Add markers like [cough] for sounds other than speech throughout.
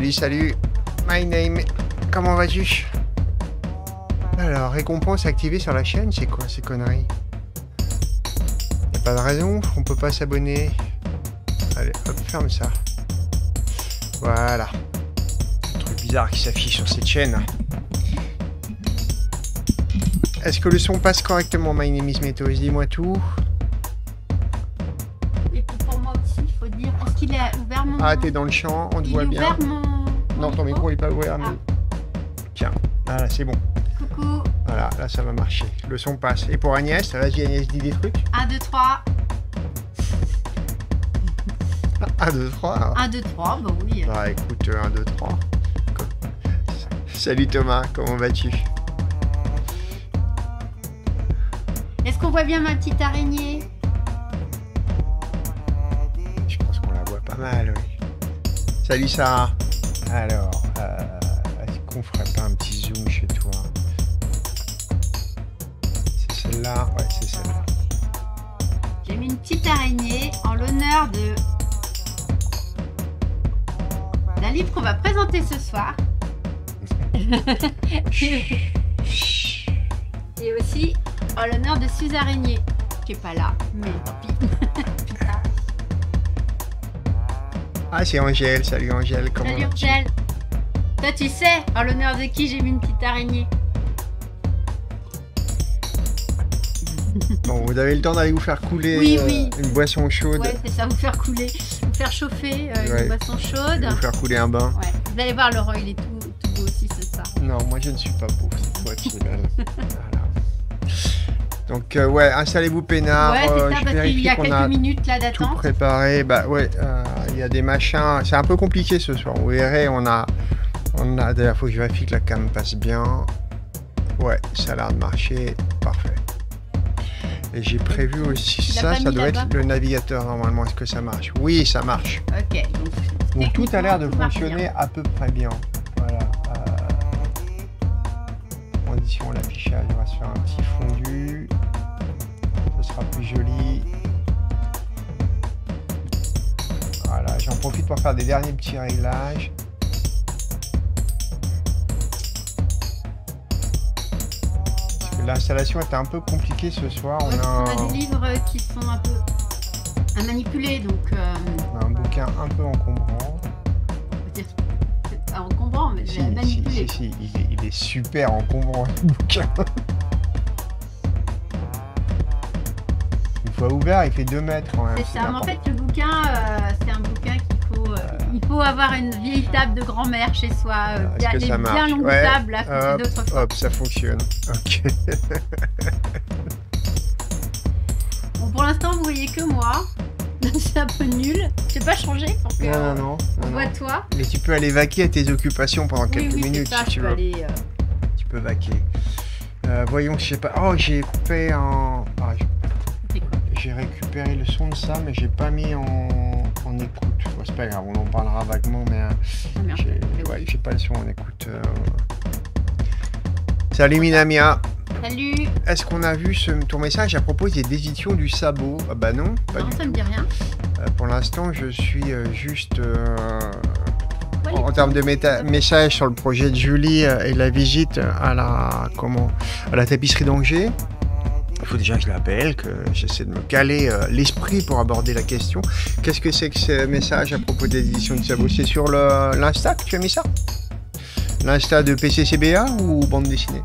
Salut, salut. My name. Comment vas-tu Alors, récompense activée sur la chaîne, c'est quoi ces conneries Y'a pas de raison, on peut pas s'abonner. Allez, hop, ferme ça. Voilà. Un truc bizarre qui s'affiche sur cette chaîne. Est-ce que le son passe correctement, My Name is Metos Dis-moi tout. pour moi aussi, il faut Ah, t'es dans le champ, on te voit bien. Non, ton micro, il peut ouvrir. Mais... Ah. Tiens, voilà, c'est bon. Coucou. Voilà, là, ça va marcher. Le son passe. Et pour Agnès, vas-y, Agnès, dis des trucs. 1, 2, 3. 1, 2, 3. 1, 2, 3, bah oui. Bah écoute, 1, 2, 3. Salut Thomas, comment vas-tu Est-ce qu'on voit bien ma petite araignée Je pense qu'on la voit pas mal, oui. Salut Sarah [laughs] Et aussi en l'honneur de Suze Araignée, qui est pas là, mais ah, c'est Angèle. Salut Angèle, Salut Angèle. Toi, tu sais, en l'honneur de qui j'ai mis une petite araignée Bon, vous avez le temps d'aller vous faire couler euh, une boisson chaude. Ouais, c'est ça, vous faire couler, vous faire chauffer euh, une boisson chaude. Vous faire couler un bain. Vous allez voir, Laurent, il est je ne suis pas pour c'est Donc euh, ouais, installez-vous peinard. Ouais, c'est euh, a Tout préparé, bah ouais, euh, il y a des machins. C'est un peu compliqué ce soir. Vous verrez, on a, on a. D'ailleurs, faut que je vérifie que la cam passe bien. Ouais, ça a l'air de marcher, parfait. Et j'ai prévu aussi ça, ça doit être le navigateur normalement. Est-ce que ça marche Oui, ça marche. Donc, tout a l'air de fonctionner à peu près bien. l'installation était un peu compliquée ce soir. on, a... des livres qui sont un peu à manipuler, donc... Euh, un bouquin un peu encombrant. encombrant, mais Si, si, il, est, il est super encombrant le bouquin. ouvert, il fait deux mètres. en fait, le bouquin, euh, c'est un bouquin faut avoir une vieille table de grand-mère chez soi, euh, ah, Il bien, bien longue table à hop, ça fonctionne. Ok. [laughs] bon, pour l'instant, vous voyez que moi. [laughs] C'est un peu nul. C'est pas changé. parce que, non, On voit toi. Mais tu peux aller vaquer à tes occupations pendant quelques minutes si tu veux. Aller, euh, Tu peux vaquer. Euh, voyons, je sais pas. Oh, j'ai fait un ah, j'ai récupéré le son de ça, mais j'ai pas mis en on en parlera vaguement, mais euh, je sais pas si on écoute. Euh. Salut Minamia. Salut. Est-ce qu'on a vu ton message à propos des décisions du sabot ah Bah non, non, ça me dit rien. Euh, pour l'instant, je suis juste. en, termes de message sur le projet de Julie et la visite à la comment à la tapisserie d'Angers, il faut déjà que je l'appelle, que j'essaie de me caler euh, l'esprit pour aborder la question. Qu'est-ce que c'est que ce message à propos de l'édition de Sabot C'est sur l'Insta que tu as mis ça L'Insta de PCCBA ou bande dessinée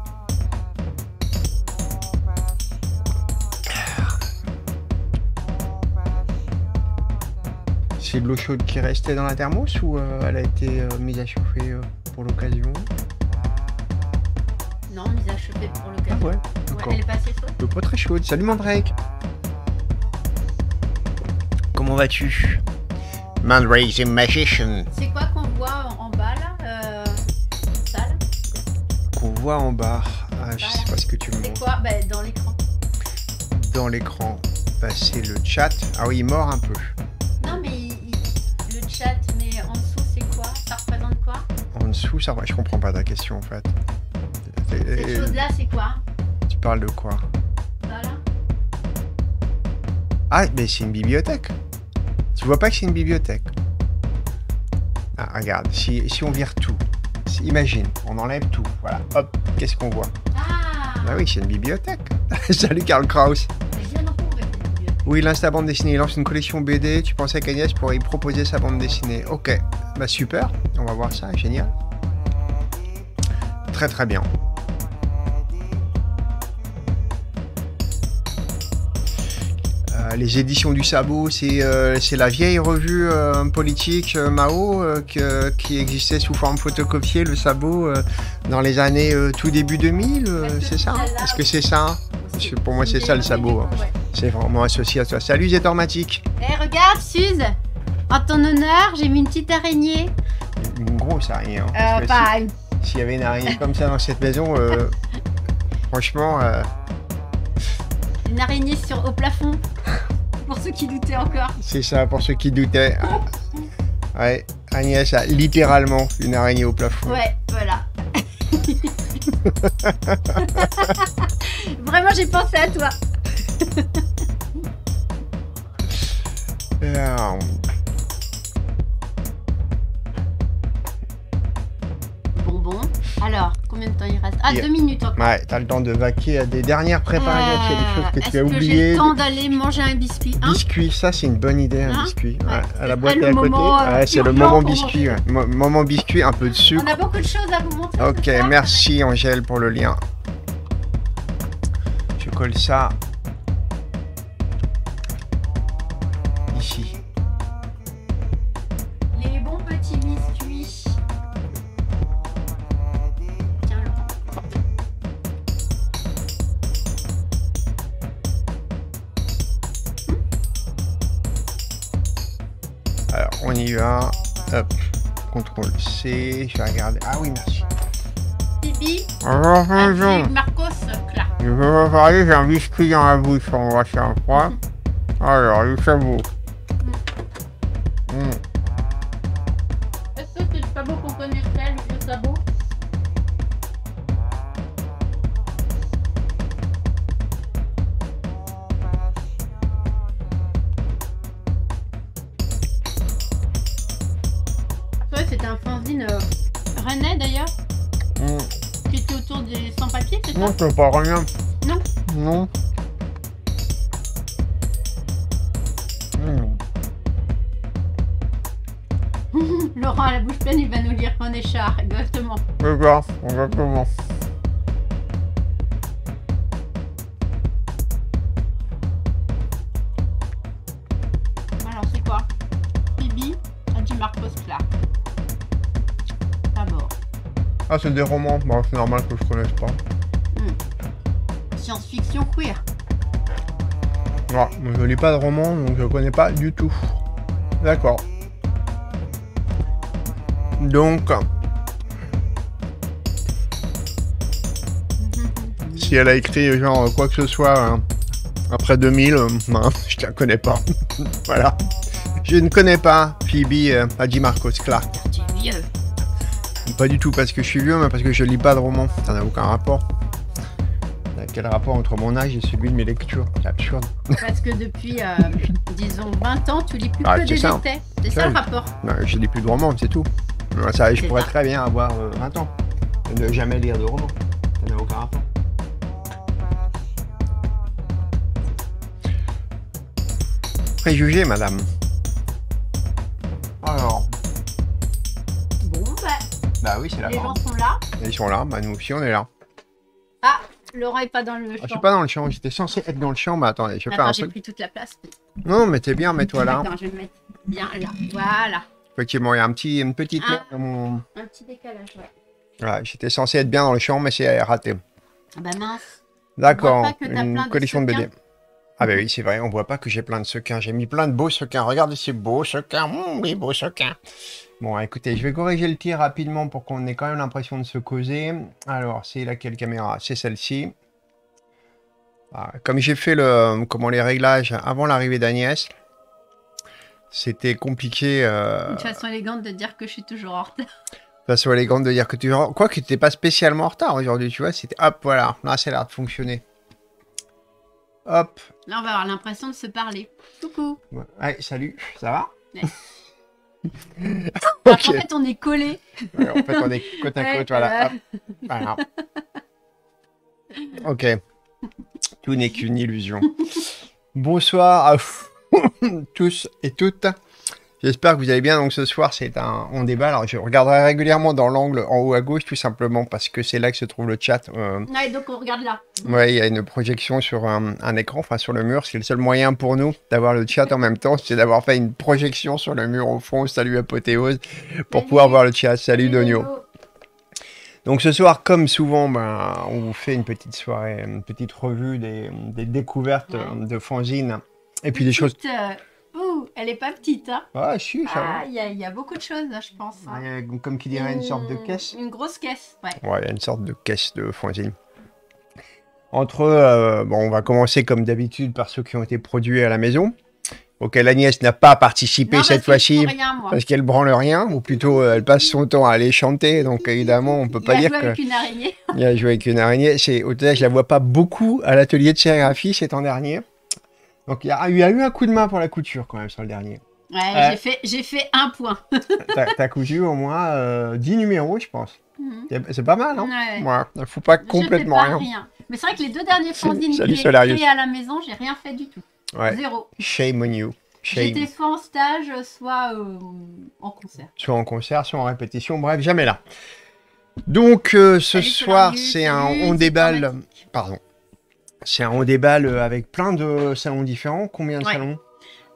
C'est de l'eau chaude qui restait dans la thermos ou euh, elle a été euh, mise à chauffer pour l'occasion non, mise à choper pour le cœur. Ah ouais, elle est passée chaude Pas très chaude. Salut Mandrake Comment vas-tu Mandrake the Magician. C'est quoi qu'on voit en bas là euh, Qu'on voit en bas Ah, je sais pas ce que tu me montres. C'est quoi bah, Dans l'écran. Dans l'écran. passer bah, le chat. Ah oui, il mord un peu. Non, mais le chat, mais en dessous, c'est quoi Ça représente quoi En dessous, ça. Je comprends pas ta question en fait. Cette chose-là, c'est quoi Tu parles de quoi Voilà. Ah, mais c'est une bibliothèque. Tu vois pas que c'est une bibliothèque Ah, regarde, si, on vire tout, imagine, on enlève tout, voilà, hop, qu'est-ce qu'on voit Ah Bah oui, c'est une bibliothèque. [laughs] Salut Karl Kraus. Oui, il lance bande dessinée, il lance une collection BD. Tu pensais qu'Agnès pourrait y proposer sa bande dessinée. Ok, bah super, on va voir ça, génial. Très très bien. les éditions du sabot, c'est euh, la vieille revue euh, politique euh, Mao qui existait sous forme photocopiée, le sabot, dans les années tout début 2000, c'est ça Est-ce que c'est ça Pour moi, c'est ça le sabot. Hein. C'est vraiment associé à toi. Salut, Zétormatique Eh, regarde, Suze En ton honneur, j'ai mis une petite araignée. Une grosse araignée. Hein, S'il y avait une araignée comme ça dans cette maison, [laughs] franchement. Une araignée sur, au plafond. pour ceux qui doutaient encore. C'est ça, pour ceux qui doutaient. [laughs] Ouais, Agnès a littéralement une araignée au plafond. Ouais, voilà. [laughs] Vraiment, j'ai pensé à toi. Alors, combien de temps il reste Ah, deux minutes encore. Ouais, t'as le temps de vaquer à des dernières préparations. y a des choses que tu as euh, oubliées. J'ai le temps d'aller manger un biscuit. Hein biscuit, ça c'est une bonne idée, un hein? biscuit. Ouais, à la ah, boîte à côté. Euh, ouais, c'est le moment biscuit. Moment biscuit, un peu de sucre. On a beaucoup de choses à vous montrer. Ok, merci Angèle pour le lien. Je colle ça Hop, CTRL C, je vais regarder. Ah oui, merci. Bibi, Marcos j'ai un biscuit dans la bouche, on va faire un point. [laughs] Ah, alors, le pas rien. Non. Non. [laughs] Laurent à la bouche pleine, il va nous lire est Char, exactement. on va exactement. Alors c'est quoi Bibi du Marcos Clark. D'abord. Ah c'est des romans, bah, c'est normal que je connaisse pas queer. Ah, moi je lis pas de roman, donc je connais pas du tout. D'accord. Donc, mhm. si elle a écrit genre quoi que ce soit hein, après 2000, ben, [laughs] je la connais pas. [laughs] voilà. Je ne connais pas Phoebe Adi euh, Marcos Clark. Euh. Pas du tout parce que je suis vieux, mais parce que je lis pas de roman. Ça n'a aucun rapport. Quel rapport entre mon âge et celui de mes lectures C'est absurde. Parce que depuis, euh, disons, 20 ans, tu lis plus ah, que des C'est ça, le rapport Je Je lis plus de romans, c'est tout. Ça, je pourrais très bien avoir 20 euh, ans et ne jamais lire de romans. Ça n'a aucun rapport. Préjugé madame. Alors. Bon, bah. Bah oui, c'est la Les gens sont là. Ils sont là, bah nous aussi on est là. Ah, Laura est pas dans le champ. Ah, je suis pas dans le champ, j'étais censé être dans le champ, mais attendez, je vais faire un truc. j'ai pris toute la place. Non, mais t'es bien, mets-toi là. Attends, je vais me mettre bien là. Voilà. Effectivement, il y a un petit, une petite. Un, petit décalage, ouais. j'étais censé être bien dans le champ, mais c'est raté. Ah bah mince. D'accord, une collection de, BD. Ah bah oui, c'est vrai, on voit pas que j'ai plein de sequins. J'ai mis plein de beaux sequins. Regardez c'est beau sequins. Mmh, oui, beau sequins. Bon, écoutez, je vais corriger le tir rapidement pour qu'on ait quand même l'impression de se causer. Alors, c'est laquelle caméra C'est celle-ci. Ah, comme j'ai fait le, comment, les réglages avant l'arrivée d'Agnès, c'était compliqué. Euh, Une façon élégante de dire que je suis toujours en retard. Une [laughs] façon élégante de dire que tu... Quoi que tu n'étais pas spécialement en retard aujourd'hui, tu vois. C'était... Hop, voilà. Là, ça a l'air de fonctionner. Hop. Là, on va avoir l'impression de se parler. Coucou. salut. Ça va [laughs] En fait, on est collé en fait, on est côte à côte, voilà. voilà. Ok. Tout n'est qu'une illusion. [laughs] Bonsoir à [laughs] tous et toutes. J'espère que vous allez bien. Donc ce soir, c'est un on débat. Alors je regarderai régulièrement dans l'angle en haut à gauche, tout simplement parce que c'est là que se trouve le chat. Euh. Ouais, donc on regarde là. Ouais, il y a une projection sur un, écran, enfin sur le mur. C'est le seul moyen pour nous d'avoir le chat en même temps, c'est d'avoir fait une projection sur le mur au fond. Salut Apothéose pour pouvoir voir le chat. Salut, Donio. Donc ce soir, comme souvent, ben, on vous fait une petite soirée, une petite revue des, découvertes de Fanzine Et puis des choses. Euh, elle est pas petite, hein Ah, ah il y, a- beaucoup de choses, hein, je pense. Hein. Comme qui dirait une sorte de caisse. Une grosse caisse, ouais. Ouais, une sorte de caisse de fanzine. Entre, euh, on va commencer comme d'habitude par ceux qui ont été produits à la maison, auxquels Agnès n'a pas participé cette fois-ci, parce qu'elle branle rien, ou plutôt euh, elle passe son temps à aller chanter, donc évidemment on peut pas Il a dire joué avec une araignée. a joué avec une araignée. C'est, au je la vois pas beaucoup à l'atelier de sérigraphie cet an dernier. Donc il y, a, eu un coup de main pour la couture quand même sur le dernier. Ouais, j'ai, fait, un point. [laughs] t'as, t'as cousu au moins 10 euh, numéros, je pense. Mhm. Ben, c'est pas mal, hein Ouais. Il ne faut pas complètement je fais pas hein. rien. Mais c'est vrai que les deux derniers fanzines que j'ai créés à la maison, j'ai rien fait du tout. Ouais. Zéro. Shame on you. J'étais soit en stage, soit euh, en concert. Soit en concert, soit en répétition, bref, jamais là. Donc euh, ce soir, c'est un on déballe. Pardon. C'est un des débat euh, avec plein de salons différents. Combien de salons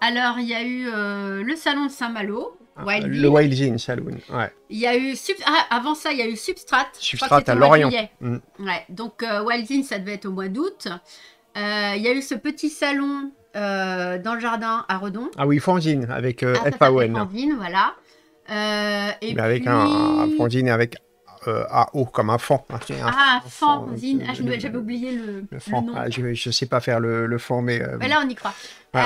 Alors, il y a eu euh, le salon de Saint-Malo. Ah, le Wild Saloon, ouais. Il y eu ah, avant ça, il y a eu Substrat. Substrat à Lorient. Mm. donc euh, Wild ça devait être au mois d'août. il y a eu ce petit salon dans le jardin à Redon. Ah oui, Fanzine avec Ed ah, Powell. Fanzine, voilà. et avec un, avec euh, à haut comme un fond ah, un ah, fond euh, zine. Ah, j'avais oublié le, le, nom. Ah, je ne sais pas faire le, fond mais... Euh, là, on y croit. Euh,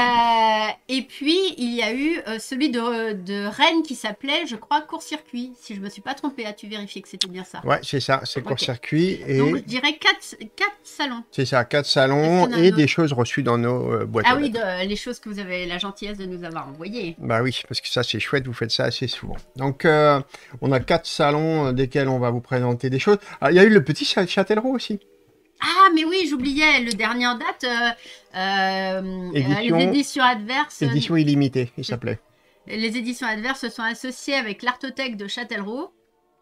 et puis, il y a eu euh, celui de, Rennes qui s'appelait, je crois, court-circuit, si je ne me suis pas trompé As-tu vérifié que c'était bien ça Oui, c'est ça, c'est court-circuit. Et... Donc, je dirais 4 quatre, salons. C'est ça, quatre salons et des choses reçues dans nos euh, boîtes. Ah oui, les choses que vous avez la gentillesse de nous avoir envoyées. Bah oui, parce que ça, c'est chouette, vous faites ça assez souvent. Donc, on a quatre salons desquels on va vous présenter des choses. Ah, il y a eu le petit Châtellerault aussi. Ah, mais oui, j'oubliais, le dernier date, euh, euh, édition, les éditions adverses. Édition illimitée, il s'appelait. Les éditions adverses se sont associées avec l'Artothèque de Châtellerault.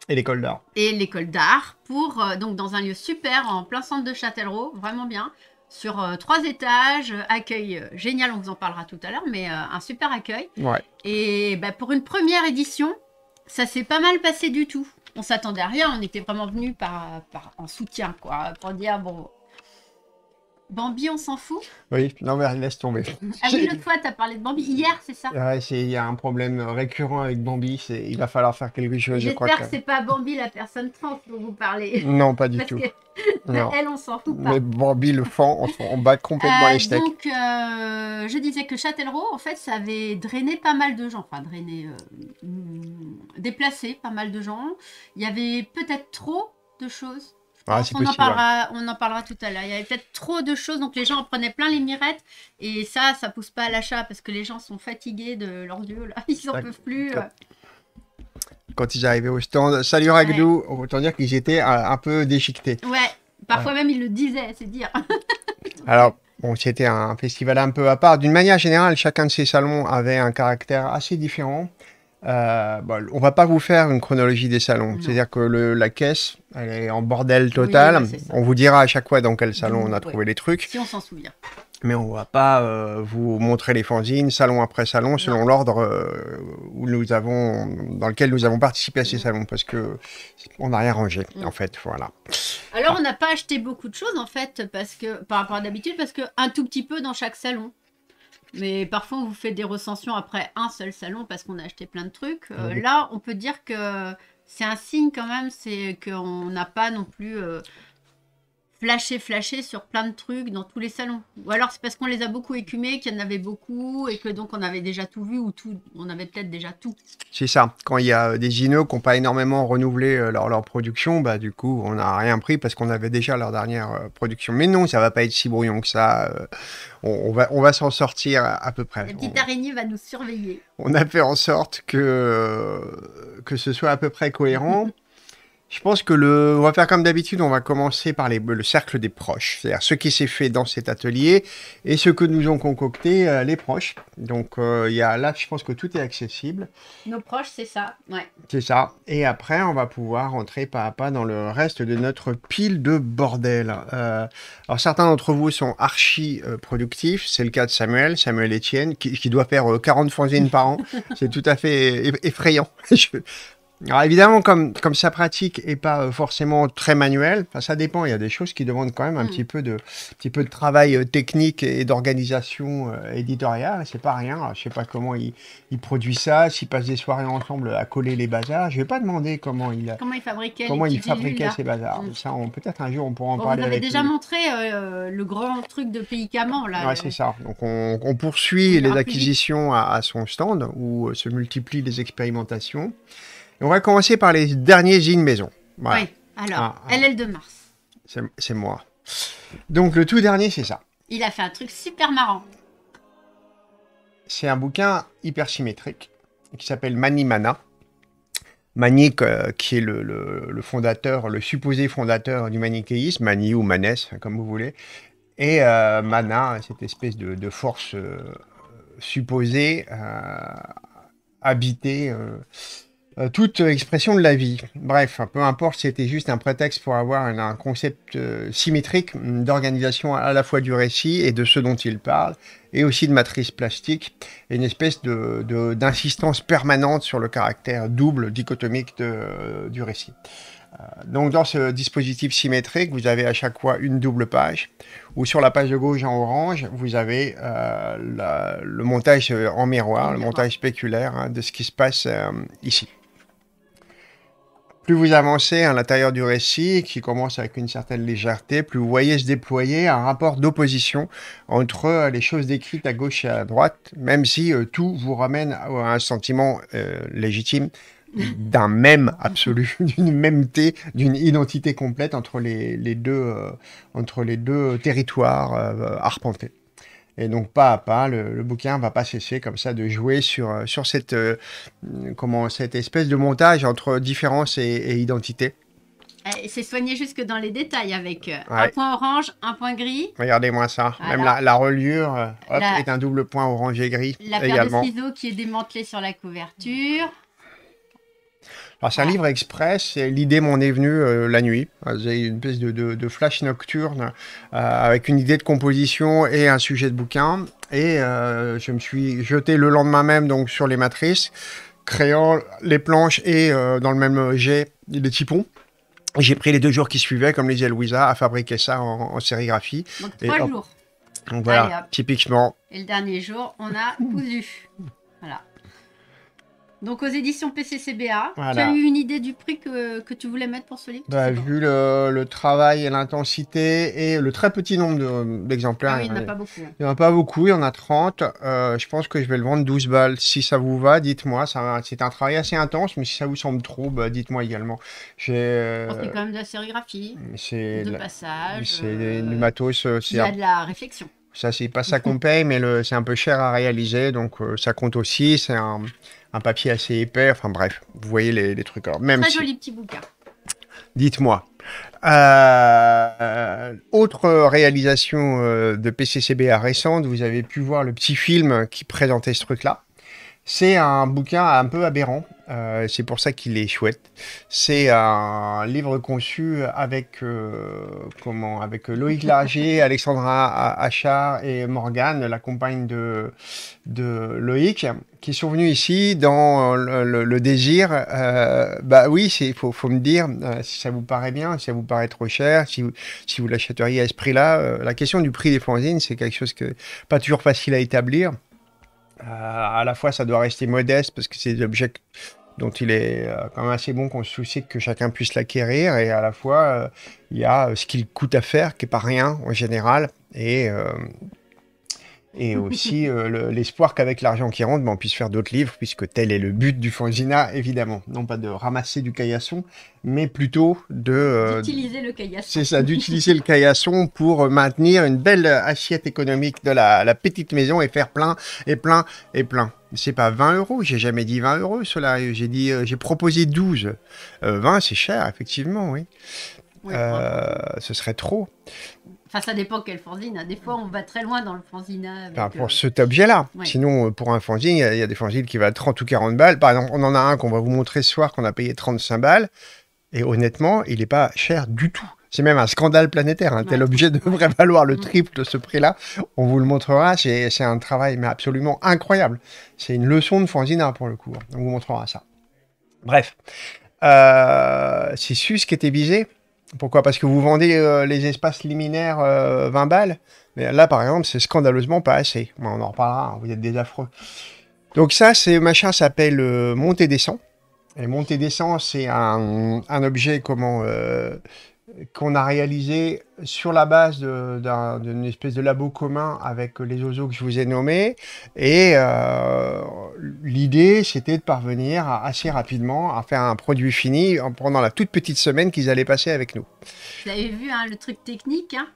Et l'école d'art. Et l'école d'art, pour euh, donc dans un lieu super, en plein centre de Châtellerault, vraiment bien, sur euh, trois étages, accueil génial, on vous en parlera tout à l'heure, mais un super accueil. Et bah, pour une première édition, ça s'est pas mal passé du tout on s'attendait à rien, on était vraiment venu par, en soutien, quoi, pour dire, bon, Bambi, on s'en fout Oui, non mais laisse tomber. ah oui, l'autre fois, tu as parlé de Bambi. Hier, c'est ça Ouais, il y a un problème récurrent avec Bambi. Il va falloir faire quelque chose, je crois. J'espère que, que c'est pas Bambi la personne trans dont vous parlez. Non, pas du Parce tout. Que... [laughs] Elle, on s'en fout pas. Mais Bambi, le fan, on, bat complètement euh, les steaks. Donc, euh, je disais que Châtellerault, en fait, ça avait drainé pas mal de gens. Enfin, drainé... Euh, mm, déplacé pas mal de gens. Il y avait peut-être trop de choses ah, on, en parlera, on en parlera tout à l'heure. Il y avait peut-être trop de choses, donc les gens en prenaient plein les mirettes. Et ça, ça pousse pas à l'achat parce que les gens sont fatigués de leurs yeux. [laughs] Ils n'en peuvent plus. Euh. Quand... ils arrivaient au stand, salut Ragdou, autant dire qu'ils étaient un, peu déchiquetés. Ouais, parfois même ils le disaient, c'est dire. [laughs] Alors, Bon, c'était un festival un peu à part. D'une manière générale, chacun de ces salons avait un caractère assez différent. On euh, bon, on va pas vous faire une chronologie des salons. C'est-à-dire que la caisse, elle est en bordel total. on vous dira à chaque fois dans quel salon on a trouvé les trucs. Si on s'en souvient. Mais on va pas euh, vous montrer les fanzines salon après salon selon l'ordre euh, où nous avons, dans lequel nous avons participé à ces mm. salons parce que on n'a rien rangé mm. en fait, voilà. Alors ah. on n'a pas acheté beaucoup de choses en fait parce que par rapport à d'habitude parce que un tout petit peu dans chaque salon. Mais parfois, on vous fait des recensions après un seul salon parce qu'on a acheté plein de trucs. Euh, là, on peut dire que c'est un signe quand même, c'est qu'on n'a pas non plus. Euh, flasher, flasher sur plein de trucs dans tous les salons. Ou alors c'est parce qu'on les a beaucoup écumés, qu'il y en avait beaucoup et que donc on avait déjà tout vu ou tout, on avait peut-être déjà tout. C'est ça. Quand il y a des gineux qui n'ont pas énormément renouvelé euh, leur, leur, production, bah du coup on n'a rien pris parce qu'on avait déjà leur dernière euh, production. Mais non, ça va pas être si brouillon que ça. Euh, on, va, on va s'en sortir à peu près. La petite araignée va nous surveiller. On a fait en sorte que, que ce soit à peu près cohérent. Je pense que le, on va faire comme d'habitude, on va commencer par les, le cercle des proches, c'est-à-dire ce qui s'est fait dans cet atelier et ce que nous ont concocté euh, les proches. Donc euh, il y a, là, je pense que tout est accessible. Nos proches, c'est ça, ouais. C'est ça. Et après, on va pouvoir entrer pas à pas dans le reste de notre pile de bordel. Euh, alors certains d'entre vous sont archi productifs, c'est le cas de Samuel, Samuel Etienne, qui, doit faire 40 fanzines par an. [laughs] C'est tout à fait e-, effrayant. [laughs] je, alors évidemment, comme, comme sa pratique n'est pas euh, forcément très manuelle, ça dépend, il y a des choses qui demandent quand même un hmm. petit, peu de, petit peu de travail euh, technique et d'organisation éditoriale. Euh, éditoriale, c'est pas rien. Je je sais pas comment il, il produit ça, s'il passe des soirées ensemble à coller les bazars. Je vais pas demander comment il, comment il fabriquait, comment il ces bazars. Ça, peut-être un jour, on pourra en parler. Vous avez déjà montré le grand truc de piquement là. c'est ça. Donc on, on poursuit les acquisitions à, à, son stand où se multiplient les expérimentations on va commencer par les derniers jeans maison. Oui, alors, est ah, ah. LL de Mars. C'est moi. Donc, le tout dernier, c'est ça. Il a fait un truc super marrant. C'est un bouquin hyper symétrique qui s'appelle Mani Mana. Mani, euh, qui est le, fondateur, le supposé fondateur du manichéisme, Mani ou Manès, comme vous voulez. Et euh, Mana, cette espèce de, force euh, supposée habiter euh, toute expression de la vie. Bref, peu importe, c'était juste un prétexte pour avoir un, concept euh, symétrique d'organisation à la fois du récit et de ce dont il parle, et aussi de matrice plastique, et une espèce d'insistance de, permanente sur le caractère double, dichotomique euh, du récit. Donc dans ce dispositif symétrique, vous avez à chaque fois une double page, ou sur la page de gauche en orange, vous avez le montage en miroir, le montage spéculaire hein, de ce qui se passe ici plus vous avancez à l'intérieur du récit, qui commence avec une certaine légèreté, plus vous voyez se déployer un rapport d'opposition entre euh, les choses décrites à gauche et à droite, même si euh, tout vous ramène à un sentiment euh, légitime [laughs] d'un même absolu, [laughs] d'une mêmeté, d'une identité complète entre les, deux, entre les deux territoires arpentés. Et donc, pas à pas, le, bouquin bouquin va pas cesser comme ça de jouer sur, euh, sur cette, euh, comment, cette espèce de montage entre différence et, et identité. Eh, c'est soigné jusque dans les détails avec euh, un point orange, un point gris. Regardez-moi ça. Même la, reliure est un double point orange et gris. La paire de ciseaux qui est démantelée sur la couverture. Alors, c'est un livre express l'idée m'en est venue euh, la nuit. J'ai eu une espèce de, flash nocturne euh, avec une idée de composition et un sujet de bouquin. Et euh, je me suis jeté le lendemain même donc sur les matrices, créant les planches et dans le même jet les typons. J'ai pris les deux jours qui suivaient, comme les Louisa, à fabriquer ça en, sérigraphie. Donc, trois jours. Donc voilà, typiquement. Et le dernier jour, on a cousu. Voilà. Donc aux éditions PCCBA, tu as eu une idée du prix que, tu voulais mettre pour ce livre bah, Vu le, travail et l'intensité et le très petit nombre d'exemplaires. Ah il n'y en a pas beaucoup. Hein. Il n'y en a pas beaucoup, il y en a 30. Euh, je pense que je vais le vendre 12 balles. Si ça vous va, dites-moi. C'est un travail assez intense, mais si ça vous semble trop, bah, dites-moi également. C'est euh, quand même de la sérigraphie, de passage. C'est euh, du matos. Il y a de la réflexion. Ça, c'est pas ça qu'on paye, mais c'est un peu cher à réaliser, donc ça compte aussi. C'est un un papier assez épais. Enfin bref, vous voyez les, trucs. même joli petit bouquin. Dites-moi. Euh, autre réalisation euh, de PCCBA récente, vous avez pu voir le petit film qui présentait ce truc-là. C'est un bouquin un peu aberrant, euh, c'est pour ça qu'il est chouette. C'est un livre conçu avec, euh, comment, avec euh, Loïc Larger, [laughs] Alexandra Achard et Morgane, la compagne de, de Loïc, qui sont venus ici dans euh, le, désir. Euh, bah oui, il faut, faut, me dire si ça vous paraît bien, si ça vous paraît trop cher, si vous, si vous l'achèteriez à ce prix-là. la question du prix des fanzines, c'est quelque chose que pas toujours facile à établir. Euh, à la fois, ça doit rester modeste parce que c'est des objets dont il est euh, quand même assez bon qu'on se soucie que chacun puisse l'acquérir. Et à la fois, euh, il y a ce qu'il coûte à faire, qui n'est pas rien en général. Et et [laughs] aussi euh, l'espoir qu'avec l'argent qui rentre, ben, on puisse faire d'autres livres, puisque tel est le but du Fanzina, évidemment. Non pas de ramasser du caillasson, mais plutôt de... Euh, d'utiliser le caillasson. C'est ça, d'utiliser le caillasson pour euh, maintenir une belle assiette économique de la, petite maison et faire plein et plein et plein c'est pas 20 euros, j'ai jamais dit 20 euros, cela. J'ai dit, j'ai proposé 12. 20, c'est cher, effectivement, oui. ce serait trop. Enfin, ça dépend quel fanzine. Hein. Des fois, on va très loin dans le fanzine. Hein, pour euh, cet objet-là. Sinon, euh, pour un fanzine, il y, a des fanzines qui valent 30 ou 40 balles. Par exemple, on en a un qu'on va vous montrer ce soir qu'on a payé 35 balles. Et honnêtement, il n'est pas cher du tout. C'est même un scandale planétaire. Un hein. tel objet [laughs] devrait valoir le mm. triple de ce prix-là. On vous le montrera. C'est un travail mais absolument incroyable. C'est une leçon de fanzine pour le coup. On vous montrera ça. Bref. Euh, c'est Sus qui était visé. Pourquoi Parce que vous vendez euh, les espaces liminaires 20 euh, balles. Mais là, par exemple, c'est scandaleusement pas assez. Moi, on en reparlera, hein, vous êtes des affreux. Donc ça, c'est machin s'appelle euh, montée-descend. Et montée-descend, c'est un, un, objet comment qu'on a réalisé sur la base d'une espèce de labo commun avec les oiseaux que je vous ai nommés. Et euh, l'idée, c'était de parvenir assez rapidement à faire un produit fini en pendant la toute petite semaine qu'ils allaient passer avec nous. Vous avez vu hein, le truc technique hein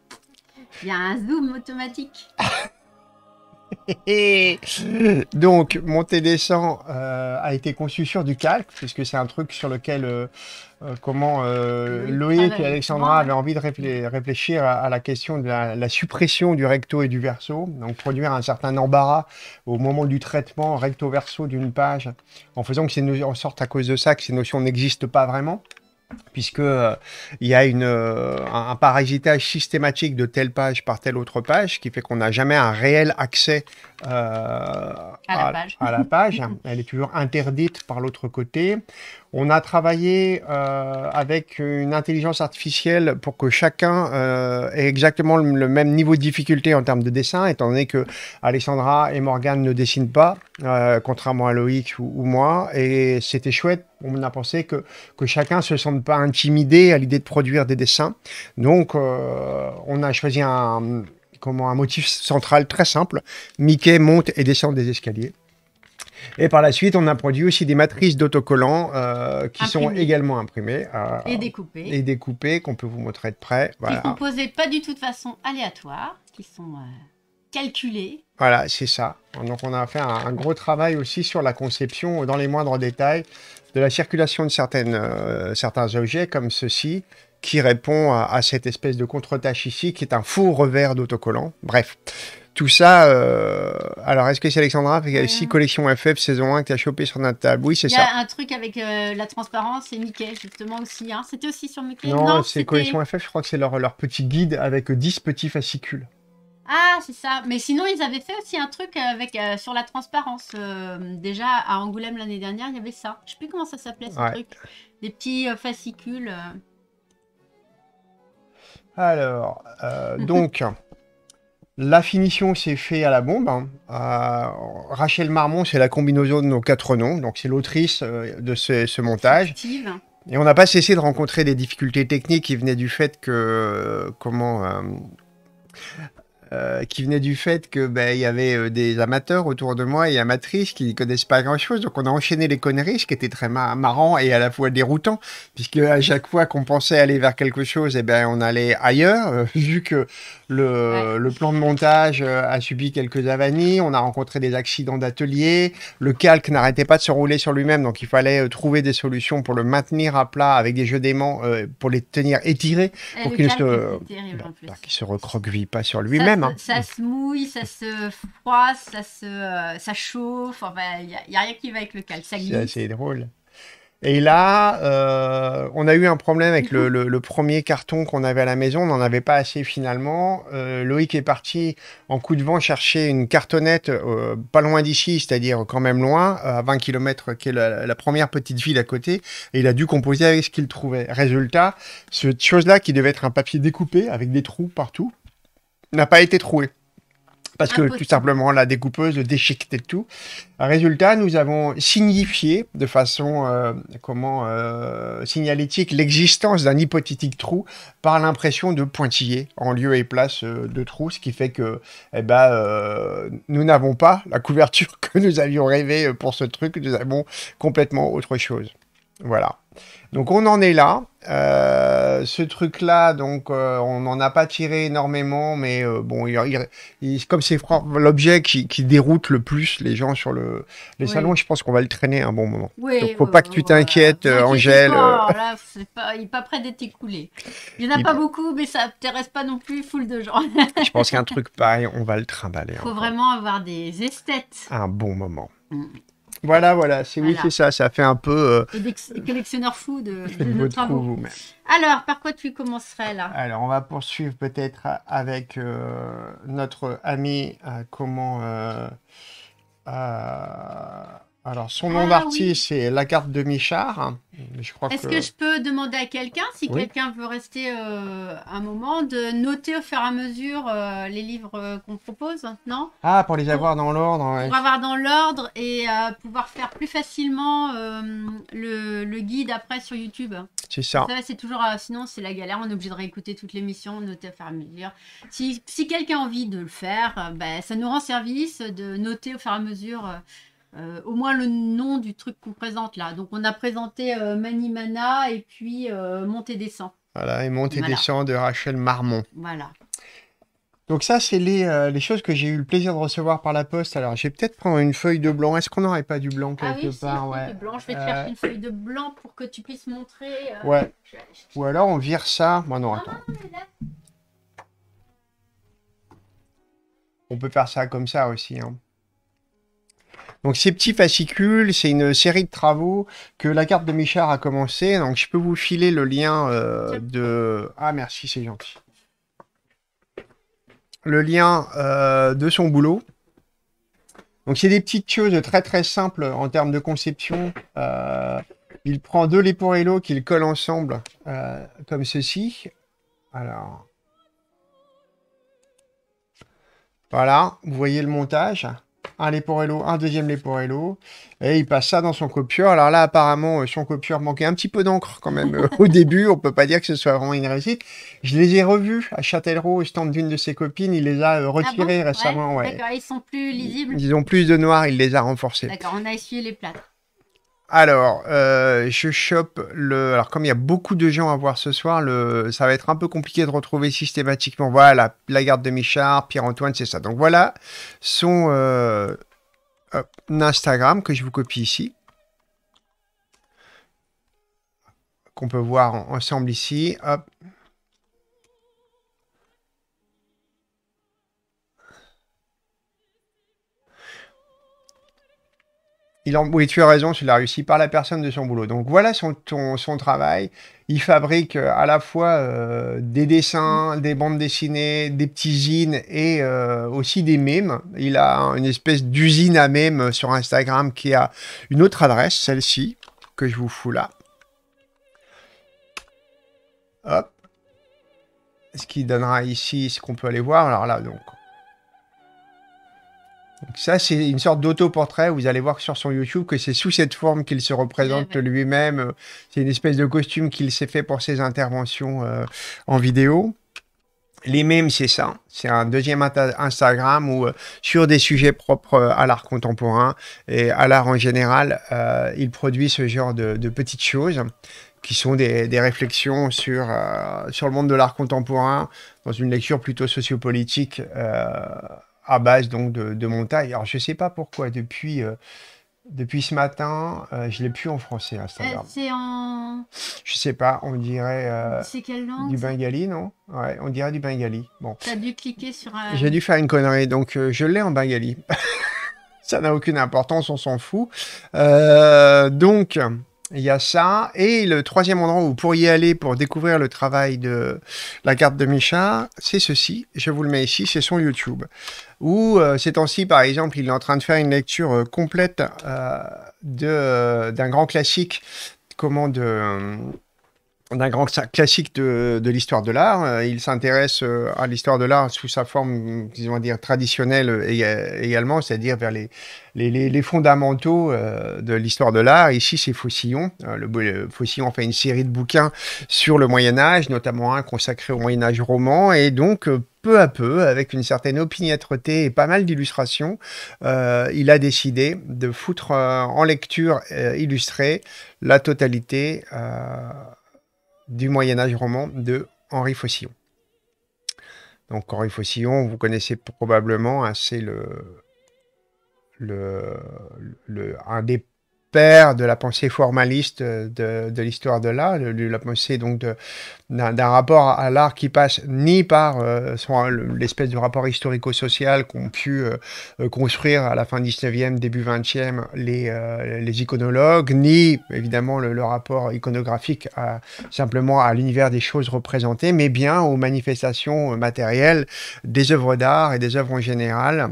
Il y a un zoom automatique. [laughs] Donc, monter descend euh, a été conçu sur du calque, puisque c'est un truc sur lequel euh, euh, comment euh, Loïc et Alexandra avaient envie de réfléchir à, la question de la, suppression du recto et du verso, donc produire un certain embarras au moment du traitement recto-verso d'une page, en faisant que ces en sorte à cause de ça que ces notions n'existent pas vraiment puisque euh, il y a un parasitage systématique de telle page par telle autre page, qui fait qu'on n'a jamais un réel accès euh, à, la page. Elle est toujours interdite par l'autre côté. On a travaillé euh, avec une intelligence artificielle pour que chacun euh, ait exactement le, même niveau de difficulté en termes de dessin, étant donné que Alessandra et Morgane ne dessinent pas, contrairement à Loïc ou, moi. Et c'était chouette. On a pensé que, que chacun se sente pas intimidé à l'idée de produire des dessins. Donc, on a choisi un, comment un motif central très simple. Mickey monte et descend des escaliers. Et par la suite, on a produit aussi des matrices d'autocollants euh, qui sont également imprimées. Euh, et découpées. Et découpées, qu'on peut vous montrer de près. Voilà. Qui sont pas du tout de façon aléatoire, qui sont euh, calculées. Voilà, c'est ça. Donc on a fait un, gros travail aussi sur la conception, dans les moindres détails, de la circulation de certaines, certains objets comme ceci qui répond à, cette espèce de contre-tâche ici, qui est un faux revers d'autocollant. Bref, tout ça. Euh, alors, est-ce que c'est Alexandra Il y a aussi Collection FF saison 1 que tu as chopé sur notre table. Oui, c'est ça. Il y a un truc avec euh, la transparence et Mickey, justement, aussi. Hein. C'était aussi sur Mickey Non, c'est Collection FF, je crois que c'est leur, leur petit guide avec 10 petits fascicules. Ah, c'est ça. Mais sinon, ils avaient fait aussi un truc avec, euh, sur la transparence. déjà, à Angoulême l'année dernière, il y avait ça. Je sais plus comment ça s'appelait, ce truc. Des petits fascicules. Alors, euh, donc, [laughs] la finition, s'est faite à la bombe. Hein. Euh, Rachel Marmont, c'est la combinaison de nos quatre noms, donc c'est l'autrice euh, de ce, montage. Et on n'a pas cessé de rencontrer des difficultés techniques qui venaient du fait que, comment, euh, qui venait du fait que ben il y avait euh, des amateurs autour de moi et amatrices qui ne connaissent pas grand chose donc on a enchaîné les conneries ce qui était très marrant et à la fois déroutant puisque à chaque fois qu'on pensait aller vers quelque chose et eh ben on allait ailleurs euh, [laughs] vu que le, le, plan de montage a subi quelques avanies on a rencontré des accidents d'atelier le calque n'arrêtait pas de se rouler sur lui-même donc il fallait trouver des solutions pour le maintenir à plat avec des jeux d'aimants pour les tenir étirés pour qu'il ne se, bah, bah, se recroqueville pas sur lui-même Hein. Ça, se mouille, ça se froisse, ça, euh, ça chauffe. Il n'y a, rien qui va avec le calque. C'est drôle. Et là, euh, on a eu un problème avec le, premier carton qu'on avait à la maison. On n'en avait pas assez finalement. Euh, Loïc est parti en coup de vent chercher une cartonnette pas loin d'ici, c'est-à-dire quand même loin, à 20 km, qui est la, première petite ville à côté. Et il a dû composer avec ce qu'il trouvait. Résultat, cette chose-là qui devait être un papier découpé avec des trous partout, n'a pas été trouée. Parce ah, que tout simplement, la découpeuse déchiquetait tout. Résultat, nous avons signifié de façon euh, comment euh, signalétique l'existence d'un hypothétique trou par l'impression de pointillés en lieu et place euh, de trou, ce qui fait que eh ben, nous n'avons pas la couverture [laughs] que nous avions rêvé pour ce truc, nous avons complètement autre chose. Voilà. Donc on en est là. Euh, ce truc-là, donc euh, on n'en a pas tiré énormément, mais euh, bon, comme c'est l'objet qui, déroute le plus les gens sur le, les salons, je pense qu'on va le traîner un bon moment. Il donc faut pas que tu t'inquiètes, Angèle. Pas, là, il n'est pas près d'être écoulé. Il n'y en a pas beaucoup, mais ça intéresse pas non plus foule de gens. [laughs] je pense qu'un truc [laughs] pareil, on va le trimballer. Il faut vraiment avoir des esthètes. Un bon moment. Mm. Voilà, voilà, c'est oui, c'est ça, ça fait un peu. Euh, collectionneur fou de, notre nos Alors, par quoi tu commencerais là Alors, on va poursuivre peut-être avec euh, notre ami, euh, comment. Alors, son nom ah, d'artiste, c'est La carte de Michard. Est-ce que... je peux demander à quelqu'un, si quelqu'un veut rester euh, un moment, de noter au fur et à mesure euh, les livres euh, qu'on propose, non Ah, pour les avoir dans l'ordre. Pour avoir dans l'ordre et pouvoir faire plus facilement le, guide après sur YouTube. C'est ça. c'est toujours, sinon, c'est la galère. On est obligé de réécouter toute l'émission, noter au fur et à mesure. Si, quelqu'un a envie de le faire, ben ça nous rend service de noter au fur et à mesure euh, au moins le nom du truc qu'on présente là. Donc on a présenté euh, Manimana et puis monté euh, Montée des Voilà, et Montée voilà. de Rachel Marmont. Voilà. Donc ça, c'est les, choses que j'ai eu le plaisir de recevoir par la poste. Alors, j'ai peut-être prendre une feuille de blanc. Est-ce qu'on n'aurait pas du blanc ah quelque ah oui, part du blanc. Je vais te faire une feuille de blanc pour que tu puisses montrer. Ouais. Ou alors on vire ça. Bon, bah non, ah, attends. on peut faire ça comme ça aussi. Hein. Donc ces petits fascicules, c'est une série de travaux que la carte de Michard a commencé. Donc je peux vous filer le lien euh, de... Ah merci, c'est gentil. Le lien euh, de son boulot. Donc c'est des petites choses très très simples en termes de conception. Euh, il prend deux Leporello qu'il colle ensemble comme ceci. Alors... Voilà, vous voyez le montage un Leporello, un deuxième Leporello, et il passe ça dans son copieur. Alors là, apparemment, euh, son copieur manquait un petit peu d'encre quand même euh, au début, on peut pas dire que ce soit vraiment une réussite. Je les ai revus à Châtellerault, au stand d'une de ses copines, il les a euh, ah retirés récemment. Ils sont plus lisibles Ils ont plus de noir, il les a renforcés. D'accord, on a essuyé les plâtres. Alors, euh, je chope le. Alors, comme il y a beaucoup de gens à voir ce soir, le... ça va être un peu compliqué de retrouver systématiquement. Voilà, la garde de Michard, Pierre-Antoine, c'est ça. Donc, voilà son euh, Instagram que je vous copie ici. Qu'on peut voir ensemble ici. Hop. Il Oui, tu as raison, il a réussi par la personne de son boulot. Donc voilà son, travail. Il fabrique euh, à la fois euh, des dessins, des bandes dessinées, des petits zines et euh, aussi des mèmes. Il a une espèce d'usine à mèmes sur Instagram qui a une autre adresse, celle-ci, que je vous fous là. Hop. Ce qui donnera ici ce qu'on peut aller voir. Alors là, donc, ça, c'est une sorte d'autoportrait. Vous allez voir sur son YouTube que c'est sous cette forme qu'il se représente lui-même. C'est une espèce de costume qu'il s'est fait pour ses interventions euh, en vidéo. Les mêmes, c'est ça. C'est un deuxième Instagram où, euh, sur des sujets propres euh, à l'art contemporain et à l'art en général, il produit ce genre de, petites choses qui sont des, réflexions sur, sur le monde de l'art contemporain dans une lecture plutôt sociopolitique à base donc de, de taille. Alors je sais pas pourquoi depuis euh, depuis ce matin, euh, je l'ai plus en français hein, euh, c'est en. Je sais pas, on dirait. c'est quelle langue Du bengali, non Ouais, on dirait du bengali. Bon. as dû cliquer sur. J'ai dû faire une connerie, donc je l'ai en bengali. [laughs] Ça n'a aucune importance, on s'en fout. donc. Il y a ça. Et le troisième endroit où vous pourriez aller pour découvrir le travail de la carte de Micha, c'est ceci. Je vous le mets ici, c'est son YouTube. Où euh, ces temps-ci, par exemple, il est en train de faire une lecture euh, complète euh, d'un grand classique, comment de d'un grand classique de, de l'histoire de l'art. Euh, il s'intéresse euh, à l'histoire de l'art sous sa forme, disons dire, traditionnelle euh, également, c'est-à-dire vers les, les, les, fondamentaux de l'histoire de l'art. Ici, c'est Faucillon. Le, Faucillon fait une série de bouquins sur le Moyen Âge, notamment un consacré au Moyen Âge roman, et donc peu à peu, avec une certaine opiniâtreté et pas mal d'illustrations, il a décidé de foutre en lecture illustrée la totalité du Moyen Âge roman de Henri Faucillon. Donc Henri Faucillon, vous connaissez probablement, assez hein, c'est le, le, le, un des de la pensée formaliste euh, de, l'histoire de l'art, de, la pensée donc d'un rapport à l'art qui passe ni par euh, l'espèce de rapport historico-social qu'ont pu euh, construire à la fin 19e, début 20e les, iconologues, ni évidemment le, rapport iconographique simplement à l'univers des choses représentées, mais bien aux manifestations matérielles des œuvres d'art et des œuvres en général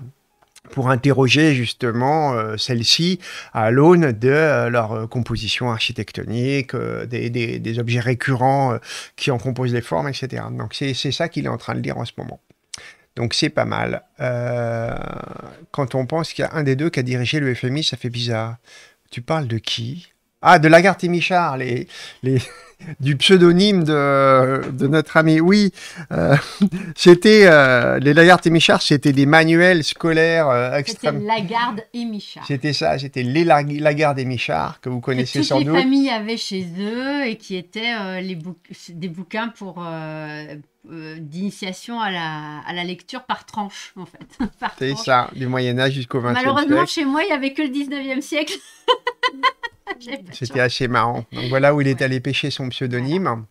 pour interroger justement celle euh, celles-ci à l'aune de euh, leur euh, composition architectonique, des, des, objets récurrents qui en composent les formes, etc. Donc c'est ça qu'il est en train de lire en ce moment. Donc c'est pas mal. quand on pense qu'il y a un des deux qui a dirigé le FMI, ça fait bizarre. Tu parles de qui ah, de Lagarde et Michard, les, les, [laughs] du pseudonyme de, de notre ami. Oui, euh, [laughs] c'était euh, les Lagarde et Michard, c'était des manuels scolaires euh, C'était Lagarde et Michard. C'était ça, c'était les Lagarde et Michard que vous connaissez sans doute. Que les familles avaient chez eux et qui étaient euh, les des bouquins pour d'initiation à la, à la, lecture par tranche, en fait. [laughs] C'est ça, du Moyen-Âge jusqu'au 20 siècle. Malheureusement, chez moi, il n'y avait que le 19e siècle. [laughs] C'était assez marrant. Donc voilà où il est allé pêcher son pseudonyme.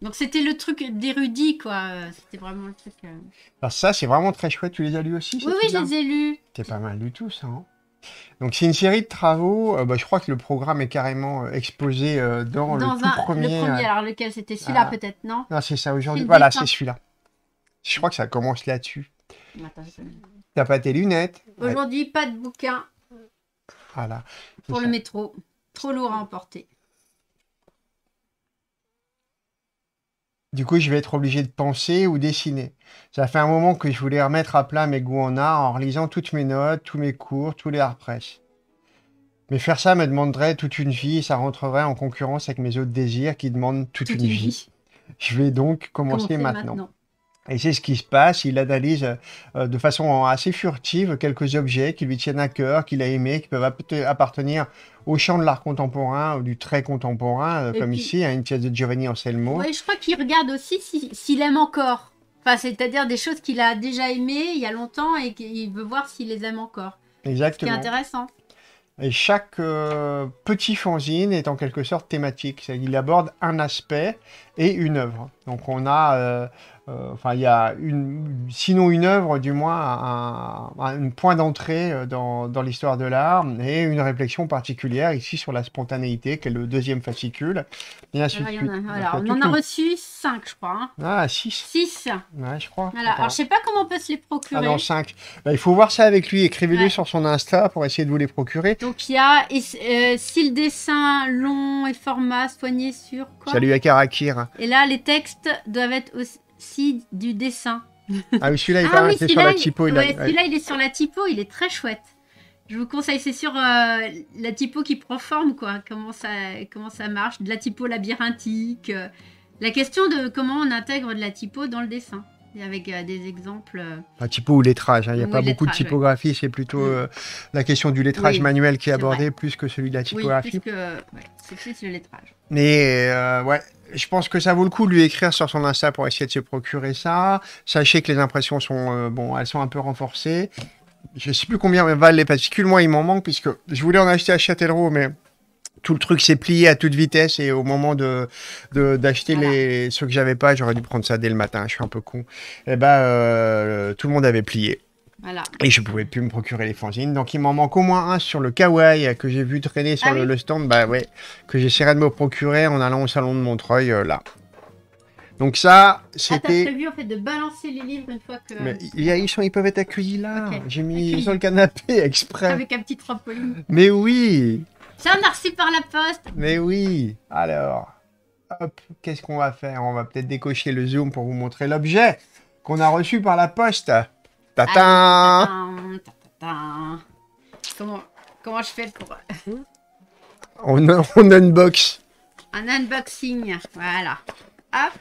Donc c'était le truc d'érudit, quoi. C'était vraiment le truc. Euh. Alors ah, ça, c'est vraiment très chouette. Tu les as lus aussi Oui, oui, je les ai lus. C'était pas mal du tout, ça. Hein. donc c'est une série de travaux. Euh, bah, je crois que le programme est carrément euh, exposé dans, le tout premier. Le premier, alors lequel c'était celui-là ah. peut-être, non Non, ah, c'est ça aujourd'hui. Voilà, c'est celui-là. Je crois que ça commence là-dessus. T'as pas tes lunettes Aujourd'hui, pas de bouquin. Pour le métro, trop lourd à emporter. Du coup, je vais être obligé de penser ou dessiner. Ça fait un moment que je voulais remettre à plat mes goûts en art en relisant toutes mes notes, tous mes cours, tous les art Mais faire ça me demanderait toute une vie et ça rentrerait en concurrence avec mes autres désirs qui demandent toute, une, vie. Je vais donc commencer, maintenant. Et c'est ce qui se passe. Il analyse euh, de façon assez furtive quelques objets qui lui tiennent à cœur, qu'il a aimés, qui peuvent appartenir au champ de l'art contemporain ou du très contemporain, euh, comme ici, à une pièce de Giovanni Anselmo. Oui, je crois qu'il regarde aussi s'il aime encore. Enfin, c'est-à-dire des choses qu'il a déjà aimées il y a longtemps et qu'il veut voir s'il les aime encore. Exactement. Ce qui est intéressant. Et chaque euh, petit fanzine est en quelque sorte thématique. Il aborde un aspect et une œuvre. Donc on a euh, enfin, il y a une, sinon une œuvre, du moins un, point d'entrée euh, dans, l'histoire de l'art et une réflexion particulière ici sur la spontanéité, qui est le deuxième fascicule. Et on ah, en a reçu 5, je crois. Hein. Ah, 6. 6. Ouais, je crois. Alors, je sais pas comment on peut se les procurer. Ah, 5. Bah, il faut voir ça avec lui. Écrivez-le sur son Insta pour essayer de vous les procurer. Donc, il y a euh, si le dessin long et format soigné sur quoi Salut à Karakir. Et là, les textes doivent être aussi si, du dessin. Ah oui, celui-là, il, est ah sur la typo. Il, celui il est sur la typo, il est très chouette. Je vous conseille, c'est sur euh, la typo qui prend forme, quoi. Comment ça, comment ça marche, de la typo labyrinthique. Euh, la question de comment on intègre de la typo dans le dessin avec euh, des exemples. Enfin, euh, typo ou lettrage, hein. il n'y a pas beaucoup de typographie, c'est plutôt euh, la question du lettrage manuel qui est abordée plus que celui de la typographie. Oui, plus que, c'est plus le lettrage. Mais ouais, je pense que ça vaut le coup de lui écrire sur son Insta pour essayer de se procurer ça. Sachez que les impressions sont, bon, elles sont un peu renforcées. Je ne sais plus combien valent les particules, moi il m'en manque puisque je voulais en acheter à Châtellerault, mais tout le truc s'est plié à toute vitesse et au moment de d'acheter les ceux que j'avais pas, j'aurais dû prendre ça dès le matin. Je suis un peu con. Et eh bah, ben, euh, tout le monde avait plié. Et je pouvais plus me procurer les fanzines. Donc il m'en manque au moins un sur le kawaii euh, que j'ai vu traîner sur ah le, stand. Bah ouais, que j'essaierai de me procurer en allant au salon de Montreuil euh, là. Donc ça, ah, c'était. Ah, prévu en fait de balancer les livres une fois que. il ils, peuvent être accueillis là. J'ai mis sur le canapé [laughs] exprès. Avec un petit trampoline. Mais oui. Ça un a par la poste. Mais oui. Alors, hop, qu'est-ce qu'on va faire On va peut-être décocher le zoom pour vous montrer l'objet qu'on a reçu par la poste. Tata Comment, comment je fais pour... on, unbox. Un unboxing, voilà. Hop.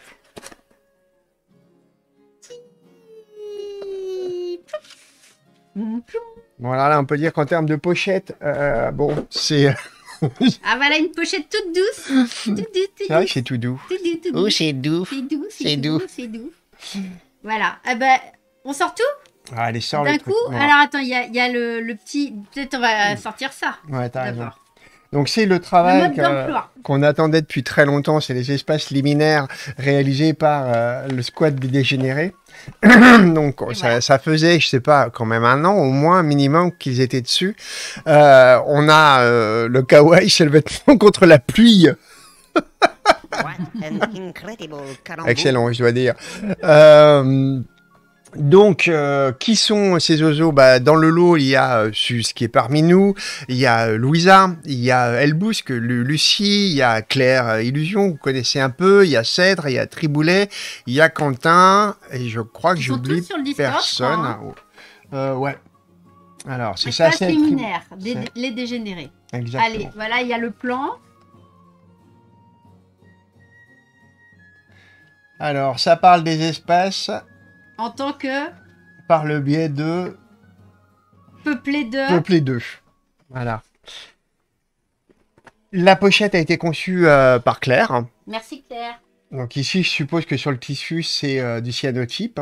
Voilà, là, on peut dire qu'en termes de pochette, euh, euh, bon, c'est. Euh, [laughs] ah, voilà une pochette toute douce. C'est vrai tout c'est tout doux. Oh, c'est doux. C'est doux, c'est doux. Voilà. Ah, ben, on sort tout Ah, allez, sort D'un coup, alors attends, il y a, le, petit. Peut-être on va mmh. sortir ça. Ouais, t'as raison. Donc c'est le travail qu'on attendait depuis très longtemps, c'est les espaces liminaires réalisés par le squat des dégénérés. [coughs] Donc, ça, faisait, je sais pas, quand même un an au moins minimum qu'ils étaient dessus. Euh, on a euh, le kawaii chez le vêtement [laughs] contre la pluie. [laughs] Excellent, je dois dire. Euh, donc, euh, qui sont ces oiseaux bah, Dans le lot, il y a euh, Sus qui est parmi nous, il y a euh, Louisa, il y a euh, Elbousque, Lucie, il y a Claire Illusion, vous connaissez un peu, il y a Cèdre, il y a Triboulet, il y a Quentin, et je crois que j'oublie personne. Hein. Ah, oh. ouais. Alors, c'est ça, les dégénérés. Allez, voilà, il y a le plan. Alors, ça parle des espaces. En tant que Par le biais de peuplé de. Peuplé de. Voilà. La pochette a été conçue euh, par Claire. Merci Claire. Donc ici, je suppose que sur le tissu, c'est euh, du cyanotype.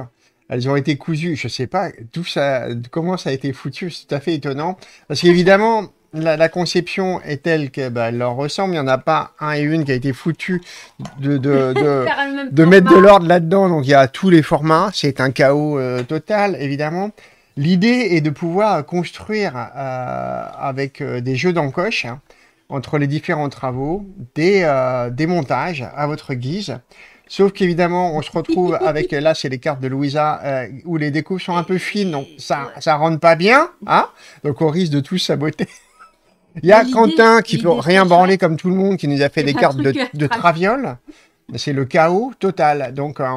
Elles ont été cousues, je sais pas tout ça, comment ça a été foutu, c'est tout à fait étonnant. Parce qu'évidemment, la, conception est telle qu'elle bah, leur ressemble. Il n'y en a pas un et une qui a été foutu de, [laughs] mettre de l'ordre là-dedans. Donc il y a tous les formats. C'est un chaos euh, total, évidemment. L'idée est de pouvoir construire euh, avec euh, des jeux d'encoche hein, entre les différents travaux des, des, montages à votre guise. Sauf qu'évidemment, on se retrouve [laughs] avec, là, c'est les cartes de Louisa, où les découpes sont un peu fines, donc ça, ça rentre pas bien, hein. Donc on risque de tout saboter. Il y a Quentin qui peut rien branler comme tout le monde, qui nous a fait des cartes de, traviole. C'est le chaos total. Donc, euh,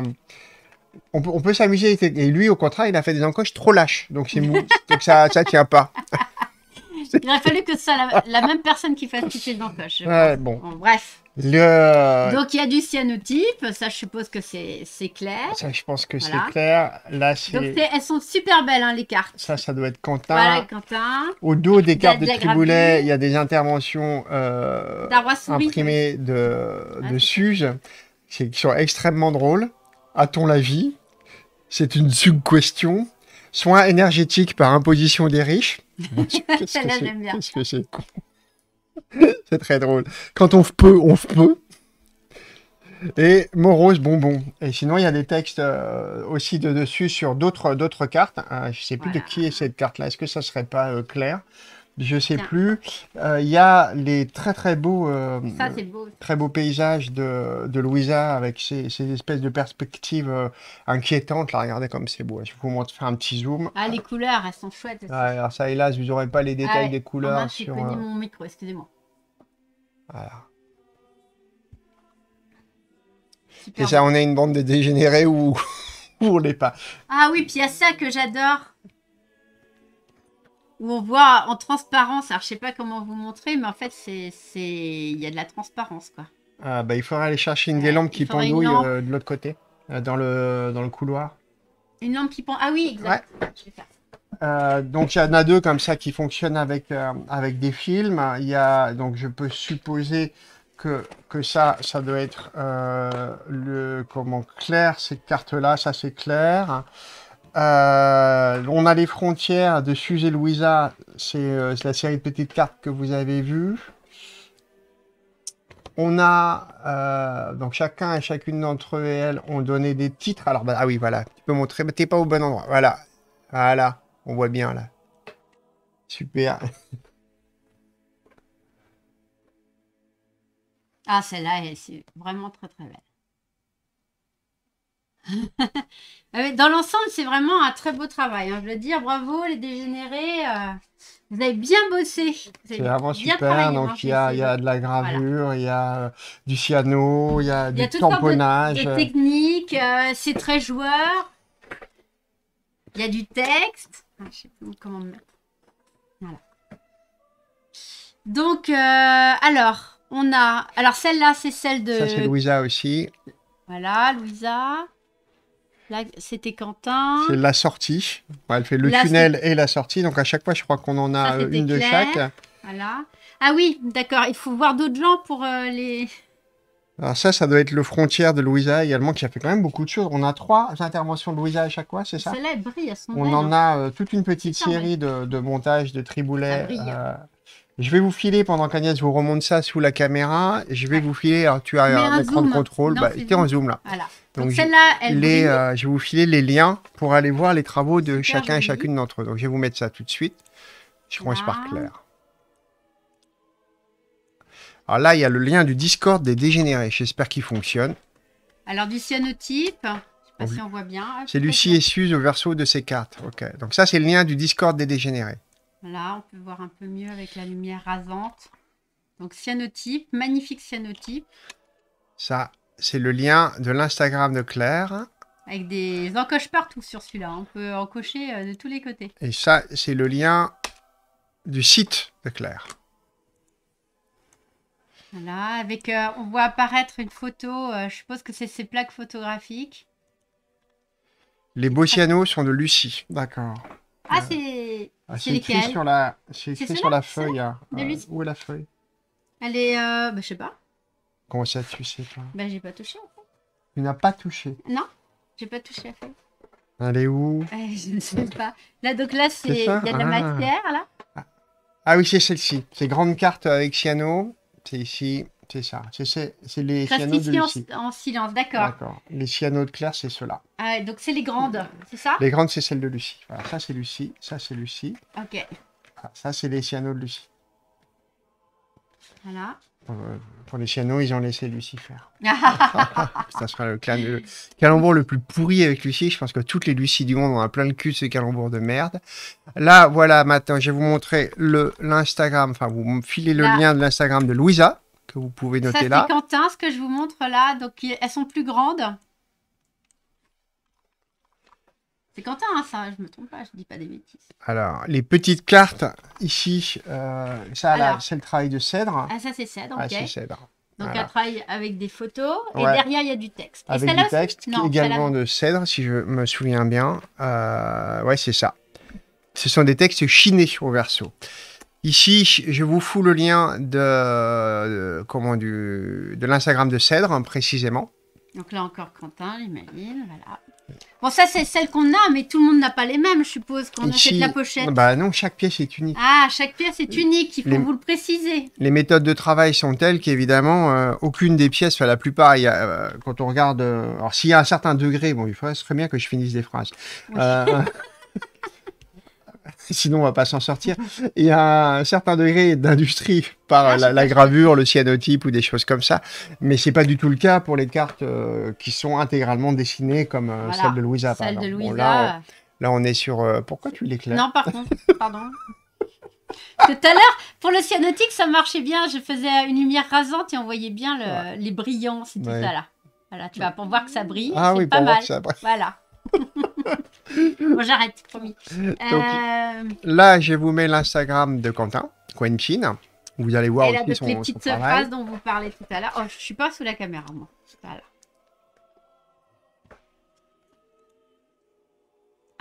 on peut, s'amuser. Et lui, au contraire, il a fait des encoches trop lâches. Donc, [laughs] donc ça, ça tient pas. [laughs] Il aurait fallu que ça, la, la même personne qui fasse toutes les encoches. Ouais, bon. bon. Bref. Donc il y a du cyanotype, ça je suppose que c'est clair. Ça je pense que c'est clair. Là, Donc elles sont super belles hein, les cartes. Ça, ça doit être Quentin. Voilà, Quentin. Au dos des cartes de Triboulet, il y a des interventions euh, imprimées de, ah, Suge qui sont extrêmement drôles. À ton vie c'est une sub-question. Soins énergétiques par imposition des riches. [laughs] Qu'est-ce que [laughs] C'est très drôle. Quand on peut, on peut. Et Morose Bonbon. Et sinon, il y a des textes euh, aussi de dessus sur d'autres cartes. Euh, je ne sais plus de qui est cette carte-là. Est-ce que ça ne serait pas euh, clair je sais plus. Il euh, y a les très très beaux, euh, très beaux paysages de, de Louisa avec ces, espèces de perspectives euh, inquiétantes. regardez comme c'est beau. Je vous montre, faire un petit zoom. Ah, les couleurs, elles sont chouettes. alors ça, hélas, vous n'aurez pas les ah détails des ah couleurs. Ah, sur, mon micro, excusez-moi. Voilà. C'est ça, on est une bande de dégénérés [laughs] ou on l'est pas. Ah oui, puis il y a ça que j'adore on voit en transparence. Alors, je sais pas comment vous montrer, mais en fait, c'est, il y a de la transparence, quoi. Ah, bah, il faudrait aller chercher une des lampes qui pendouille euh, de l'autre côté, euh, dans, le, dans le couloir. Une lampe qui pend. Ah oui, exact. Euh, donc il y en a deux comme ça qui fonctionnent avec, avec des films. Il y a, donc je peux supposer que, que ça, ça doit être le comment clair, cette carte-là, ça c'est clair. Euh, on a les frontières de Suze et Louisa, euh, c'est la série de petites cartes que vous avez vues. On a, euh, donc chacun et chacune d'entre elles ont donné des titres. Alors, bah, ah oui, voilà, tu peux montrer, mais t'es pas au bon endroit. Voilà, voilà, on voit bien là. Super. [laughs] Ah, celle-là, c'est vraiment très très belle. [laughs] Ah dans l'ensemble, c'est vraiment un très beau travail. Hein. Je veux dire, bravo les dégénérés. Euh, vous avez bien bossé. C'est vraiment super. Donc, hein, il y, a, de la gravure, il y a euh, du cyano, il y a du tamponnage. Il y a des euh. techniques. c'est très joueur. Il y a du texte. Ah, je ne sais plus comment me mettre. Voilà. Donc, alors, on a... Alors, celle-là, c'est celle de... Ça, c'est Louisa aussi. Voilà, Louisa c'était Quentin. C'est la sortie. elle fait le tunnel et la sortie. Donc à chaque fois, je crois qu'on en a euh, une de chaque. Ah oui, d'accord. Il faut voir d'autres gens pour euh, les. Alors ça, ça doit être le frontière de Louisa également, qui a fait quand même beaucoup de choses. On a trois interventions de Louisa à chaque fois, c'est ça Celle-là, brille à son On en hein. a euh, toute une petite série de, de montages de Triboulet je vais vous filer pendant qu'Agnès vous remonte ça sous la caméra. Je vais vous filer. Alors, tu as un, écran de hein. contrôle. Bah, tu es en zoom là. Donc, celle-là, elle. Les, euh, je vais vous filer les liens pour aller voir les travaux de chacun et chacune d'entre eux. Donc je vais vous mettre ça tout de suite. Je commence par clair. Alors là, il y a le lien du Discord des dégénérés. J'espère qu'il fonctionne. Alors du cyanotype. Je sais pas si on voit bien. Ah, c'est Lucie et Suze au verso de ces cartes. Ok. Donc ça, c'est le lien du Discord des dégénérés. Voilà, on peut voir un peu mieux avec la lumière rasante. Donc cyanotype, magnifique cyanotype. Ça, c'est le lien de l'Instagram de Claire. Avec des encoches partout sur celui-là. On peut encocher euh, de tous les côtés. Et ça, c'est le lien du site de Claire. Voilà, avec, euh, on voit apparaître une photo, euh, je suppose que c'est ses plaques photographiques. Les beaux ah. cyanos sont de Lucie, d'accord. Ah, ah, c'est. c'est écrit sur la, c'est sur la feuille. Hein. Euh, où est la feuille Elle est, euh, bah, je sais pas. Comment ça tu sais pas Bah j'ai pas touché en fait. Tu n'as pas touché. Non, j'ai pas touché la feuille. Elle est où euh, Je ne sais pas. Là donc là c'est, il y a de la ah. matière là. Ah. ah oui c'est celle-ci. C'est grande carte avec Ciano. C'est ici c'est ça. C'est les cyanodes de Lucie. En, en silence, d'accord. D'accord. Les de Claire, c'est ceux-là. Ah donc c'est les grandes, c'est ça Les grandes, c'est celles de Lucie. Voilà, ça c'est Lucie, ça c'est Lucie. Ok. Ah, ça c'est les cyanodes de Lucie. Voilà. Euh, pour les chianos, ils ont laissé Lucie faire. [laughs] [laughs] ça sera le, le, calembour le plus pourri avec Lucie. Je pense que toutes les Lucies du monde ont un plein de cul de ces calembours de merde. Là, voilà, maintenant, je vais vous montrer l'Instagram. Enfin, vous me filez le lien de l'Instagram de Louisa vous pouvez noter ça, c'est Quentin, ce que je vous montre là. Donc, elles sont plus grandes. C'est Quentin, hein, ça, je me trompe pas, je dis pas des bêtises. Alors, les petites cartes ici, euh, ça, c'est le travail de Cèdre. Ah, ça, c'est Cèdre, ah, ok. c'est Cèdre. Donc, un travail avec des photos et derrière, il y a du texte. Avec du texte, non, également de Cèdre, si je me souviens bien. Euh, ouais, c'est ça. Ce sont des textes chinés au verso. Ici, je vous fous le lien de, euh, comment, du, de l'Instagram de Cèdre, précisément. Donc là encore Quentin, l'email, voilà. Bon, ça, c'est celle qu'on a, mais tout le monde n'a pas les mêmes, je suppose, qu'on achète la pochette. Bah non, chaque pièce est unique. Ah, chaque pièce est unique, il faut vous le préciser. Les méthodes de travail sont telles qu'évidemment, euh, aucune des pièces, la plupart, y a, euh, quand on regarde. alors, s'il y a un certain degré, bon, il faudrait, serait bien que je finisse des phrases. Oui. [laughs] sinon on va pas s'en sortir. Il y a un certain degré d'industrie par ah, la, gravure, le cyanotype ou des choses comme ça, mais c'est pas du tout le cas pour les cartes euh, qui sont intégralement dessinées comme euh, celle de Louisa. Celle de là, on, est sur. Euh, pourquoi tu l'éclaires Non, pardon. pardon. Tout à l'heure, pour le cyanotype, ça marchait bien. Je faisais une lumière rasante et on voyait bien les brillants, c'est tout ça là. Voilà, tu vas pour voir que ça brille. Ah oui, pas mal. Voir que Voilà. [laughs] bon, j'arrête, promis. Euh, là, je vous mets l'Instagram de Quentin, Quenchin. Vous allez voir aussi son, les petites phrases dont vous parlez tout à l'heure. Oh, je suis pas sous la caméra, moi. Je pas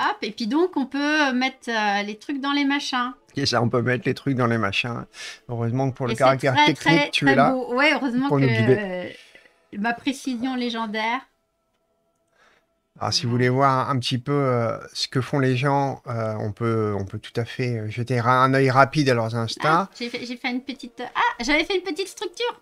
Hop, et puis donc, on peut mettre euh, les trucs dans les machins. Et ça, on peut mettre les trucs dans les machins. Heureusement que pour le caractère très, technique, très, tu très es là. Ouais, heureusement que euh, ma précision légendaire alors, si vous voulez voir un petit peu euh, ce que font les gens, euh, on, peut, on peut tout à fait euh, jeter un œil rapide à leurs ah, Insta. j'ai fait, une petite. Ah, j'avais fait une petite structure.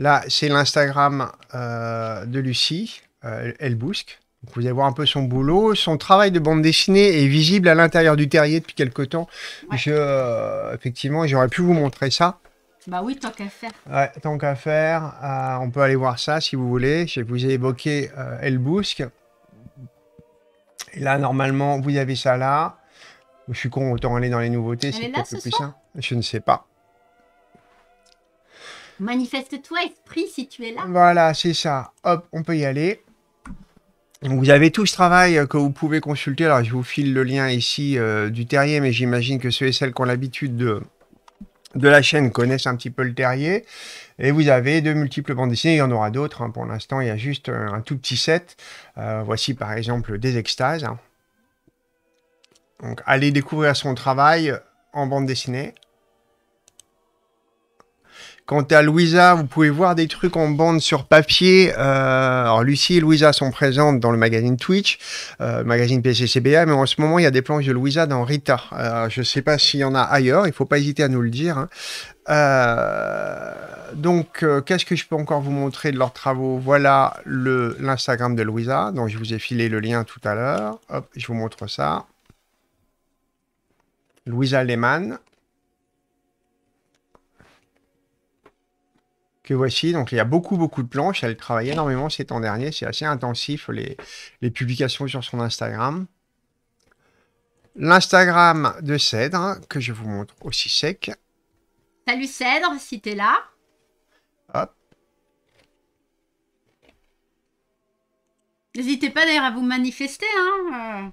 Là, c'est l'Instagram de Lucie, elle bousque. vous allez voir un peu son boulot. Son travail de bande dessinée est visible à l'intérieur du terrier depuis quelque temps. effectivement, j'aurais pu vous montrer ça. Bah oui, tant qu'à faire. Ouais, tant qu'à faire, euh, on peut aller voir ça si vous voulez. Je vous ai évoqué euh, là, normalement, vous avez ça là. Je suis con, autant aller dans les nouveautés, c'est peut plus simple. Je ne sais pas. Manifeste-toi, esprit, si tu es là. Voilà, c'est ça. Hop, on peut y aller. vous avez tout ce travail euh, que vous pouvez consulter. Alors, je vous file le lien ici euh, du terrier, mais j'imagine que ceux et celles qui ont l'habitude de, de la chaîne connaissent un petit peu le terrier. Et vous avez de multiples bandes dessinées, il y en aura d'autres. Hein. Pour l'instant, il y a juste un tout petit set. Euh, voici par exemple des extases. Donc allez découvrir son travail en bande dessinée. Quant à Louisa, vous pouvez voir des trucs en bande sur papier. Euh, alors Lucie et Louisa sont présentes dans le magazine Twitch, euh, magazine PCCBA, mais en ce moment il y a des planches de Louisa dans Rita. Euh, je ne sais pas s'il y en a ailleurs, il ne faut pas hésiter à nous le dire. Hein. donc, qu'est-ce que je peux encore vous montrer de leurs travaux Voilà l'Instagram de Louisa, dont je vous ai filé le lien tout à l'heure. Hop, je vous montre ça. Louisa Lehmann. voici. Donc, il y a beaucoup, beaucoup de planches. Elle travaille énormément ces temps derniers. C'est assez intensif, les, publications sur son Instagram. L'Instagram de Cèdre, que je vous montre aussi sec. Salut Cèdre, si t'es là. Hop. N'hésitez pas d'ailleurs à vous manifester. Hein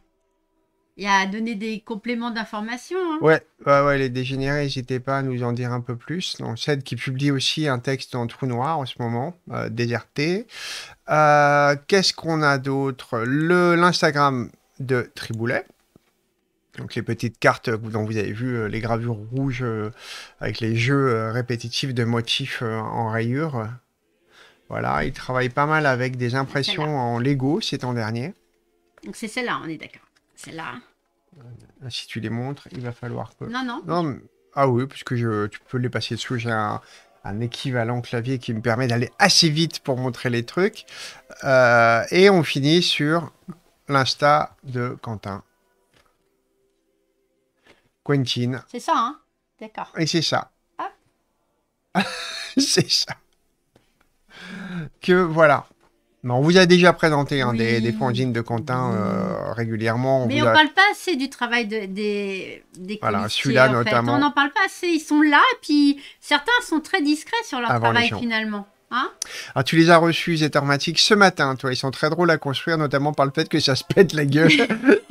et à donner des compléments d'information. Hein. Ouais, les dégénérés, n'hésitez pas à nous en dire un peu plus. Donc, celle qui publie aussi un texte en trou noir en ce moment, euh, déserté. Euh, qu'est-ce qu'on a d'autre L'Instagram de Triboulet. Donc les petites cartes dont vous avez vu euh, les gravures rouges avec les jeux répétitifs de motifs en rayures. Voilà, il travaille pas mal avec des impressions en Lego, ces temps dernier. Donc c'est celle-là, on est d'accord. C'est là euh, Si tu les montres, il va falloir que... Non, non. Ah oui, puisque je... tu peux les passer dessus, J'ai un... équivalent clavier qui me permet d'aller assez vite pour montrer les trucs. Euh, et on finit sur l'Insta de Quentin. Quentin. C'est ça, hein D'accord. Et c'est ça. Hop. Ah. [laughs] c'est ça. Que voilà on vous a déjà présenté hein, des, des de Quentin euh, régulièrement. Mais on parle pas assez du travail des, des Voilà, celui-là notamment. On n'en parle pas assez. Ils sont là, puis certains sont très discrets sur leur travail finalement. Hein ah, tu les as reçus, ces ce matin, toi. Ils sont très drôles à construire, notamment par le fait que ça se pète la gueule.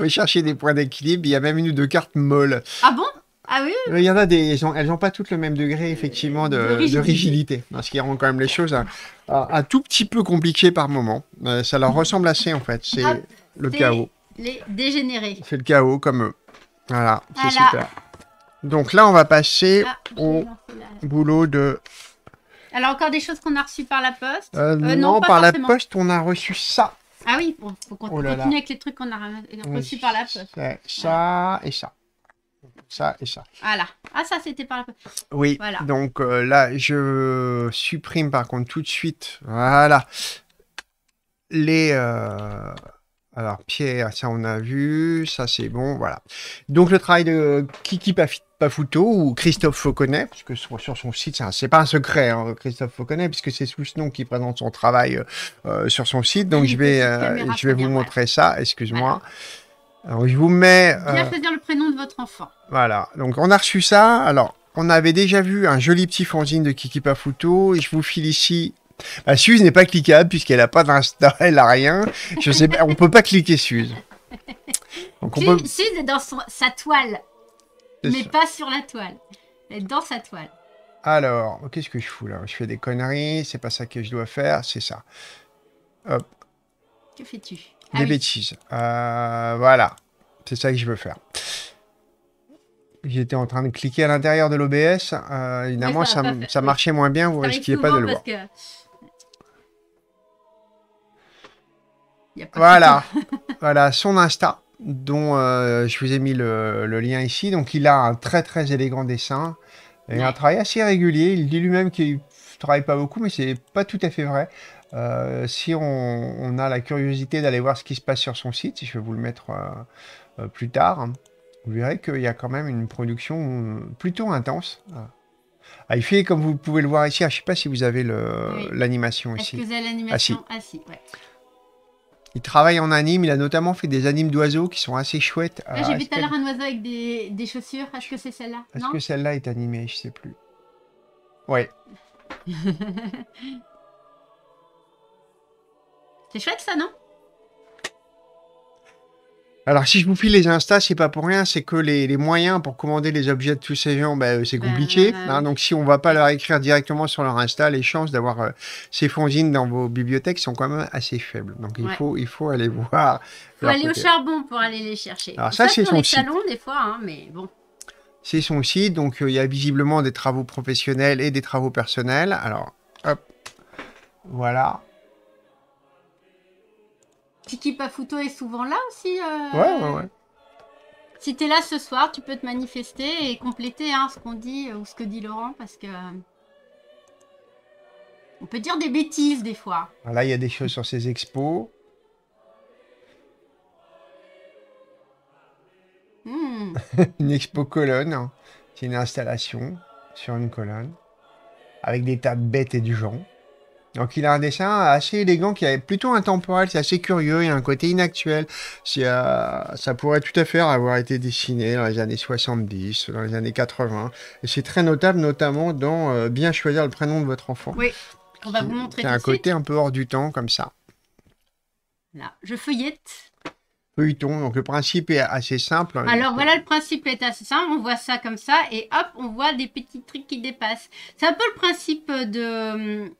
Vous [laughs] chercher des points d'équilibre. Il y a même une ou deux cartes molles. Ah bon ah oui, Il y en a des, elles n'ont pas toutes le même degré, euh, effectivement, de, de rigidité. Ce qui rend quand même les choses hein un tout petit peu compliqué par moment. Euh, ça leur mhm. ressemble assez en fait. C'est ah, le chaos. Les dégénérés. C'est le chaos comme eux. Voilà, c'est super. Donc là, on va passer ah, au boulot de. Alors encore des choses qu'on a reçues par la poste. Euh, euh, non, par la poste, on a reçu ça. Ah oui, bon, faut qu'on oh avec les trucs qu'on a reçus par la poste. Ça et ça ça et ça. Voilà. Ah, ça, c'était par la... Oui, voilà. donc euh, là, je supprime par contre tout de suite. Voilà. Les... Euh, alors, Pierre, ça, on a vu. Ça, c'est bon, voilà. Donc, le travail de Kiki Pafit Pafuto ou Christophe Fauconnet, parce que sur, son site, c'est pas un secret, hein, Christophe Fauconnet, puisque c'est sous ce nom qu'il présente son travail euh, sur son site. Donc, je vais, je vais vous montrer ça, excuse-moi. Alors, je vous mets... Euh... choisir le prénom de votre enfant. Voilà. Donc, on a reçu ça. Alors, on avait déjà vu un joli petit fanzine de Kiki Pafuto. Et je vous file ici... Bah, Suze n'est pas cliquable puisqu'elle n'a pas d'Insta, [laughs] elle n'a rien. Je sais pas, on peut pas cliquer Suze. Suze est dans sa toile, mais pas sur la toile. Elle est dans sa toile. Alors, oh, qu'est-ce que je fous là Je fais des conneries, c'est pas ça que je dois faire, c'est ça. Hop. Que fais-tu ah des bêtises. Euh, voilà. C'est ça que je veux faire. J'étais en train de cliquer à l'intérieur de l'OBS. Euh, évidemment, ça, marchait moins bien. Vous ne risquiez pas de le voir. voilà. [laughs] voilà. Son Insta, dont euh, je vous ai mis le, lien ici. Donc, il a un très, très élégant dessin. Et un travail assez régulier. Il dit lui-même qu'il travaille pas beaucoup, mais c'est pas tout à fait vrai. Euh, si on, a la curiosité d'aller voir ce qui se passe sur son site, si je vais vous le mettre euh, euh, plus tard, hein, vous verrez qu'il y a quand même une production plutôt intense. Ah, ah il fait comme vous pouvez le voir ici. Ah, je ne sais pas si vous avez l'animation ici. Est-ce que vous avez l'animation ah, ah, si. ouais. Il travaille en anime. Il a notamment fait des animes d'oiseaux qui sont assez chouettes. j'ai vu tout à l'heure un oiseau avec des, des chaussures. Est-ce que c'est celle-là Est-ce que celle-là est animée Je ne sais plus. Ouais. [laughs] C'est chouette ça, non alors, si je vous file les Insta, c'est pas pour rien, c'est que les, moyens pour commander les objets de tous ces gens, ben, euh, c'est ben, compliqué. Ben, hein. donc, si on va pas leur écrire directement sur leur Insta, les chances d'avoir euh, ces fonzines dans vos bibliothèques sont quand même assez faibles. Donc, il, faut, il faut aller voir. Il faut aller au charbon pour aller les chercher. Alors, ça, c'est son les des fois, hein, mais bon. C'est son site, donc euh, il y a visiblement des travaux professionnels et des travaux personnels. Alors, hop, voilà à photo est souvent là aussi. Euh, ouais, ouais, ouais. Si t'es là ce soir, tu peux te manifester et compléter hein, ce qu'on dit euh, ou ce que dit Laurent parce que. Euh, on peut dire des bêtises des fois. là, il y a des choses sur ces expos. Hmm. [laughs] une expo colonne, hein. c'est une installation sur une colonne avec des tables bêtes et du genre. Donc il a un dessin assez élégant qui est plutôt intemporel, c'est assez curieux, il y a un côté inactuel. Euh, ça pourrait tout à fait avoir été dessiné dans les années 70, dans les années 80. Et c'est très notable notamment dans euh, Bien choisir le prénom de votre enfant. Oui, on va vous montrer. C'est un côté un peu hors du temps comme ça. Là, je feuillette. Feuilleton, donc le principe est assez simple. Hein. Alors voilà, le principe est assez simple, on voit ça comme ça et hop, on voit des petits trucs qui dépassent. C'est un peu le principe de hum,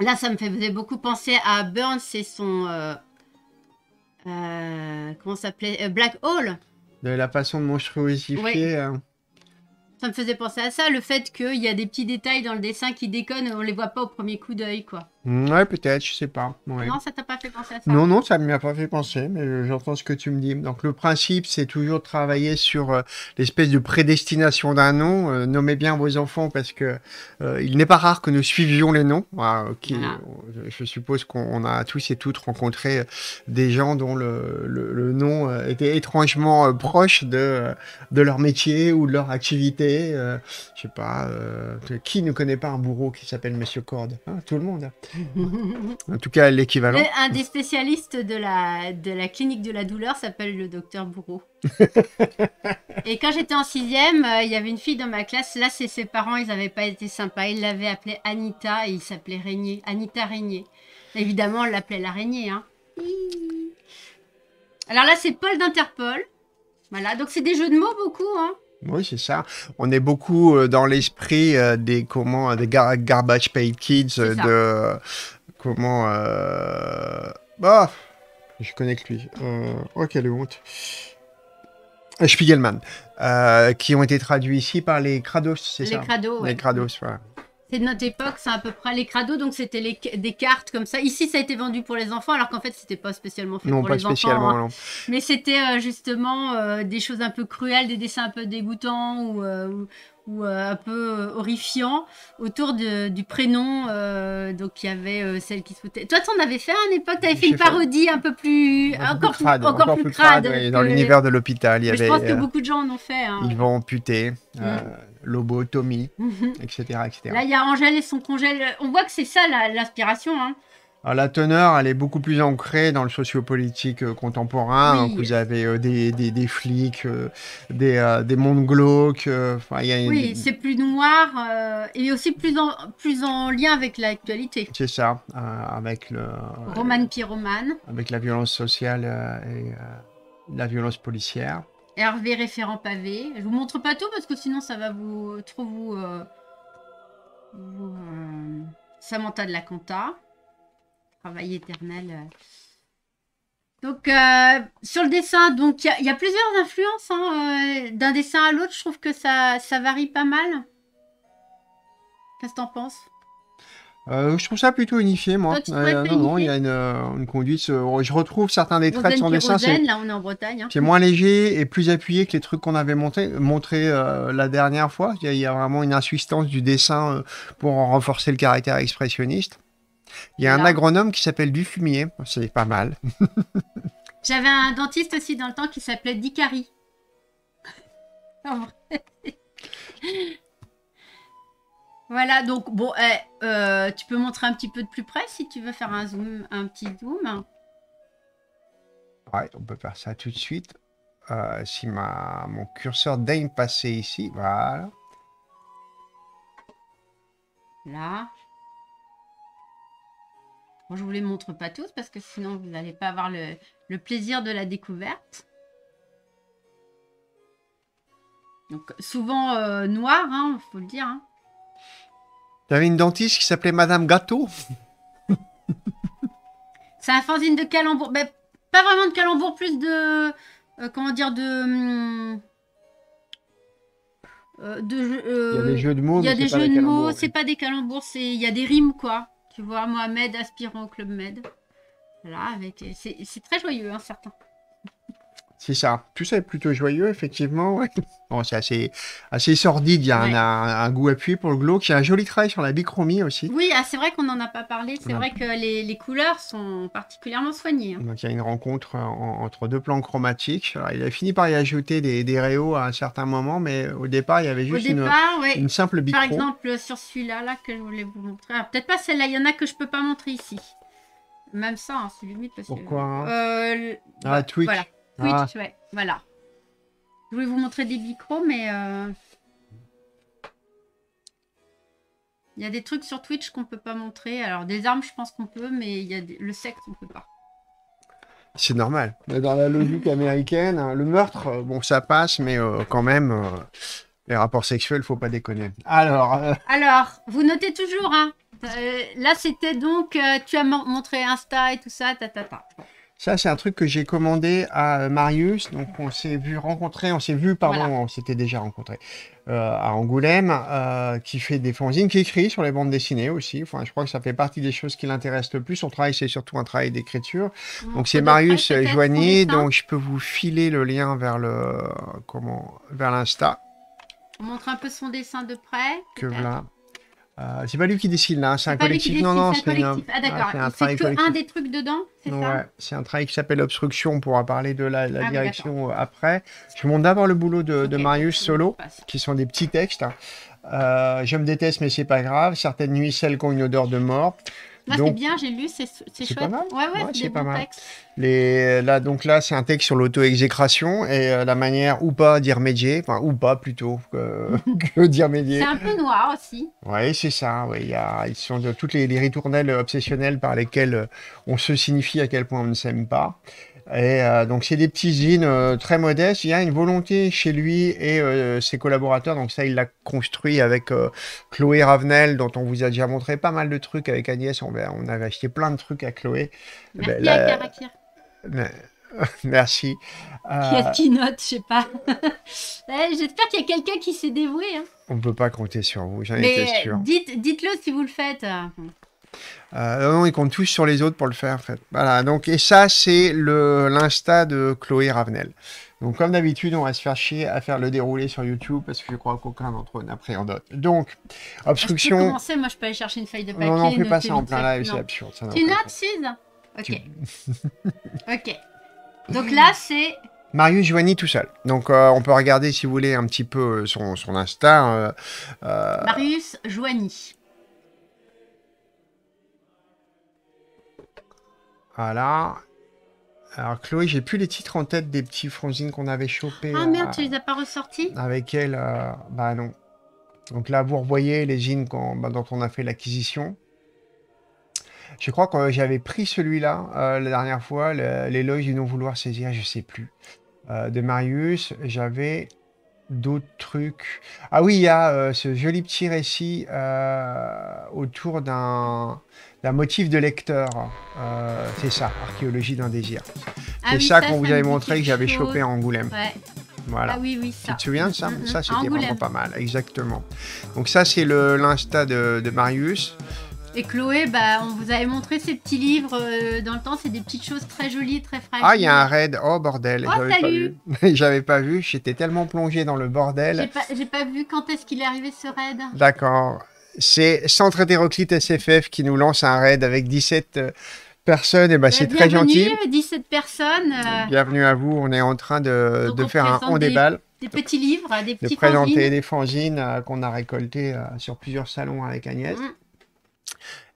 Là, ça me faisait beaucoup penser à Burns et son... Euh, euh, comment s'appelait euh, Black Hole De la passion de mon cheveu Ça me faisait penser à ça, le fait qu'il y a des petits détails dans le dessin qui déconnent, on les voit pas au premier coup d'œil, quoi. Ouais, peut-être, je sais pas. Non, ça t'a pas fait penser à ça. Non, non, ça m'y a pas fait penser, mais euh, j'entends ce que tu me dis. Donc le principe, c'est toujours travailler sur euh, l'espèce de prédestination d'un nom. Euh, nommez bien vos enfants parce que il n'est pas rare que nous suivions les noms. Ah, Je suppose qu'on a tous et toutes rencontré des gens dont le, nom était étrangement proche de, de leur métier ou de leur activité. je sais pas, qui ne connaît pas un bourreau qui s'appelle Monsieur Corde hein, Tout le monde en tout cas, l'équivalent. Un des spécialistes de la, de la clinique de la douleur s'appelle le docteur Bourreau. [laughs] et quand j'étais en sixième, euh, il y avait une fille dans ma classe. Là, c'est ses parents, ils n'avaient pas été sympas. Ils l'avaient appelée Anita et il s'appelait Régnier. Anita Régnier. Évidemment, on l'appelait l'araignée. Hein. Alors là, c'est Paul d'Interpol. Voilà, donc c'est des jeux de mots beaucoup. Hein. Oui, c'est ça. On est beaucoup euh, dans l'esprit euh, des comment euh, des garbage paid kids de comment euh... Bah, je connecte lui. Ok Oh quelle honte. Spiegelman, qui ont été traduits ici par les Krados, c'est ça Les Krados, Les Krados, voilà. C'est de notre époque, c'est à peu près les crados, donc c'était des cartes comme ça. Ici, ça a été vendu pour les enfants, alors qu'en fait, c'était pas spécialement fait pour les enfants. Hein. Non. spécialement. Mais c'était euh, justement euh, des choses un peu cruelles, des dessins un peu dégoûtants ou, euh, ou un peu horrifiants autour du prénom. donc il y avait celle qui se foutait. Toi, en avais fait à une époque, avais fait une parodie un peu plus, encore, plus, encore, plus crade, dans l'univers de l'hôpital. Il y avait, je pense que beaucoup de gens en ont fait. Hein. Ils vont amputer. Mmh lobotomie, mhm. etc., etc. Là, il y a Angèle et son congèle. On voit que c'est ça l'inspiration. Hein. Ah, la teneur, elle est beaucoup plus ancrée dans le sociopolitique euh, contemporain. Hein, vous avez euh, des, des, flics, euh, des, mondes glauques. oui, c'est plus noir et aussi plus en, plus en lien avec l'actualité. C'est ça, avec le. Romane pyromane. Avec la violence sociale et la violence policière. Hervé référent pavé. Je vous montre pas tout parce que sinon ça va vous trop vous, euh, euh, Samantha de la Conta. Travail éternel. Euh. Donc sur le dessin, donc il y, a plusieurs influences hein, d'un dessin à l'autre. Je trouve que ça, ça varie pas mal. Qu'est-ce que en penses euh, je trouve ça plutôt unifié, moi. Euh, non, non, il y a euh, une, conduite. Oh, je retrouve certains des traits son dessin. C'est là, on est en Bretagne. C'est hein. moins léger et plus appuyé que les trucs qu'on avait montrés la dernière fois. Il y, a, vraiment une insistance du dessin pour renforcer le caractère expressionniste. Il y a un agronome qui s'appelle Dufumier. C'est pas mal. [laughs] J'avais un dentiste aussi dans le temps qui s'appelait Dicari. [laughs] en vrai. Voilà, donc bon, eh, euh, tu peux montrer un petit peu de plus près si tu veux faire un zoom, un petit zoom. Ouais, on peut faire ça tout de suite. Euh, si ma, mon curseur daigne passer ici, voilà. Là. Bon, je vous les montre pas tous parce que sinon vous n'allez pas avoir le, plaisir de la découverte. Donc souvent euh, noir, il hein, faut le dire. Hein. T'avais une dentiste qui s'appelait Madame Gâteau [laughs] C'est un fanzine de calembour. Ben, pas vraiment de calembour, plus de. Euh, comment dire De. Hmm, euh, de euh, il y a des jeux de mots. Il y a des jeux de mots, c'est pas des calembours, c'est il y a des rimes quoi. Tu vois, Mohamed aspirant au club Med. Là, avec c'est très joyeux, hein, certains c'est ça. Tout ça est plutôt joyeux, effectivement. [laughs] Bon, c'est assez, assez sordide. Il y a un, un, goût appuyé pour le glow. Il y a un joli travail sur la bichromie aussi. Oui, ah, c'est vrai qu'on n'en a pas parlé. C'est vrai que les, les, couleurs sont particulièrement soignées. Hein. Donc, il y a une rencontre euh, entre deux plans chromatiques. il a fini par y ajouter des, des réaux à un certain moment, mais au départ, il y avait juste une, simple bichromie. Par exemple, sur celui-là là, que je voulais vous montrer. Ah, peut-être pas celle-là. Il y en a que je peux pas montrer ici. Même ça, hein, c'est limite parce Pourquoi que... Hein euh, Ah, Twitch. Twitch, ah. ouais, voilà. Je voulais vous montrer des micros, mais... Euh, il y a des trucs sur Twitch qu'on peut pas montrer. Alors, des armes, je pense qu'on peut, mais il y le sexe, on peut pas. C'est normal. Dans la logique américaine, hein, le meurtre, euh, bon, ça passe, mais euh, quand même, les rapports sexuels, faut pas déconner. Alors. [laughs] Alors, vous notez toujours, hein. là, c'était donc, tu as montré Insta et tout ça, ta ta ta. Ça, c'est un truc que j'ai commandé à euh, Marius. Donc, on s'est vu rencontrer, on s'est vu, pardon, on s'était déjà rencontré euh, à Angoulême, euh, qui fait des fanzines, qui écrit sur les bandes dessinées aussi. Enfin, je crois que ça fait partie des choses qui l'intéressent le plus. Son travail, c'est surtout un travail d'écriture. Mmh. donc, c'est Marius Joigny. Donc, je peux vous filer le lien vers le comment, vers l'insta. On montre un peu son dessin de près. Que voilà. Euh, c'est pas lui qui décide là, hein, c'est un collectif. non, non, c'est un, ah, d'accord. c'est un des trucs dedans, c'est C'est un travail qui s'appelle Obstruction, on pourra parler de la, ah, bah, direction euh, après. Je montre d'abord le boulot de, Marius Solo, qui sont des petits textes. Hein. Euh, je me déteste, mais c'est pas grave. Certaines nuits, celles qui ont une odeur de mort. Ah, c'est bien, j'ai lu, c'est chouette. Pas mal. Ouais, ouais, c'est pas mal. Les, là, donc là, c'est un texte sur l'auto-exécration et euh, la manière ou pas d'y remédier, enfin, ou pas plutôt que, [laughs] d'y remédier. C'est un peu noir aussi. Ouais, c'est ça. Il y a, ils sont toutes les, les ritournelles obsessionnelles par lesquelles euh, on se signifie à quel point on ne s'aime pas. Et euh, donc c'est des petits zines euh, très modestes. Il y a une volonté chez lui et euh, ses collaborateurs. Donc ça, il l'a construit avec Chloé Ravenel, dont on vous a déjà montré pas mal de trucs avec Agnès. On, on avait acheté plein de trucs à Chloé. Merci ben, à ben, [laughs] Merci. Qui, qui note, je sais pas. [laughs] Eh, j'espère qu'il y a quelqu'un qui s'est dévoué. Hein. On ne peut pas compter sur vous, j'en étais sûr. Dites, dites-le si vous le faites. Euh, non, ils comptent tous sur les autres pour le faire, en fait. Voilà, donc, et ça, c'est l'insta de Chloé Ravenel. Donc, comme d'habitude, on va se faire chier à faire le déroulé sur YouTube parce que je crois qu'aucun d'entre eux n'appréhende. Donc, obstruction. Commencer, moi, je peux aller chercher une feuille de papier. Non, non, fais pas ça en plein live, c'est absurde. tu notes, Ok. [laughs] ok. Donc là, [laughs] c'est. Marius Joigny tout seul. Donc euh, on peut regarder si vous voulez un petit peu euh, son, son Insta. Euh, Marius Joigny. Voilà. Alors Chloé, j'ai plus les titres en tête des petits fronzines qu'on avait chopés. Ah merde, tu euh, les as pas ressortis Avec elle, euh, bah non. Donc là, vous revoyez les zines bah, dont on a fait l'acquisition. Je crois que j'avais pris celui-là euh, la dernière fois, l'éloge du non-vouloir saisir, je sais plus. de Marius, j'avais d'autres trucs. Ah oui, il y a ce joli petit récit autour d'un la motif de lecteur. Euh, c'est ça, archéologie d'un désir. Ah c'est ça, qu'on vous avait montré que j'avais chopé à Angoulême. Voilà. Ah oui, oui, ça. Tu te souviens de ça mm, mm, Ça, c'était vraiment pas mal, exactement. Donc ça, c'est l'Insta de, de, Marius. Et Chloé, bah, on vous avait montré ces petits livres euh, dans le temps, c'est des petites choses très jolies, très fraîches. Ah, il y a un raid, oh bordel, oh, j'avais pas [laughs] vu, j'étais tellement plongé dans le bordel. J'ai pas, pas vu quand est-ce qu'il est arrivé ce raid. D'accord, c'est Centre Hétéroclite SFF qui nous lance un raid avec 17 euh, personnes. Et eh ben, c'est euh, très gentil. 17 personnes. Euh. Bienvenue à vous. On est en train de, faire un on balles. des petits livres, des petits de présenter des fanzines qu'on a récoltées sur plusieurs salons avec Agnès. Mm.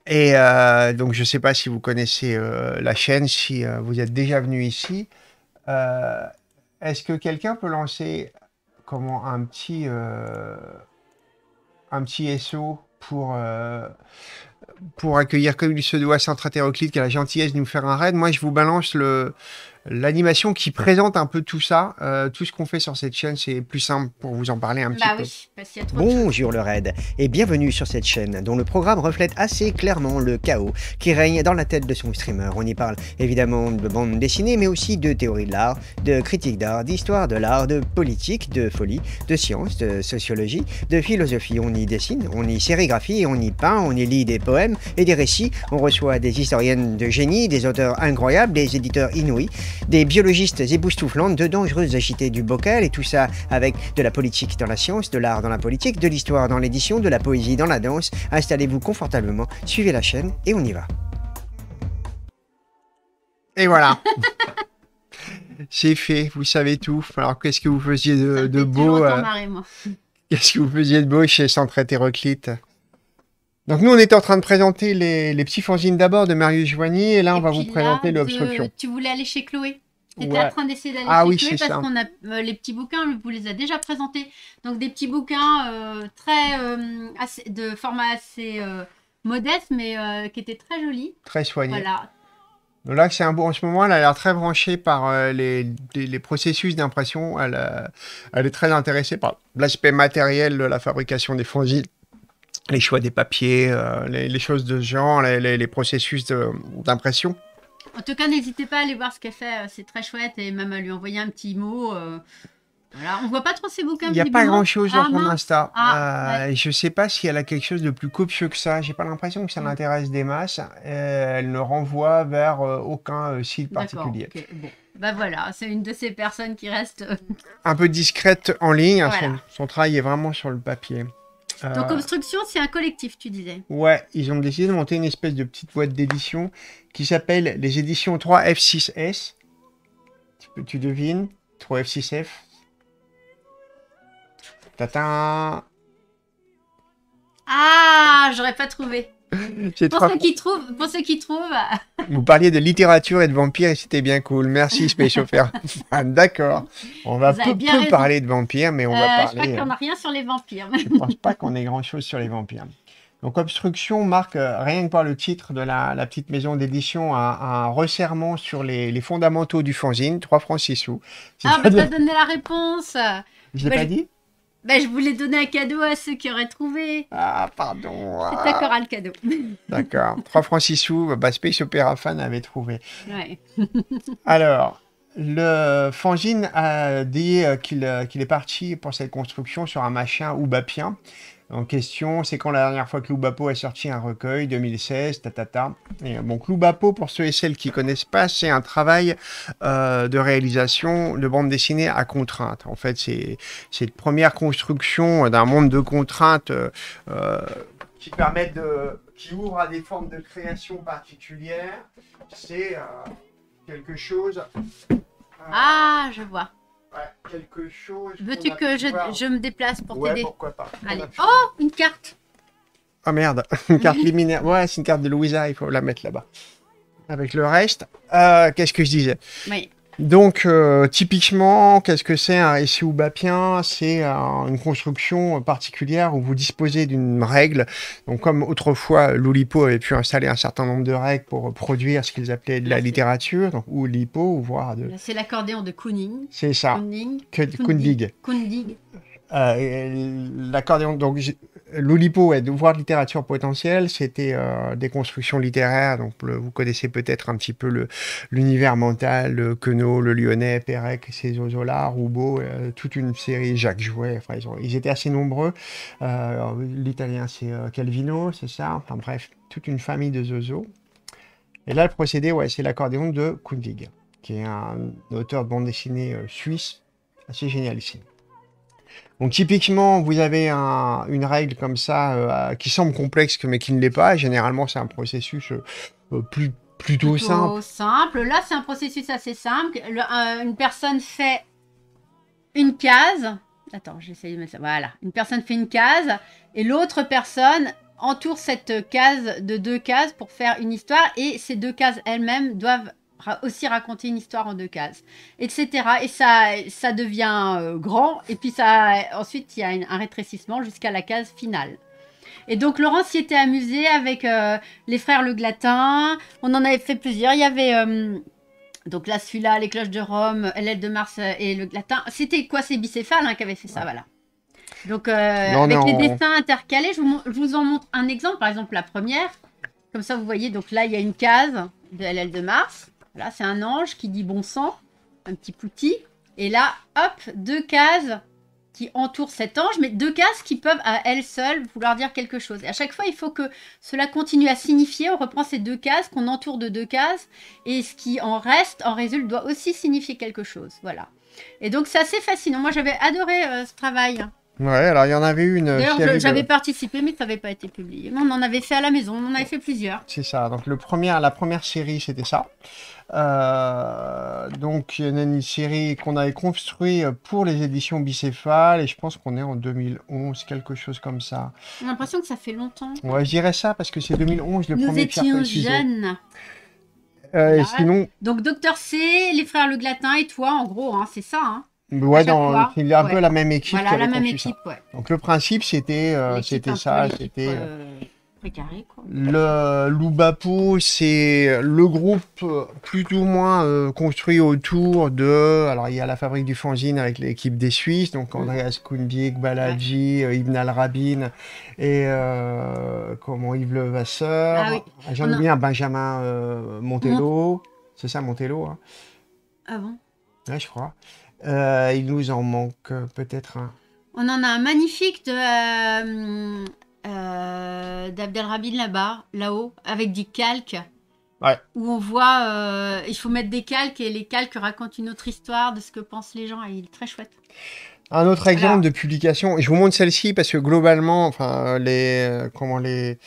Et donc, je ne sais pas si vous connaissez la chaîne, si vous êtes déjà venu ici. Est-ce que quelqu'un peut lancer comment un petit un petit SO pour, euh, pour accueillir comme il se doit Centre Hétéroclite qui a la gentillesse de nous faire un raid. Moi, je vous balance le, L'animation qui présente un peu tout ça, euh, tout ce qu'on fait sur cette chaîne, c'est plus simple pour vous en parler un bah petit bah peu. Oui, parce y a trop Bonjour le raid et bienvenue sur cette chaîne dont le programme reflète assez clairement le chaos qui règne dans la tête de son streamer. On y parle évidemment de bande dessinée mais aussi de théorie de l'art, de critique d'art, d'histoire de l'art, de politique, de folie, de science, de sociologie, de philosophie. On y dessine, on y sérigraphie, on y peint, on y lit des poèmes et des récits, on reçoit des historiennes de génie, des auteurs incroyables, des éditeurs inouïs des biologistes éboustouflantes, de dangereuses agités du bocal, et tout ça avec de la politique dans la science, de l'art dans la politique, de l'histoire dans l'édition, de la poésie dans la danse. Installez-vous confortablement, suivez la chaîne et on y va. Et voilà. [laughs] C'est fait, vous savez tout. Alors, qu'est-ce que vous faisiez de, beau euh, Qu'est-ce que vous faisiez de beau chez Centre Hétéroclite donc nous, on était en train de présenter les, les fongines d'abord de Marius Joigny, et là, on va vous présenter l'obstruction. Tu voulais aller chez Chloé Tu étais en train d'essayer d'aller ah chez Chloé parce qu'on a euh, les petits bouquins, on vous les a déjà présentés. Donc des petits bouquins euh, très euh, de format assez modeste, mais qui étaient très jolis. Très soignés. Voilà. Donc là, c'est un beau. En ce moment, elle a l'air très branchée par les, processus d'impression. Elle, elle, est très intéressée par l'aspect matériel de la fabrication des fanzines les choix des papiers, euh, les, choses de ce genre, les, processus d'impression. En tout cas, n'hésitez pas à aller voir ce qu'elle fait, euh, c'est très chouette, et même à lui envoyer un petit mot. Euh, voilà, on voit pas trop ses bouquins. Il n'y a pas grand chose dans ah, son Insta. Je ah, ne Je sais pas si elle a quelque chose de plus copieux que ça. J'ai pas l'impression que ça mm. l'intéresse des masses. elle ne renvoie vers aucun site particulier. Bah voilà, c'est une de ces personnes qui reste. un peu discrète en ligne. Hein. son travail est vraiment sur le papier. Euh, Donc construction c'est un collectif, tu disais. Ouais, ils ont décidé de monter une espèce de petite boîte d'édition qui s'appelle les éditions 3F6S. Tu, tu devines 3F6F Tatin Ah, j'aurais pas trouvé. [laughs] Pour, ceux qui trouvent, pour ceux qui trouvent. Euh, Vous parliez de littérature et de vampires et c'était bien cool. Merci, Space Chauffeur. [laughs] D'accord. On va peu, parler de vampires, mais on va euh, parler. Je qu'on euh, rien sur les vampires. je ne pense pas qu'on ait grand-chose sur les vampires. Donc, Obstruction marque, rien que par le titre de la, petite maison d'édition, un, un, resserrement sur les, fondamentaux du fanzine, 3 francs 6 sous. Ah, mais as donné la réponse Je ne l'ai pas dit bah, je voulais donner un cadeau à ceux qui auraient trouvé. Ah, pardon. C'est un ah. le cadeau. [laughs] D'accord. 3 francs 6 sous, bah, Space Opera Fan avait trouvé. Ouais. [laughs] Alors, le Fangine a dit euh, euh, qu'il est parti pour cette construction sur un machin ou bapien en question. C'est quand la dernière fois que Loubapo a sorti un recueil 2016, tatata. Donc Et euh, bon, Loubapo, pour ceux et celles qui connaissent pas, c'est un travail euh, de réalisation de bande dessinée à contrainte. En fait, c'est cette première construction d'un monde de contraintes euh, qui permet de, qui ouvre à des formes de création particulières. C'est quelque chose. ah, je vois quelque chose. Veux-tu que je, me déplace pour t'aider pourquoi pas. Allez. Oh, une carte Oh merde, [laughs] une carte liminaire. Ouais, c'est une carte de Louisa, il faut la mettre là-bas. Avec le reste, euh, qu'est-ce que je disais Oui. Donc, euh, typiquement, qu'est-ce que c'est un récit C'est une construction particulière où vous disposez d'une règle. Donc, comme autrefois, l'Oulipo avait pu installer un certain nombre de règles pour produire ce qu'ils appelaient de la littérature, donc Oulipo, ou voire de... C'est l'accordéon de Kooning. C'est ça. Kooning. Kooning. Euh, l'accordéon, donc L'olipo, ouais de voir littérature potentielle, c'était euh, des constructions littéraires. Donc, vous connaissez peut-être un petit peu l'univers mental, le Queneau, le Lyonnais, Pérec, ces oiseaux-là, Roubaud, euh, toute une série, Jacques Jouet. Enfin, ils, étaient assez nombreux. Euh, l'italien, c'est Calvino, c'est ça. Enfin, bref, toute une famille de zozos. Et là, le procédé, ouais, c'est l'accordéon de Kundig, qui est un auteur de bande dessinée suisse assez ici. Donc typiquement, vous avez une règle comme ça euh, qui semble complexe mais qui ne l'est pas. Généralement, c'est un processus euh, euh, plus, plutôt, simple. simple. Là, c'est un processus assez simple. une personne fait une case. Attends, j'essaie de mettre ça. Voilà. Une personne fait une case et l'autre personne entoure cette case de deux cases pour faire une histoire et ces deux cases elles-mêmes doivent aussi raconter une histoire en deux cases, etc. Et ça, ça devient euh, grand, et puis ça, ensuite il y a un rétrécissement jusqu'à la case finale. Et donc Laurent s'y était amusé avec euh, les frères Le Glatin, on en avait fait plusieurs, il y avait... Euh, donc là, celui-là, les cloches de Rome, l'aile de Mars et le glatin. C'était quoi ces bicéphales hein, qui avait fait ça, voilà. Donc, avec les dessins intercalés, je vous, je vous en montre un exemple. Par exemple, la première. Comme ça, vous voyez, donc là, il y a une case de l'aile de Mars. Voilà, c'est un ange qui dit bon sang, un petit pouti, Et là, hop, deux cases qui entourent cet ange, mais deux cases qui peuvent à elles seules vouloir dire quelque chose. Et à chaque fois, il faut que cela continue à signifier. On reprend ces deux cases, qu'on entoure de deux cases, et ce qui en reste, en résulte, doit aussi signifier quelque chose. Voilà. Et donc, c'est assez fascinant. Moi, j'avais adoré euh, ce travail. Ouais, alors il y en avait une. Euh, D'ailleurs, j'avais participé, mais ça n'avait pas été publié. on en avait fait à la maison, on en avait fait plusieurs. C'est ça. Donc le premier, la première série, c'était ça. Euh, donc il y en a une série qu'on avait construite euh, pour les éditions bicéphales, et je pense qu'on est en 2011, quelque chose comme ça. J'ai l'impression que ça fait longtemps. Ouais, je dirais ça parce que c'est 2011 le premier. Nous étions jeunes. sinon... Donc Docteur C, les frères Le Glatin et toi, en gros, hein, c'est ça. Hein. Oui, dans, il y a un peu la même équipe. Donc le principe, c'était euh, c'était ça, c'était. Euh, euh, le Lubapo, c'est le groupe plus ou moins construit autour de. Alors, il y a la fabrique du fanzine avec l'équipe des Suisses, donc mm. Andreas Kundik, Baladji, Ibn al-Rabin et comment Yves Levasseur. Ah ah, j'en ai bien Benjamin Montello. Mm. C'est ça, Montello. Hein. Ah Ouais, je crois. Euh, il nous en manque euh, peut-être un. On en a un magnifique de euh, euh là-bas, là-haut, avec des calques. Ouais. Où on voit, il faut mettre des calques et les calques racontent une autre histoire de ce que pensent les gens et il est très chouette. Un autre exemple de publication, et je vous montre celle-ci parce que globalement, enfin les comment les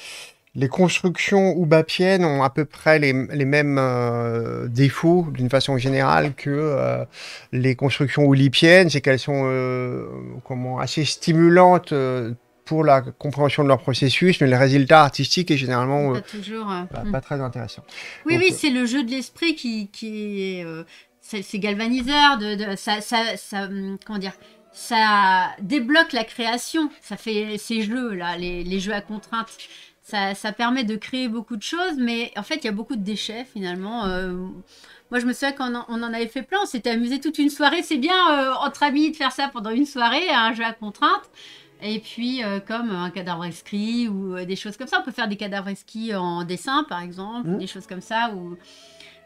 les constructions oubapiennes ont à peu près les, mêmes euh, défauts d'une façon générale que euh, les constructions oulipiennes, c'est qu'elles sont euh, comment, assez stimulantes pour la compréhension de leur processus, mais le résultat artistique est généralement pas, toujours, hein. hum. pas très intéressant. Oui, oui, c'est le jeu de l'esprit qui, est, c'est galvaniseur, de, ça, hum, comment dire, ça débloque la création, ça fait ces jeux là, les, les jeux à contraintes ça, permet de créer beaucoup de choses, mais en fait, il y a beaucoup de déchets finalement. Euh, moi, je me souviens qu'on en, en avait fait plein, on s'était amusé toute une soirée. C'est bien euh, entre amis de faire ça pendant une soirée, un hein, jeu à contrainte. Et puis, euh, comme un cadavre escrit ou des choses comme ça, on peut faire des cadavres esquis en dessin, par exemple, mmh. des choses comme ça. Ou...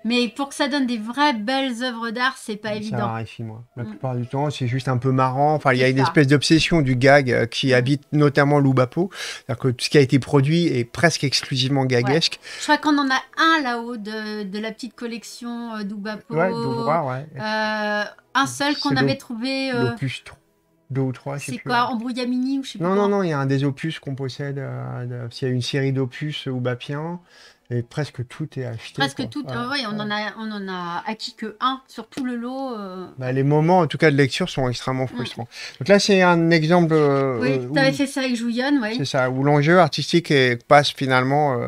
Mais pour que ça donne des vraies belles œuvres d'art, c'est pas évident. Ça moi. La mm. plupart du temps, c'est juste un peu marrant. Enfin, il y a une espèce d'obsession du gag euh, qui mm. habite notamment Loubapo. C'est-à-dire que tout ce qui a été produit est presque exclusivement gagesque. Je crois qu'on en a un là-haut de, la petite collection euh, d'Oubapo. Ouais, euh, un seul qu'on avait trouvé. Euh... L'opus 3 deux ou trois. C'est quoi, Embrouillamini ou je sais pas. Non, non, non, il y a un des opus qu'on possède. S'il il y a une série d'opus oubapiens. Et presque tout est acheté. Presque tout. Euh, oui, on, en a, a acquis que un sur tout le lot. Euh. Bah, les moments, en tout cas, de lecture sont extrêmement frustrants. Donc là, c'est un exemple. Euh, oui, tu avais ça avec jouillonne, oui. C'est ça, où l'enjeu artistique passe finalement,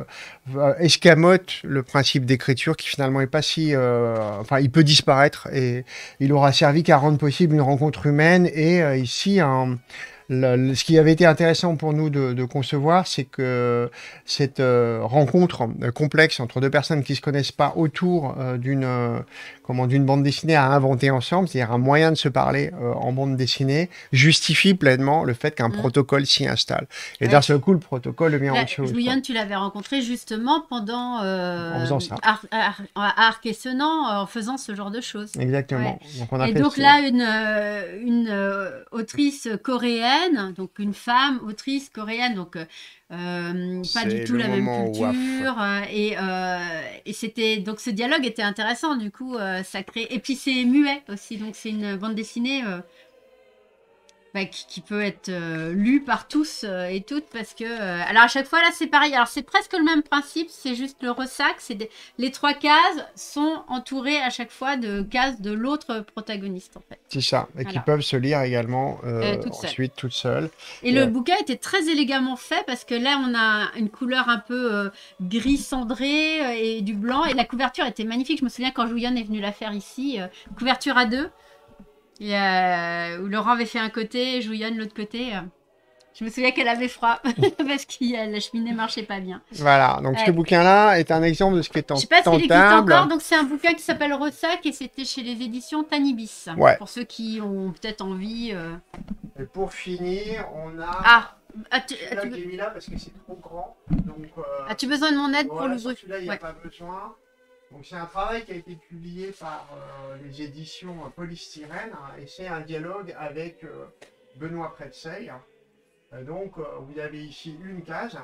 escamote le principe d'écriture qui finalement est pas si. enfin, il peut disparaître et il aura servi qu'à rendre possible une rencontre humaine et ici un ce qui avait été intéressant pour nous de, concevoir, c'est que cette euh, rencontre euh, complexe entre deux personnes qui ne se connaissent pas autour euh, d'une d'une bande dessinée à inventer ensemble, c'est-à-dire un moyen de se parler en bande dessinée, justifie pleinement le fait qu'un mmh. protocole s'y installe. Et d'un seul coup, le protocole devient en chose. Julian, tu l'avais rencontré justement pendant en faisant ça. en faisant ce genre de choses. Exactement. Donc et donc là, une autrice coréenne donc une femme autrice coréenne, donc euh, euh, pas du tout la même culture. Euh, et, et c'était donc ce dialogue était intéressant, du coup, ça crée. Et puis c'est muet aussi, donc c'est une bande dessinée bah, qui, peut être euh, lu par tous euh, et toutes parce que euh, alors à chaque fois là c'est pareil alors c'est presque le même principe c'est juste le ressac c'est les trois cases sont entourées à chaque fois de cases de l'autre protagoniste en fait c'est ça et qui peuvent se lire également ensuite toutes seules et, le bouquin était très élégamment fait parce que là on a une couleur un peu gris cendré et du blanc et la couverture était magnifique je me souviens quand julien est venu la faire ici couverture à deux euh, où Laurent avait fait un côté et l'autre côté. Euh. Je me souviens qu'elle avait froid [laughs] parce que la cheminée marchait pas bien. Voilà, donc ce bouquin-là est un exemple de ce qui est tentable Je sais pas existe encore, donc c'est un bouquin qui s'appelle Ressac et c'était chez les éditions Tanibis. Pour ceux qui ont peut-être envie. Euh. Et pour finir, on a. Ah, ah, ah trop tu as, tu... besoin de mon aide pour le Celui-là, il pas besoin. Donc c'est un travail qui a été publié par euh, les éditions euh, Polystyrène hein, et c'est un dialogue avec euh, Benoît Pretzel. donc vous avez ici une case,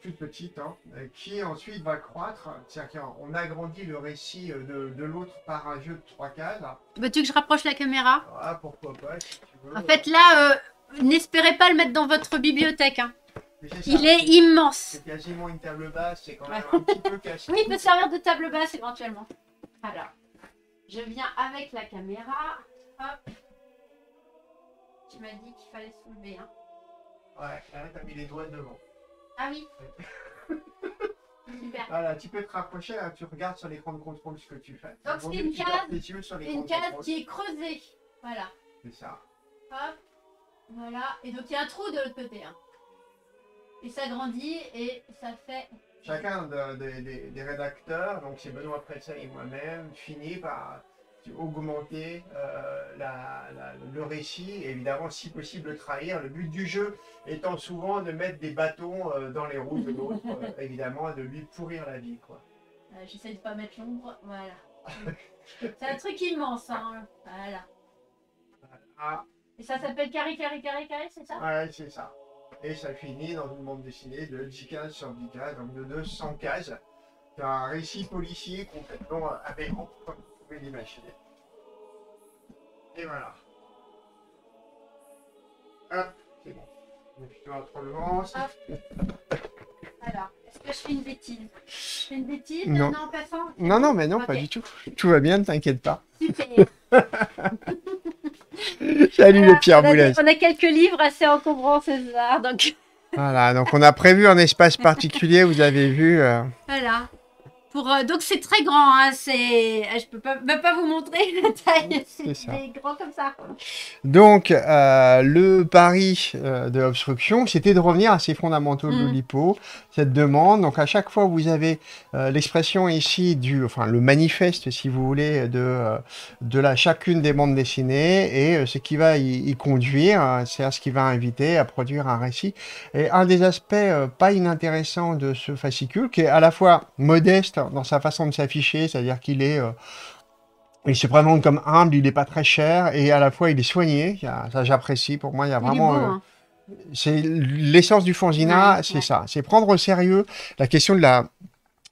plus petite, hein, qui ensuite va croître. C'est-à-dire qu'on agrandit le récit de, l'autre par un jeu de trois cases. Veux-tu que je rapproche la caméra Ah pourquoi pas tu veux. En fait là, n'espérez pas le mettre dans votre bibliothèque. Hein. Il est immense. C'est quasiment une table basse, c'est quand même un petit peu caché. Oui, il peut servir de table basse éventuellement. Alors, je viens avec la caméra. Hop. Tu m'as dit qu'il fallait soulever. Hein. Ouais, là, t'as mis les doigts devant. Ah oui. Super. Voilà, tu peux te rapprocher, hein, tu regardes sur l'écran de contrôle ce que tu fais. Donc c'est une case, une case qui est creusée. Voilà. C'est ça. Hop. Voilà. Et donc il y a un trou de l'autre côté. Hein. Et ça grandit et ça fait. Chacun des rédacteurs, donc c'est Benoît Pressel et moi-même, finit par augmenter euh, la, le récit et évidemment si possible trahir. Le but du jeu étant souvent de mettre des bâtons euh, dans les roues de l'autre, [laughs] euh, évidemment, de lui pourrir la vie. quoi. J'essaie de pas mettre l'ombre, voilà. [laughs] c'est un truc immense, hein. Voilà. voilà. Ah. Et ça s'appelle carré, carré, carré, carré, c'est ça Ouais, c'est ça et ça finit dans une bande dessinée de 10 cases sur 10 cases, donc de 200 cases, C'est un récit policier complètement aberrant, comme vous pouvez l'imaginer. Et voilà. Hop, c'est bon. est je dois trop le vent. Alors, est-ce que je fais une bêtise Je fais une bêtise Non, non, non, non, mais non, pas, pas du tout. Tout va bien, ne t'inquiète pas. Super. [laughs] [laughs] Salut le Pierre Boulez. On a quelques livres assez encombrants, César. Donc... Voilà, donc on a prévu un espace particulier, vous avez vu. Euh. Voilà. Euh, donc c'est très grand, je hein, c'est, euh, je peux pas, même pas vous montrer la taille, c'est grand comme ça. Donc euh, le pari de l'obstruction, c'était de revenir à ces fondamentaux de mm. l'olipo cette demande. Donc à chaque fois vous avez l'expression ici du, enfin le manifeste si vous voulez de de la chacune des bandes dessinées et ce qui va y, y conduire, hein, c'est à ce qui va inviter à produire un récit. Et un des aspects pas inintéressants de ce fascicule, qui est à la fois modeste dans sa façon de s'afficher, c'est-à-dire qu'il est, euh, il se présente comme humble, il n'est pas très cher et à la fois il est soigné. Ça j'apprécie. Pour moi, il y a vraiment. Euh, hein. C'est l'essence du Fonzina, c'est ça. C'est prendre au sérieux la question de la,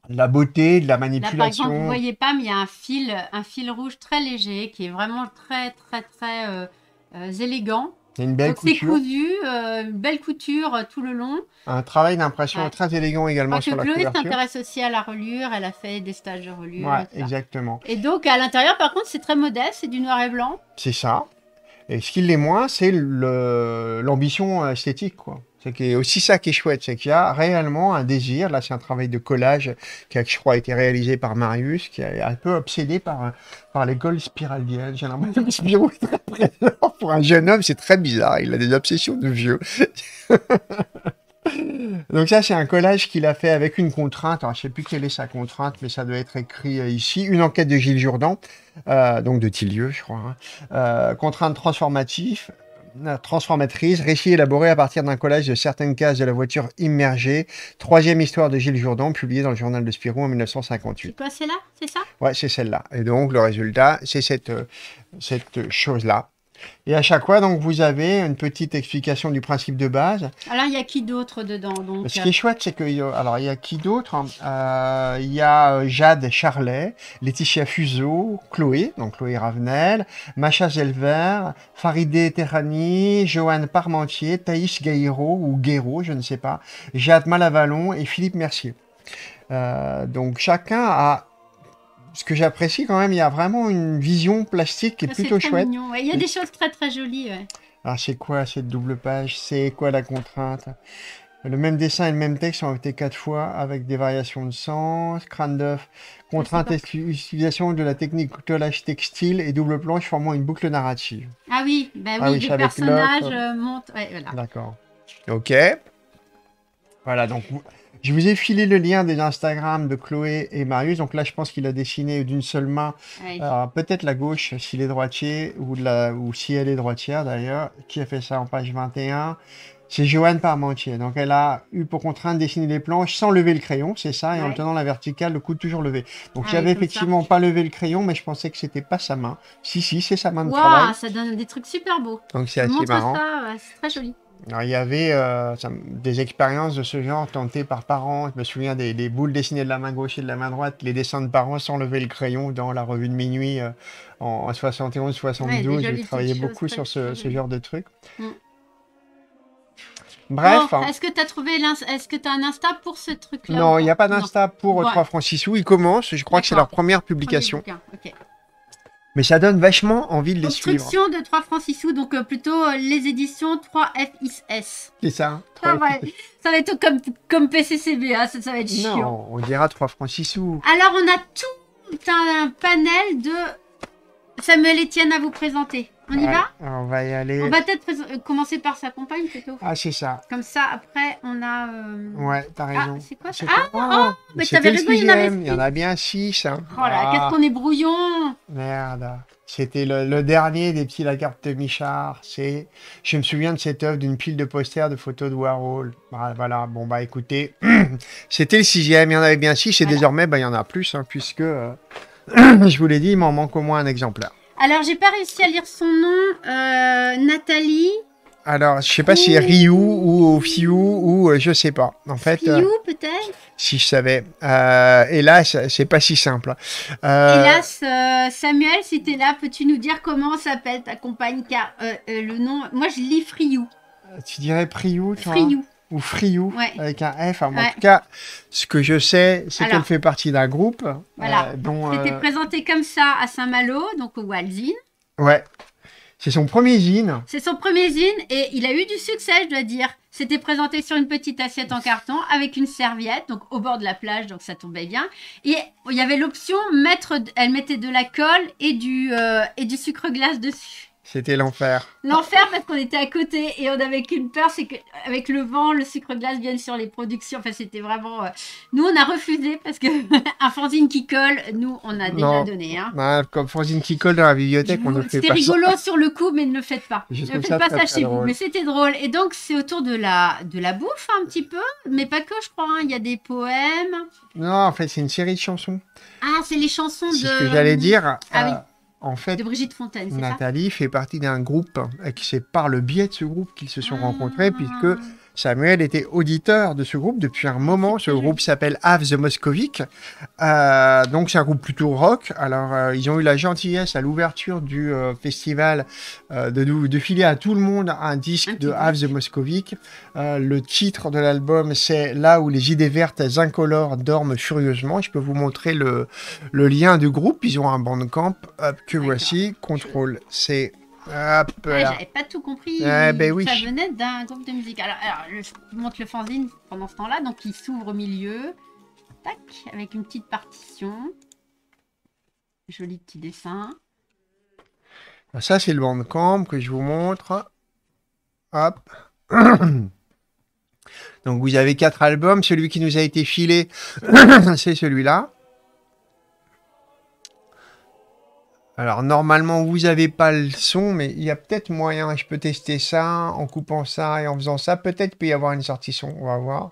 la beauté, de la manipulation. Là, par vous voyez pas, mais il y a un fil, un fil rouge très léger qui est vraiment très, très, très euh, élégant euh, une belle couture. C'est cousu, une belle couture tout le long. Un travail d'impression très élégant également Parce que Chloé s'intéresse aussi à la reliure, elle a fait des stages de reliure. Ouais, exactement. Et donc à l'intérieur, par contre, c'est très modeste, c'est du noir et blanc. C'est ça. Et ce qui l'est moins, c'est l'ambition euh, esthétique, quoi. C'est aussi ça qui est chouette, c'est qu'il y a réellement un désir. Là, c'est un travail de collage qui a, je crois, été réalisé par Marius, qui est un peu obsédé par, par l'école spiralienne. J'ai l'impression que Spirou est très présent. Pour un jeune homme, c'est très bizarre. Il a des obsessions de vieux. [laughs] Donc ça, c'est un collage qu'il a fait avec une contrainte. Alors, je sais plus quelle est sa contrainte, mais ça doit être écrit euh, ici. Une enquête de Gilles Jourdan, euh, donc de Tillieu, je crois. Hein. Euh, contrainte transformative, transformatrice, récit élaboré à partir d'un collage de certaines cases de la voiture immergée. Troisième histoire de Gilles Jourdan, publiée dans le journal de Spirou en 1958. C'est quoi, là C'est ça Ouais, c'est celle-là. Et donc, le résultat, c'est cette, euh, cette chose-là. Et à chaque fois, donc, vous avez une petite explication du principe de base. Alors, il y a qui d'autre dedans donc... Ce qui est chouette, c'est que... Alors, il y a qui d'autre euh, Il y a euh, Jade Charlet, Laetitia Fuseau, Chloé, donc Chloé Ravenel, Macha Zelver, Farideh Terrani, Joanne Parmentier, Thaïs Gairo ou Guéraud, je ne sais pas, Jade Malavalon et Philippe Mercier. Euh, donc, chacun a ce que j'apprécie quand même, il y a vraiment une vision plastique qui est ah, plutôt chouette. Il y a des choses très très jolies. Alors ah, c'est quoi cette double page C'est quoi la contrainte le même dessin et le même texte ont été quatre fois avec des variations de sens. Crâne d'œuf, ah, contrainte utilisation de la technique collage textile et double planche formant une boucle narrative. Ah oui, bah oui, les personnages euh, euh, montent. Ouais, voilà. D'accord. Ok. Voilà, donc je vous ai filé le lien des Instagram de Chloé et Marius. Donc là, je pense qu'il a dessiné d'une seule main, euh, peut-être la gauche s'il est droitier ou, si elle est droitière d'ailleurs, qui a fait ça en page 21. C'est Joanne Parmentier. Donc elle a eu pour contrainte de dessiner les planches sans lever le crayon, c'est ça, et en tenant la verticale, le coude toujours levé. Donc j'avais ah effectivement pas levé le crayon, mais je pensais que c'était pas sa main. Si, si, c'est sa main de travail. travail. ça donne des trucs super beaux. Donc c'est assez marrant. c'est très joli. Alors, il y avait euh, des expériences de ce genre tentées par parents. Je me souviens des, boules dessinées de la main gauche et de la main droite, les dessins de parents sans lever le crayon dans la revue de minuit euh, en, 71-72. J'ai travaillé beaucoup sur ce, genre de trucs. Mm. Bref. Hein. Est-ce que tu as trouvé Est-ce que tu as un Insta pour ce truc-là Non, il n'y a pas d'Insta pour 3 francs 6 sous. Ils commencent. Je crois que c'est leur première publication. Bouquin, mais ça donne vachement envie de les suivre. Construction de 3 francs 6 sous, donc euh, plutôt euh, les éditions 3 fxs C'est ça. Ah ça va, être comme, comme PCCB, hein, ça, ça va être chiant. Non, on dira 3 francs 6 sous. Alors, on a tout un panel de Samuel Etienne à vous présenter. On y va On va y aller. On va peut-être euh, commencer par sa compagne plutôt. Ah, c'est ça. Comme ça, après, on a. Euh, ouais, t'as ah, raison. Ah, c'est quoi ah, ah, ah, Mais t'avais raison, il y en Il y en a bien six. Hein. Oh là, qu'est-ce qu'on est brouillon Merde. C'était le, dernier des petits Lagarde de Michard. C'est, je me souviens de cette œuvre d'une pile de posters de photos de Warhol. Bah, voilà, bon bah écoutez, [clears throat] c'était le sixième, il y en avait bien six et désormais bah, il y en a plus, hein, puisque euh, [clears throat] je vous l'ai dit, il m'en manque au moins un exemplaire. Alors, j'ai pas réussi à lire son nom. Euh, Nathalie. Alors, je sais pas si c'est Ryu ou Fiu ou euh, je sais pas. En fait. Euh, peut-être. Si je savais. Euh, hélas, c'est pas si simple. Hélas, Samuel, si es là, peux-tu nous dire comment s'appelle ta compagne Car le nom, moi je lis Friou. Tu dirais Friou hein? Friou ou Friou avec un F. Hein, en tout cas, ce que je sais, c'est qu'elle fait partie d'un groupe. Euh, voilà. dont, euh, présenté comme ça à Saint-Malo, donc au Walzine. Ouais. C'est son premier zine. C'est son premier zin et il a eu du succès, je dois dire. C'était présenté sur une petite assiette en carton avec une serviette, donc au bord de la plage, donc ça tombait bien. Et il y avait l'option mettre, elle mettait de la colle et du, euh, et du sucre glace dessus. C'était l'enfer. L'enfer parce qu'on était à côté et on avait qu'une peur, c'est qu'avec le vent, le sucre glace vienne sur les productions. Enfin, c'était vraiment. Euh, nous, on a refusé parce que [laughs] fanzine qui colle, nous, on a déjà donné. Non, hein. bah, comme fanzine qui colle dans la bibliothèque, on ne fait pas. C'était rigolo [laughs] sur le coup, mais ne le faites pas. ne faites pas ça chez vous. Mais c'était drôle. Et donc, c'est autour de la de la bouffe un petit peu, mais pas que, je crois. Hein. Il y a des poèmes. Non, en fait, c'est une série de chansons. Ah, c'est les chansons de. C'est ce que j'allais dire. Ah, oui euh, en fait, Brigitte Fontaine, Nathalie fait partie d'un groupe et euh, c'est par le biais de ce groupe qu'ils se sont ah. rencontrés puisque Samuel était auditeur de ce groupe depuis un moment. Ce groupe s'appelle Have the Moscovic. Euh, donc c'est un groupe plutôt rock. Alors euh, ils ont eu la gentillesse à l'ouverture du euh, festival de, filer à tout le monde un disque de Have the Moscovic. le titre de l'album c'est Là où les idées vertes incolores dorment furieusement. Je peux vous montrer le, lien du groupe. Ils ont un bandcamp que voici. Contrôle C j'avais pas tout compris. Eh ben ça venait d'un groupe de musique. Alors, je vous montre le fanzine pendant ce temps-là. Donc, il s'ouvre au milieu. Tac, avec une petite partition. Joli petit dessin. Ah, ça, c'est le bandcamp que je vous montre. Hop. [coughs] Donc, vous avez quatre albums. Celui qui nous a été filé, [coughs] c'est celui-là. Alors normalement vous n'avez pas le son, mais il y a peut-être moyen, je peux tester ça en coupant ça et en faisant ça, peut-être peut y avoir une sortie son, on va voir.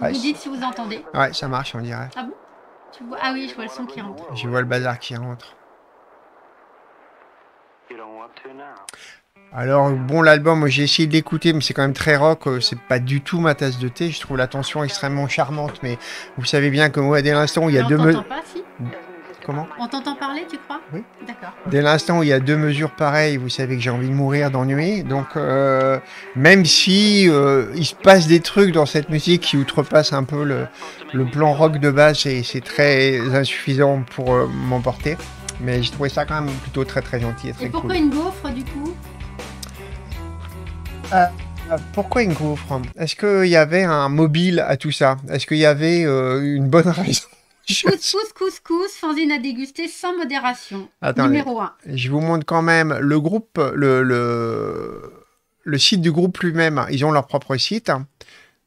Vous dites si vous entendez Ouais, ça marche on dirait. Ah bon Ah oui, je vois le son qui rentre. Je vois le bazar qui rentre. Alors bon l'album j'ai essayé de l'écouter mais c'est quand même très rock, euh, c'est pas du tout ma tasse de thé, je trouve la tension extrêmement charmante mais vous savez bien que moi dès l'instant où il y a deux mesures. Comment On t'entend parler, tu crois Oui. D'accord. Dès l'instant où il y a deux mesures pareilles, vous savez que j'ai envie de mourir d'ennui. Donc, euh, même si euh, il se passe des trucs dans cette musique qui outrepassent un peu le, plan rock de base, et c'est très insuffisant pour m'emporter. Mais j'ai trouvé ça quand même plutôt très très gentil et très et pourquoi une gaufre du coup euh, pourquoi une gouffre Est-ce qu'il y avait un mobile à tout ça Est-ce qu'il y avait euh, une bonne [laughs] raison Couscous, couscous, fanzine à déguster sans modération. Numéro 1. Je vous montre quand même le groupe, le, le, site du groupe lui-même. Ils ont leur propre site.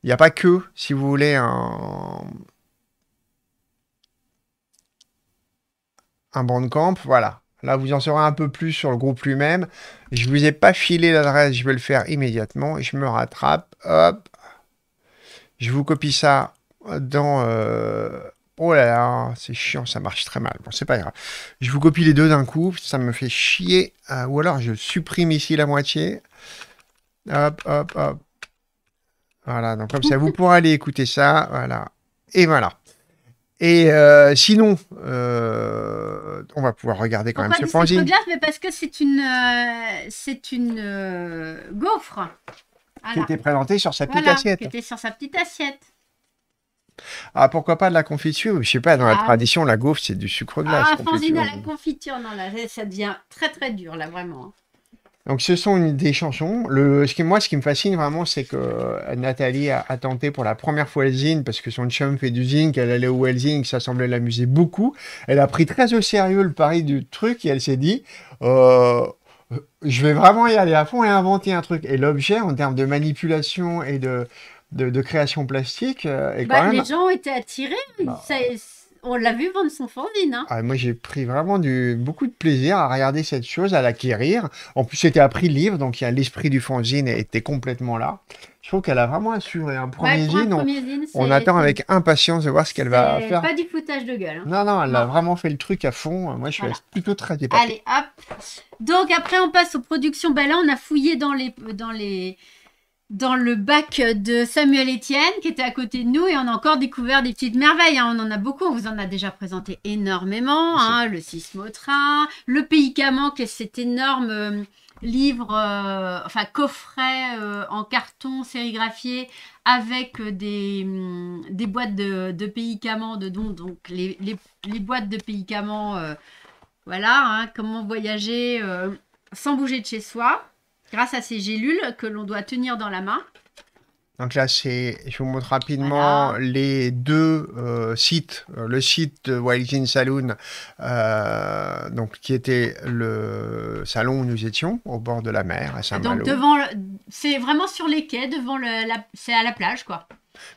Il n'y a pas que, si vous voulez, un, un bandcamp. Voilà. Là, vous en saurez un peu plus sur le groupe lui-même. Je ne vous ai pas filé l'adresse, je vais le faire immédiatement. Je me rattrape. Hop. Je vous copie ça dans... Euh, oh là là, c'est chiant, ça marche très mal. Bon, c'est pas grave. Je vous copie les deux d'un coup, ça me fait chier. Euh, ou alors je supprime ici la moitié. Hop, hop, hop. Voilà, donc comme ça, vous pourrez aller écouter ça. Voilà. Et voilà. Et euh, sinon, euh, on va pouvoir regarder quand Pourquoi même ce sucre glace, mais parce que c'est une, euh, c'est une gaufre. Qui était présentée sur sa petite assiette. Qui était sur sa petite assiette. Ah, pourquoi pas de la confiture Je sais pas, dans la ah. tradition, la gaufre, c'est du sucre glace. Ah, frangine à la confiture, non, ça devient très très dur, là, vraiment. Donc ce sont des chansons. Le, ce qui, moi, ce qui me fascine vraiment, c'est que euh, Nathalie a, tenté pour la première fois le parce que son chum fait du zinc qu'elle allait au zine, ça semblait l'amuser beaucoup. Elle a pris très au sérieux le pari du truc et elle s'est dit, euh, je vais vraiment y aller à fond et inventer un truc. Et l'objet, en termes de manipulation et de, de, création plastique, euh, est bah, quand même... Les gens étaient attirés. Bah on l'a vu vendre son fanzine. Hein. Ah, moi, j'ai pris vraiment du, beaucoup de plaisir à regarder cette chose, à l'acquérir. En plus, c'était à prix livre, donc l'esprit du fanzine était complètement là. Je trouve qu'elle a vraiment assuré un premier on, attend avec impatience de voir ce qu'elle va faire. Pas du foutage de gueule. Hein. Non, non, elle a vraiment fait le truc à fond. Moi, je suis plutôt très dépassée. Allez, hop. Donc, après, on passe aux productions. Ben là, on a fouillé dans les, dans les, dans le bac de Samuel Etienne qui était à côté de nous et on a encore découvert des petites merveilles. Hein. On en a beaucoup, on vous en a déjà présenté énormément. Hein. le sismotrain, le pays Caman qui est cet énorme euh, livre, euh, enfin coffret euh, en carton sérigraphié avec mm, des, boîtes de, de pays Caman dedans. Donc les, boîtes de pays Caman, voilà, hein. comment voyager sans bouger de chez soi grâce à ces gélules que l'on doit tenir dans la main. Donc là, c'est, je vous montre rapidement les deux euh, sites. Euh, le site de Wild Gin Saloon, euh, donc, qui était le salon où nous étions, au bord de la mer, à Saint-Malo. Donc devant, c'est vraiment sur les quais, devant le, c'est à la plage, quoi.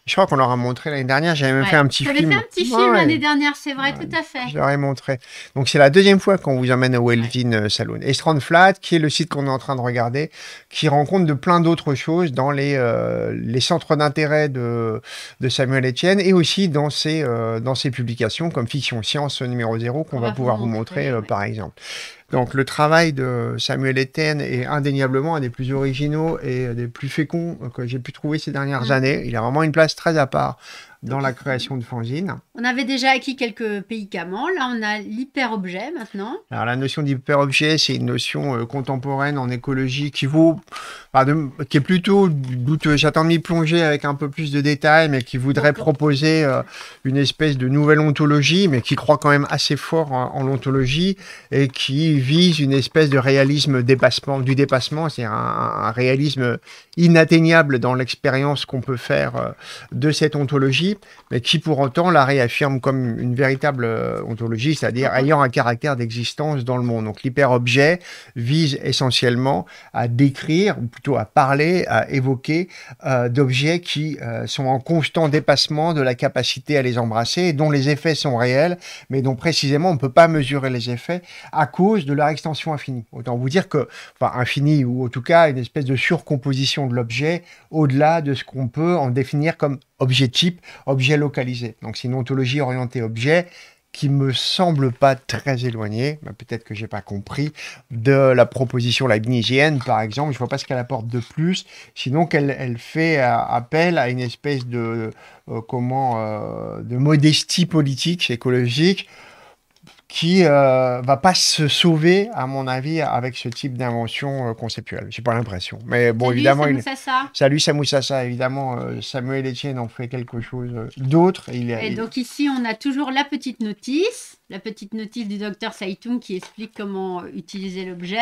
Je crois qu'on leur a montré l'année dernière. J'avais même fait un petit film. fait un petit film l'année dernière, c'est vrai, tout à fait. Je leur ai montré. Donc, c'est la deuxième fois qu'on vous emmène au Elvin euh, Saloon. Et Strand Flat, qui est le site qu'on est en train de regarder, qui rencontre de plein d'autres choses dans les, euh, les centres d'intérêt de, de Samuel Etienne et aussi dans ses, euh, dans ses publications comme Fiction Science numéro 0 qu'on va pouvoir vous montrer, par exemple. Donc le travail de Samuel Etienne est indéniablement un des plus originaux et des plus féconds que j'ai pu trouver ces dernières mm. années. Il a vraiment une place très à part dans la création de Fanzine. On avait déjà acquis quelques pays Là, on a l'hyperobjet maintenant. Alors, la notion d'hyperobjet, c'est une notion euh, contemporaine en écologie qui vaut, qui est plutôt J'attends de m'y plonger avec un peu plus de détails, mais qui voudrait proposer euh, une espèce de nouvelle ontologie, mais qui croit quand même assez fort en, l'ontologie et qui vise une espèce de réalisme dépassement, du dépassement, c'est-à-dire un, réalisme inatteignable dans l'expérience qu'on peut faire euh, de cette ontologie mais qui pour autant la réaffirme comme une véritable euh, ontologie, c'est-à-dire ayant un caractère d'existence dans le monde. Donc l'hyperobjet vise essentiellement à décrire, ou plutôt à parler, à évoquer euh, d'objets qui euh, sont en constant dépassement de la capacité à les embrasser, dont les effets sont réels, mais dont précisément on ne peut pas mesurer les effets à cause de leur extension infinie. Autant vous dire que, enfin infinie, ou en tout cas une espèce de surcomposition de l'objet au-delà de ce qu'on peut en définir comme objet type, objet localisé. Donc c'est une ontologie orientée objet qui me semble pas très éloignée, bah, peut-être que j'ai pas compris, de la proposition leibnizienne par exemple. Je vois pas ce qu'elle apporte de plus, sinon elle fait euh, appel à une espèce de euh, comment euh, de modestie politique, écologique, qui euh, va pas se sauver, à mon avis, avec ce type d'invention euh, conceptuelle. J'ai pas l'impression. Mais bon, Salut, évidemment, Salut Samoussassa. Salut ça. Évidemment, euh, Samuel Etienne en fait quelque chose euh, d'autre. Il, et donc ici, on a toujours la petite notice la petite notice du docteur Saitoum qui explique comment euh, utiliser l'objet.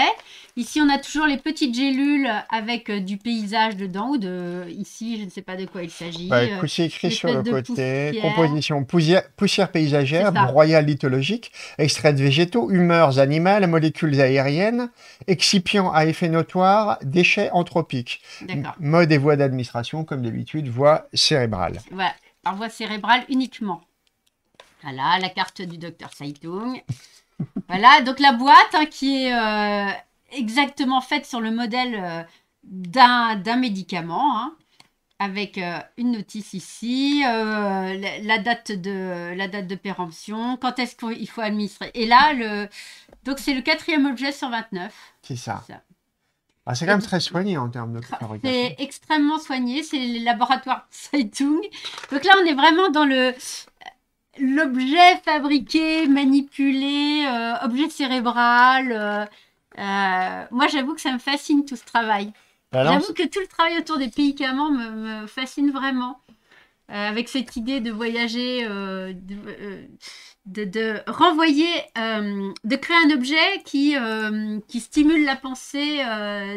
Ici, on a toujours les petites gélules avec euh, du paysage dedans ou de euh, ici, je ne sais pas de quoi il s'agit. c'est écrit sur le côté. Composition poussière, poussière paysagère, royal lithologique, extrait de végétaux, humeurs animales, molécules aériennes, excipients à effet notoire, déchets anthropiques. Mode et voie d'administration, comme d'habitude, voie cérébrale. Voilà, par voie cérébrale uniquement. Voilà, la carte du docteur Saitung. [laughs] voilà, donc la boîte hein, qui est euh, exactement faite sur le modèle euh, d'un médicament, hein, avec euh, une notice ici, la, date de, la date de péremption, quand est-ce qu'il faut administrer. Et là, le, donc c'est le quatrième objet sur 29. C'est ça. c'est bah, quand même très soigné en termes de [laughs] fabrication. C'est extrêmement soigné, c'est les laboratoires Saitung. Donc là, on est vraiment dans le, l'objet fabriqué, manipulé, euh, objet cérébral. Euh, euh, moi, j'avoue que ça me fascine tout ce travail. J'avoue que tout le travail autour des pédicaments me, me fascine vraiment. avec cette idée de voyager, de, de, de, renvoyer, de créer un objet qui, qui stimule la pensée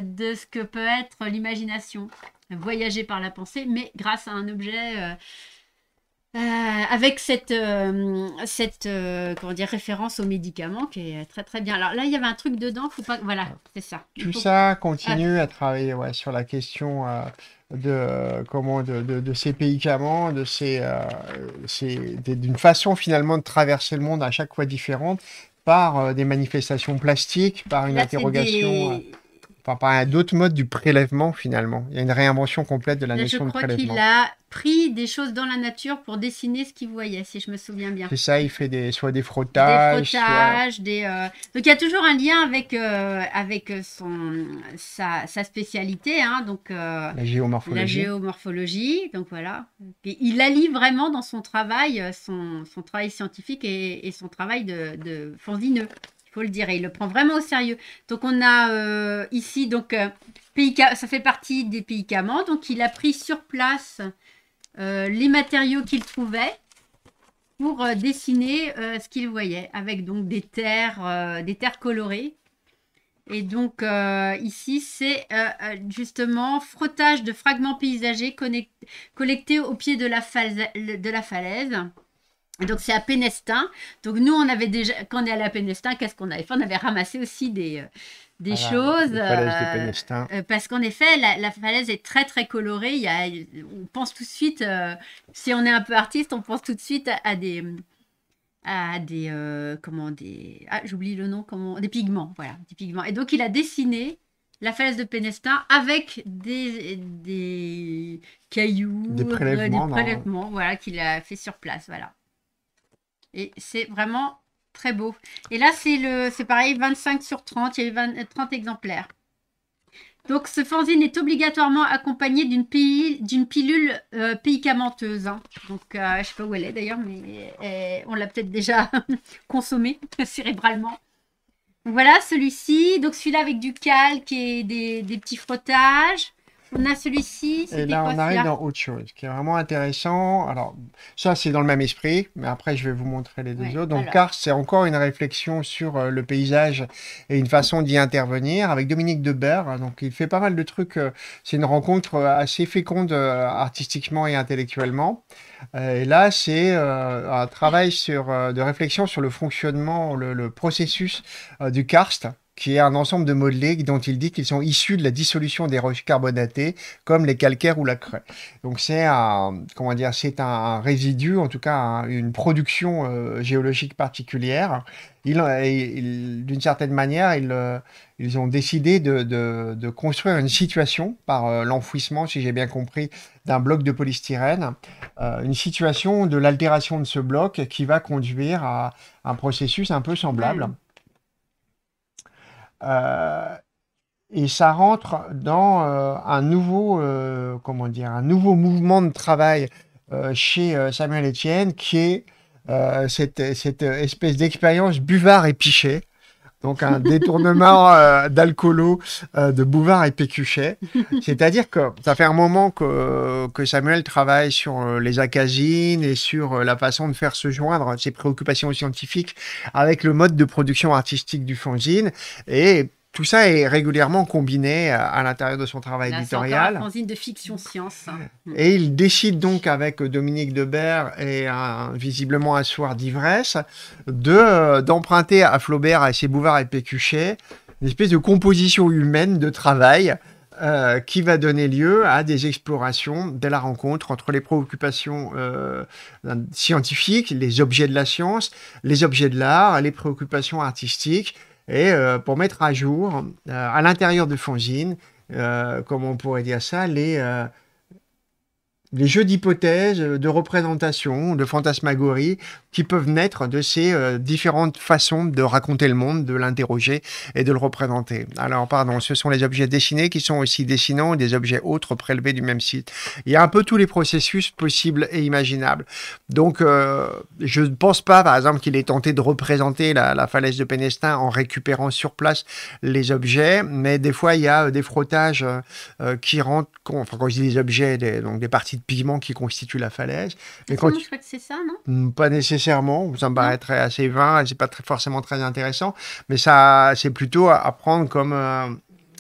de ce que peut être l'imagination. Voyager par la pensée, mais grâce à un objet euh, avec cette, euh, cette euh, comment dire, référence aux médicaments qui est très très bien. Alors là, il y avait un truc dedans, Voilà, ah. c'est ça. Tout ça continue ah. à travailler sur la question de, comment, de, ces médicaments, de ces, d'une façon finalement de traverser le monde à chaque fois différente par des manifestations plastiques, par une interrogation par, d'autres modes du prélèvement finalement. Il y a une réinvention complète de la notion de prélèvement. Je crois qu'il a pris des choses dans la nature pour dessiner ce qu'il voyait, si je me souviens bien. C'est ça, il fait des, soit des frottages. Des des, euh, Donc il y a toujours un lien avec, euh, avec son, sa, spécialité, hein, donc, euh, la géomorphologie. donc voilà. Et il allie vraiment dans son travail, son, son travail scientifique et, son travail de, de fondineux il faut le dire, il le prend vraiment au sérieux. Donc on a ici, donc, ça fait partie des pays camans, donc il a pris sur place euh, les matériaux qu'il trouvait pour euh, dessiner euh, ce qu'il voyait, avec donc des terres, des terres colorées. Et donc ici, c'est justement frottage de fragments paysagers collectés au pied de la, falaise. donc c'est à Pénestin. Donc nous, on avait déjà, quand on est allé à Pénestin, qu'est-ce qu'on avait fait On avait ramassé aussi des, des choses. Euh, euh, parce qu'en effet, la, falaise est très très colorée. Il y on pense tout de suite, euh, si on est un peu artiste, on pense tout de suite à, des à des comment des ah, j'oublie le nom comment des pigments voilà des pigments et donc il a dessiné la falaise de Pénestin avec des, des cailloux des prélèvements, voilà qu'il a fait sur place voilà et c'est vraiment Très beau. Et là, c'est le, c'est pareil, 25 sur 30, il y a eu 30 euh, exemplaires. Donc, ce fanzine est obligatoirement accompagné d'une pilule, d'une euh, hein. Donc, euh, je ne sais pas où elle est d'ailleurs, mais on l'a peut-être déjà [laughs] consommée [laughs] cérébralement. voilà, celui-ci. Donc, celui-là avec du calque et des, des petits frottages. On a celui-ci. Et là, on arrive dans autre chose qui est vraiment intéressant. Alors, ça, c'est dans le même esprit, mais après, je vais vous montrer les deux autres. Donc, Karst, c'est encore une réflexion sur euh, le paysage et une façon d'y intervenir avec Dominique Debert. Donc, il fait pas mal de trucs. Euh, c'est une rencontre euh, assez féconde artistiquement et intellectuellement. et là, c'est un travail sur, de réflexion sur le fonctionnement, le processus du karst qui est un ensemble de modelés dont il dit qu'ils sont issus de la dissolution des roches carbonatées, comme les calcaires ou la craie. Donc c'est un, comment dire, c'est un résidu, en tout cas une production euh, géologique particulière. Euh, d'une certaine manière, euh, ils ont décidé de, de, construire une situation par l'enfouissement, si j'ai bien compris, d'un bloc de polystyrène, une situation de l'altération de ce bloc qui va conduire à un processus un peu semblable. Euh, et ça rentre dans euh, un nouveau, euh, comment dire, un nouveau mouvement de travail chez Samuel Etienne qui est cette, cette, espèce d'expérience buvard et pichet donc un détournement euh, euh, de Bouvard et Pécuchet. C'est-à-dire que ça fait un moment que, que Samuel travaille sur euh, les acasines et sur euh, la façon de faire se joindre ses préoccupations scientifiques avec le mode de production artistique du fanzine. Et tout ça est régulièrement combiné euh, à, l'intérieur de son travail éditorial. La fanzine de fiction science. Hein. Et il décide donc avec Dominique Debert et visiblement un soir d'ivresse de euh, d'emprunter à Flaubert, à ses bouvards et Pécuchet une espèce de composition humaine de travail euh, qui va donner lieu à des explorations dès la rencontre entre les préoccupations scientifiques, les objets de la science, les objets de l'art, les préoccupations artistiques, et euh, pour mettre à jour euh, à l'intérieur de Fongine, euh, comme on pourrait dire ça, les les jeux d'hypothèses, euh, de représentation, de fantasmagories, qui peuvent naître de ces euh, différentes façons de raconter le monde, de l'interroger et de le représenter. Alors, pardon, ce sont les objets dessinés qui sont aussi dessinants, des objets autres prélevés du même site. Il y a un peu tous les processus possibles et imaginables. Donc, euh, je ne pense pas, par exemple, qu'il ait tenté de représenter la, falaise de Pénestin en récupérant sur place les objets, mais des fois, il y a des frottages qui rentrent, enfin, quand je dis des objets, donc des parties pigments qui constituent la falaise. Mais quand je que c'est ça, non Pas nécessairement, ça me paraîtrait assez vain, c'est pas très, forcément très intéressant, mais ça, c'est plutôt à, prendre comme euh,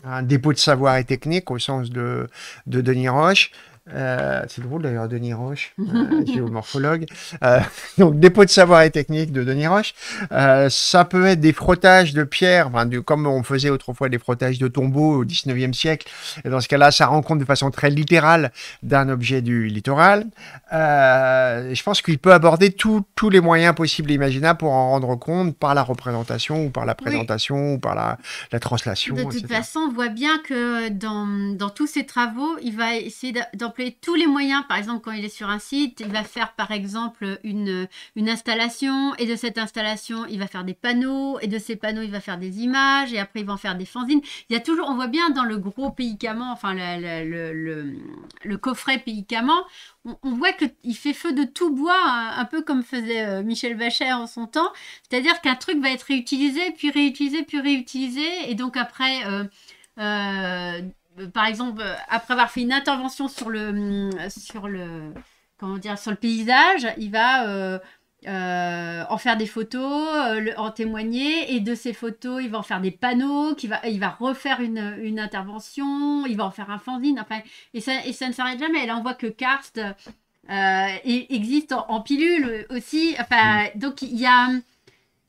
un, dépôt de savoir et technique au sens de Denis Roche. Euh, c'est drôle d'ailleurs, Denis Roche, [laughs] euh, géomorphologue. Euh, donc, dépôt de savoir et technique de Denis Roche. ça peut être des frottages de pierres, comme on faisait autrefois des frottages de tombeaux au 19e siècle. Et dans ce cas-là, ça rencontre de façon très littérale d'un objet du littoral. je pense qu'il peut aborder tous les moyens possibles et imaginables pour en rendre compte par la représentation ou par la présentation ou par la, translation. De toute façon, on voit bien que dans, dans tous ses travaux, il va essayer d'en tous les moyens. Par exemple, quand il est sur un site, il va faire par exemple une, une installation et de cette installation, il va faire des panneaux et de ces panneaux, il va faire des images et après, il va en faire des fanzines. Il y a toujours, on voit bien dans le gros pédicament, enfin le, le, coffret pélicament on, on, voit qu'il fait feu de tout bois, un peu comme faisait euh, Michel Bacher en son temps. C'est-à-dire qu'un truc va être réutilisé, puis réutilisé, puis réutilisé. Et donc après... Euh, euh, par exemple, euh, après avoir fait une intervention sur le, hum, sur le, comment dire, sur le paysage, il va euh, euh, en faire des photos, en témoigner, et de ces photos, il va en faire des panneaux, il va, il va refaire une, intervention, il va en faire un fanzine, enfin, et ça, et ça ne s'arrête jamais. Là, on voit que Karst existe en, pilule aussi, mmh. donc il y a.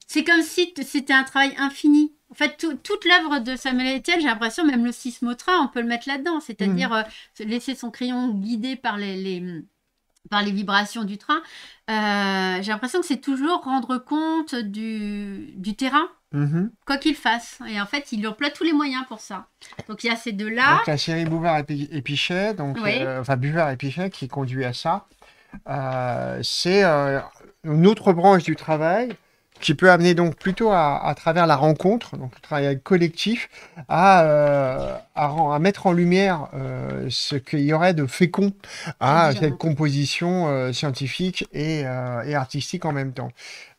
C'est comme si c'était un travail infini. En fait, toute l'œuvre de Samuel Etienne, j'ai l'impression, même le sismotrain, on peut le mettre là-dedans. C'est-à-dire mm. euh, laisser son crayon guidé par les, par les vibrations du train. Euh, j'ai l'impression que c'est toujours rendre compte du, terrain, mm-hmm. quoi qu'il fasse. Et en fait, il emploie tous les moyens pour ça. Donc il y a ces deux-là. Donc la série Bouvard et, Pichet, donc, euh, enfin et Pichet qui conduit à ça. c'est une autre branche du travail qui peut amener donc plutôt à, travers la rencontre, donc le travail collectif, à, euh, à, mettre en lumière euh, ce qu'il y aurait de fécond à cette composition euh, scientifique et, artistique en même temps.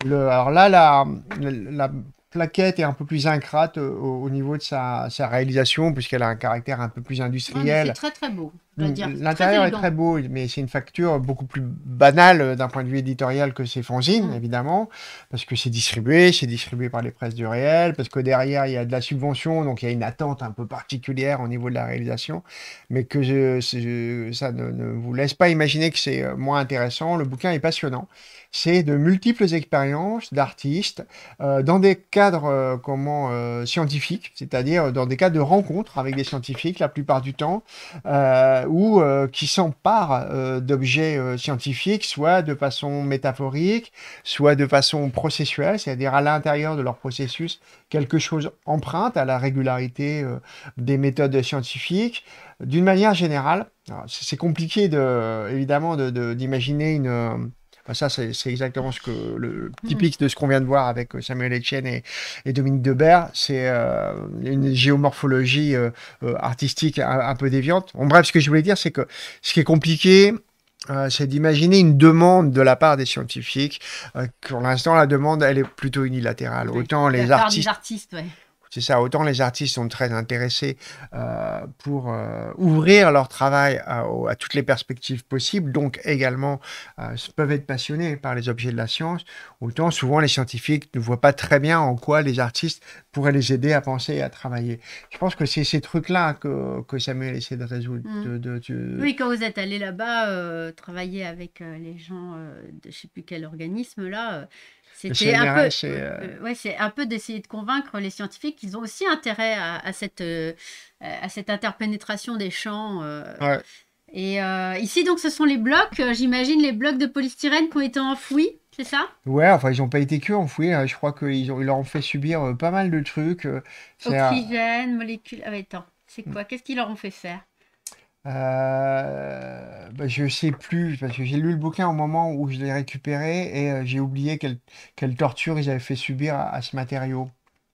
Le, alors là, la, la, plaquette est un peu plus incrate au, niveau de sa, réalisation, puisqu'elle a un caractère un peu plus industriel. c'est très très beau. L'intérieur est très beau, mais c'est une facture beaucoup plus banale euh, d'un point de vue éditorial que ces fanzines, mm. évidemment, parce que c'est distribué, c'est distribué par les presses du réel, parce que derrière, il y a de la subvention, donc il y a une attente un peu particulière au niveau de la réalisation, mais que ça ne, vous laisse pas imaginer que c'est euh, moins intéressant. Le bouquin est passionnant. C'est de multiples expériences d'artistes euh, dans des cadres comment scientifiques, c'est-à-dire dans des cas de rencontres avec des scientifiques la plupart du temps. Euh, ou euh, qui s'emparent euh, d'objets scientifiques, soit de façon métaphorique, soit de façon processuelle, c'est-à-dire à, l'intérieur de leur processus, quelque chose empreinte à la régularité des méthodes scientifiques. D'une manière générale, c'est compliqué de, évidemment d'imaginer de, une bah, ça, c'est exactement ce que le hmm. typique de ce qu'on vient de voir avec euh, Samuel Etienne et, Dominique Debert. C'est euh, une géomorphologie euh, artistique un, peu déviante. En bref, ce que je voulais dire, c'est que ce qui est compliqué, c'est d'imaginer une demande de la part des scientifiques. pour l'instant, la demande, elle est plutôt unilatérale. Autant les artistes. Des artistes c'est ça, autant les artistes sont très intéressés euh, pour euh, ouvrir leur travail à, toutes les perspectives possibles, donc également euh, peuvent être passionnés par les objets de la science, autant souvent les scientifiques ne voient pas très bien en quoi les artistes pourraient les aider à penser et à travailler. Je pense que c'est ces trucs-là que, Samuel essaie de résoudre. Mmh. De, Oui, quand vous êtes allé là-bas travailler avec les gens de je ne sais plus quel organisme, là, c'était un peu, euh, euh, c'est un peu d'essayer de convaincre les scientifiques qu'ils ont aussi intérêt à, cette, euh, à cette interpénétration des champs. Et ici, donc, ce sont les blocs, j'imagine, les blocs de polystyrène qui ont été enfouis, c'est ça Ouais, enfin, ils n'ont pas été que enfouis. Hein. Je crois qu'ils ils leur ont fait subir pas mal de trucs. Oxygène, molécules. Ah, attends, c'est quoi hmm. Qu'est-ce qu'ils leur ont fait faire je euh, ne bah, je sais plus, parce que j'ai lu le bouquin au moment où je l'ai récupéré et euh, j'ai oublié quelle, quelle, torture ils avaient fait subir à, ce matériau.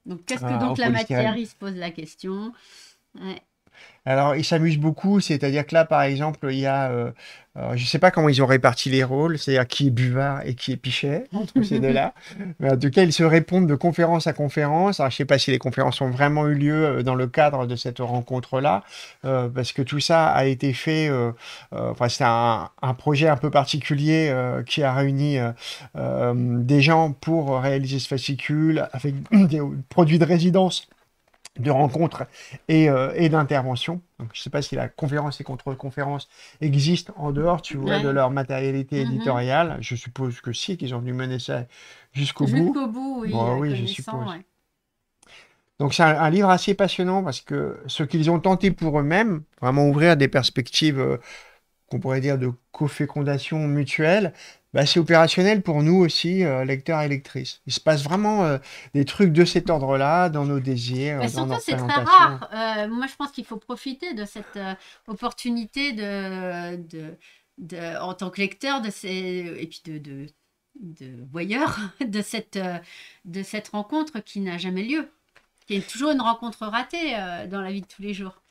Donc, qu'est-ce que ah, donc la matière Il se pose la question. Ouais. Alors, ils s'amusent beaucoup, c'est-à-dire que là, par exemple, il y a. Euh, euh, je ne sais pas comment ils ont réparti les rôles, c'est-à-dire qui est buvard et qui est pichet, [laughs] entre ces deux-là. Mais en tout cas, ils se répondent de conférence à conférence. je ne sais pas si les conférences ont vraiment eu lieu euh, dans le cadre de cette rencontre-là, parce que tout ça a été fait. enfin, c'est un, projet un peu particulier qui a réuni des gens pour réaliser ce fascicule avec [clears throat] des produits de résidence de rencontres et, euh, et d'interventions. Donc, je ne sais pas si la conférence et contre-conférence existent en dehors, tu vois, de leur matérialité mhm. éditoriale. Je suppose que si, qu'ils ont dû mener ça jusqu'au bout. Jusqu'au bout, oui. Bah je suppose. Donc, c'est un, livre assez passionnant parce que ce qu'ils ont tenté pour eux-mêmes, vraiment ouvrir des perspectives euh, qu'on pourrait dire de cofécondation mutuelle, bah, c'est opérationnel pour nous aussi, euh, lecteurs et lectrices. Il se passe vraiment euh, des trucs de cet ordre-là dans nos désirs. Bah, surtout, c'est très rare. Euh, moi, je pense qu'il faut profiter de cette opportunité de, en tant que lecteur de ces, et puis de, de, voyeur [laughs] de cette, de cette rencontre qui n'a jamais lieu, qui est toujours une rencontre ratée dans la vie de tous les jours.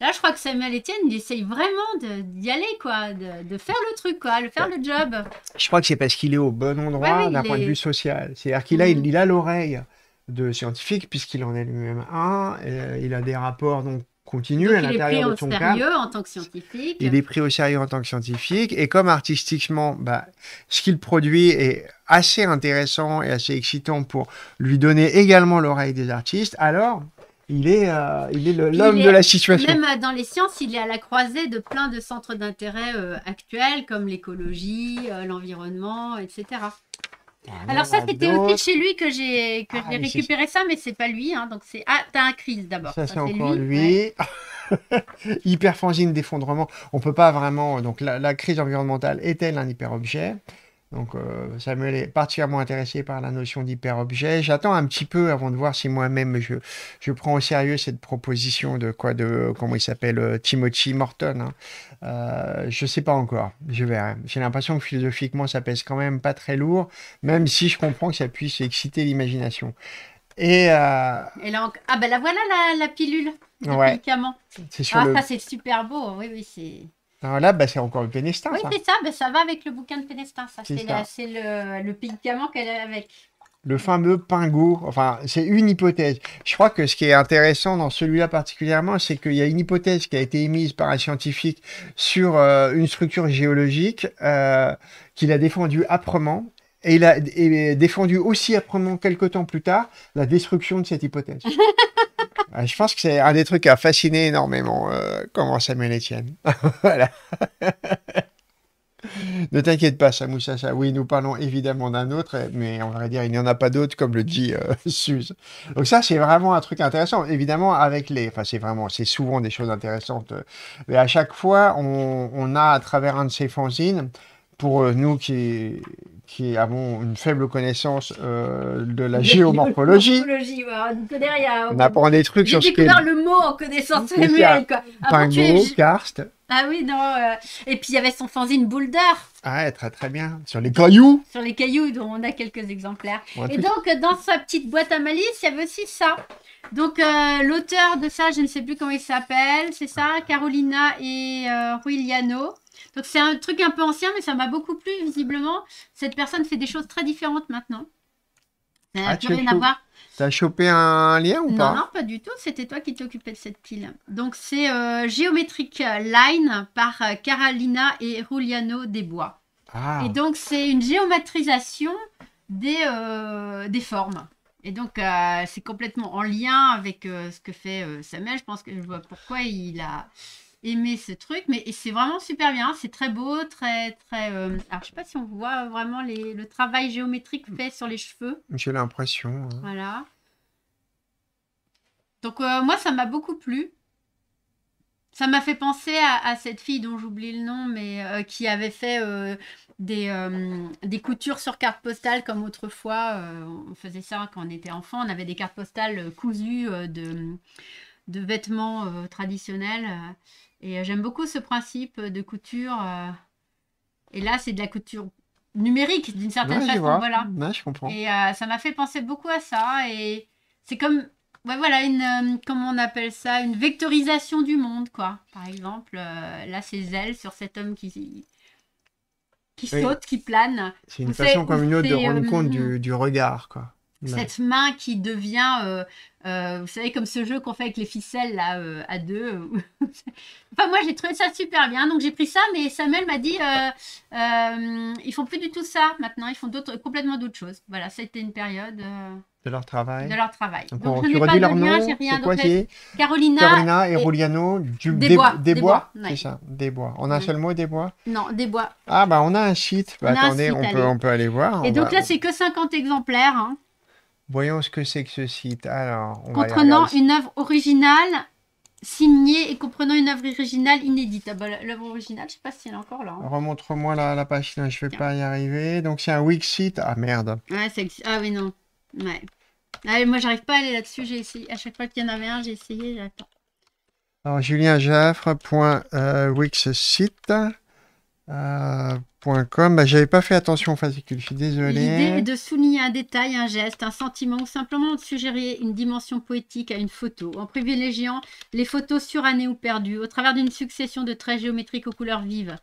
Là, je crois que Samuel Etienne, il essaye vraiment d'y aller, quoi, de, faire le truc, quoi, de faire le job. Je crois que c'est parce qu'il est au bon endroit d'un point de vue social. C'est-à-dire qu'il a, mhm. a l'oreille de scientifique, puisqu'il en est lui-même un. Euh, il a des rapports donc continus à l'intérieur de son Il est pris au sérieux en tant que scientifique. Il est pris au sérieux en tant que scientifique. Et comme artistiquement, bah, ce qu'il produit est assez intéressant et assez excitant pour lui donner également l'oreille des artistes, alors il est, euh, il est l'homme de la situation. Même dans les sciences, il est à la croisée de plein de centres d'intérêt euh, actuels, comme l'écologie, euh, l'environnement, etc. Ah, Alors ça, c'était aussi chez lui que j'ai ah, récupéré ça, mais c'est pas lui. Hein, donc c'est ah, t'as un crise d'abord. Ça, c'est encore lui. lui. [laughs] hyperfangine d'effondrement. On peut pas vraiment. Donc la, la crise environnementale est-elle un objet? Donc Samuel euh, est particulièrement intéressé par la notion d'hyperobjet. J'attends un petit peu avant de voir si moi-même je, je prends au sérieux cette proposition de quoi de comment il s'appelle euh, Timothy Morton. Hein. Euh, je sais pas encore. Je verrai. J'ai l'impression que philosophiquement ça pèse quand même pas très lourd, même si je comprends que ça puisse exciter l'imagination. Et, euh, ah ben là voilà la, pilule, ah, le médicament. c'est super beau. Oui oui c'est. Ah, là, bah, c'est encore le Pénestin. Oui, c'est ça, ça, bah, ça va avec le bouquin de Pénestin. Ça. C'est, le, le pédicament qu'elle a avec. Le fameux pingou. enfin, c'est une hypothèse. Je crois que ce qui est intéressant dans celui-là particulièrement, c'est qu'il y a une hypothèse qui a été émise par un scientifique sur euh, une structure géologique euh, qu'il a défendue âprement et il a défendu aussi âprement quelques temps plus tard la destruction de cette hypothèse. [laughs] Ah, je pense que c'est un des trucs qui a fasciné énormément euh, comment Samuel Etienne. [laughs] voilà. [laughs] ne t'inquiète pas, Samoussassa. Oui, nous parlons évidemment d'un autre, mais on va dire, il n'y en a pas d'autre, comme le dit euh, [laughs] Suze. Donc ça, c'est vraiment un truc intéressant. Évidemment, avec les... Enfin, c'est vraiment... C'est souvent des choses intéressantes. Euh, mais à chaque fois, on, on a, à travers un de ces fanzines, pour euh, nous qui, qui avons une faible connaissance euh, de la géomorphologie, on apprend des trucs sur ce que... J'ai découvert le mot en connaissance Samuel. quoi. Pingo, karst... Ah oui, non. Euh, et puis il y avait son fanzine Boulder. Ah, très très bien. Sur les cailloux. Sur les cailloux, dont on a quelques exemplaires. et donc, dans sa petite boîte à malice, il y avait aussi ça. Donc, l'auteur de ça, je ne sais plus comment il s'appelle, c'est ça, Carolina et euh, Ruiliano. Donc c'est un truc un peu ancien, mais ça m'a beaucoup plu, visiblement. Cette personne fait des choses très différentes maintenant. Ça n'a ah, chopé un lien ou pas Non, pas du tout. C'était toi qui t'occupais de cette pile. Donc c'est euh, Geometric Line par euh, Carolina et Juliano Desbois. Ah. Et donc c'est une géométrisation des, euh, des formes. Et donc, c'est complètement en lien avec ce que fait Samuel. Je pense que je vois pourquoi il a, aimé ce truc. Mais c'est vraiment super bien. C'est très beau, très, très. Euh, alors, je sais pas si on voit vraiment les... le travail géométrique hmm. fait sur les cheveux. J'ai l'impression. Hein. Voilà. Donc, euh, moi, ça m'a beaucoup plu. Ça m'a fait penser à, cette fille dont j'oublie le nom, mais euh, qui avait fait des, des, coutures sur carte postale comme autrefois. on faisait ça quand on était enfant. On avait des cartes postales cousues de, de vêtements traditionnels. Et euh, j'aime beaucoup ce principe de couture. Euh, et là, c'est de la couture numérique d'une certaine façon. Voilà. je comprends. Et euh, ça m'a fait penser beaucoup à ça. Et c'est comme, voilà, une, comment on appelle ça, une vectorisation du monde, quoi. Par exemple, là, c'est ailes sur cet homme qui qui saute, qui plane. C'est une façon comme une autre de rendre compte [laughs] du regard, quoi cette main qui devient, euh, euh, vous savez, comme ce jeu qu'on fait avec les ficelles là, euh, à deux. [laughs] enfin, moi, j'ai trouvé ça super bien. Donc, j'ai pris ça, mais Samuel m'a dit, ils font plus du tout ça maintenant. Ils font complètement d'autres choses. Voilà, ça a été une période. De leur travail. De leur travail. Donc, je n'ai pas Carolina, Carolina et, des, bois. Des, bois, ça, des bois. On a un seul mot, des bois Non, des bois. Ah, bah, on a un sheet. Bah, attendez, on, peut, on, peut, aller voir. Et donc là, c'est que 50 exemplaires. Hein. Voyons ce que c'est que ce site. Alors, on Comprenant une œuvre originale signée et comprenant une œuvre originale inédite. Ah bah, l'œuvre originale, je ne sais pas si elle est encore là. Hein. Remontre-moi la, page, Je je vais pas y arriver. Donc c'est un site. Ah merde. Ah oui, non. Moi, Allez, ah, moi, j'arrive pas à aller là-dessus. J'ai essayé. À chaque fois qu'il y en avait un, j'ai essayé. J'attends. Alors, Julien Jaffre. Point, euh, euh, bah, j'avais pas fait attention je suis L'idée est de souligner un détail, un geste, un sentiment ou simplement de suggérer une dimension poétique à une photo en privilégiant les photos surannées ou perdues au travers d'une succession de traits géométriques aux couleurs vives.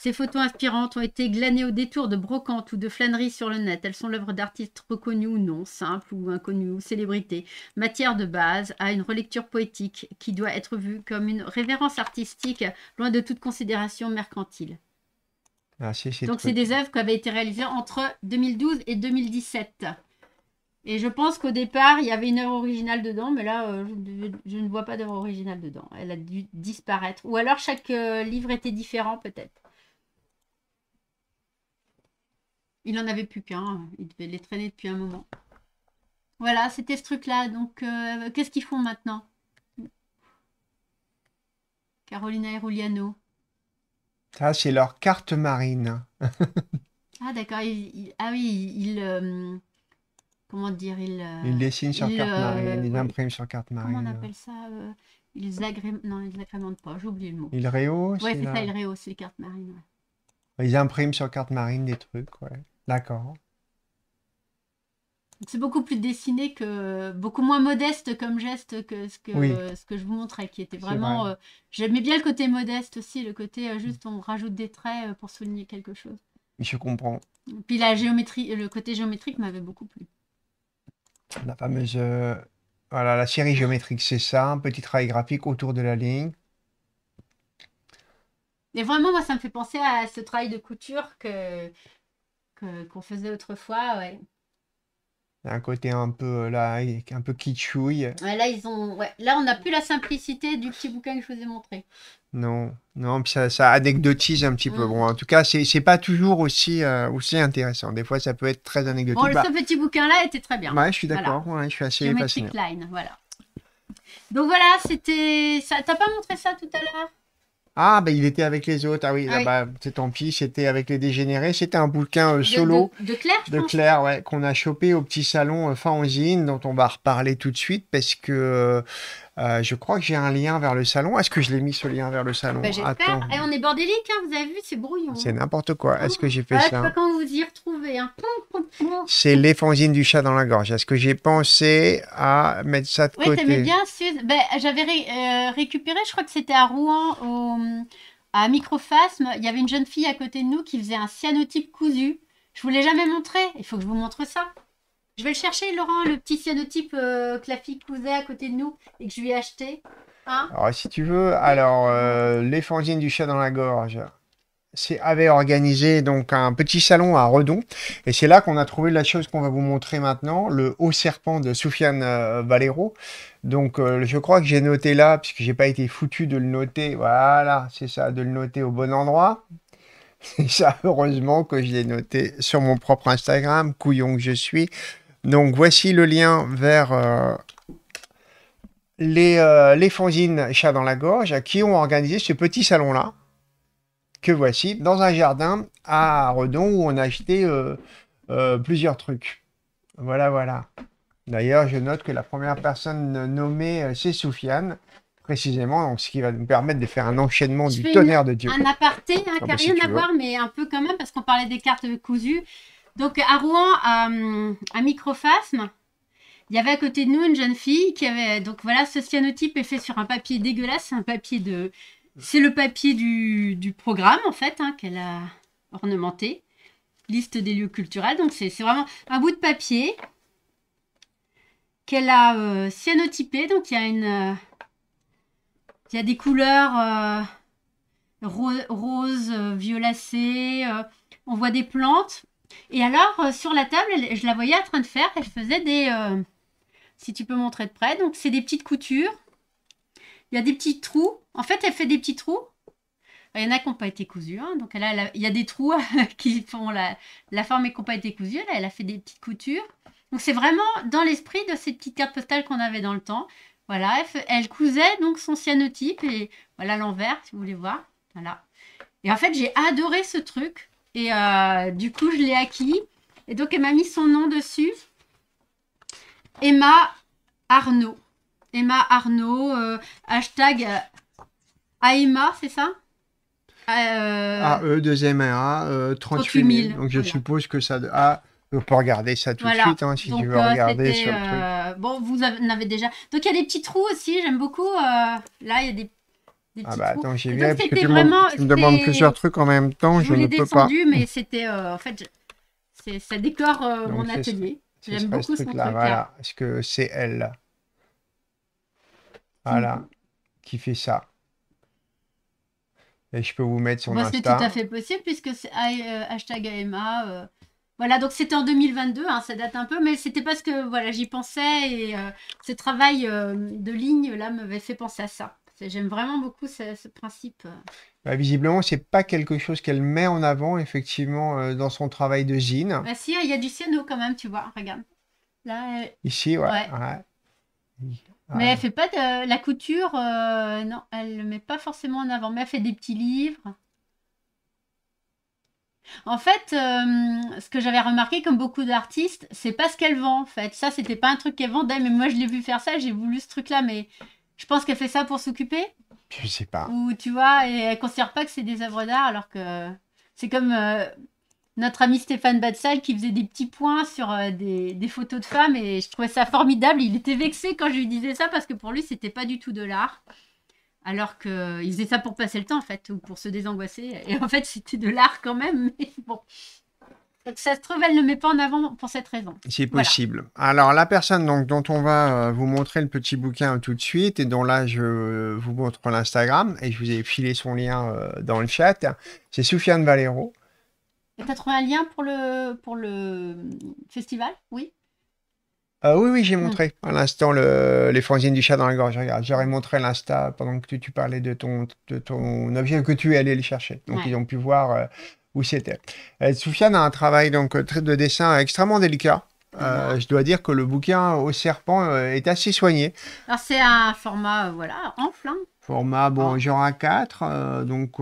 Ces photos inspirantes ont été glanées au détour de brocantes ou de flâneries sur le net. Elles sont l'œuvre d'artistes reconnus ou non, simples ou inconnus ou célébrités. Matière de base à une relecture poétique qui doit être vue comme une révérence artistique loin de toute considération mercantile. Ah, Donc, c'est des œuvres qui avaient été réalisées entre 2012 et 2017. Et je pense qu'au départ, il y avait une œuvre originale dedans, mais là, euh, je, ne vois pas d'œuvre originale dedans. Elle a dû disparaître. Ou alors, chaque euh, livre était différent, peut-être. Il n'en avait plus qu'un. Il devait les traîner depuis un moment. Voilà, c'était ce truc-là. Donc, euh, qu'est-ce qu'ils font maintenant Carolina Eruliano. Ça, c'est leur carte marine. [laughs] ah, d'accord. ah oui, ils. Euh, comment dire euh, Ils dessinent sur carte euh, marine, ils impriment sur carte marine. Comment on appelle ça Ils agrémentent. Non, ils agrémentent pas, j'ai oublié le mot. Ils réhaussent Ouais, c'est ça, ils réhaussent les cartes marines. Ouais. Ils impriment sur carte marine des trucs, ouais. D'accord c'est beaucoup plus dessiné que beaucoup moins modeste comme geste que ce que, ce que je vous montrais, qui était vraiment. Euh, j'aimais bien le côté modeste aussi, le côté euh, juste on rajoute des traits euh, pour souligner quelque chose. Je comprends. Puis la géométrie, le côté géométrique m'avait beaucoup plu. La fameuse, voilà, la série géométrique, c'est ça, un petit travail graphique autour de la ligne. Et vraiment, moi, ça me fait penser à ce travail de couture que qu'on faisait autrefois, ouais un côté un peu euh, là, un peu kitschouille. là, ils ont, ouais. là, on n'a plus la simplicité du petit bouquin que je vous ai montré. Non, non, puis ça, ça, anecdotise un petit peu. Bon, en tout cas, c'est pas toujours aussi, euh, aussi intéressant. Des fois, ça peut être très anecdotique. Bon, bah ce petit bouquin-là était très bien. je suis d'accord. je suis assez passionné. voilà. Donc voilà, c'était. T'as pas montré ça tout à l'heure ah, ben, il était avec les autres. Ah oui, là-bas, c'est tant pis, c'était avec les dégénérés. C'était un bouquin euh, solo. De, Claire, De Claire, ouais, qu'on a chopé au petit salon euh, Fanzine, dont on va reparler tout de suite parce que euh, euh, je crois que j'ai un lien vers le salon. Est-ce que je l'ai mis ce lien vers le salon bah, Attends. Eh, on est bordélique, hein, vous avez vu, c'est brouillon. C'est hein. n'importe quoi. Est-ce que j'ai fait ah, ça pas quand vous y retrouvez. Hein. C'est les du chat dans la gorge. Est-ce que j'ai pensé à mettre ça de côté Oui, bien, Suze. Bah, j'avais euh, récupéré, je crois que c'était à Rouen, au... à Microphasme. Il y avait une jeune fille à côté de nous qui faisait un cyanotype cousu. Je vous l'ai jamais montré. Il faut que je vous montre ça. Je vais le chercher, Laurent, le petit cyanotype euh, que la fille cousait à côté de nous et que je lui ai acheté. Hein alors, si tu veux, alors, euh, du chat dans la gorge c'est avait organisé donc un petit salon à Redon et c'est là qu'on a trouvé la chose qu'on va vous montrer maintenant le haut serpent de Soufiane euh, Valero donc je crois que j'ai noté là puisque j'ai pas été foutu de le noter voilà c'est ça de le noter au bon endroit c'est [laughs] ça heureusement que je l'ai noté sur mon propre Instagram couillon que je suis donc voici le lien vers euh, les, euh, les fanzines Chat dans la gorge qui ont organisé ce petit salon-là, que voici, dans un jardin à Redon où on a acheté euh, plusieurs trucs. Voilà, voilà. D'ailleurs, je note que la première personne nommée, c'est Soufiane, précisément, donc ce qui va nous permettre de faire un enchaînement du tonnerre de Dieu. Un aparté, hein, ah, bah, rien à voir, mais un peu quand même, parce qu'on parlait des cartes cousues. Donc à Rouen, à, Microphasme, il y avait à côté de nous une jeune fille qui avait. Donc voilà, ce cyanotype est fait sur un papier dégueulasse, c'est un papier de. C'est le papier du, programme en fait hein, qu'elle a ornementé. Liste des lieux culturels. Donc c'est vraiment un bout de papier qu'elle a euh, cyanotypé. Donc il y a une. il y a des couleurs euh, rose, euh, violacées. on voit des plantes. Et alors, euh, sur la table, je la voyais en train de faire, elle faisait des... Euh, si tu peux montrer de près, donc c'est des petites coutures. Il y a des petits trous. En fait, elle fait des petits trous. Il y en a qui n'ont pas été cousus. Hein. Donc là, il y a des trous [laughs] qui font la, forme et qui n'ont pas été cousus. Là, elle a fait des petites coutures. Donc c'est vraiment dans l'esprit de ces petites cartes postales qu'on avait dans le temps. Voilà, elle, elle cousait donc son cyanotype et voilà l'envers, si vous voulez voir. Voilà. Et en fait, j'ai adoré ce truc. Euh, du coup, je l'ai acquis. Et donc, elle m'a mis son nom dessus. Emma Arnaud. Emma Arnaud, euh, hashtag Aema, euh, c'est ça AE, deuxième A, 38 e Donc, je suppose que ça... A... Ah, on regarder ça tout de suite hein, si tu veux regarder bon, vous en avez déjà. Donc il y a des petits trous aussi, j'aime beaucoup. là, il y a des ah bah attends, j'ai vu, tu, me, demande demandes plusieurs trucs en même temps, je, ne peux descendu, pas. mais c'était, euh, en fait, ça décore euh, mon atelier. J'aime beaucoup ce, truc, -là, est-ce que c'est elle, voilà, qui fait ça. Et je peux vous mettre son bon, Insta. C'est tout à fait possible, puisque c'est ah, euh, hashtag AMA... Voilà, donc c'était en 2022, hein, ça date un peu, mais c'était parce que voilà, j'y pensais et ce travail de ligne là m'avait fait penser à ça. J'aime vraiment beaucoup ce, principe. Bah, visiblement, c'est pas quelque chose qu'elle met en avant, effectivement, euh, dans son travail de jean. Bah, si, il y a du cyano quand même, tu vois, regarde. Là, Ici, ouais. Mais elle elle fait pas de la couture, euh, non, elle le met pas forcément en avant, mais elle fait des petits livres. En fait, euh, ce que j'avais remarqué, comme beaucoup d'artistes, c'est pas ce qu'elle vend en fait. Ça, c'était pas un truc qu'elle vendait, mais moi je l'ai vu faire ça, j'ai voulu ce truc-là, mais je pense qu'elle fait ça pour s'occuper. Je sais pas. Ou tu vois, et elle considère pas que c'est des œuvres d'art alors que c'est comme euh, notre ami Stéphane Batsal qui faisait des petits points sur euh, des, photos de femmes et je trouvais ça formidable. Il était vexé quand je lui disais ça parce que pour lui c'était pas du tout de l'art. Alors qu'il faisait ça pour passer le temps en fait ou pour se désangoisser. Et en fait c'était de l'art quand même. Mais bon. Donc ça se trouve, elle ne met pas en avant pour cette raison. C'est possible. Alors la personne donc, dont on va euh, vous montrer le petit bouquin tout de suite et dont là je euh, vous montre l'Instagram et je vous ai filé son lien euh, dans le chat, c'est Soufiane Valero. Tu as trouvé un lien pour le, pour le festival Oui oui, oui, j'ai hmm. montré à l'instant les fanzines du chat dans la gorge. Regarde, j'aurais montré l'Insta pendant que tu, parlais de ton, de ton objet que tu es allé le chercher. Donc, ils ont pu voir où c'était. Euh, Soufiane a un travail donc, euh, de dessin extrêmement délicat. Euh, je dois dire que le bouquin au serpent est assez soigné. c'est un format, voilà, ample. Format, bon, ah. genre A4, donc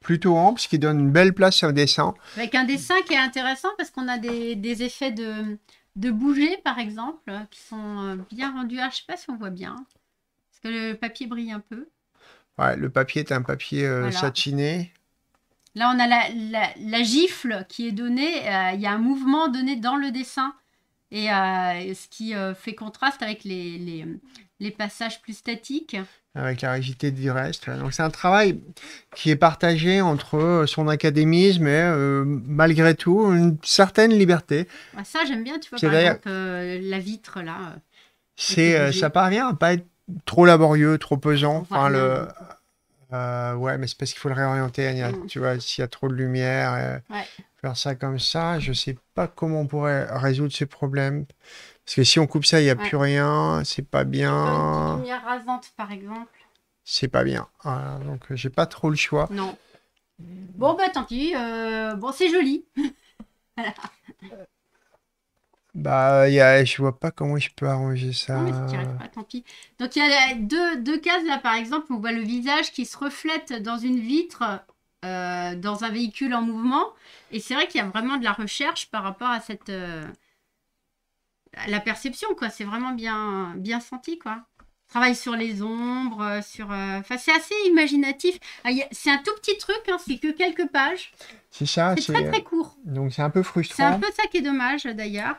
plutôt ample, ce qui donne une belle place au dessin. Avec un dessin qui est intéressant parce qu'on a des, effets de, de, bouger, par exemple, qui sont bien rendus. Je ah, je sais pas si on voit bien, parce que le papier brille un peu. Ouais, le papier est un papier satiné. Là, on a la, gifle qui est donnée. Euh, il y a un mouvement donné dans le dessin. Et euh, ce qui euh, fait contraste avec les, les, passages plus statiques avec la rigidité du reste. Donc c'est un travail qui est partagé entre son académisme et malgré tout une certaine liberté. Ah, ça j'aime bien, tu vois, par exemple, la vitre là. c'est, ça parvient à pas être trop laborieux, trop pesant. Enfin, le, euh, ouais, mais c'est parce qu'il faut le réorienter, mm. Tu vois, s'il y a trop de lumière, euh, faire ça comme ça, je sais pas comment on pourrait résoudre ce problème. Parce que si on coupe ça, il n'y a plus rien, c'est pas bien. lumière rasante, par exemple. C'est pas bien. donc donc, euh, j'ai pas trop le choix. Non. Bon, bah tant pis. Bon, c'est joli. [laughs] Bah, y a, je vois pas comment je peux arranger ça. tant pis. Donc, il y a deux, deux, cases là, par exemple, où on voit le visage qui se reflète dans une vitre, euh, dans un véhicule en mouvement. Et c'est vrai qu'il y a vraiment de la recherche par rapport à cette. Euh, la perception, quoi. C'est vraiment bien, bien senti, quoi travaille sur les ombres, euh, sur. Euh, enfin, c'est assez imaginatif. Ah, c'est un tout petit truc, hein, c'est que quelques pages. C'est ça. C'est très très court. Euh, donc c'est un peu frustrant. C'est un peu ça qui est dommage d'ailleurs.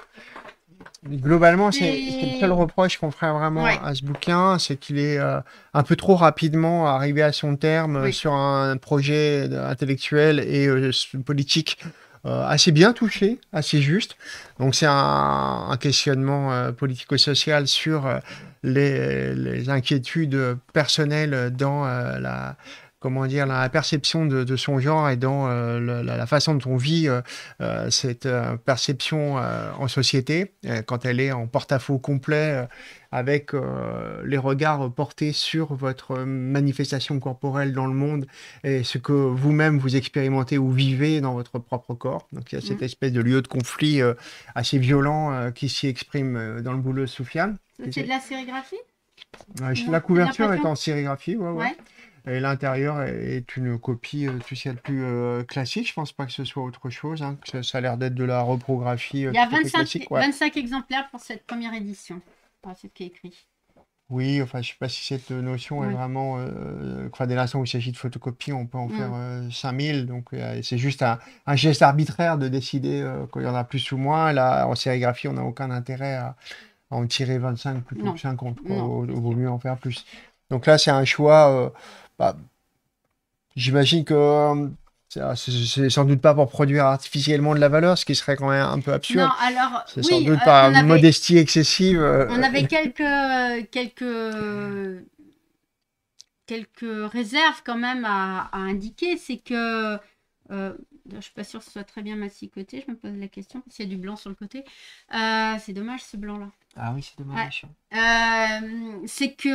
Globalement, c'est le seul reproche qu'on ferait vraiment à ce bouquin, c'est qu'il est, un peu trop rapidement arrivé à son terme sur un projet intellectuel et politique. assez bien touché, assez juste. Donc c'est un, questionnement politico-social sur les, inquiétudes personnelles dans euh, la comment dire, la perception de, son genre et dans euh, la, façon dont on vit euh, cette perception en société, quand elle est en porte-à-faux complet avec les regards portés sur votre manifestation corporelle dans le monde et ce que vous-même vous expérimentez ou vivez dans votre propre corps. Donc il y a cette mmh. espèce de lieu de conflit assez violent qui s'y exprime dans le boulot Soufiane. C'est de la sérigraphie La couverture est en sérigraphie, ouais, Et l'intérieur est une copie, euh, tu sais, plus euh, classique. Je pense pas que ce soit autre chose. Hein, ça, a l'air d'être de la reprographie. Euh, il y a 25, exemplaires pour cette première édition. ce qui est écrit. Oui, enfin, je ne sais pas si cette notion est vraiment. dès l'instant où il s'agit de photocopie, on peut en faire 5000. Donc, c'est juste un, un, geste arbitraire de décider qu'il y en a plus ou moins. Là, en sérigraphie, on n'a aucun intérêt à, en tirer 25 plutôt que 50. Quoi. Vaut mieux en faire plus. Donc là, c'est un choix. Euh, bah, j'imagine que euh, c'est sans doute pas pour produire artificiellement de la valeur, ce qui serait quand même un peu absurde. alors, c'est sans doute euh, par modestie excessive. On avait [laughs] quelques, quelques, quelques réserves quand même à, indiquer. C'est que, je ne suis pas sûre que ce soit très bien massicoté, je me pose la question, s'il y a du blanc sur le côté. c'est dommage ce blanc-là. Ah oui, c'est dommage. Euh, c'est que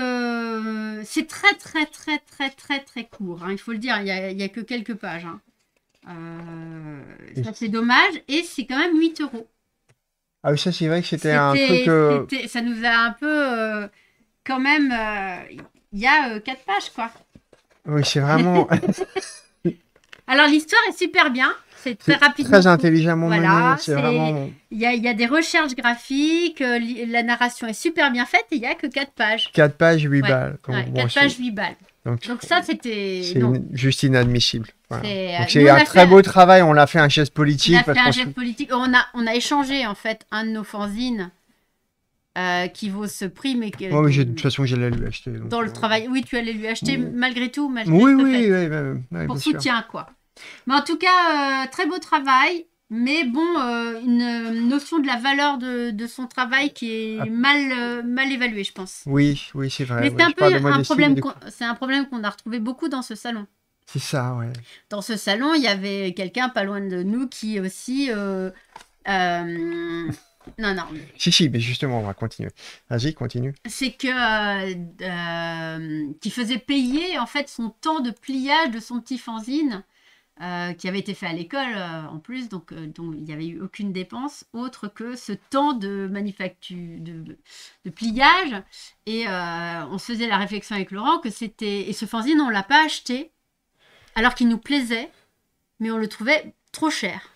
euh, c'est très, très, très, très, très, très court. Hein. il faut le dire, il n'y a, y a, que quelques pages. Hein. Euh, c'est dommage. Et c'est quand même 8 euros. Ah oui, ça, c'est vrai que c'était un truc. Ça nous a un peu. quand même. Il y a 4 pages, quoi. Oui, c'est vraiment. [laughs] Alors, l'histoire est super bien c'est très rapide. Très intelligemment voilà, mené. Vraiment... Il, y a, des recherches graphiques, euh, la narration est super bien faite et il n'y a que 4 pages. 4 pages, 8 balles. Donc, ça, euh, c'était. C'est juste inadmissible. C'est euh, un très beau travail. On l'a fait un geste politique. On a échangé, en fait, un de nos fanzines. qui vaut ce prix, mais oh oui, de toute façon, j'allais lui acheter. dans le travail, oui, tu allais lui acheter malgré tout, malgré oui, oui, oui, oui, pour soutien, quoi. Mais en tout cas, euh, très beau travail. Mais bon, euh, une notion de la valeur de, de son travail qui est ah. mal, euh, mal évaluée, je pense. Oui, oui, c'est vrai. c'est un problème, un problème qu'on a retrouvé beaucoup dans ce salon. C'est ça, ouais. Dans ce salon, il y avait quelqu'un pas loin de nous qui aussi. non, non. Si, si, mais justement, on va continuer. Vas-y, continue. C'est que. qui faisait payer, en fait, son temps de pliage de son petit fanzine euh, qui avait été fait à l'école euh, en plus, donc, euh, il n'y avait eu aucune dépense autre que ce temps de manufacture, de, de, pliage. Et on se faisait la réflexion avec Laurent que c'était. Et ce fanzine, on ne l'a pas acheté, alors qu'il nous plaisait, mais on le trouvait trop cher.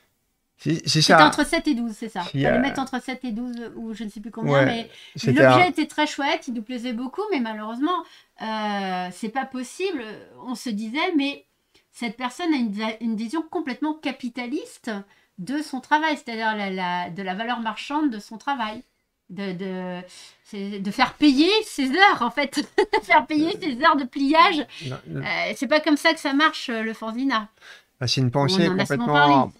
c'est C'était entre 7 et 12, c'est ça. Il fallait mettre entre 7 et 12 ou je ne sais plus combien, mais l'objet était très chouette, il nous plaisait beaucoup, mais malheureusement, c'est pas possible. On se disait, mais cette personne a une, vision complètement capitaliste de son travail, c'est-à-dire de la valeur marchande de son travail. De, faire payer ses heures, en fait. [laughs] de faire payer euh, ses heures de pliage. Euh, c'est pas comme ça que ça marche, euh, le Forzina. Bah, c'est une pensée complètement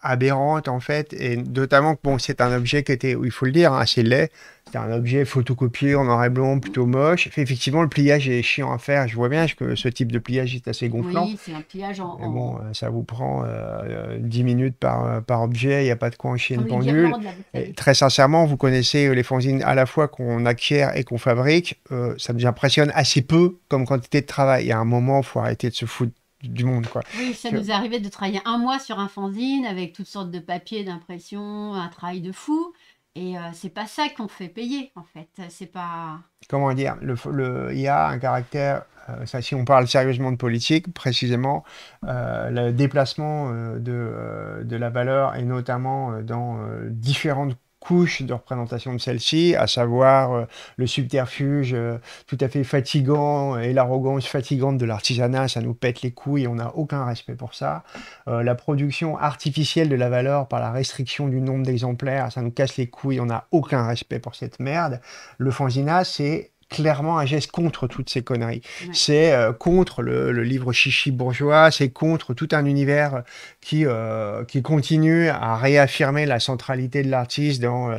aberrante en fait, et notamment que bon, c'est un objet qui était, il faut le dire, assez hein, laid. C'est un objet photocopié en noir et blanc, plutôt moche. Effectivement, le pliage est chiant à faire. Je vois bien que ce type de pliage est assez gonflant. Oui, c'est un pliage en. Mais bon, euh, ça vous prend 10 euh, minutes par, euh, par objet. Il n'y a pas de quoi chier une pendule. Et très sincèrement, vous connaissez les fanzines à la fois qu'on acquiert et qu'on fabrique. ça nous impressionne assez peu comme quantité de travail. Il y a un moment, il faut arrêter de se foutre du monde. Quoi. Oui, ça nous arrivait de travailler un mois sur un fanzine avec toutes sortes de papiers, d'impression, un travail de fou. Et euh, c'est pas ça qu'on fait payer, en fait. C'est pas. Comment dire le, le, Il y a un caractère, euh, ça, si on parle sérieusement de politique, précisément, euh, le déplacement de, de, la valeur, et notamment dans différentes couche de représentation de celle-ci, à savoir euh, le subterfuge euh, tout à fait fatigant et l'arrogance fatigante de l'artisanat, ça nous pète les couilles, on n'a aucun respect pour ça. Euh, la production artificielle de la valeur par la restriction du nombre d'exemplaires, ça nous casse les couilles, on n'a aucun respect pour cette merde. Le fanzina, c'est clairement un geste contre toutes ces conneries. C'est euh, contre le, livre chichi bourgeois, c'est contre tout un univers qui, euh, qui continue à réaffirmer la centralité de l'artiste dans, euh,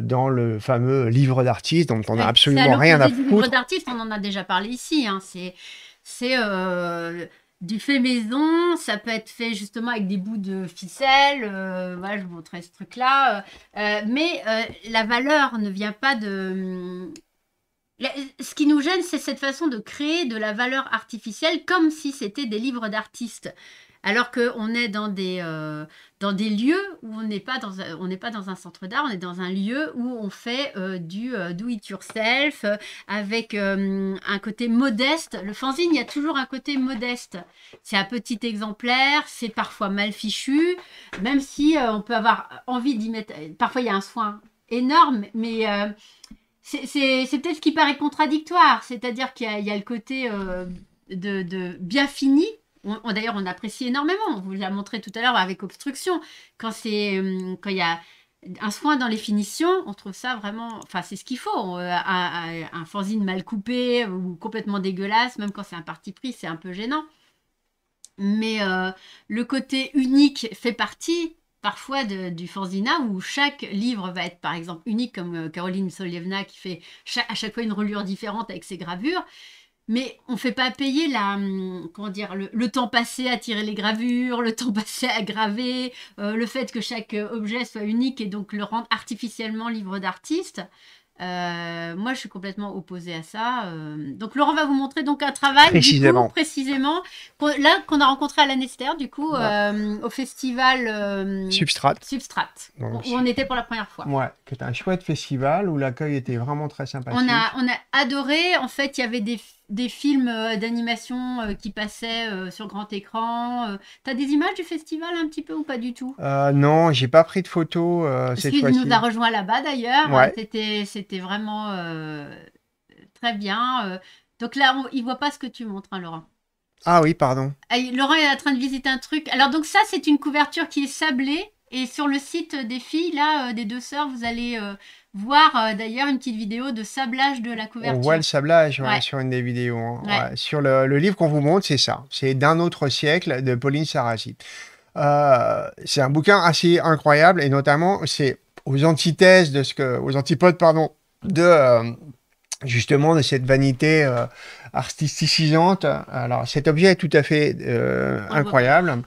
dans le fameux livre d'artiste dont on n'a absolument rien à foutre. le livre d'artiste, on en a déjà parlé ici. Hein. C'est du fait maison, ça peut être fait justement avec des bouts de ficelle, je vous montrerai ce truc-là, mais la valeur ne vient pas de, ce qui nous gêne, c'est cette façon de créer de la valeur artificielle comme si c'était des livres d'artistes. Alors qu'on est dans des, euh, dans des lieux où on n'est pas, dans, pas dans un centre d'art, on est dans un lieu où on fait euh, du euh, do it yourself avec un côté modeste. Le fanzine, il y a toujours un côté modeste. C'est un petit exemplaire, c'est parfois mal fichu, même si on peut avoir envie d'y mettre. Parfois, il y a un soin énorme, mais c'est peut-être ce qui paraît contradictoire, c'est-à-dire qu'il y, a le côté euh, de, bien fini. D'ailleurs, on apprécie énormément. On vous l'a montré tout à l'heure avec obstruction. Euh, quand il y a un soin dans les finitions, on trouve ça vraiment. Enfin, c'est ce qu'il faut. Euh, un, fanzine mal coupé ou complètement dégueulasse, même quand c'est un parti pris, c'est un peu gênant. Mais le côté unique fait partie parfois du Forzina, où chaque livre va être par exemple unique, comme euh, Caroline Solievna qui fait à chaque fois une reliure différente avec ses gravures. Mais on ne fait pas payer la, hum, comment dire, le, temps passé à tirer les gravures, le [laughs] temps passé à graver, euh, le fait que chaque euh, objet soit unique et donc le rendre artificiellement livre d'artiste. Euh, moi, je suis complètement opposée à ça. Euh. donc, Laurent va vous montrer donc un travail précisément, précisément là qu'on a rencontré à l'Anester, du coup, euh, au festival Substrat. où, on était pour la première fois. Ouais, qui un chouette festival où l'accueil était vraiment très sympathique. On a, on a adoré. En fait, il y avait des des films euh, d'animation euh, qui passaient euh, sur grand écran. T'as des images du festival un petit peu ou pas du tout euh, Non, j'ai pas pris de photos cette fois-ci. nous a rejoint là-bas d'ailleurs. C'était, c'était vraiment très bien. Donc là, on, il voit pas ce que tu montres, hein, Laurent. Ah oui, pardon. Laurent est en train de visiter un truc. Alors donc ça, c'est une couverture qui est sablée. Et sur le site des filles, là, des deux sœurs, vous allez Voir euh, d'ailleurs une petite vidéo de sablage de la couverture. On voit le sablage sur une des vidéos. Hein. Sur le, livre qu'on vous montre, c'est ça. C'est d'un autre siècle de Pauline Sarrazy. Euh, c'est un bouquin assez incroyable et notamment c'est aux antithèses de ce que, aux antipodes pardon, de euh, justement de cette vanité euh, artisticisante. Alors cet objet est tout à fait euh, incroyable.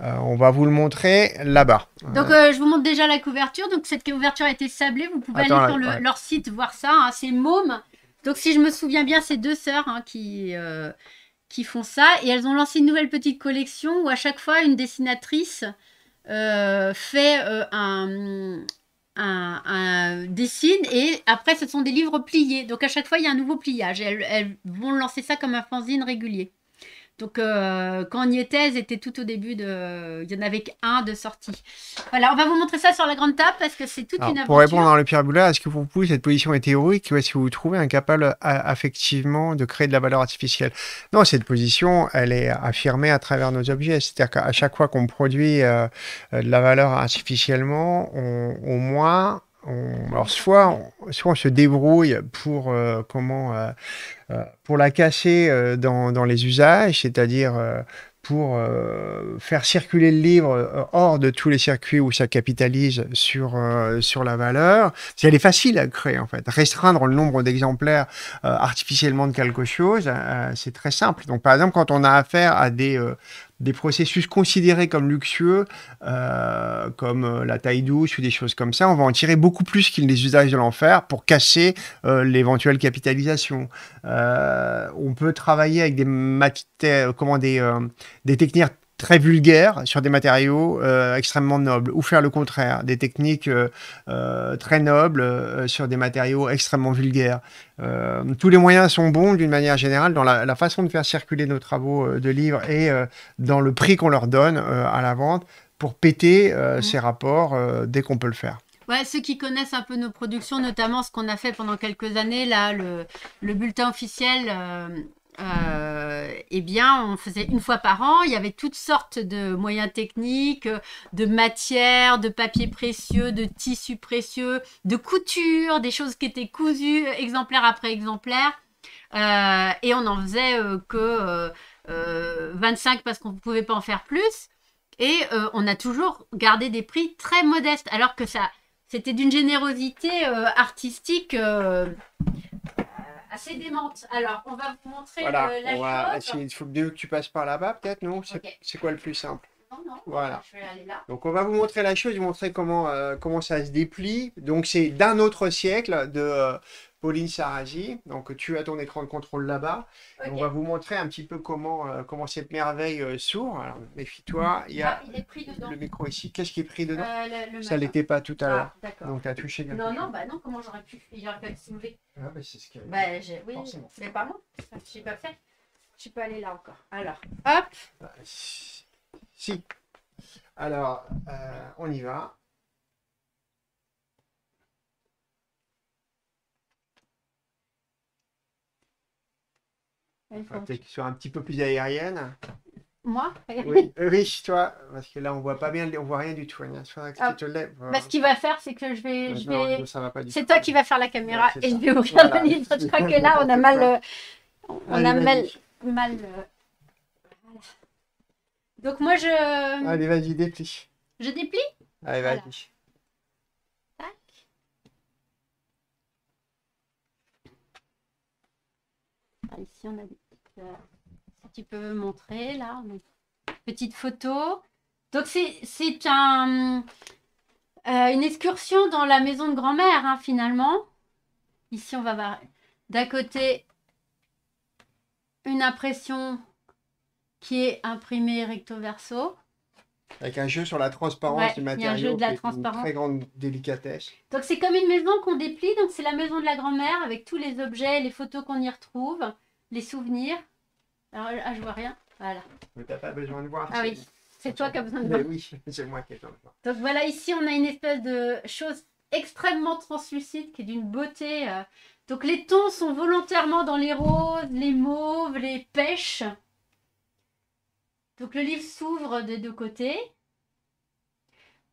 Euh, on va vous le montrer là-bas. Donc euh, je vous montre déjà la couverture. Donc cette couverture a été sablée. Vous pouvez aller sur leur site voir ça. Hein. c'est Môme. Donc si je me souviens bien, c'est deux sœurs hein, qui, euh, qui font ça. Et elles ont lancé une nouvelle petite collection où à chaque fois une dessinatrice fait un, un, dessine et après ce sont des livres pliés. Donc à chaque fois il y a un nouveau pliage. Elles, elles vont lancer ça comme un fanzine régulier. Donc, euh, quand on y était, c'était tout au début de. Il y en avait qu'un de sortie. Voilà, on va vous montrer ça sur la grande table parce que c'est toute une Pour répondre à le Pierre Boulard, est-ce que vous pouvez cette position est théorique ou est-ce que vous vous trouvez incapable à, affectivement de créer de la valeur artificielle Non, cette position, elle est affirmée à travers nos objets. C'est-à-dire qu'à chaque fois qu'on produit euh, euh, de la valeur artificiellement, on, au moins, alors soit on, on se débrouille pour euh, comment euh, euh, pour la casser dans, dans, les usages, c'est-à-dire pour faire circuler le livre hors de tous les circuits où ça capitalise sur sur la valeur. C'est elle est facile à créer en fait. Restreindre le nombre d'exemplaires artificiellement de quelque chose, c'est très simple. Donc par exemple quand on a affaire à des des processus considérés comme luxueux, euh, comme euh, la taille douce ou des choses comme ça, on va en tirer beaucoup plus qu'il les usages de l'enfer pour casser euh, l'éventuelle capitalisation. on peut travailler avec des, comment, des, des techniques très vulgaire sur des matériaux euh, extrêmement nobles, ou faire le contraire, des techniques euh, euh, très nobles sur des matériaux extrêmement vulgaires. tous les moyens sont bons d'une manière générale dans la, façon de faire circuler nos travaux de livres et dans le prix qu'on leur donne à la vente pour péter mmh. ces rapports dès qu'on peut le faire. Ouais, ceux qui connaissent un peu nos productions, notamment ce qu'on a fait pendant quelques années, là, le, le bulletin officiel euh, eh bien, on faisait une fois par an. Il y avait toutes sortes de moyens techniques, euh, de matières, de papier précieux, de tissus précieux, de couture, des choses qui étaient cousues exemplaire après exemplaire. Euh, et on n'en faisait euh, que 25 parce qu'on ne pouvait pas en faire plus. Et on a toujours gardé des prix très modestes, alors que ça, c'était d'une générosité artistique assez démente. Alors, on va vous montrer euh, la chose. Il faut que tu passes par là-bas, peut-être, non C'est quoi le plus simple non, non, voilà. Je vais aller là. Donc on va vous montrer la chose, vous montrer comment, euh, comment ça se déplie. Donc c'est d'un autre siècle de, euh, Pauline Sarasi. Donc, tu as ton écran de contrôle là-bas. On va vous montrer un petit peu comment, euh, comment cette merveille euh, s'ouvre. Alors, méfie-toi. Il y a ah, est pris dedans. le micro ici. Qu'est-ce qui est pris dedans euh, Ça ne l'était pas tout à l'heure. Ah, Donc, tu as touché. Non, non, bah non, comment j'aurais pu Il aurait pas de Ah, bah, c'est ce que. Bah, oui, mais pas moi. Je suis pas fait. Tu peux aller là encore. Alors, hop. Bah, si. Alors, on y va. peut-être sur un petit peu plus aérienne. Moi Oui, riche, toi, parce que là, on voit pas bien, on voit rien du tout. Ah, bah, ce qu'il va faire, c'est que je vais. Je vais... C'est toi qui va faire la caméra et je vais ouvrir le livre. Je crois que là, on a [laughs] mal. Euh, on a mal. mal euh, Donc, moi, je. Allez, vas-y, déplie. Je déplie Allez, vas-y. ici, on a des petites. Euh, si tu peux montrer, là, petite photo. Donc, c'est un, euh, une excursion dans la maison de grand-mère, hein, finalement. Ici, on va voir d'un côté une impression qui est imprimée recto verso. Avec un jeu sur la transparence du matériau. Il y a un jeu de la transparence. très grande délicatesse. Donc c'est comme une maison qu'on déplie. Donc c'est la maison de la grand-mère avec tous les objets, les photos qu'on y retrouve les souvenirs. Alors là, ah, je vois rien. Voilà. Mais t'as pas besoin de voir. Ah oui, c'est toi qui as besoin de voir. oui, [laughs] c'est moi qui ai besoin de voir. Donc voilà, ici, on a une espèce de chose extrêmement translucide qui est d'une beauté. Euh. Donc les tons sont volontairement dans les roses, les mauves, les pêches. Donc le livre s'ouvre des deux côtés.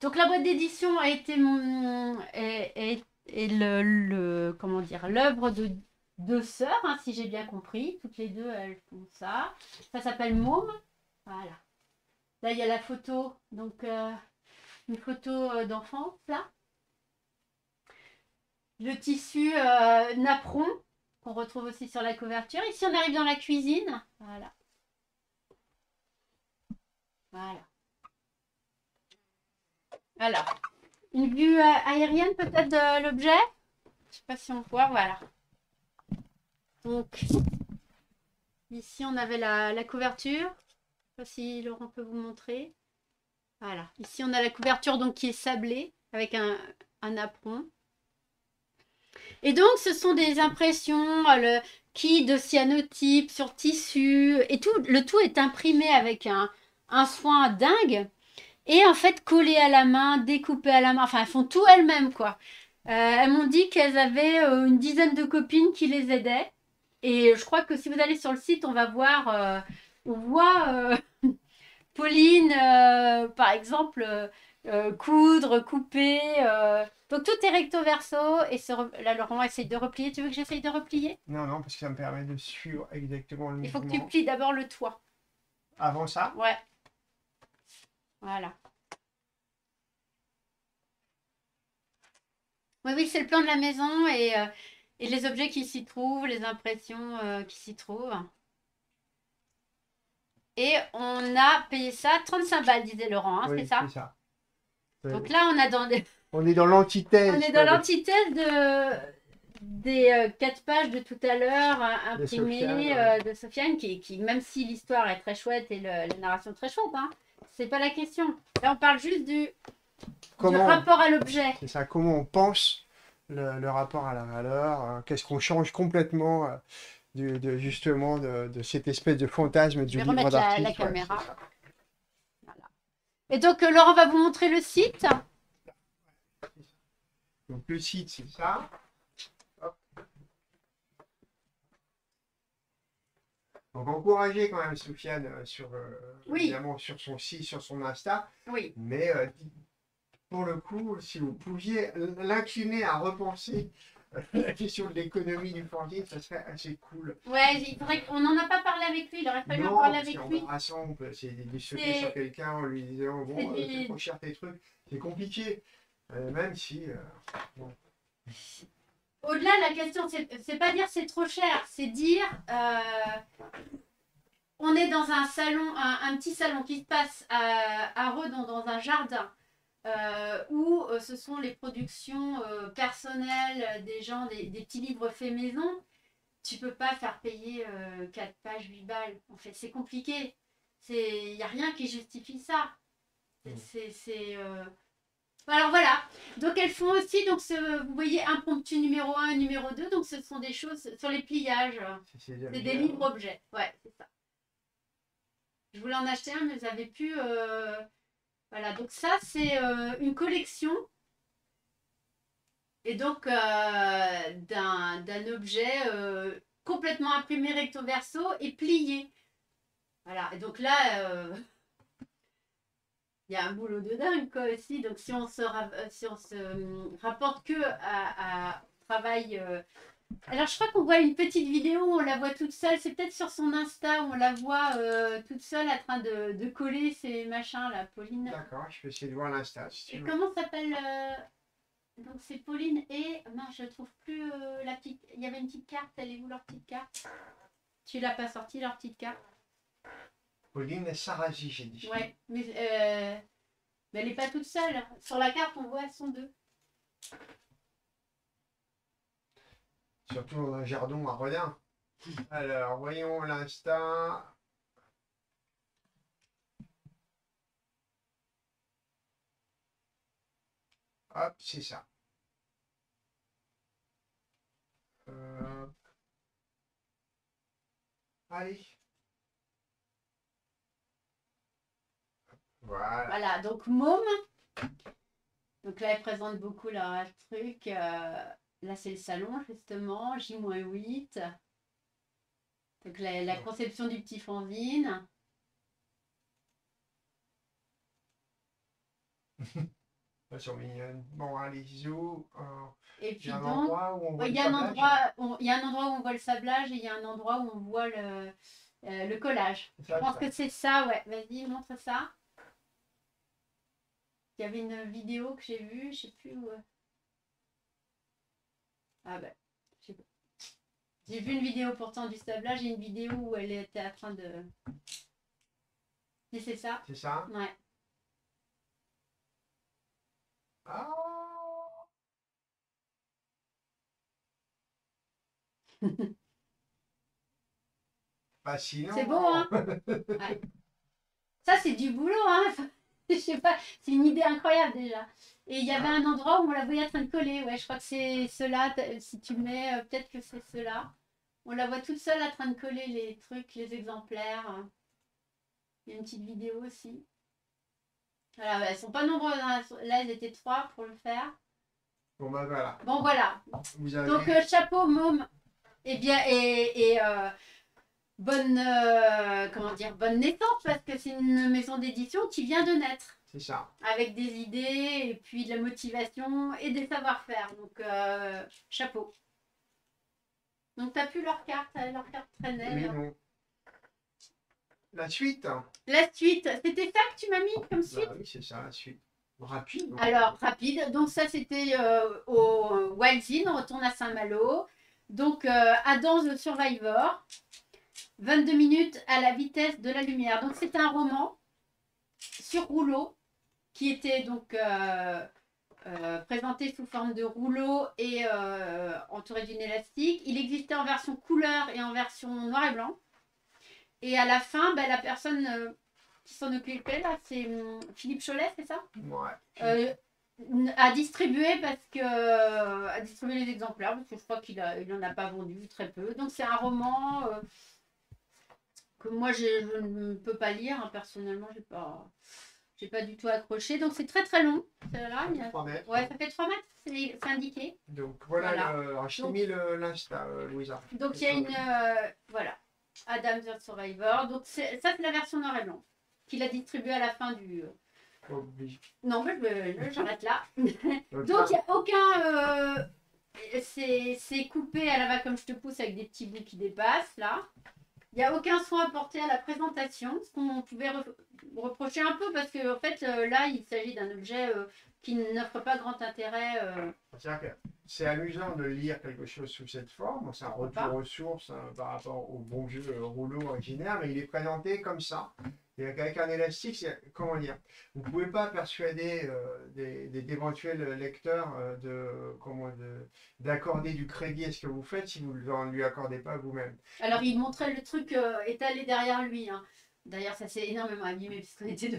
Donc la boîte d'édition a été mon, et, le, le, comment dire l'œuvre de deux sœurs, hein, si j'ai bien compris. Toutes les deux, elles font ça. Ça s'appelle Môme. Voilà. Là, il y a la photo, donc euh, une photo euh, d'enfant là. Le tissu euh, Napron qu'on retrouve aussi sur la couverture. Ici, on arrive dans la cuisine. Voilà. Voilà. Alors, une vue aérienne peut-être de l'objet. Je ne sais pas si on voit, voilà. Donc, ici, on avait la, couverture. Je sais pas si Laurent peut vous montrer. Voilà. Ici, on a la couverture donc qui est sablée avec un, un apron. Et donc, ce sont des impressions euh, le, qui de cyanotype sur tissu. Et tout, le tout est imprimé avec un, un soin dingue. Et en fait, collé à la main, découpé à la main. Enfin, elles font tout elles-mêmes, quoi. Euh, elles m'ont dit qu'elles avaient euh, une dizaine de copines qui les aidaient. Et je crois que si vous allez sur le site, on va voir, euh, on euh, [laughs] Pauline, euh, par exemple, coudre, couper. Donc tout est recto verso et là Laurent essaye de replier. Tu veux que j'essaye de replier Non, non, parce que ça me permet de suivre exactement le Il faut que tu plies d'abord le toit. Avant ça Ouais. Voilà. Oui, oui, c'est le plan de la maison et et les objets qui s'y trouvent, les impressions euh, qui s'y trouvent. Et on a payé ça 35 balles, disait Laurent, hein, oui, c'est ça, Donc là, on, [laughs] on est dans l'antithèse. on est dans l'antithèse de des euh, quatre pages de tout à l'heure hein, imprimées euh, de Sofiane, qui, qui, même si l'histoire est très chouette et la narration très chouette, hein, c'est pas la question. Là, on parle juste du, du rapport à l'objet. C'est ça, comment on pense le, rapport à la valeur, euh, qu'est-ce qu'on change complètement euh, de, justement de, cette espèce de fantasme du livre Et donc euh, Laurent va vous montrer le site. Donc le site c'est ça. Donc encouragez quand même Sofiane sur, sur son site, sur son Insta. Oui. Mais pour le coup, si vous pouviez l'incliner à repenser euh, [laughs] la question de l'économie du forging, ça serait assez cool. Ouais, il faudrait qu'on n'en a pas parlé avec lui, il aurait fallu en parler avec lui. Non, c'est du sur quelqu'un en lui disant « Bon, c'est euh, trop cher tes trucs », c'est compliqué, euh, même si... Au-delà, la question, c'est pas dire c'est trop cher, c'est dire on est dans un salon, un, petit salon qui se passe à, à Redon, dans un jardin euh, où euh, ce sont les productions euh, personnelles euh, des gens, des, petits livres faits maison, tu peux pas faire payer 4 pages, 8 balles. En fait, c'est compliqué. Il n'y a rien qui justifie ça. Mmh. C'est. Alors voilà. Donc elles font aussi, donc vous voyez, impromptu numéro 1 numéro 2. Donc ce sont des choses sur les pliages. C'est des livres-objets. Ouais, c'est ça. Je voulais en acheter un, mais j'avais plus. Voilà, donc ça, c'est euh, une collection. Et donc, euh, d'un objet euh, complètement imprimé recto verso et plié. Voilà, et donc là, [laughs] il y a un boulot de dingue quoi, aussi. Donc, si on se, si on se rapporte que à, à travail alors, je crois qu'on voit une petite vidéo, on la voit toute seule. C'est peut-être sur son Insta, on la voit euh, toute seule en train de, coller ces machins là, Pauline. D'accord, je vais essayer de voir l'Insta. comment s'appelle euh, Donc, c'est Pauline et. Non, je trouve plus euh, la petite. Il y avait une petite carte, elle est où leur petite carte Tu l'as pas sortie, leur petite carte Pauline et Sarazi, j'ai dit. Ouais, mais, mais elle n'est pas toute seule. Sur la carte, on voit son sont deux. Surtout un jardin à Rodin. Alors, voyons l'insta. Hop, c'est ça. Allez. Voilà. voilà. donc Moum. Donc là, elle présente beaucoup le truc. Euh, Là, c'est le salon, justement, J-8. Donc, la, conception du petit fanzine. [laughs] sur Bon, allez, bisous. Euh, et puis, il y a un endroit où on oh, voit il y y un endroit où on voit le sablage et il y a un endroit où on voit le, euh, collage. Je pense que c'est ça, ouais. Vas-y, montre ça. Il y avait une vidéo que j'ai vue, je ne sais plus où. Euh, ah ben, je sais pas. J'ai vu une vidéo pourtant du là, et une vidéo où elle était en train de. c'est ça C'est ça Ouais. Ah Fascinant. [laughs] Bah, c'est beau, hein [laughs] Ça, c'est du boulot, hein [laughs] je sais pas, c'est une idée incroyable déjà. Et il y avait un endroit où on la voyait en train de coller, ouais, je crois que c'est cela, si tu mets, euh, peut-être que c'est cela. On la voit toute seule en train de coller les trucs, les exemplaires. Il y a une petite vidéo aussi. Voilà, bah, elles sont pas nombreuses, hein. là elles étaient trois pour le faire. Bon bah, voilà. Bon voilà. Donc euh, chapeau, môme. et eh bien, et, euh, bonne, euh, comment dire, bonne naissance parce que c'est une maison d'édition qui vient de naître. C'est ça. Avec des idées et puis de la motivation et des savoir-faire. Donc, euh, chapeau. Donc, tu n'as plus leur carte, euh, leur carte traînait. Oui, hein. La suite. La suite. C'était ça que tu m'as mis comme bah suite Oui, c'est ça, la suite. Rapide. Alors, rapide. Donc, ça, c'était au Wild On retourne à Saint-Malo. Donc, Adam the Survivor. 22 minutes à la vitesse de la lumière. Donc c'est un roman sur rouleau qui était donc euh, euh, présenté sous forme de rouleau et euh, entouré d'une élastique. Il existait en version couleur et en version noir et blanc. Et à la fin, ben, la personne qui s'en occupait, là, c'est hmm, Philippe Cholet, c'est ça Ouais. a distribué parce que a distribué les exemplaires parce que je crois qu'il n'en en a pas vendu très peu donc c'est un roman moi je ne peux pas lire. Hein, personnellement, j'ai pas. J'ai pas du tout accroché, donc c'est très très long. Ouais, ça fait 3 mètres, c'est indiqué. Donc voilà, je t'ai mis l'Insta, euh, Louisa. Donc il y a une. Euh, voilà, Adam the Survivor. Donc ça, c'est la version noir et blanc qu'il a distribué à la fin du. Non, mais j'arrête là. [laughs] donc il n'y a aucun. Euh... c'est coupé à la va comme je te pousse avec des petits bouts qui dépassent là. Il n'y a aucun soin apporté à la présentation, ce qu'on pouvait reprocher un peu parce que fait euh, là il s'agit d'un objet euh, qui n'offre pas grand intérêt. Euh. que C'est amusant de lire quelque chose sous cette forme, c'est un retour aux sources par rapport au bon jeu rouleau originaire, mais il est présenté comme ça avec un élastique, comment dire, vous ne pouvez pas persuader euh, d'éventuels lecteurs euh, de, comment, d'accorder du crédit à ce que vous faites si vous ne lui accordez pas vous-même. Alors il montrait le truc étalé euh, derrière lui. Hein. D'ailleurs, ça s'est énormément abîmé puisqu'on était deux.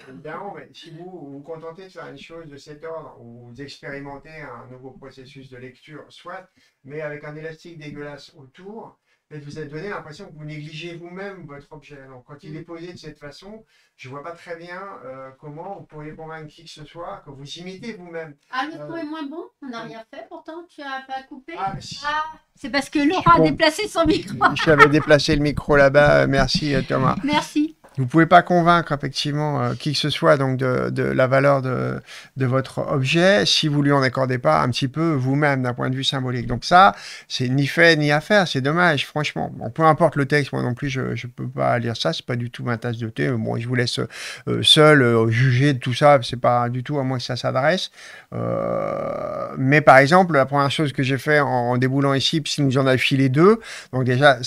si vous vous contentez de faire une chose de cet ordre ou vous expérimentez un nouveau processus de lecture, soit, mais avec un élastique dégueulasse autour, mais vous avez donné l'impression que vous négligez vous-même votre objet. quand il est mm. posé de cette façon, je ne vois pas très bien euh, comment vous pourriez convaincre qui que ce soit que vous imitez vous-même. Ah, le micro euh, est moins bon On n'a rien fait pourtant Tu n'as pas coupé ah, ah, C'est parce que Laura a déplacé son micro. J'avais déplacé le micro là-bas. Merci euh, Thomas. Merci. Vous pouvez pas convaincre effectivement euh, qui que ce soit donc de, la valeur de, votre objet si vous lui en accordez pas un petit peu vous-même d'un point de vue symbolique. Donc ça, c'est ni fait ni à faire, c'est dommage, franchement. Bon, peu importe le texte, moi non plus, je, ne peux pas lire ça, c'est pas du tout ma tasse de thé. Bon, je vous laisse euh, seul euh, juger de tout ça, c'est pas du tout à moi que ça s'adresse. mais par exemple, la première chose que j'ai fait en, déboulant ici, puisqu'il nous en a filé deux, donc déjà,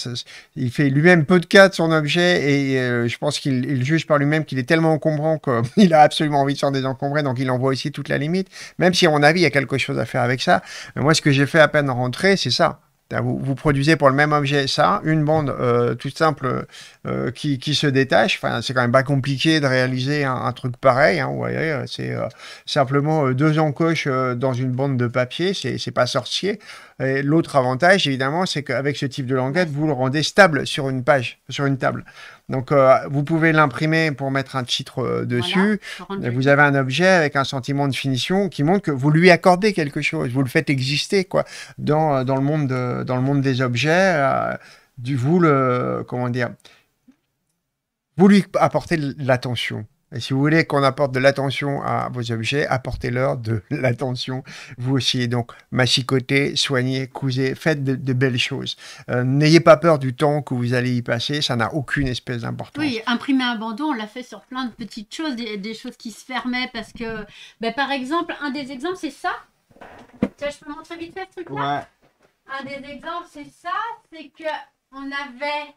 il fait lui-même peu de cas de son objet et je pense qu'il juge par lui-même qu'il est tellement encombrant qu'il [laughs] a absolument envie de s'en désencombrer, donc il envoie aussi toute la limite, même si à mon avis, il y a quelque chose à faire avec ça. Mais moi, ce que j'ai fait à peine rentrer, c'est ça. Vous, produisez pour le même objet ça, une bande euh, toute simple euh, qui, se détache. Enfin, c'est quand même pas compliqué de réaliser un, truc pareil. Hein. vous voyez, euh, c'est simplement deux encoches dans une bande de papier. C'est pas sorcier. Et l'autre avantage, évidemment, c'est qu'avec ce type de languette, vous le rendez stable sur une page, sur une table. Donc, euh, vous pouvez l'imprimer pour mettre un titre euh, dessus. vous avez un objet avec un sentiment de finition qui montre que vous lui accordez quelque chose. Vous le faites exister, quoi, dans, euh, dans le, monde de, dans le monde des objets. du, vous le, comment dire, vous lui apportez l'attention. Et si vous voulez qu'on apporte de l'attention à vos objets, apportez-leur de [laughs] l'attention vous aussi. Donc, machicotez, soignez, cousez, faites de, belles choses. Euh, n'ayez pas peur du temps que vous allez y passer, ça n'a aucune espèce d'importance. Oui, imprimer un bandeau, on l'a fait sur plein de petites choses, des, choses qui se fermaient parce que, ben, par exemple, un des exemples, c'est ça. vois, je peux montrer vite fait ce truc-là Un des exemples, c'est ça, c'est que on avait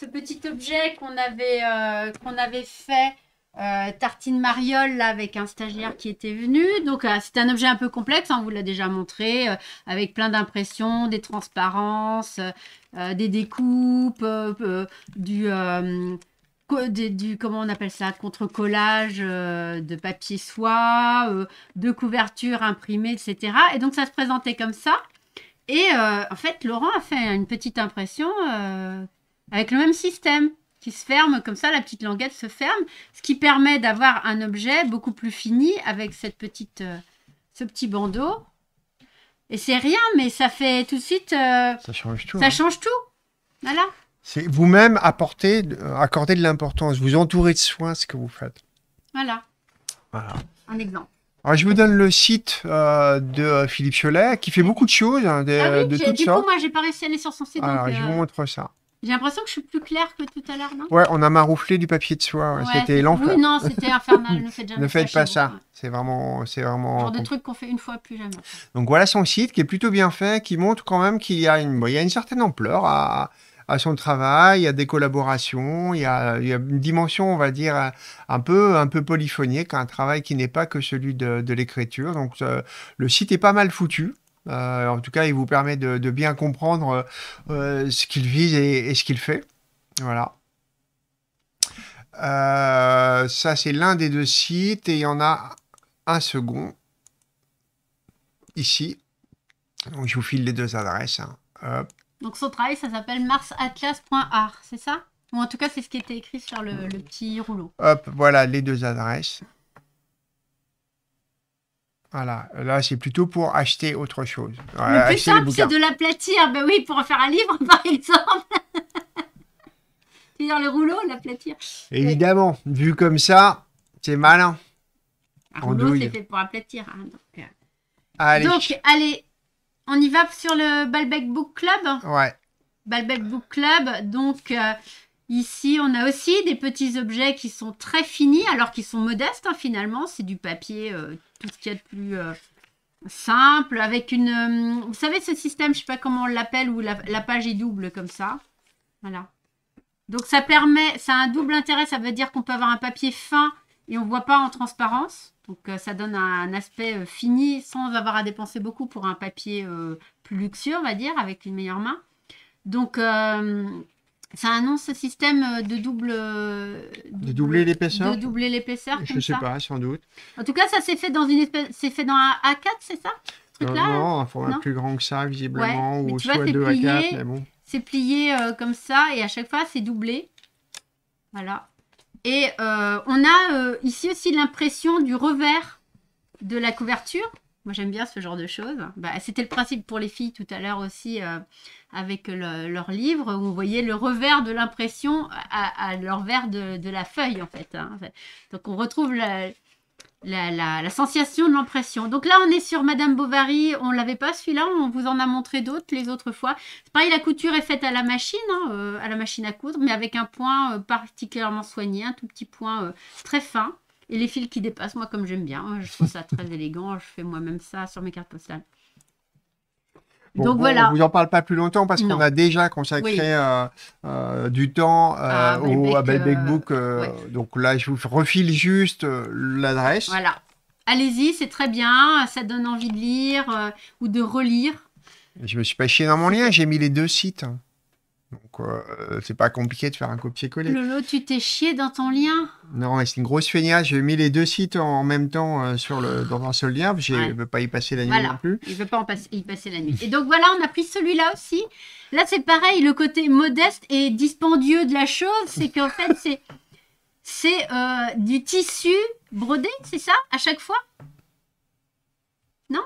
ce petit objet qu'on avait, euh, qu'on avait fait euh, tartine mariole là avec un stagiaire qui était venu. Donc euh, c'est un objet un peu complexe, hein, on vous l'a déjà montré, euh, avec plein d'impressions, des transparences, des découpes, du, comment on appelle ça, contre-collage de papier soie, de couverture imprimée, etc. Et donc ça se présentait comme ça. Et en fait, Laurent a fait une petite impression avec le même système se ferme comme ça, la petite languette se ferme, ce qui permet d'avoir un objet beaucoup plus fini avec cette petite, euh, ce petit bandeau. Et c'est rien, mais ça fait tout de suite. Euh, ça change tout. Ça hein. change tout. Voilà. C'est vous-même apporter, euh, accorder de l'importance, vous entourer de soins ce que vous faites. Voilà. Voilà. Un exemple. Alors, je vous donne le site de Philippe Cholet qui fait beaucoup de choses. Hein, de, ah du coup, moi, j'ai pas réussi à aller sur son site. Alors, je vous montre ça. J'ai l'impression que je suis plus claire que tout à l'heure, non Ouais, on a marouflé du papier de soie. c'était l'enfer. Oui, non, c'était [laughs] infernal. ne faites, jamais ne faites pas ça. C'est vraiment, c'est vraiment. Genre de trucs qu'on fait une fois plus jamais. Donc voilà son site qui est plutôt bien fait, qui montre quand même qu'il y a une, une certaine ampleur à, son travail, il y a des collaborations, il y a, une dimension, on va dire, un peu, un peu polyphonique, un travail qui n'est pas que celui de, l'écriture. Donc euh, le site est pas mal foutu. Euh, en tout cas, il vous permet de, bien comprendre euh, euh, ce qu'il vise et, ce qu'il fait. Voilà. ça, c'est l'un des deux sites et il y en a un second ici. Donc, je vous file les deux adresses. Hein. Donc, son travail, ça s'appelle marsatlas.art, c'est ça Ou en tout cas, c'est ce qui était écrit sur le, le petit rouleau. Hop, voilà les deux adresses. Voilà, là c'est plutôt pour acheter autre chose. le plus c'est de l'aplatir. Ben oui, pour en faire un livre, [laughs] par exemple. C'est [laughs] à dire le rouleau, l'aplatir Évidemment, vu comme ça, c'est malin. Un rouleau, c'est fait pour aplatir. Hein, euh. donc, allez. on y va sur le Balbec Book Club Ouais. Balbec Book Club, donc... Euh, ici, on a aussi des petits objets qui sont très finis, alors qu'ils sont modestes hein, finalement. C'est du papier euh, tout ce qu'il y a de plus euh, simple, avec une... Euh, vous savez ce système, je sais pas comment on l'appelle, où la, page est double comme ça. Voilà. Donc ça permet, ça a un double intérêt, ça veut dire qu'on peut avoir un papier fin et on ne voit pas en transparence. Donc euh, ça donne un, un aspect fini sans avoir à dépenser beaucoup pour un papier plus luxueux, on va dire, avec une meilleure main. Donc ça annonce ce système euh, de double. Euh, de doubler l'épaisseur. De doubler l'épaisseur. Je sais pas, sans doute. En tout cas, ça s'est fait dans une c'est fait dans un A4, c'est ça Non, un format plus grand que ça, visiblement, ou soit 2 A4, mais C'est plié euh, comme ça et à chaque fois c'est doublé. Voilà. Et on a ici aussi l'impression du revers de la couverture. Moi, j'aime bien ce genre de choses. Bah, c'était le principe pour les filles tout à l'heure aussi euh, avec leur livre où on voyait le revers de l'impression à, à l'envers de, la feuille en fait. Hein. Donc on retrouve la, sensation de l'impression. Donc là, on est sur Madame Bovary. On l'avait pas celui-là. On vous en a montré d'autres les autres fois. C'est Pareil, la couture est faite à la machine, hein, euh, à la machine à coudre, mais avec un point euh, particulièrement soigné, un tout petit point très fin. Et les fils qui dépassent, moi, comme j'aime bien, hein, je trouve ça très élégant. Je fais moi-même ça sur mes cartes postales. Donc voilà. On vous en parle pas plus longtemps parce qu'on a déjà consacré euh, euh, du temps à euh, ah, au Book. Donc là, je vous refile juste l'adresse. Voilà. Allez-y, c'est très bien. Ça donne envie de lire ou de relire. Je me suis pas chié dans mon lien. J'ai mis les deux sites. Hein. Donc, euh, c'est pas compliqué de faire un copier-coller. Lolo, tu t'es chié dans ton lien Non, c'est une grosse feignasse. J'ai mis les deux sites en même temps euh, sur le, dans un seul lien. Je ne veux pas y passer la nuit non plus. Je ne veux pas y passer la nuit. Et donc, voilà, on a pris celui-là aussi. Là, c'est pareil, le côté modeste et dispendieux de la chose, c'est qu'en fait, c'est, c'est euh, du tissu brodé, c'est ça, à chaque fois Non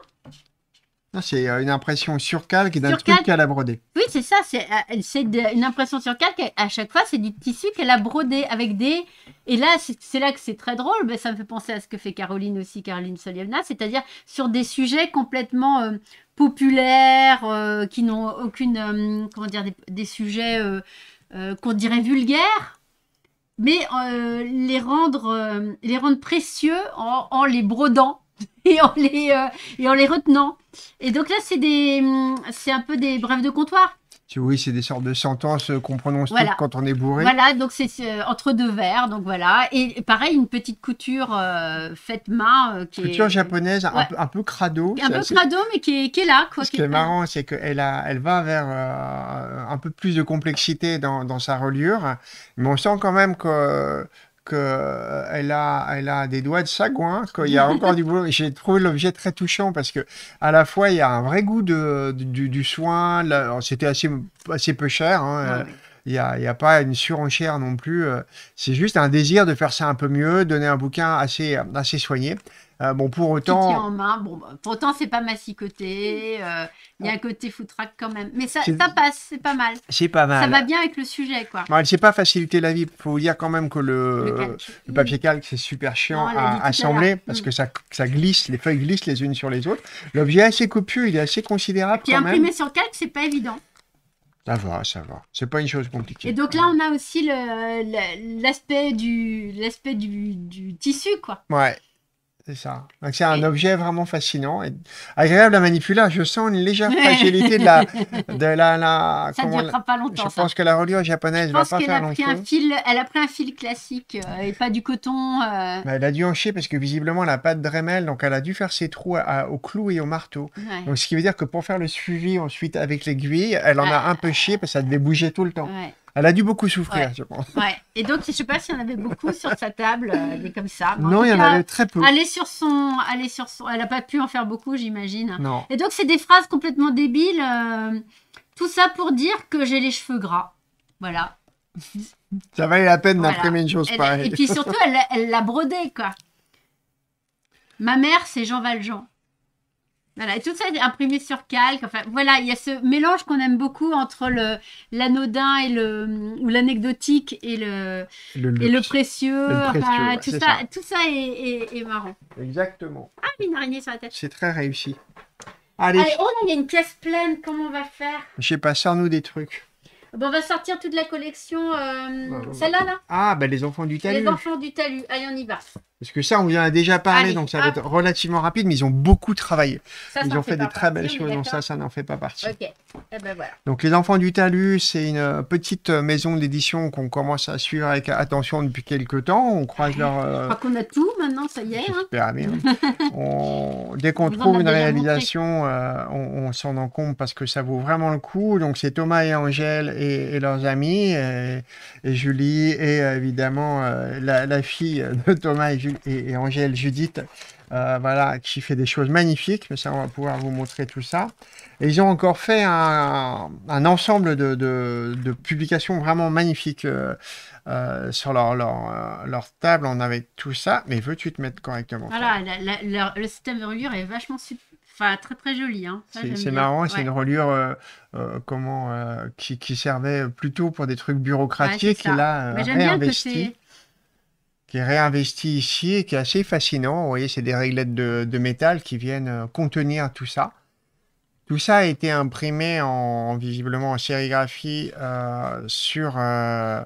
ah, c'est euh, une impression sur calque d'un truc qu'elle a brodé. Oui, c'est ça. C'est euh, une impression sur calque. À chaque fois, c'est du tissu qu'elle a brodé avec des. Et là, c'est là que c'est très drôle. Mais ça me fait penser à ce que fait Caroline aussi, Caroline Solievna, c'est-à-dire sur des sujets complètement euh, populaires, qui n'ont aucune. comment dire Des, sujets qu'on dirait vulgaires mais les, rendre, les rendre précieux en, les brodant. [laughs] et en les, euh, et en les retenant. Et donc là, c'est des, hum, c'est un peu des brèves de comptoir. Oui, c'est des sortes de sentences euh, qu'on prononce quand on est bourré. Voilà, donc c'est euh, entre deux verres, donc voilà. Et pareil, une petite couture faite main. couture japonaise, un, peu, un, peu crado. Un peu crado, mais qui est, qui est là. Quoi, Ce qui est, marrant, c'est qu'elle elle va vers un peu plus de complexité dans, dans sa reliure, mais on sent quand même que qu'elle euh, a, elle a des doigts de sagouin, Il y a encore du boulot. J'ai trouvé l'objet très touchant parce que à la fois il y a un vrai goût de, du, soin. C'était assez, assez peu cher. Hein, euh, il n'y a, pas une surenchère non plus. Euh, c'est juste un désir de faire ça un peu mieux, donner un bouquin assez, assez soigné. Ah, bon, pour autant. Qui tient en Bon, bah, c'est pas massicoté. Euh, il y a un ah. côté foutraque quand même. Mais ça, ça passe, c'est pas mal. C'est pas mal. Ça va bien avec le sujet, quoi. Bon, elle s'est pas facilité la vie. Faut vous dire quand même que le, le, papier calque, c'est super chiant à assembler parce mm. que ça, ça glisse, les feuilles glissent les unes sur les autres. L'objet est assez copieux, il est assez considérable. qui est imprimé sur calque, c'est pas évident. Ça va, ça va. C'est pas une chose compliquée. Et donc là, mm. on a aussi l'aspect du, du, du tissu, quoi. Ouais. C'est ça. Donc c'est un objet vraiment fascinant et agréable à manipuler. Je sens une légère fragilité de la, [laughs] de la, la ça ne durera pas longtemps. Je pense que la reliure japonaise va pas faire longtemps. Un fil, elle a pris un fil classique euh, et pas du coton. Euh. Bah, elle a dû en chier parce que visiblement elle n'a pas de Dremel, donc elle a dû faire ses trous au clou et au marteau. Donc ce qui veut dire que pour faire le suivi ensuite avec l'aiguille, elle en a ah. un peu chier parce que ça devait bouger tout le temps. Ouais. Elle a dû beaucoup souffrir, je pense. Ouais. Et donc, je sais pas s'il y en avait beaucoup sur sa table, Elle euh, comme ça. non, il y en avait très peu. Aller sur son, aller sur son, elle n'a pas pu en faire beaucoup, j'imagine. Non. Et donc, c'est des phrases complètement débiles. Euh, tout ça pour dire que j'ai les cheveux gras. Voilà. ça valait la peine d'imprimer une chose pareille. Et puis surtout, elle l'a brodé, quoi. Ma mère, c'est Jean Valjean. Voilà, tout ça est imprimé sur calque. Enfin, voilà, il y a ce mélange qu'on aime beaucoup entre l'anodin ou l'anecdotique et le, précieux. tout, ça, tout ça est, marrant. Exactement. Ah, une araignée sur la tête. C'est très réussi. Allez. on oh il y a une pièce pleine. Comment on va faire Je sais pas, sors-nous des trucs. on va sortir toute la collection. Euh, bah, celle-là, là Ah, bah, les enfants du talus. Les enfants du talus. Allez, on y va. Parce que ça, on en a déjà parlé, donc ça va être relativement rapide, mais ils ont beaucoup travaillé. ils ont fait, des très belles choses, donc ça, ça n'en fait pas partie. Eh ben, voilà. Donc Les Enfants du Talus, c'est une euh, petite euh, maison d'édition qu'on commence à suivre avec attention depuis quelques temps. On croise leur... Euh, Je crois qu'on a tout maintenant, ça y est. Hein. [laughs] Dès qu'on trouve une réalisation, on, on s'en encombre parce que ça vaut vraiment le coup. Donc c'est Thomas et Angèle et, leurs amis, et, Julie, et évidemment la, la fille de Thomas et Julie et, Angèle Judith, euh, voilà, qui fait des choses magnifiques, mais ça, on va pouvoir vous montrer tout ça. Et ils ont encore fait un, ensemble de, publications vraiment magnifiques euh, euh, sur leur, table. On avait tout ça, mais veux-tu te mettre correctement Voilà, le système de reliure est vachement super. Enfin, très très joli. Hein. C'est marrant, c'est une reliure qui, servait plutôt pour des trucs bureaucratiques. et là, réinvesti qui est réinvesti ici et qui est assez fascinant. Vous voyez, c'est des réglettes de, métal qui viennent euh, contenir tout ça. Tout ça a été imprimé en, visiblement en sérigraphie euh, sur euh,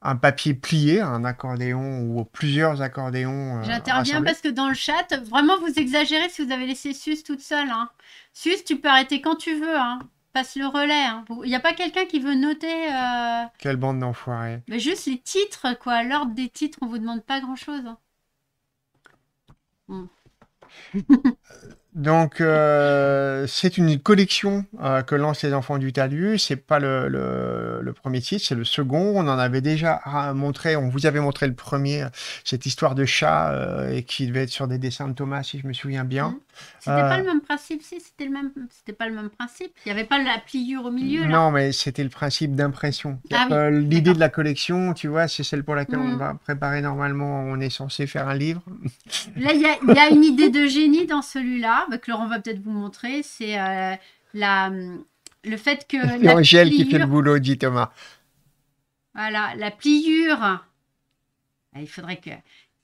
un papier plié, un accordéon ou plusieurs accordéons. J'interviens parce que dans le chat, vraiment vous exagérez si vous avez laissé Sus toute seule. Hein. Sus, tu peux arrêter quand tu veux. Hein le relais. Il hein. n'y a pas quelqu'un qui veut noter. Euh, Quelle bande d'enfoirés. Mais juste les titres, quoi. L'ordre des titres, on vous demande pas grand-chose. Hein. [laughs] Donc, euh, c'est une collection euh, que lancent les enfants du talus C'est pas le, premier titre, c'est le second. On en avait déjà montré, on vous avait montré le premier, cette histoire de chat et qui devait être sur des dessins de Thomas, si je me souviens bien. Mmh. C'était pas ah. le même principe, si, c'était le même, c'était pas le même principe. Il n'y avait pas la pliure au milieu. Non, mais c'était le principe d'impression. Ah l'idée de la collection, tu vois, c'est celle pour laquelle on mm. va préparer normalement. On est censé faire un livre. [laughs] Là, il y, a une idée de génie dans celui-là, que Laurent va peut-être vous montrer. C'est euh, la, mm, le fait que. C'est [laughs] Angèle qui fait le boulot, dit Thomas. Voilà, la pliure. Ah, il faudrait que,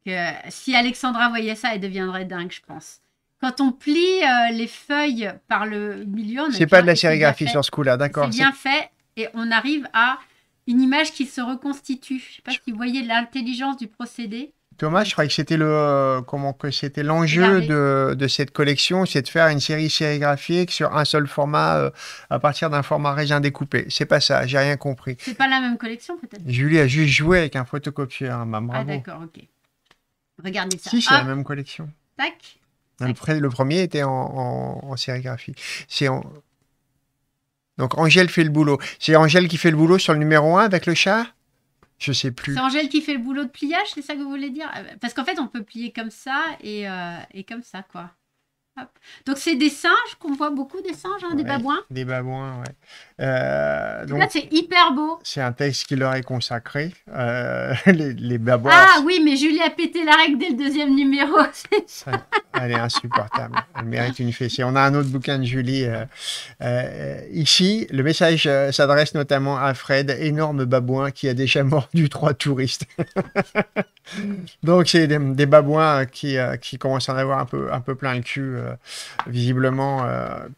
que si Alexandra voyait ça, elle deviendrait dingue, je pense. Quand on plie euh, les feuilles par le milieu, c'est pas de la sérigraphie sur ce coup-là, d'accord. C'est bien fait et on arrive à une image qui se reconstitue. Je sais pas si vous voyez l'intelligence du procédé. Thomas, je croyais que c'était le euh, comment que c'était l'enjeu de, de, cette collection, c'est de faire une série sérigraphique sur un seul format euh, à partir d'un format raisin découpé. C'est pas ça, j'ai rien compris. C'est pas la même collection peut-être. Julie a juste joué avec un photocopieur, hein, bah, bravo. Ah d'accord, ok. Regardez ça. Si c'est la même collection. Tac. Le, le premier était en, sérigraphie. C'est Donc Angèle fait le boulot. C'est Angèle qui fait le boulot sur le numéro 1 avec le chat Je sais plus. C'est Angèle qui fait le boulot de pliage, c'est ça que vous voulez dire euh, Parce qu'en fait, on peut plier comme ça et euh, comme ça, quoi. Donc, c'est des singes qu'on voit beaucoup, des singes, hein, des babouins. Des babouins, ouais. Euh, donc, là, c'est hyper beau. C'est un texte qui leur est consacré, euh, [laughs] les, babouins. Ah oui, mais Julie a pété la règle dès le deuxième numéro. [laughs] c'est Elle est insupportable. Elle mérite une fessée. On a un autre bouquin de Julie euh, ici. Le message s'adresse notamment à Fred, énorme babouin qui a déjà mordu trois touristes. [laughs] donc, c'est des, babouins qui, qui commencent à en avoir un peu, un peu plein le cul euh, visiblement euh,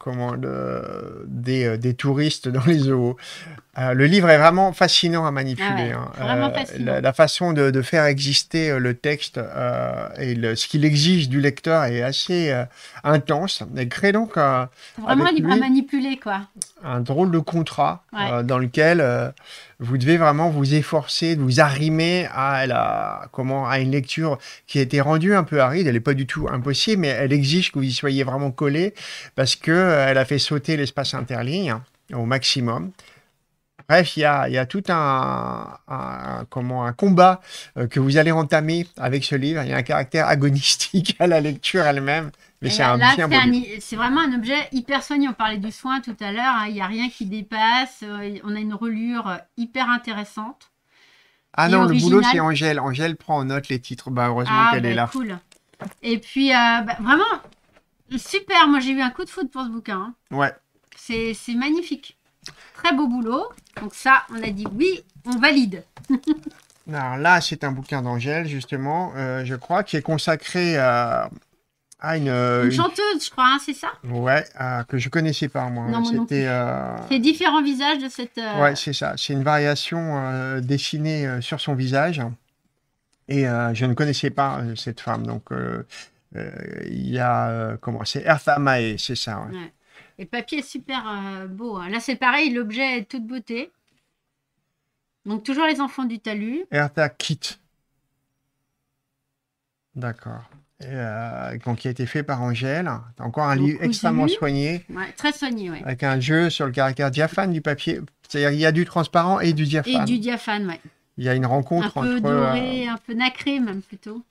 des, euh, des touristes dans les eaux euh, le livre est vraiment fascinant à manipuler. Ah hein. euh, la, façon de, faire exister euh, le texte et ce qu'il exige du lecteur est assez intense. Elle crée donc vraiment un livre à manipuler, quoi. Un drôle de contrat dans lequel vous devez vraiment vous efforcer de vous arrimer à la comment à une lecture qui a été rendue un peu aride. Elle n'est pas du tout impossible, mais elle exige que vous y soyez vraiment collé parce qu'elle a fait sauter l'espace interligne au maximum. Bref, il y a, tout un, comment, un combat euh, que vous allez entamer avec ce livre. Il y a un caractère agonistique [laughs] à la lecture elle-même. Mais c'est un C'est vraiment un objet hyper soigné. On parlait du soin tout à l'heure. Hein. Il n'y a rien qui dépasse. Euh, on a une relure euh, hyper intéressante. Ah non, le boulot, c'est Angèle. Angèle prend en note les titres. Bah, heureusement ah, qu'elle est bah, là. Cool. Et puis, bah, vraiment, super. Moi, j'ai eu un coup de foudre pour ce bouquin. Hein. Ouais. C'est magnifique. Très beau boulot. Donc ça, on a dit oui, on valide. [laughs] Alors là, c'est un bouquin d'Angèle, justement, euh, je crois, qui est consacré à, une, une, chanteuse, je crois, hein, c'est ça Ouais, que je connaissais pas, moi. Euh, c'est différents visages de cette... Euh, ouais, c'est ça. C'est une variation dessinée sur son visage. Et je ne connaissais pas cette femme, donc... Il y a... comment C'est Ertha Mae, c'est ça. ouais. Et le papier est super euh, beau. Hein. Là, c'est pareil, l'objet est toute beauté. Donc, toujours les enfants du talus. Erta Kit. D'accord. Euh, donc, qui a été fait par Angèle. Encore un lieu extrêmement soigné. très soigné, oui. Avec un jeu sur le caractère diaphane du papier. C'est-à-dire qu'il y a du transparent et du diaphane. Et du diaphane, oui. Il y a une rencontre entre... un peu doré, euh, un peu nacré même plutôt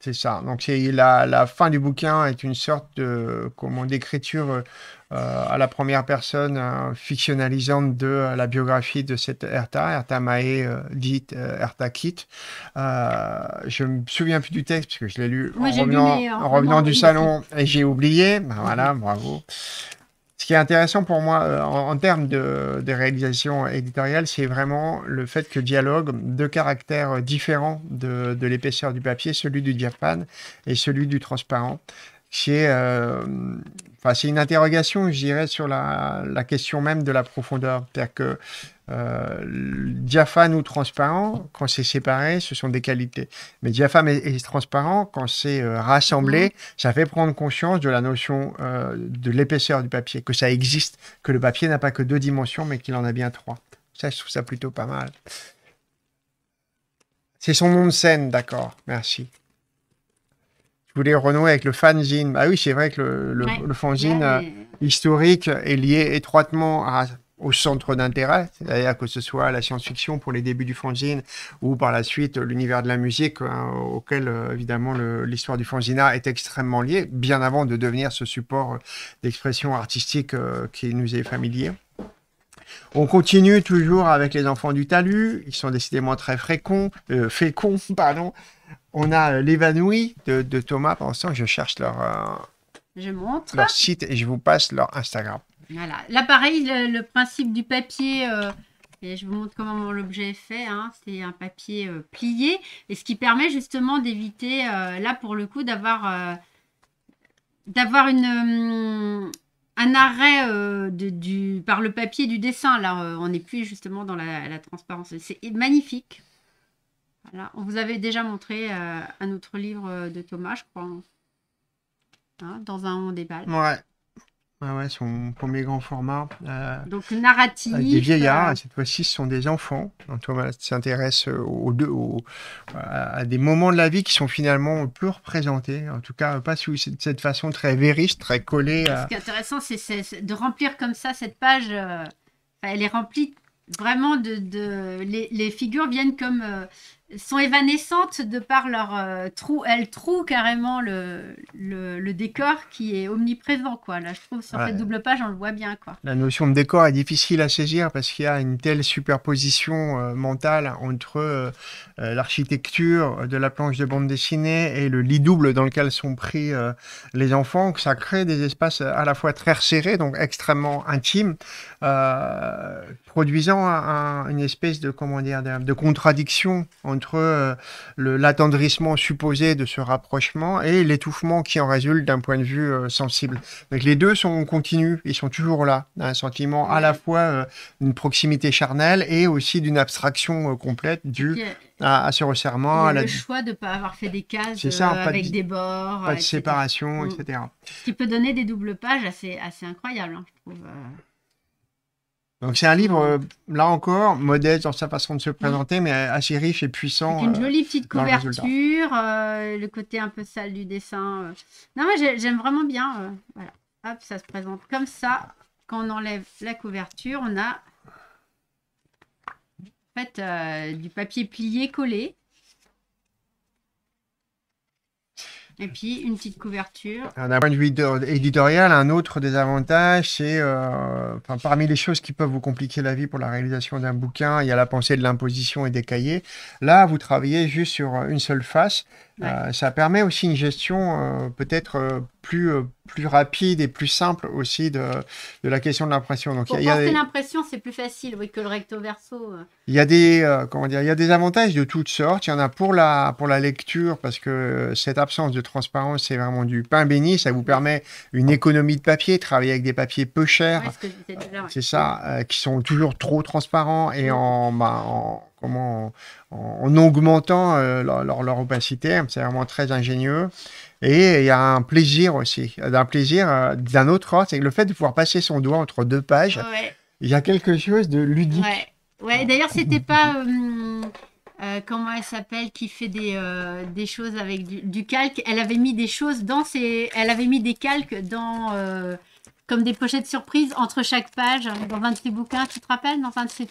c'est ça. Donc la, fin du bouquin est une sorte de comment d'écriture euh, à la première personne fictionalisante euh, fictionnalisante de euh, la biographie de cette Erta, Erta Mae, dit Erta Kitt. je me souviens plus du texte parce que je l'ai lu en revenant, du salon et j'ai oublié. Ben voilà, bravo qui est intéressant pour moi euh, en, termes de, réalisation éditoriale, c'est vraiment le fait que Dialogue, deux caractères différents de, l'épaisseur du papier, celui du diaphane et celui du transparent, euh, c'est une interrogation, je dirais, sur la, question même de la profondeur diaphane euh, ou transparent, quand c'est séparé, ce sont des qualités. Mais diaphane et, transparent, quand c'est euh, rassemblé, mhm. ça fait prendre conscience de la notion euh, de l'épaisseur du papier, que ça existe, que le papier n'a pas que deux dimensions, mais qu'il en a bien trois. Ça, je trouve ça plutôt pas mal. C'est son nom de scène, d'accord, merci. Je voulais renouer avec le fanzine. Ah oui, c'est vrai que le, fanzine historique est lié étroitement à au centre d'intérêt, cest à que ce soit la science-fiction pour les débuts du fanzine ou par la suite l'univers de la musique euh, auquel euh, évidemment l'histoire du fanzina est extrêmement liée, bien avant de devenir ce support d'expression artistique euh, qui nous est familier. On continue toujours avec les enfants du talus, ils sont décidément très fréquents, féconds, [laughs] pardon. On a l'évanoui de, Thomas, pendant ce je cherche leur, leur site et je vous passe leur Instagram. Voilà. Là, pareil, le, principe du papier... Euh, et je vous montre comment l'objet est fait. Hein, c'est un papier euh, plié. Et ce qui permet justement d'éviter, euh, là pour le coup, d'avoir d'avoir une hum, un arrêt de, du, par le papier du dessin. Là, on n'est plus justement dans la, transparence. C'est magnifique. Voilà. On vous avait déjà montré un autre livre de Thomas, je crois, hein, dans un on déballe. Ouais. Ouais, son premier grand format. Euh, Donc narratif. les des vieillards, euh, cette fois-ci ce sont des enfants. Donc Thomas s'intéresse aux deux, à des moments de la vie qui sont finalement peu représentés, en tout cas pas sous cette façon très vériste, très collée. Ce qui est intéressant, c'est de remplir comme ça cette page. Euh, elle est remplie vraiment de, de les, les, figures viennent comme sont évanescentes de par leur euh, trou. Elles trouent carrément le, le, décor qui est omniprésent, quoi. Là, je trouve, sur cette double page, on le voit bien, quoi. La notion de décor est difficile à saisir parce qu'il y a une telle superposition euh, mentale entre euh, l'architecture de la planche de bande dessinée et le lit double dans lequel sont pris les enfants que ça crée des espaces à la fois très resserrés, donc extrêmement intimes, produisant une espèce de comment dire de, contradiction entre euh, l'attendrissement supposé de ce rapprochement et l'étouffement qui en résulte d'un point de vue euh, sensible. les deux sont continus, ils sont toujours là, un sentiment à la fois euh, d'une proximité charnelle et aussi d'une abstraction complète due à, ce resserrement. À le choix de ne pas avoir fait des cases avec des bords, pas de séparation, etc. Mm. Ce qui peut donner des doubles pages assez, incroyables, hein, je trouve. Donc c'est un livre, euh, là encore, modeste dans sa façon de se présenter, mais assez riche et puissant. une euh, jolie petite couverture, euh, le, côté un peu sale du dessin. Non, moi j'aime vraiment bien. voilà, hop, ça se présente comme ça. Quand on enlève la couverture, on a en fait du papier plié collé. Et puis une petite couverture. D'un point de vue éditorial, un autre des avantages, c'est euh, parmi les choses qui peuvent vous compliquer la vie pour la réalisation d'un bouquin, il y a la pensée de l'imposition et des cahiers. Là, vous travaillez juste sur une seule face. Euh, ça permet aussi une gestion euh, peut-être plus plus rapide et plus simple aussi de, de la question de l'impression. Donc, Pour porter l'impression, c'est plus facile que le recto verso. Euh. Il y a des euh, comment dire, il y a des avantages de toutes sortes. Il y en a pour la pour la lecture parce que euh, cette absence de transparence, c'est vraiment du pain béni. Ça vous permet une économie de papier, travailler avec des papiers peu chers. c'est ça, qui sont toujours trop transparents et mm. en, bah, en comment en, augmentant euh, leur, opacité. C'est vraiment très ingénieux. Et il y a un plaisir aussi, d'un plaisir euh, d'un autre ordre, c'est le fait de pouvoir passer son doigt entre deux pages. Il y a quelque chose de ludique. Ouais, d'ailleurs, c'était pas. Euh, comment elle s'appelle qui fait des, des choses avec du, calque. Elle avait mis des choses dans ses, elle avait mis des calques dans comme des pochettes surprises entre chaque page dans un de ses bouquins. Tu te rappelles dans un de ses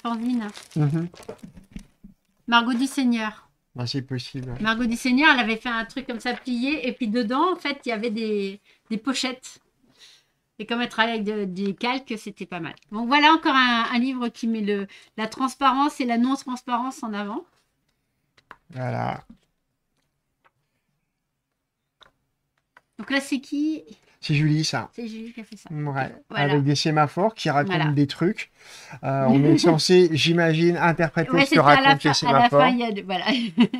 Margot du Seigneur. Bah, c'est possible. Margot du Seigneur, elle avait fait un truc comme ça plié, et puis dedans, en fait, il y avait des, pochettes. Et comme elle travaillait avec des calques, c'était pas mal. Donc voilà encore un, livre qui met le, la transparence et la non-transparence en avant. Voilà. Donc là, c'est qui c'est Julie, ça. C'est Julie qui a fait ça. Avec des sémaphores qui racontent des trucs. Euh, on est censé, [laughs] j'imagine, interpréter ce que racontent les sémaphores.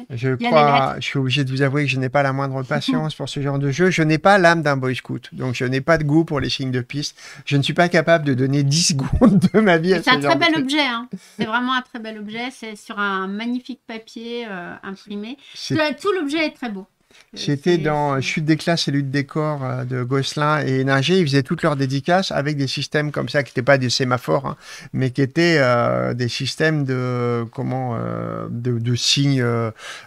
je [laughs] crois, je suis obligé de vous avouer que je n'ai pas la moindre [laughs] patience pour ce genre de jeu. Je n'ai pas l'âme d'un boy scout, donc je n'ai pas de goût pour les signes de piste. Je ne suis pas capable de donner 10 secondes de ma vie à C'est un très bel objet. Hein. C'est vraiment un très bel objet. C'est sur un magnifique papier euh, imprimé. Tout l'objet est très beau. C'était dans Chute des classes et lutte des corps euh, de Gosselin et Ninger. Ils faisaient toutes leurs dédicaces avec des systèmes comme ça, qui n'étaient pas des sémaphores, hein, mais qui étaient euh, des systèmes de, comment, euh, de, signes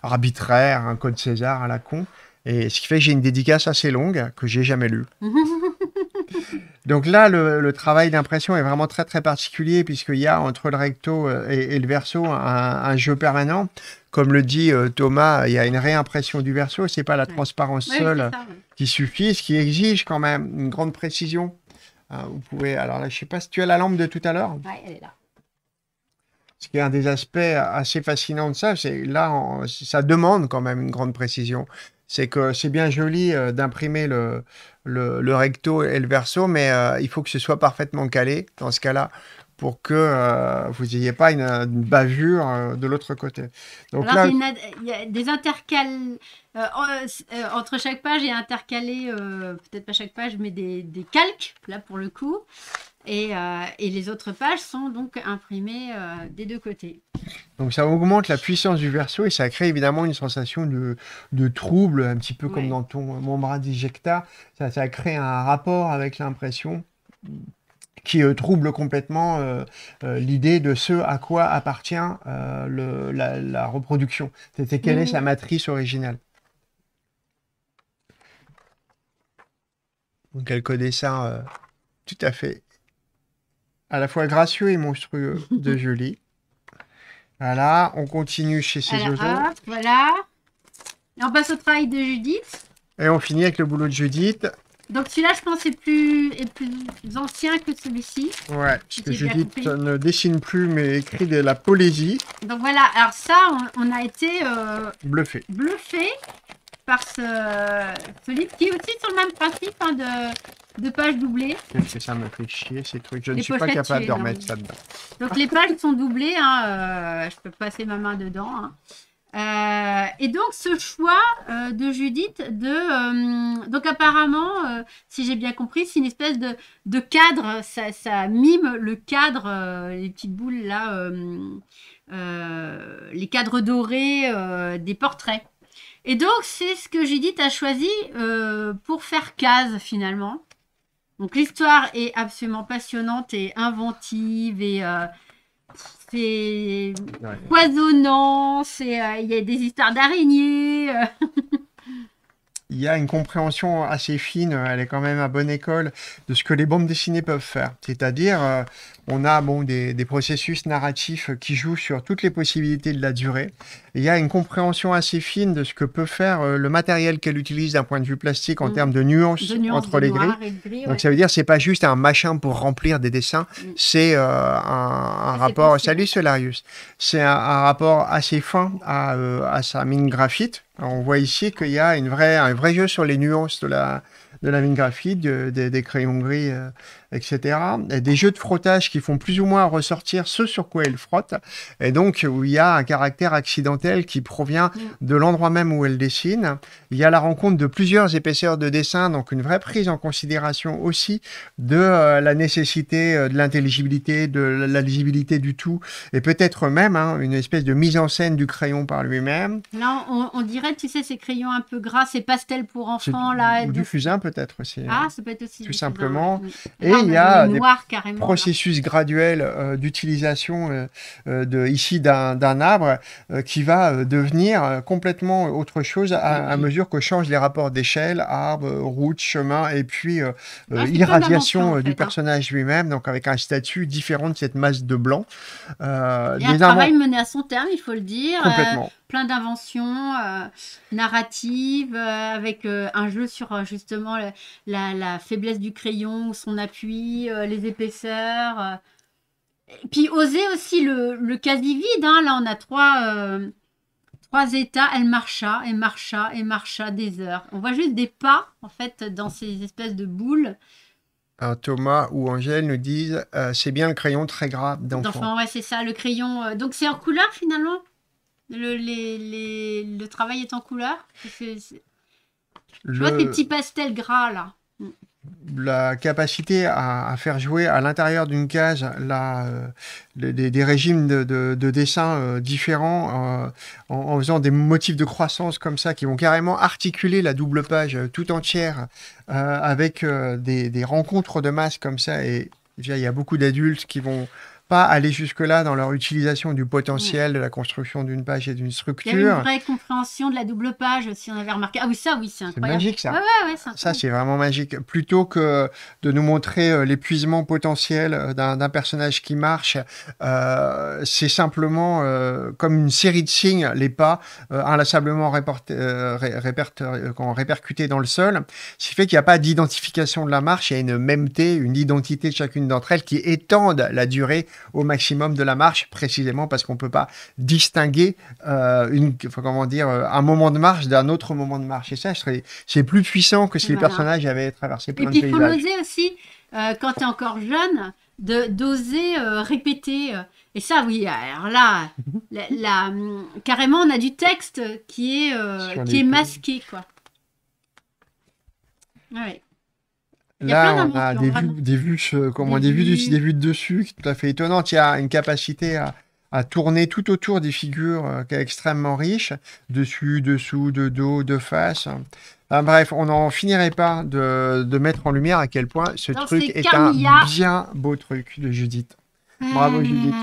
arbitraires, un hein, code César à la con. Et ce qui fait que j'ai une dédicace assez longue que j'ai jamais lue. [laughs] Donc là, le, travail d'impression est vraiment très très particulier puisqu'il y a entre le recto euh, et, le verso un, jeu permanent. Comme le dit euh, Thomas, il y a une réimpression du verso. C'est pas la transparence seule qui suffit, ce qui exige quand même une grande précision. Euh, vous pouvez. Alors là, je sais pas si tu as la lampe de tout à l'heure. Oui, elle est là. Ce qui est un des aspects assez fascinants de ça, c'est là, ça demande quand même une grande précision c'est que c'est bien joli euh, d'imprimer le, le, recto et le verso, mais euh, il faut que ce soit parfaitement calé dans ce cas-là pour que euh, vous n'ayez pas une, bavure de l'autre côté. Donc Alors, il, y a des intercales entre chaque page et intercalé, peut-être pas chaque page, mais des, des calques là pour le coup. Euh, et, les autres pages sont donc imprimées euh, des deux côtés. Donc ça augmente la puissance du verso et ça crée évidemment une sensation de, trouble, un petit peu comme dans ton bras disjecta. Ça, crée un rapport avec l'impression qui euh, trouble complètement l'idée de ce à quoi appartient le, la, la, reproduction. C'était quelle est sa mhm. matrice originale. Donc elle connaît ça tout à fait à la fois gracieux et monstrueux de [laughs] Julie. Voilà, on continue chez ces oiseaux. Ah, voilà. Et on passe au travail de Judith. Et on finit avec le boulot de Judith. Donc celui-là, je pense, est plus, est plus ancien que celui-ci. Ouais, parce que Judith ne dessine plus, mais écrit de la poésie. Donc voilà, alors ça, on, a été... Euh, bluffé. Bluffé par ce, ce, livre qui est aussi sur le même principe hein, de, de pages doublées. C'est ça me fait chier ces trucs Je ne suis pas capable de remettre ça dedans. Donc les pages sont doublées, hein, euh, je peux passer ma main dedans. Hein. Euh, et donc ce choix euh, de Judith de donc apparemment si j'ai bien compris c'est une espèce de, de cadre ça, ça, mime le cadre les petites boules là les cadres dorés des portraits et donc, c'est ce que Judith a choisi euh, pour faire case, finalement. Donc, l'histoire est absolument passionnante et inventive et... Euh, c'est poisonnant, euh, il euh, y a des histoires d'araignées. Euh. [laughs] il y a une compréhension assez fine, elle est quand même à bonne école, de ce que les bombes dessinées peuvent faire. C'est-à-dire, euh, on a bon, des, processus narratifs qui jouent sur toutes les possibilités de la durée. il y a une compréhension assez fine de ce que peut faire euh, le matériel qu'elle utilise d'un point de vue plastique en mm. termes de nuances, entre les grilles. Gris, Donc ça veut dire, c'est pas juste un machin pour remplir des dessins, mm. euh, c'est un, rapport... Salut Solarius, c'est un, rapport assez fin à, à sa mine graphite on voit ici qu'il y a un vrai jeu sur les nuances de la, de mine graphite, des crayons gris, euh, etc. Des jeux de frottage qui font plus ou moins ressortir ce sur quoi elle frotte, et donc où il y a un caractère accidentel qui provient mm. de l'endroit même où elle dessine. Il y a la rencontre de plusieurs épaisseurs de dessin, donc une vraie prise en considération aussi de euh, la nécessité euh, de l'intelligibilité, de la lisibilité du tout, et peut-être même hein, une espèce de mise en scène du crayon par lui-même. non on, dirait, tu sais, ces crayons un peu gras, ces pastels pour enfants, là. Ou du fusain peut-être aussi. Ah, hein. ça peut être aussi. Tout simplement. Et Hein, il y a un processus graduel euh, d'utilisation euh, euh, de, ici d'un arbre qui va devenir complètement autre chose à, mesure que changent les rapports d'échelle, arbre, route, chemin, et puis ah, irradiation du hein. personnage lui-même, donc avec un statut différent de cette masse de blanc. et un travail mené à son terme, il faut le dire. Complètement plein d'inventions euh, narratives, euh, avec euh, un jeu sur justement la, faiblesse du crayon, son appui, les épaisseurs. Puis oser aussi le, le vide hein. Là, on a trois, trois états. Elle marcha, et marcha, et marcha des heures. On voit juste des pas, en fait, dans ces espèces de boules. Thomas ou Angèle nous disent c'est bien le crayon très gras d'enfant. D'enfant, ouais, c'est ça, le crayon. donc, c'est en couleur, finalement le, travail est en couleur. Je vois ces petits pastels gras là. La capacité à, faire jouer à l'intérieur d'une case la, euh, des, régimes de, dessin euh, différents euh, en, faisant des motifs de croissance comme ça qui vont carrément articuler la double page tout entière avec des, rencontres de masse comme ça et il y a beaucoup d'adultes qui vont pas aller jusque-là dans leur utilisation du potentiel de la construction d'une page et d'une structure. Il y a une vraie compréhension de la double page, si on avait remarqué. Ah oui, ça, oui, c'est incroyable. C'est magique, ça. Ouais, ouais, ouais, ça, c'est vraiment magique. Plutôt que de nous montrer euh, l'épuisement potentiel euh, d'un personnage qui marche, euh, c'est simplement comme une série de signes, les pas inlassablement répercutés dans le sol, ce qui fait qu'il n'y a pas d'identification de la marche, il y a une mêmeté, une identité de chacune d'entre elles qui étendent la durée au maximum de la marche, précisément parce qu'on ne peut pas distinguer euh, comment dire, euh, un moment de marche d'un autre moment de marche. Et ça, c'est plus puissant que si les personnages avaient traversé plein de paysages. Et faut aussi, euh, quand tu es encore jeune, d'oser répéter. Et ça, oui, alors là, [laughs] carrément, on a du texte qui est, qui est masqué, quoi. Là, on a hein, des vues, comment, des, vues, des de dessus qui sont tout à fait étonnantes. Il y a une capacité à, tourner tout autour des figures euh, extrêmement riche, dessus, dessous, de dos, de face. bref, on n'en finirait pas de, mettre en lumière à quel point ce truc est, est un bien beau truc de Judith. Bravo Judith.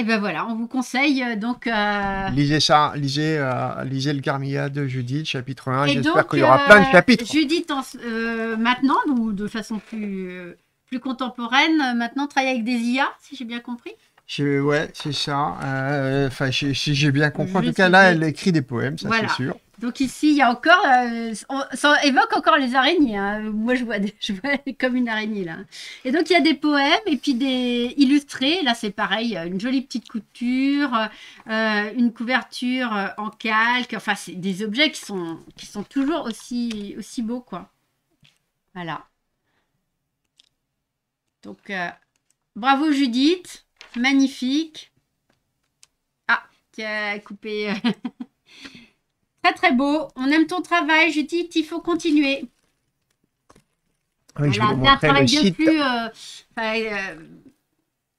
Et ben voilà, on vous conseille euh, donc. Euh, lisez ça, lisez, euh, lisez le Carmilla de Judith, chapitre 1. J'espère qu'il y aura plein de chapitres. Judith, maintenant, de façon plus, plus contemporaine, maintenant travaille avec des IA, si j'ai bien compris. ouais, c'est ça. Enfin, si j'ai bien compris. en tout cas, là, elle écrit des poèmes, ça c'est sûr. Donc ici, il y a encore, euh, ça évoque encore les araignées. Hein. Moi, [laughs] je vois, comme une araignée là. Et donc il y a des poèmes et puis des illustrés. Là, c'est pareil, une jolie petite couture, euh, une couverture en calque. Enfin, c'est des objets qui sont qui sont toujours aussi aussi beaux quoi. Voilà. Donc euh, bravo Judith, magnifique. Ah, qui a coupé. [laughs] Très très beau. On aime ton travail, Je dis Il faut continuer. Oui, bien plus,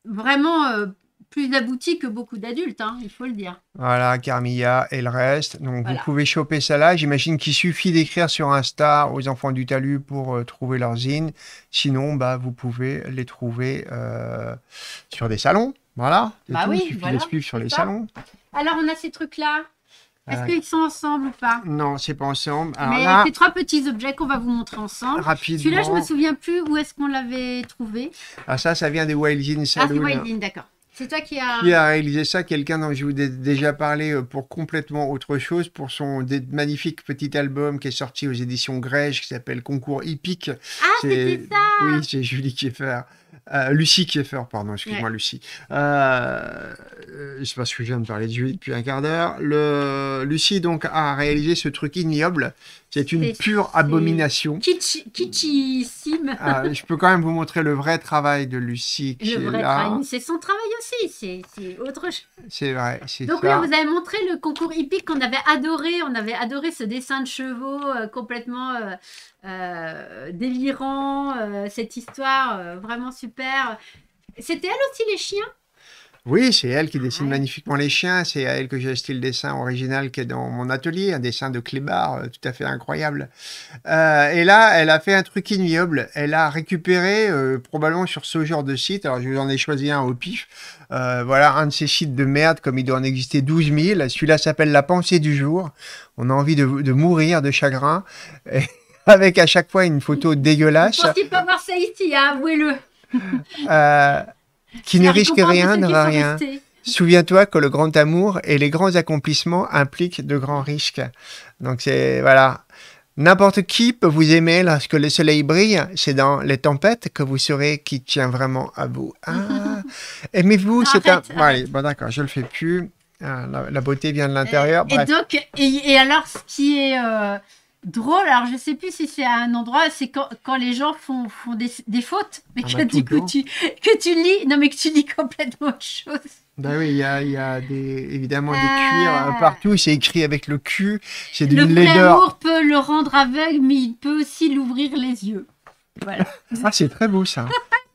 vraiment plus abouti que beaucoup d'adultes, hein, il faut le dire. Voilà, Carmilla et le reste. Donc vous pouvez choper ça là. J'imagine qu'il suffit d'écrire sur Insta aux enfants du talus pour euh, trouver leurs zines. Sinon, bah, vous pouvez les trouver euh, sur des salons. Voilà. Bah oui, il suffit les suivre sur les salons. Alors on a ces trucs là. Est-ce euh, qu'ils sont ensemble ou pas Non, c'est pas ensemble. Alors Mais là... ces trois petits objets qu'on va vous montrer ensemble. Rapidement. Celui-là, je me souviens plus où est-ce qu'on l'avait trouvé. Ah ça, ça vient des Wildin Saloon. Ah, c'est In, d'accord. C'est toi qui a... qui a... réalisé ça, quelqu'un dont je vous ai déjà parlé euh, pour complètement autre chose, pour son magnifique petit album qui est sorti aux éditions Grèges qui s'appelle Concours hippique. Ah, c'était ça Oui, c'est Julie Kieffer. Euh, Lucie Kieffer, pardon, excuse-moi Lucie. Euh, je euh, sais pas ce que je viens de parler depuis un quart d'heure. Le... Lucie donc a réalisé ce truc ignoble c'est une pure abomination. Kitsch, ah, je peux quand même vous montrer le vrai travail de Lucie le vrai C'est son travail aussi, c'est autre chose. C'est vrai, c'est Donc là, vous avez montré le concours hippique qu'on avait adoré. On avait adoré ce dessin de chevaux euh, complètement euh, euh, délirant, cette histoire vraiment super. C'était elle aussi les chiens oui, c'est elle qui dessine magnifiquement les chiens. C'est à elle que j'ai acheté le dessin original qui est dans mon atelier, un dessin de Clébar, euh, tout à fait incroyable. Euh, et là, elle a fait un truc ignoble. Elle a récupéré, euh, probablement sur ce genre de site, alors je vous en ai choisi un au pif, voilà, un de ces sites de merde, comme il doit en exister 12 000. Celui-là s'appelle La pensée du jour. On a envie de, mourir de chagrin. [laughs] avec à chaque fois une photo dégueulasse. Je ne pas Marseille, hein, avouez-le. Qui ne risque rien ne va rien. Souviens-toi que le grand amour et les grands accomplissements impliquent de grands risques. Donc c'est voilà. N'importe qui peut vous aimer lorsque le soleil brille. C'est dans les tempêtes que vous serez qui tient vraiment à vous. Ah. [laughs] aimez-vous, c'est un. Bon, d'accord, je le fais plus. Ah, la, beauté vient de euh, l'intérieur. Et, donc, et, alors, ce qui est euh, drôle. Alors, je sais plus si c'est à un endroit, c'est quand, les gens font, des, fautes, mais que tu, que tu lis, non, mais que tu dis complètement autre chose. Bah oui, il y a, des, évidemment des ah. cuirs euh, partout, c'est écrit avec le cul, c'est d'une laideur. amour peut le rendre aveugle, mais il peut aussi l'ouvrir les yeux. ah, c'est très beau ça.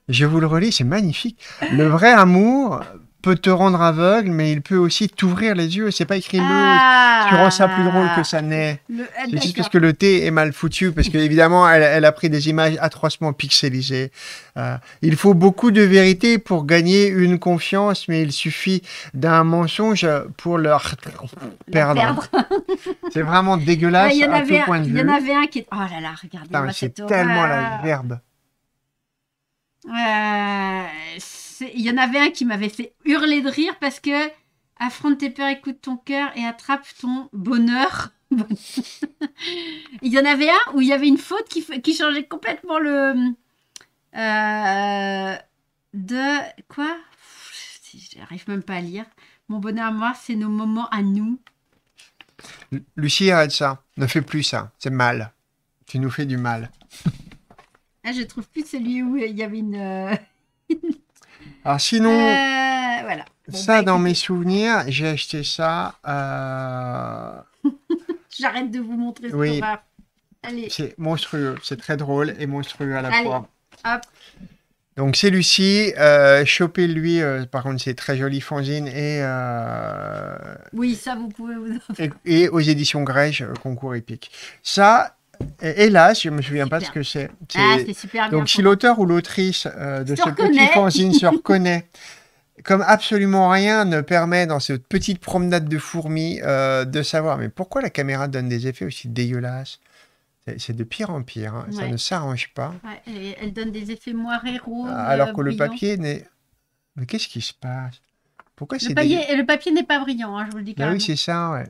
je vous le relis, c'est magnifique. Le vrai amour peut te rendre aveugle, mais il peut aussi t'ouvrir les yeux. C'est pas écrit Tu rends ça plus drôle que ça n'est. Eh, c'est juste parce que le thé est mal foutu, parce qu'évidemment, elle, elle a pris des images atrocement pixelisées. Euh, il faut beaucoup de vérité pour gagner une confiance, mais il suffit d'un mensonge pour leur perdre. [laughs] c'est vraiment dégueulasse ah, Il y en avait un qui. Oh là là, regardez. C'est tellement la verbe. Euh, il y en avait un qui m'avait fait hurler de rire parce que affronte tes peurs, écoute ton cœur et attrape ton bonheur. [laughs] il y en avait un où il y avait une faute qui, changeait complètement le. Euh, de. Quoi J'arrive même pas à lire. Mon bonheur à moi, c'est nos moments à nous. Lucie, arrête ça. Ne fais plus ça. C'est mal. Tu nous fais du mal. Ah, je trouve plus celui où il y avait une. Euh, [laughs] Alors ah, sinon, euh, voilà. ça bah, dans mes souvenirs, j'ai acheté ça. Euh, [laughs] J'arrête de vous montrer ce oui. C'est monstrueux, c'est très drôle et monstrueux à la fois. Donc c'est Lucie, euh, lui, euh, par contre c'est très joli fanzine et... oui, ça vous pouvez vous Et, aux éditions Grège, concours épique. Ça, hélas, je me souviens pas ce que c'est. Ah, donc, si l'auteur ou l'autrice euh, de cette ce petit fanzine se [laughs] reconnaît, comme absolument rien ne permet dans cette petite promenade de fourmis euh, de savoir, mais pourquoi la caméra donne des effets aussi dégueulasses c'est de pire en pire, hein, ça ne s'arrange pas. elle donne des effets moirés rouges. Ah, alors euh, que le papier n'est. Mais qu'est-ce qui se passe Pourquoi c'est. Le, le, papier n'est pas brillant, hein, je vous le dis bah quand Oui, c'est ça, ouais.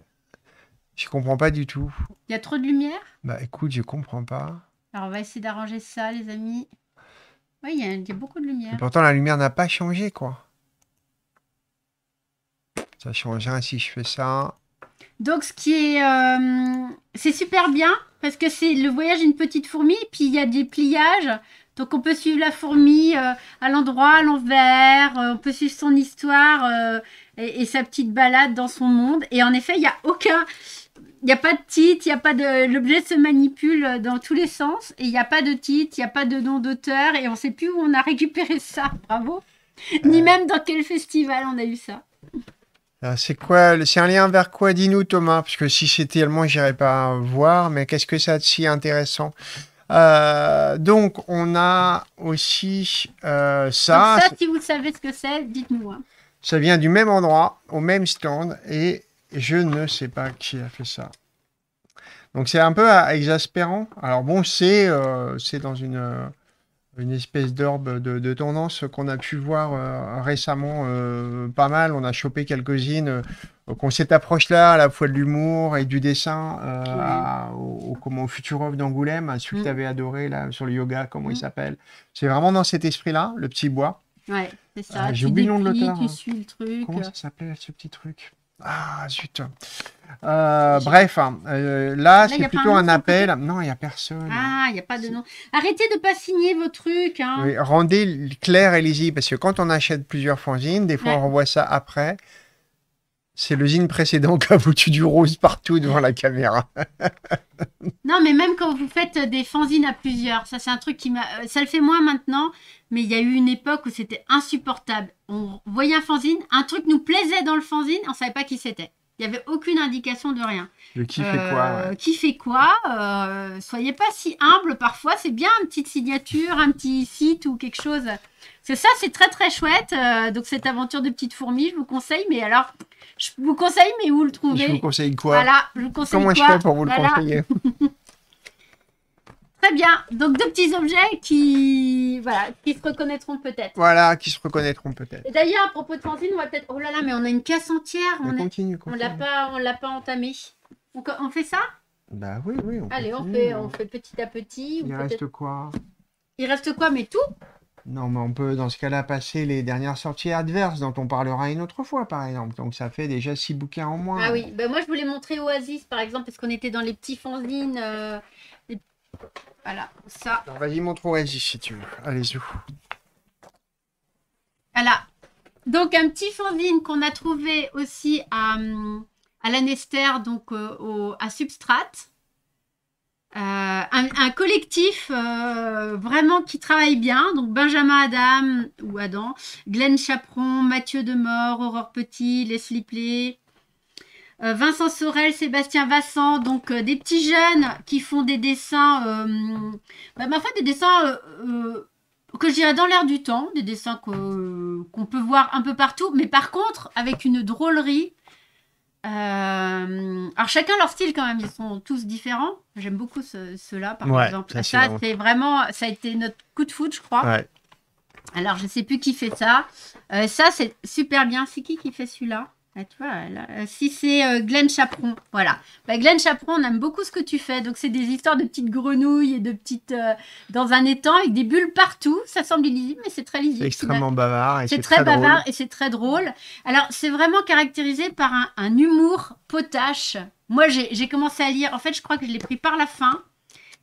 Je comprends pas du tout. Il y a trop de lumière Bah écoute, je comprends pas. Alors on va essayer d'arranger ça, les amis. Oui, il y, a beaucoup de lumière. pourtant, la lumière n'a pas changé, quoi. Ça change rien si je fais ça. Donc, ce qui est... Euh, c'est super bien, parce que c'est le voyage d'une petite fourmi, puis il y a des pliages. Donc, on peut suivre la fourmi euh, à l'endroit, à l'envers. Euh, on peut suivre son histoire et, et, sa petite balade dans son monde. Et en effet, il n'y a aucun... Il n'y a pas de titre, il a pas de. L'objet se manipule euh, dans tous les sens et il n'y a pas de titre, il n'y a pas de nom d'auteur et on ne sait plus où on a récupéré ça. [laughs] Bravo. Ni euh. même dans quel festival on a eu ça. Ah, c'est quoi C'est un lien vers quoi Dis-nous Thomas, parce que si c'était allemand, j'irai pas voir, mais qu'est-ce que ça de si intéressant euh, donc, on a aussi ça. ça, si vous savez ce que c'est, dites-nous. Hein. Ça vient du même endroit, au même stand, et je ne sais pas qui a fait ça. Donc c'est un peu euh, exaspérant. Alors bon, c'est euh, dans une, euh, une espèce d'orbe de, tendance qu'on a pu voir récemment pas mal. On a chopé quelques-unes. qu'on cette approche-là, à la fois de l'humour et du dessin, au, futur comment, d'Angoulême, celui que mm. tu avais adoré là, sur le yoga, comment il mm. s'appelle. C'est vraiment dans cet esprit-là, le petit bois. Ouais, c'est ça. J'ai oublié de l'auteur. Hein. le Comment ça s'appelait ce petit truc ah, zut. Euh, bref, hein, euh, là, c'est plutôt un, appel. Non, il n'y a personne. Ah, il n'y a pas de nom. Arrêtez de ne pas signer vos trucs. Hein. Oui, rendez clair et lisible, parce que quand on achète plusieurs fanzines, des fois on revoit ça après c'est l'usine précédente qui a foutu du rose partout devant la caméra. non, mais même quand vous faites euh, des fanzines à plusieurs, ça c'est un truc qui m'a. Euh, ça le fait moins maintenant, mais il y a eu une époque où c'était insupportable. On voyait un fanzine, un truc nous plaisait dans le fanzine, on ne savait pas qui c'était. Il n'y avait aucune indication de rien. Le qui fait quoi euh, Qui fait quoi Soyez pas si humble parfois, c'est bien une petite signature, un petit site ou quelque chose. Parce ça, c'est très très chouette. Euh, donc cette aventure de petite fourmi, je vous conseille. Mais alors, je vous conseille, mais où le trouver Je vous conseille quoi Voilà, je vous conseille quoi Comment je fais pour vous le conseiller [laughs] Très bien. Donc deux petits objets qui, voilà, qui se reconnaîtront peut-être. Voilà, qui se reconnaîtront peut-être. d'ailleurs, à propos de Fantine, on va peut-être. Oh là là, mais on a une caisse entière. on continue, a... On l'a pas, on l'a pas entamé. On, on fait ça Bah oui, oui. On Allez, on fait, on fait petit à petit. Il reste quoi Il reste quoi, mais tout non, mais on peut dans ce cas-là passer les dernières sorties adverses dont on parlera une autre fois, par exemple. Donc ça fait déjà six bouquins en moins. Ah oui, bah, moi je voulais montrer Oasis, par exemple, parce qu'on était dans les petits fanzines. Euh, voilà, ça. Vas-y, montre Oasis si tu veux. Allez-y. Voilà. Donc un petit fanzine qu'on a trouvé aussi à, hum, à l'Anester, donc euh, au, à Substrat. Euh, un, collectif euh, vraiment qui travaille bien. Donc Benjamin Adam ou Adam, Glenn Chaperon, Mathieu Demort, Aurore Petit, Leslie Play, euh, Vincent Sorel, Sébastien Vassant, donc des petits jeunes qui font des dessins, bah, des dessins que je dirais dans l'air du temps, des dessins qu'on peut voir un peu partout, mais par contre avec une drôlerie euh, alors chacun leur style quand même, ils sont tous différents. J'aime beaucoup ceux-là par exemple. Ça, c'est vraiment, ça a été notre coup de foot, je crois. Alors je sais plus qui fait ça. Euh, ça c'est super bien. C'est qui qui fait celui-là ah, tu vois, euh, si c'est Glen euh, Glenn Chaperon, voilà. Glen bah, Glenn Chaperon, on aime beaucoup ce que tu fais. Donc, c'est des histoires de petites grenouilles et de petites. Euh, dans un étang avec des bulles partout. Ça semble illisible, mais c'est très lisible. extrêmement bavard. C'est très, bavard et c'est très drôle. Alors, c'est vraiment caractérisé par un, un humour potache. Moi, j'ai commencé à lire. En fait, je crois que je l'ai pris par la fin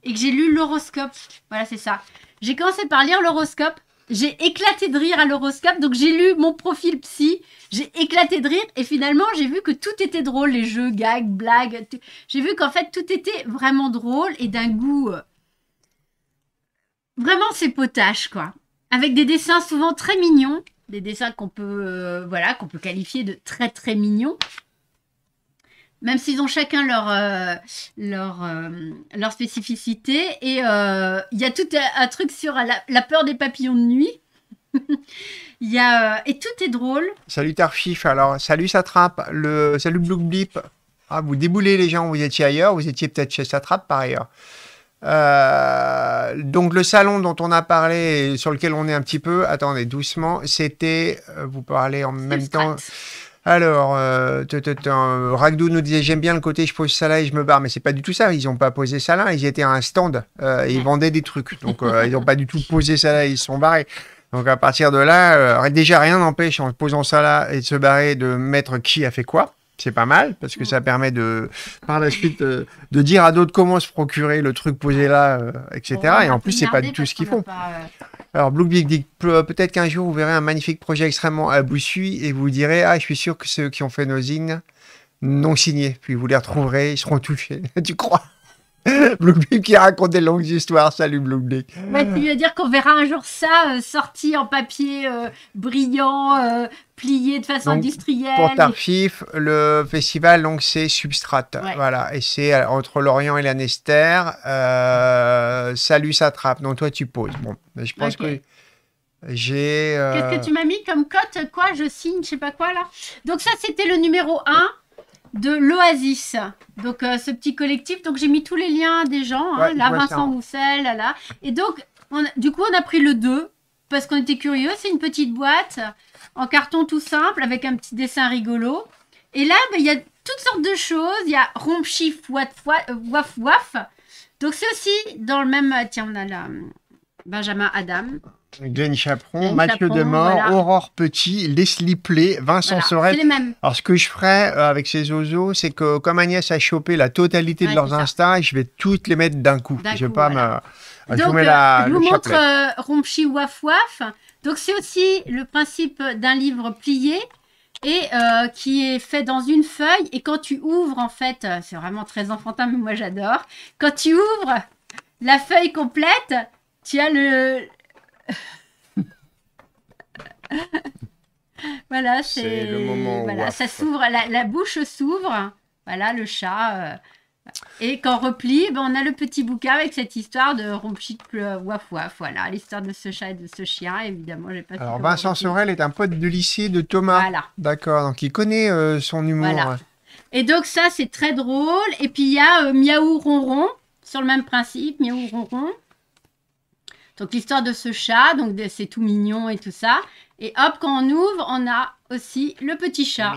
et que j'ai lu l'horoscope. Voilà, c'est ça. J'ai commencé par lire l'horoscope j'ai éclaté de rire à l'horoscope. Donc j'ai lu mon profil psy, j'ai éclaté de rire et finalement j'ai vu que tout était drôle, les jeux, gags, blagues. J'ai vu qu'en fait tout était vraiment drôle et d'un goût euh, vraiment c'est potache quoi. Avec des dessins souvent très mignons, des dessins qu'on peut euh, voilà qu'on peut qualifier de très très mignons même s'ils ont chacun leur, euh, leur, euh, leur spécificité. Et euh, il y a tout un, truc sur la, peur des papillons de nuit. [laughs] y a, et tout est drôle. Salut Tarchif, alors salut Satrap, le, salut Blouk Blip. Ah, vous déboulez les gens, vous étiez ailleurs, vous étiez peut-être chez Satrap par ailleurs. donc le salon dont on a parlé, et sur lequel on est un petit peu, attendez doucement, c'était, vous parlez en même temps, alors, euh, Ragdou nous disait j'aime bien le côté je pose ça là et je me barre, mais c'est pas du tout ça. Ils n'ont pas posé ça là. Ils étaient à un stand euh, et ils vendaient des trucs. Donc [laughs] euh, ils n'ont pas du tout posé ça là. Ils se sont barrés. Donc à partir de là, euh, déjà rien n'empêche en posant ça là et de se barrer de mettre qui a fait quoi. C'est pas mal parce que ça permet de, par la suite, euh, de, dire à d'autres comment se procurer le truc posé là, etc. Et en plus, c'est pas du tout ce qu'ils font. Alors, Blue Big dit euh, peut-être qu'un jour vous verrez un magnifique projet extrêmement abouti et vous direz Ah, je suis sûr que ceux qui ont fait nos zines non signé. Puis vous les retrouverez, ils seront touchés. [laughs] tu crois [laughs] Bloomblick qui raconte des longues histoires. Salut Bloomblick. Ouais, tu veux dire qu'on verra un jour ça euh, sorti en papier euh, brillant, euh, plié de façon industrielle. Pour Tarfif, le festival, donc c'est Substrate. Voilà, et c'est entre l'Orient et la Nester. salut trappe. Donc toi tu poses. Bon, je pense que. J'ai. Qu'est-ce que tu m'as mis comme cote Quoi Je signe, je sais pas quoi là. Donc ça c'était le numéro 1 de l'Oasis. Donc, euh, ce petit collectif. Donc, j'ai mis tous les liens des gens. Hein. là, Vincent Roussel, là, là. Et donc, on du coup, on a pris le 2 parce qu'on était curieux. C'est une petite boîte en carton tout simple avec un petit dessin rigolo. Et là, ben, il y a toutes sortes de choses. Il y a Rompchif, euh, Waf Waf. Donc, c'est aussi dans le même. Euh, tiens, on a là Benjamin Adam. Glenn Chaperon, Mathieu Demont, Aurore Petit, Leslie Play, Vincent Sorel. Alors, ce que je ferais euh, avec ces oseaux, c'est que comme Agnès a chopé la totalité de leurs instants, je vais toutes les mettre d'un coup. Je vais pas me. vous euh, la, je vous montre euh, Waf Waf. Donc, c'est aussi le principe d'un livre plié et euh, qui est fait dans une feuille. Et quand tu ouvres, en fait, c'est vraiment très enfantin, mais moi j'adore. Quand tu ouvres la feuille complète, tu as le, [laughs] voilà, c'est le moment. ça s'ouvre, la, bouche s'ouvre. Voilà, le chat. Euh, et quand repli ben on a le petit bouquin avec cette histoire de Rompchicle Waf Waf. Voilà, l'histoire de ce chat et de ce chien, évidemment. Alors, Vincent Sorel est un pote de lycée de Thomas. Voilà. D'accord, donc il connaît euh, son humour. Et donc, ça, c'est très drôle. Et puis, il y a euh, Miaou Ronron, sur le même principe, Miaou Ronron. Donc l'histoire de ce chat, donc c'est tout mignon et tout ça. Et hop, quand on ouvre, on a aussi le petit chat.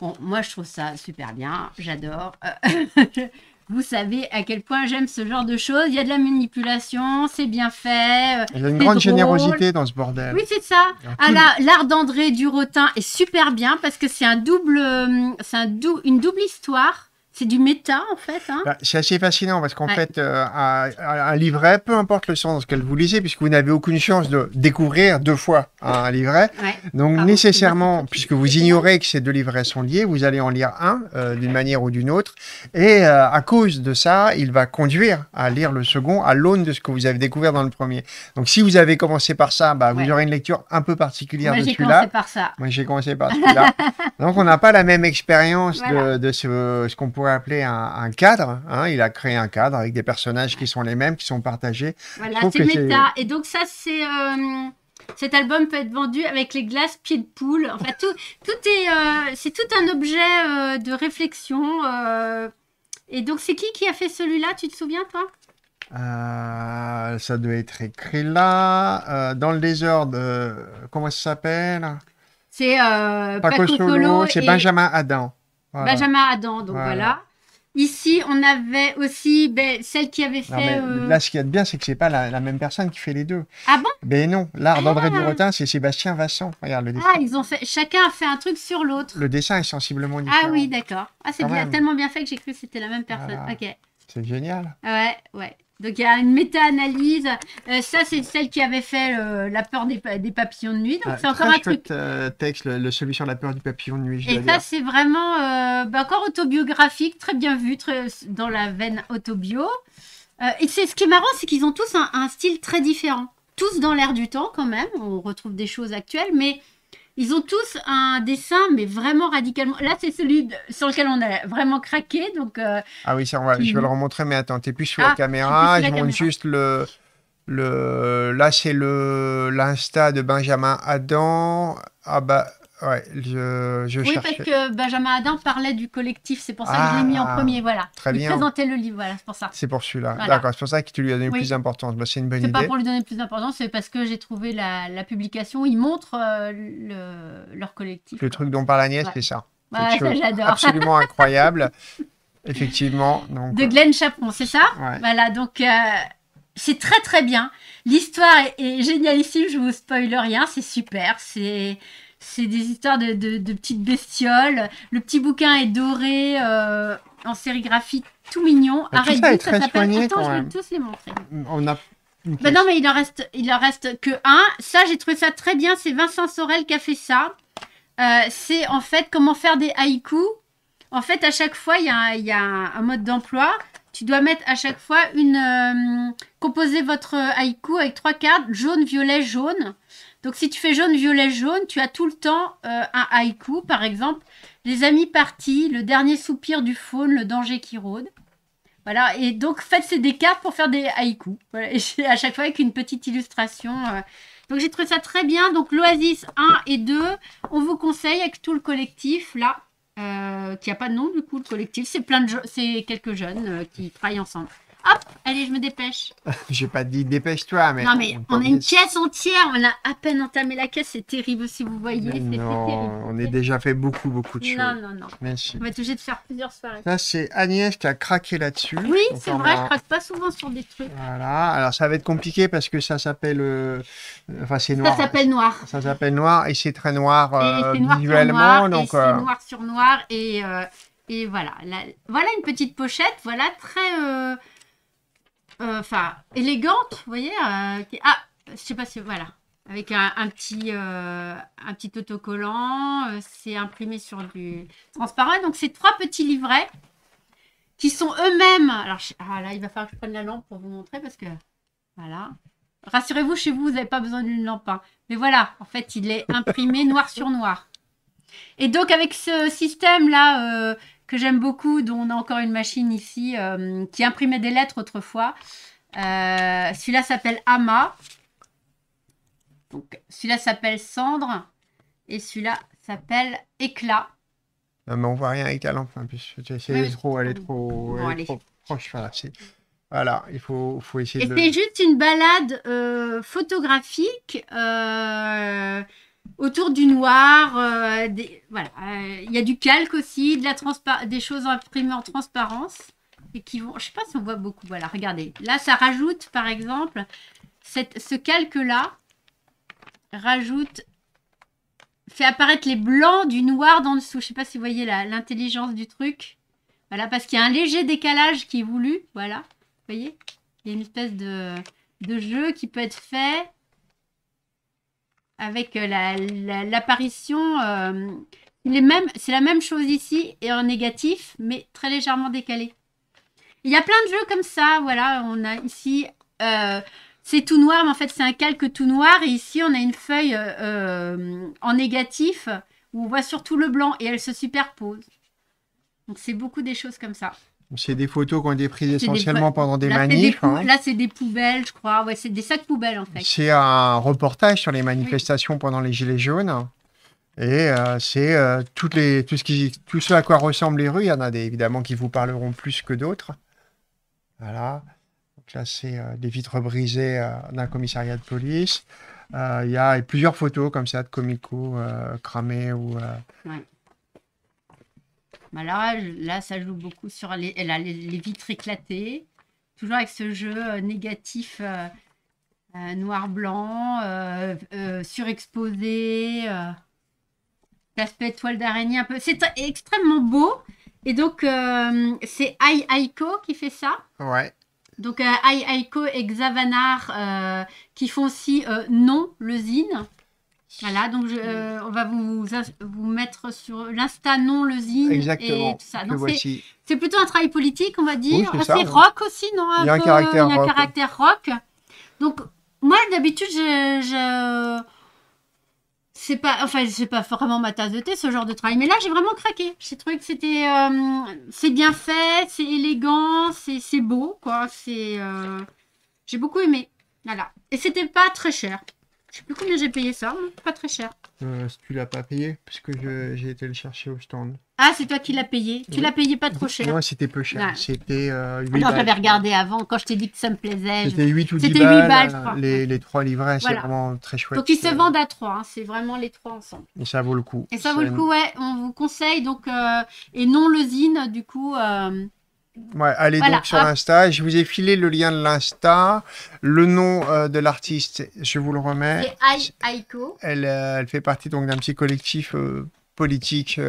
Bon, moi je trouve ça super bien, j'adore. Euh, [laughs] vous savez à quel point j'aime ce genre de choses. Il y a de la manipulation, c'est bien fait. Il euh, y a une grande générosité dans ce bordel. Oui, c'est ça. Ah, L'art d'André Durotin est super bien parce que c'est un double, euh, c'est une double histoire c'est du méta, en fait. Hein. Bah, c'est assez fascinant parce qu'en fait, euh, un, livret, peu importe le sens que vous lisez, puisque vous n'avez aucune chance de découvrir deux fois un livret. Donc, nécessairement, puisque vous ignorez que ces deux livrets sont liés, vous allez en lire un euh, d'une manière ou d'une autre. Et euh, à cause de ça, il va conduire à lire le second à l'aune de ce que vous avez découvert dans le premier. Donc, si vous avez commencé par ça, bah, vous aurez une lecture un peu particulière de celui-là. Moi, j'ai commencé par ça. Moi, j'ai commencé par [laughs] celui-là. Donc, on n'a pas la même expérience de, de, ce, ce qu'on pourrait appeler un, cadre. Hein. Il a créé un cadre avec des personnages qui sont les mêmes, qui sont partagés. Voilà, c'est méta. Et donc ça, c'est... Euh, cet album peut être vendu avec les glaces pieds de poule. Enfin, tout, tout est, euh, c'est tout un objet euh, de réflexion. Et donc, c'est qui qui a fait celui-là Tu te souviens, toi ça doit être écrit là. dans le désordre, comment ça s'appelle C'est Paco, c'est Benjamin Adam. Benjamin Adam, donc voilà. Ici, on avait aussi ben, celle qui avait fait. Euh, là, ce qui est bien, c'est que c'est pas la, même personne qui fait les deux. Ah bon Ben non. L'art ah. d'André Durotin, c'est Sébastien Vassan. Regarde le ah, dessin. Ah, ils ont fait... chacun a fait un truc sur l'autre. Le dessin est sensiblement ah différent. Ah oui, d'accord. Ah, c'est bien... tellement bien fait que j'ai cru que c'était la même personne. Ok. C'est génial. Ouais, ouais. Donc il y a une méta-analyse. Euh, ça, c'est celle qui avait fait euh, la peur des, papillons de nuit. Donc ah, c'est encore un truc. Euh, texte, le, celui sur la peur du papillon de nuit. Et ça, c'est vraiment bah, encore autobiographique, très bien vu, dans la veine autobio. et c'est ce qui est marrant, c'est qu'ils ont tous un, style très différent. Tous dans l'air du temps quand même. On retrouve des choses actuelles, mais ils ont tous un dessin, mais vraiment radicalement. Là, c'est celui sur lequel on a vraiment craqué. Donc, euh, ah oui, ça, je vais le mhm. remontrer, mais attends, t'es plus sur la ah, caméra. Je montre juste le. le... Là, c'est le l'insta de Benjamin Adam. Ah bah, ouais, je, je oui, parce que Benjamin Adam parlait du collectif, c'est pour ça que je l'ai mis en ah, premier, voilà. Très il présentait le livre, voilà, c'est pour ça. C'est pour celui-là, d'accord, c'est pour ça que tu lui as donné plus d'importance, bah, c'est une bonne idée. C'est pas pour lui donner plus d'importance, c'est parce que j'ai trouvé la, la publication, ils montrent euh, leur collectif. Le truc dont parle Agnès, c'est ça. Ouais, [laughs] ça j'adore. Absolument [laughs] incroyable, effectivement. Donc, de euh, Glenn Chaperon, c'est ça Voilà, donc... Euh, c'est très très bien. L'histoire est, est, génialissime, je vous spoil rien, c'est super. C'est c'est des histoires de, de, petites bestioles. Le petit bouquin est doré euh, en sérigraphie, tout mignon. Arrêtez, bah, Arrête ça, je vais tous les montrer. On a. Bah non, mais il en reste, il en reste que un. Ça, j'ai trouvé ça très bien. C'est Vincent Sorel qui a fait ça. Euh, c'est en fait comment faire des haïkus. En fait, à chaque fois, il y a, un, mode d'emploi tu dois mettre à chaque fois une. Euh, composer votre haïku avec trois cartes jaune, violet, jaune. Donc si tu fais jaune, violet, jaune, tu as tout le temps euh, un haïku, par exemple. Les amis partis, le dernier soupir du faune, le danger qui rôde. Voilà, et donc faites ces des cartes pour faire des haïkus. Et à chaque fois avec une petite illustration. Euh. Donc j'ai trouvé ça très bien. Donc l'Oasis 1 et 2, on vous conseille avec tout le collectif, là, euh, qui a pas de nom du coup, le collectif. C'est plein de c'est quelques jeunes qui travaillent ensemble. Hop, allez, je me dépêche. [laughs] J'ai pas dit dépêche-toi, mais. Non, mais on, a une caisse entière. On a à peine entamé la caisse. C'est terrible si vous voyez. Non, terrible, on est déjà fait beaucoup, beaucoup de choses. Non, non, non. Merci. On va être obligé de faire plusieurs soirées. Ça, c'est Agnès qui a craqué là-dessus. Oui, c'est vrai. Je Je craque pas souvent sur des trucs. Voilà. Alors, ça va être compliqué parce que ça s'appelle. Euh, enfin, c'est noir. Ça s'appelle noir. Ça s'appelle noir et c'est très noir, euh, noir visuellement. Noir, et euh, noir sur noir. Et, euh, et voilà. voilà une petite pochette. Voilà, très. Euh, enfin, élégante, vous voyez. Euh, qui... Ah, je sais pas si, voilà. Avec un, petit, euh, un petit autocollant, c'est imprimé sur du transparent. Donc, c'est trois petits livrets qui sont eux-mêmes. Alors, ah, là, il va falloir que je prenne la lampe pour vous montrer parce que. Voilà. Rassurez-vous, chez vous, vous n'avez pas besoin d'une lampe. Hein. Mais voilà, en fait, il est imprimé noir sur noir. Et donc, avec ce système-là, que j'aime beaucoup, dont on a encore une machine ici, euh, qui imprimait des lettres autrefois. Euh, celui-là s'appelle Ama. Donc celui-là s'appelle Cendre. Et celui-là s'appelle Éclat. Non, mais on voit rien avec la lampe, en plus. trop, aller trop, proche. Voilà, il faut, faut essayer et de... juste une balade euh, photographique autour du noir. Euh, voilà, euh, il y a du calque aussi, de la des choses imprimées en transparence et qui vont. Je sais pas si on voit beaucoup. Voilà, regardez. Là, ça rajoute, par exemple, cette, ce calque là rajoute fait apparaître les blancs du noir d'en dessous. Je ne sais pas si vous voyez l'intelligence du truc. Voilà, parce qu'il y a un léger décalage qui est voulu. Voilà, vous voyez Il y a une espèce de, de jeu qui peut être fait avec euh, l'apparition. Euh, c'est la même chose ici et en négatif, mais très légèrement décalé. Il y a plein de jeux comme ça. Voilà, on a ici, euh, c'est tout noir, mais en fait, c'est un calque tout noir. Et ici, on a une feuille en négatif où on voit surtout le blanc et elle se superpose. Donc, c'est beaucoup des choses comme ça. C'est des photos qui ont été prises essentiellement pendant des manifs. Hein. Là, c'est des poubelles, je crois. Ouais, c'est des sacs poubelles, en fait. C'est un reportage sur les manifestations pendant les Gilets jaunes. Et euh, c'est euh, les, tout, ce qui, tout à quoi ressemblent les rues. Il y en a des, évidemment qui vous parleront plus que d'autres. Voilà. Donc là, c'est euh, des vitres brisées d'un commissariat de police. Il y a plusieurs photos comme ça de comico cramés ou bah là, ça joue beaucoup sur les, les, vitres éclatées. Toujours avec ce jeu euh, négatif euh, euh, noir-blanc, surexposé, l'aspect toile d'araignée un peu. C'est extrêmement beau. Et donc, c'est Ai Aiko qui fait ça. Ouais. Donc, Ai Aiko et Xavanar qui font aussi non le zine. Voilà, donc euh, on va vous, vous mettre sur l'insta non le zine et tout ça. c'est plutôt un travail politique, on va dire. c'est rock aussi, non Il y a un, caractère, rock. Donc moi d'habitude je, je... c'est pas enfin c'est pas vraiment ma tasse de thé ce genre de travail, mais là j'ai vraiment craqué. J'ai trouvé que c'était euh, c'est bien fait, c'est élégant, c'est beau quoi. C'est euh, j'ai beaucoup aimé. Voilà. Et c'était pas très cher. Je sais plus combien j'ai payé ça, hein. pas très cher. Euh, tu l'as pas payé, Parce que j'ai été le chercher au stand. Ah, c'est toi qui l'as payé Tu l'as payé pas trop cher Non, c'était peu cher. C'était euh, 8 ah non, balles. j'avais regardé avant, quand je t'ai dit que ça me plaisait. C'était 8 ou 10 balles, euh, Les, trois 3 livrets, c'est vraiment très chouette. Donc ils se euh, vendent à 3, hein. c'est vraiment les 3 ensemble. Et ça vaut le coup. Et ça vaut le coup, ouais. On vous conseille, donc, euh, et non le du coup, allez donc sur l'Insta. Hein. Je vous ai filé le lien de l'Insta, le nom euh, de l'artiste, je vous le remets. C'est Aiko. Euh, elle, fait partie donc d'un petit collectif euh, politique.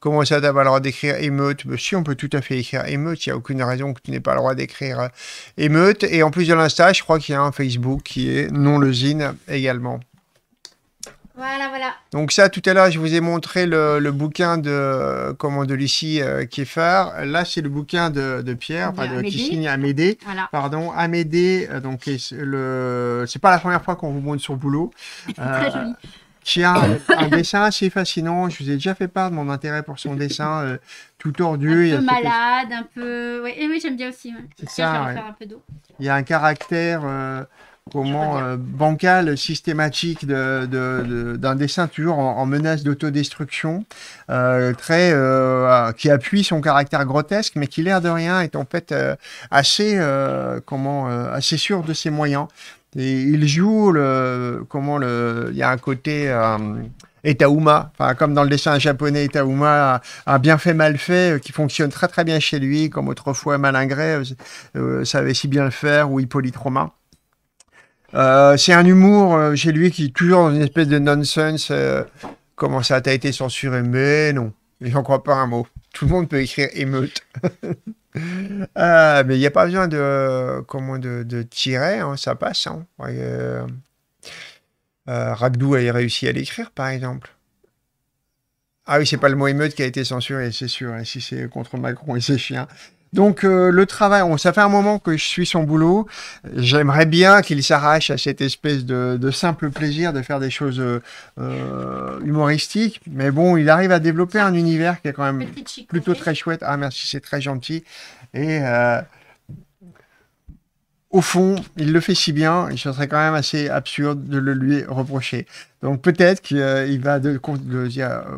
comment ça, t'as pas le droit d'écrire émeute bah, Si, on peut tout à fait écrire émeute. Il n'y a aucune raison que tu n'aies pas le droit d'écrire émeute. Et en plus de l'Insta, je crois qu'il y a un Facebook qui est non-lezine également. Voilà, voilà. Donc ça, tout à l'heure, je vous ai montré le, le bouquin de, comment, de Lucie euh, Là, c'est le bouquin de, Pierre, qui signe Amédée. Voilà. Pardon, Amédée. Euh, donc, le... c'est pas la première fois qu'on vous montre sur boulot. [laughs] Très joli euh, un, dessin assez fascinant. Je vous ai déjà fait part de mon intérêt pour son dessin euh, tout tordu. Un peu malade, un peu. Ouais, et oui, j'aime bien aussi. C'est ça. Il y a un caractère comment euh, bancal systématique d'un de, de, dessin toujours en, menace d'autodestruction, euh, très euh, qui appuie son caractère grotesque, mais qui l'air de rien est en fait assez comment assez sûr de ses moyens. Et il joue le comment le il y a un côté Etauma, enfin, comme dans le dessin japonais, Etauma, un bien fait mal fait qui fonctionne très très bien chez lui, comme autrefois Malingré savait si bien le faire, ou Hippolyte Romain. Euh, c'est un humour euh, chez lui qui est toujours dans une espèce de nonsense. Euh, comment ça, t'a été censuré Mais non, j'en crois pas un mot. Tout le monde peut écrire émeute. [laughs] mais il n'y a pas besoin de, comment, de, tirer, hein, ça passe. Hein. Ragdou a réussi à l'écrire, par exemple. Ah oui, c'est pas le mot émeute qui a été censuré, c'est sûr. Hein, si c'est contre Macron et ses chiens. Donc euh, le travail, ça fait un moment que je suis son boulot. J'aimerais bien qu'il s'arrache à cette espèce de, simple plaisir de faire des choses euh, euh, humoristiques. Mais bon, il arrive à développer un univers qui est quand même plutôt très chouette. Ah merci, c'est très gentil. Et au fond, il le fait si bien, il serait quand même assez absurde de le lui reprocher. Donc peut-être qu'il va de,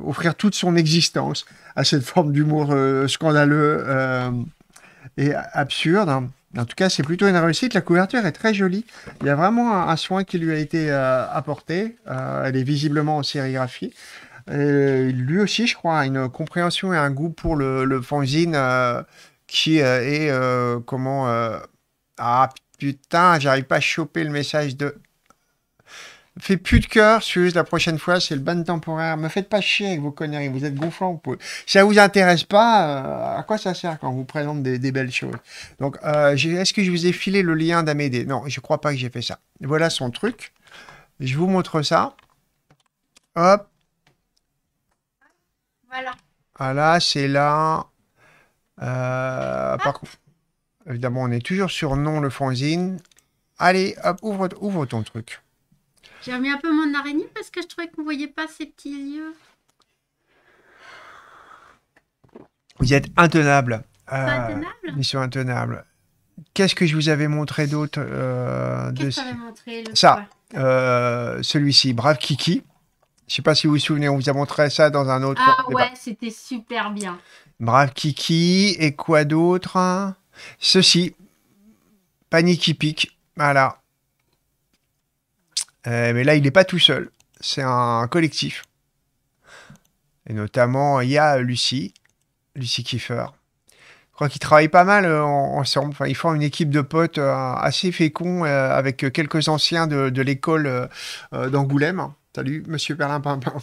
offrir toute son existence à cette forme d'humour scandaleux. Euh absurde. En tout cas, c'est plutôt une réussite. La couverture est très jolie. Il y a vraiment un, soin qui lui a été euh, apporté. Euh, elle est visiblement en sérigraphie. Euh, lui aussi, je crois, une compréhension et un goût pour le, fanzine qui est comment ah putain, j'arrive pas à choper le message de Fais plus de cœur, Suze, la prochaine fois, c'est le ban temporaire. Me faites pas chier avec vos conneries, vous êtes gonflants. Si ça vous intéresse pas, euh, à quoi ça sert quand on vous présente des, belles choses Donc, euh, est-ce que je vous ai filé le lien d'Amédée Non, je crois pas que j'ai fait ça. Voilà son truc. Je vous montre ça. Hop. Voilà. Ah là, c'est là. Euh, par évidemment, on est toujours sur non le fanzine. Allez, hop, ouvre ton truc. J'ai remis un peu mon araignée parce que je trouvais qu'on voyait pas ces petits yeux. Vous êtes intenable. Euh, intenable Mission intenable. Qu'est-ce que je vous avais montré d'autre euh, Qu'est-ce que montré Ça, euh, celui-ci, Brave Kiki. Je ne sais pas si vous vous souvenez, on vous a montré ça dans un autre. Ah ouais, c'était super bien. Brave Kiki, et quoi d'autre hein Ceci, Panique pique Voilà. Euh, mais là, il n'est pas tout seul. C'est un collectif. Et notamment, il y a Lucie, Lucie Kiefer. Je crois qu'ils travaillent pas mal euh, ensemble. ils font une équipe de potes euh, assez fécond avec quelques anciens de, l'école d'Angoulême. Salut, monsieur Perlin Pimpin.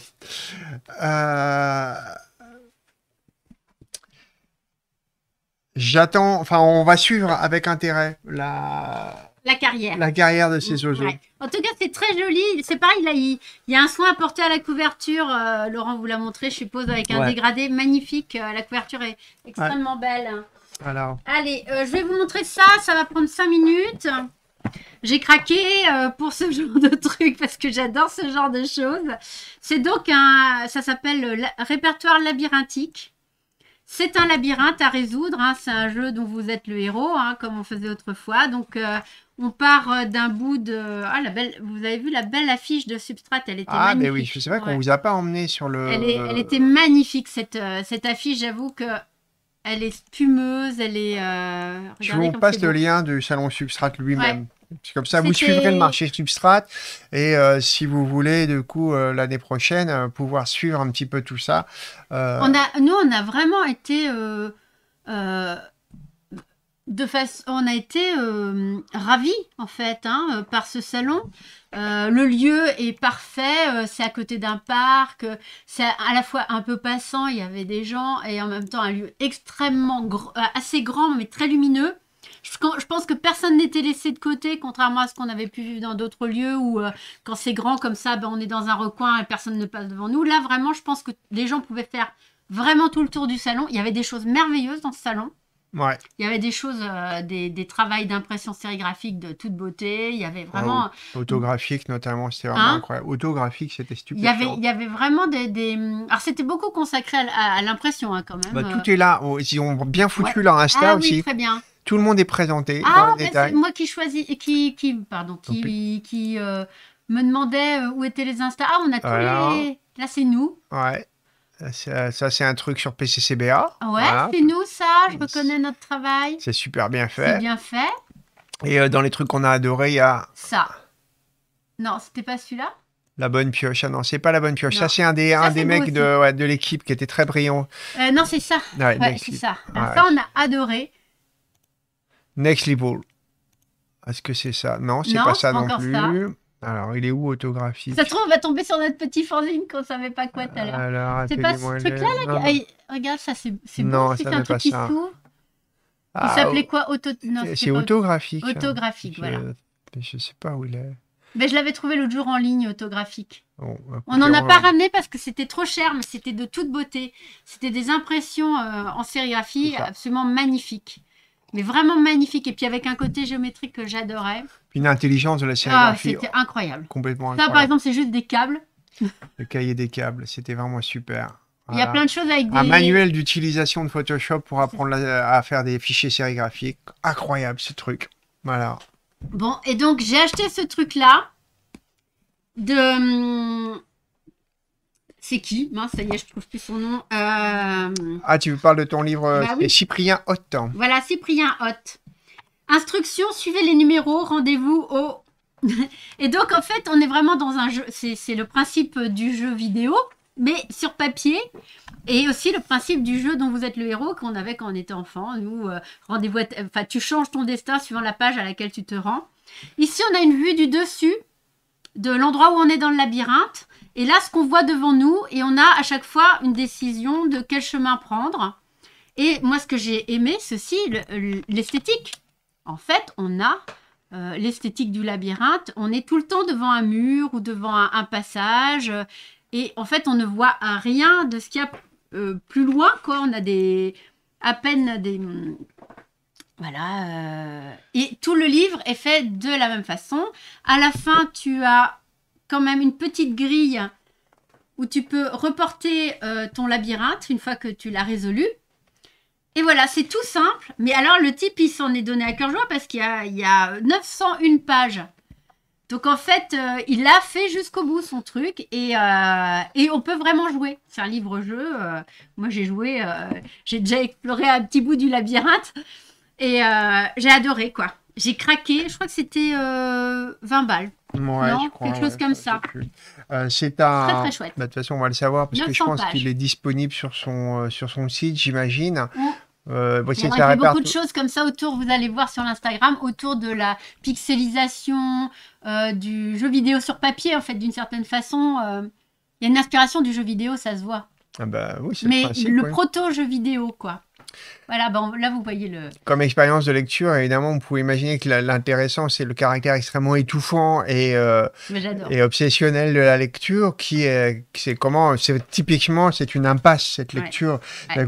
J'attends, enfin, on va suivre avec intérêt la, la carrière. La carrière de ces oiseaux. En tout cas, c'est très joli. C'est pareil, il, y a un soin apporté à la couverture. Euh, Laurent vous l'a montré, je suppose, avec un dégradé magnifique. Euh, la couverture est extrêmement belle. alors Allez, euh, je vais vous montrer ça. Ça va prendre cinq minutes. J'ai craqué pour ce [laughs] genre de truc parce que j'adore ce genre de choses. C'est donc un. Ça s'appelle le répertoire labyrinthique. C'est un labyrinthe à résoudre, hein. c'est un jeu dont vous êtes le héros, hein, comme on faisait autrefois. Donc euh, on part euh, d'un bout de... Ah, la belle... Vous avez vu la belle affiche de Substrate, elle était ah, magnifique. Ah, mais oui, c'est vrai qu'on ne vous a pas emmené sur le... Elle, était magnifique, euh, cette, affiche, j'avoue que elle est spumeuse, elle est. Euh, tu on passe le lien du salon Substrate lui-même. C'est comme ça, vous suivrez le marché substrat. Et euh, si vous voulez, du coup, euh, l'année prochaine, euh, pouvoir suivre un petit peu tout ça. On a, nous, on a vraiment été. de façon, on a été ravis en fait hein, par ce salon. le lieu est parfait, c'est à côté d'un parc, c'est à la fois un peu passant, il y avait des gens et en même temps un lieu extrêmement assez grand mais très lumineux je, pense que personne n'était laissé de côté, contrairement à ce qu'on avait pu vivre dans d'autres lieux où euh, quand c'est grand comme ça, ben, on est dans un recoin et personne ne passe devant nous. Là, vraiment, je pense que les gens pouvaient faire vraiment tout le tour du salon. Il y avait des choses merveilleuses dans ce salon. Ouais. Il y avait des choses, euh, des, des travaux d'impression sérigraphique de toute beauté. Il y avait ah vraiment. autographique, notamment, c'était vraiment hein incroyable. Autographique, c'était stupide. Il y avait, il y avait vraiment des. Alors, c'était beaucoup consacré à, l'impression, hein, quand même. Bah, euh, tout est là. Ils ont bien foutu leur Insta ah, aussi. Oui, très bien. Tout le monde est présenté. Ah, dans le détail. c'est moi qui choisis, qui, qui, pardon, qui, qui euh, me demandait euh, où étaient les Insta. Ah, on a tous Là, c'est nous. Ouais. Ça, euh, ça, c'est un truc sur PCCBA. Ouais, c'est nous, ça. Je reconnais notre travail. C'est super bien fait. bien fait. Et dans les trucs qu'on a adoré, il y a Ça. Non, c'était pas celui-là. la bonne pioche. Ah non, c'est pas la bonne pioche. Ça, c'est un des, un des mecs de, de l'équipe qui était très brillant. non, c'est ça. Ouais, c'est ça. ça, on a adoré. Next Level. Est-ce que c'est ça Non, c'est pas ça non plus. Alors, il est où autographique Ça se trouve, on va tomber sur notre petit fanzine qu'on savait pas quoi tout à l'heure. C'est pas ce truc-là, là, Regarde, ça, c'est C'est un truc qui s'ouvre. il ah, s'appelait oh. quoi C'est autographique. Autographique, voilà. Je... je sais pas où il est. Mais je l'avais trouvé l'autre jour en ligne, autographique. Oh, bah, on n'en a pas ramené parce que c'était trop cher, mais c'était de toute beauté. C'était des impressions euh, en sérigraphie absolument magnifiques mais vraiment magnifique. Et puis avec un côté géométrique que j'adorais. une intelligence de la sérigraphie. Ah, c'était incroyable. Complètement incroyable. Ça, par exemple, c'est juste des câbles. Le cahier des câbles, c'était vraiment super. Il y a plein de choses avec des... Un manuel d'utilisation de Photoshop pour apprendre à faire des fichiers sérigraphiques. Incroyable ce truc. Voilà. Bon, et donc j'ai acheté ce truc-là de hum, c'est qui ça y est, je ne trouve plus son nom. Euh, ah, tu parles de ton livre bah euh, Cyprien Hott. Voilà, Cyprien Hott. Instructions, suivez les numéros, rendez-vous au... [laughs] Et donc, en fait, on est vraiment dans un jeu... C'est le principe euh, du jeu vidéo, mais sur papier. Et aussi le principe du jeu dont vous êtes le héros qu'on avait quand on était enfant. Nous, rendez-vous... Enfin, tu changes ton destin suivant la page à laquelle tu te rends. Ici, on a une vue du dessus de l'endroit où on est dans le labyrinthe. Et là, ce qu'on voit devant nous, et on a à chaque fois une décision de quel chemin prendre. Et moi, ce que j'ai aimé, ceci, l'esthétique. En fait, on a euh, l'esthétique du labyrinthe. On est tout le temps devant un mur ou devant un, passage. Et en fait, on ne voit rien de ce qu'il y a euh, plus loin. Quoi. On a des, à peine des... Voilà. Euh, et tout le livre est fait de la même façon. À la fin, tu as quand même une petite grille où tu peux reporter euh, ton labyrinthe une fois que tu l'as résolu. Et voilà, c'est tout simple. Mais alors, le type, il s'en est donné à cœur joie parce qu'il y, a, 901 pages. Donc, en fait, euh, il a fait jusqu'au bout son truc euh, et, on peut vraiment jouer. C'est un livre-jeu. moi, j'ai joué, j'ai déjà exploré un petit bout du labyrinthe et j'ai adoré, quoi. J'ai craqué, je crois que c'était 20 balles quelque chose comme ça. Euh, c'est un. Très, très chouette. Bah, de toute façon, on va le savoir parce que je pense qu'il est disponible sur son, euh, sur son site, j'imagine. il Euh, a beaucoup de choses comme ça autour, vous allez voir sur l'Instagram, autour de la pixelisation, euh, du jeu vidéo sur papier, en fait, d'une certaine façon. Il y a une inspiration du jeu vidéo, ça se voit. Ah bah, oui, Mais le, proto-jeu vidéo, quoi. Voilà, bon, ben, là vous voyez le. Comme expérience de lecture, évidemment, vous pouvez imaginer que l'intéressant, c'est le caractère extrêmement étouffant et, euh, et obsessionnel de la lecture, qui est, c'est comment, c'est typiquement, c'est une impasse cette lecture.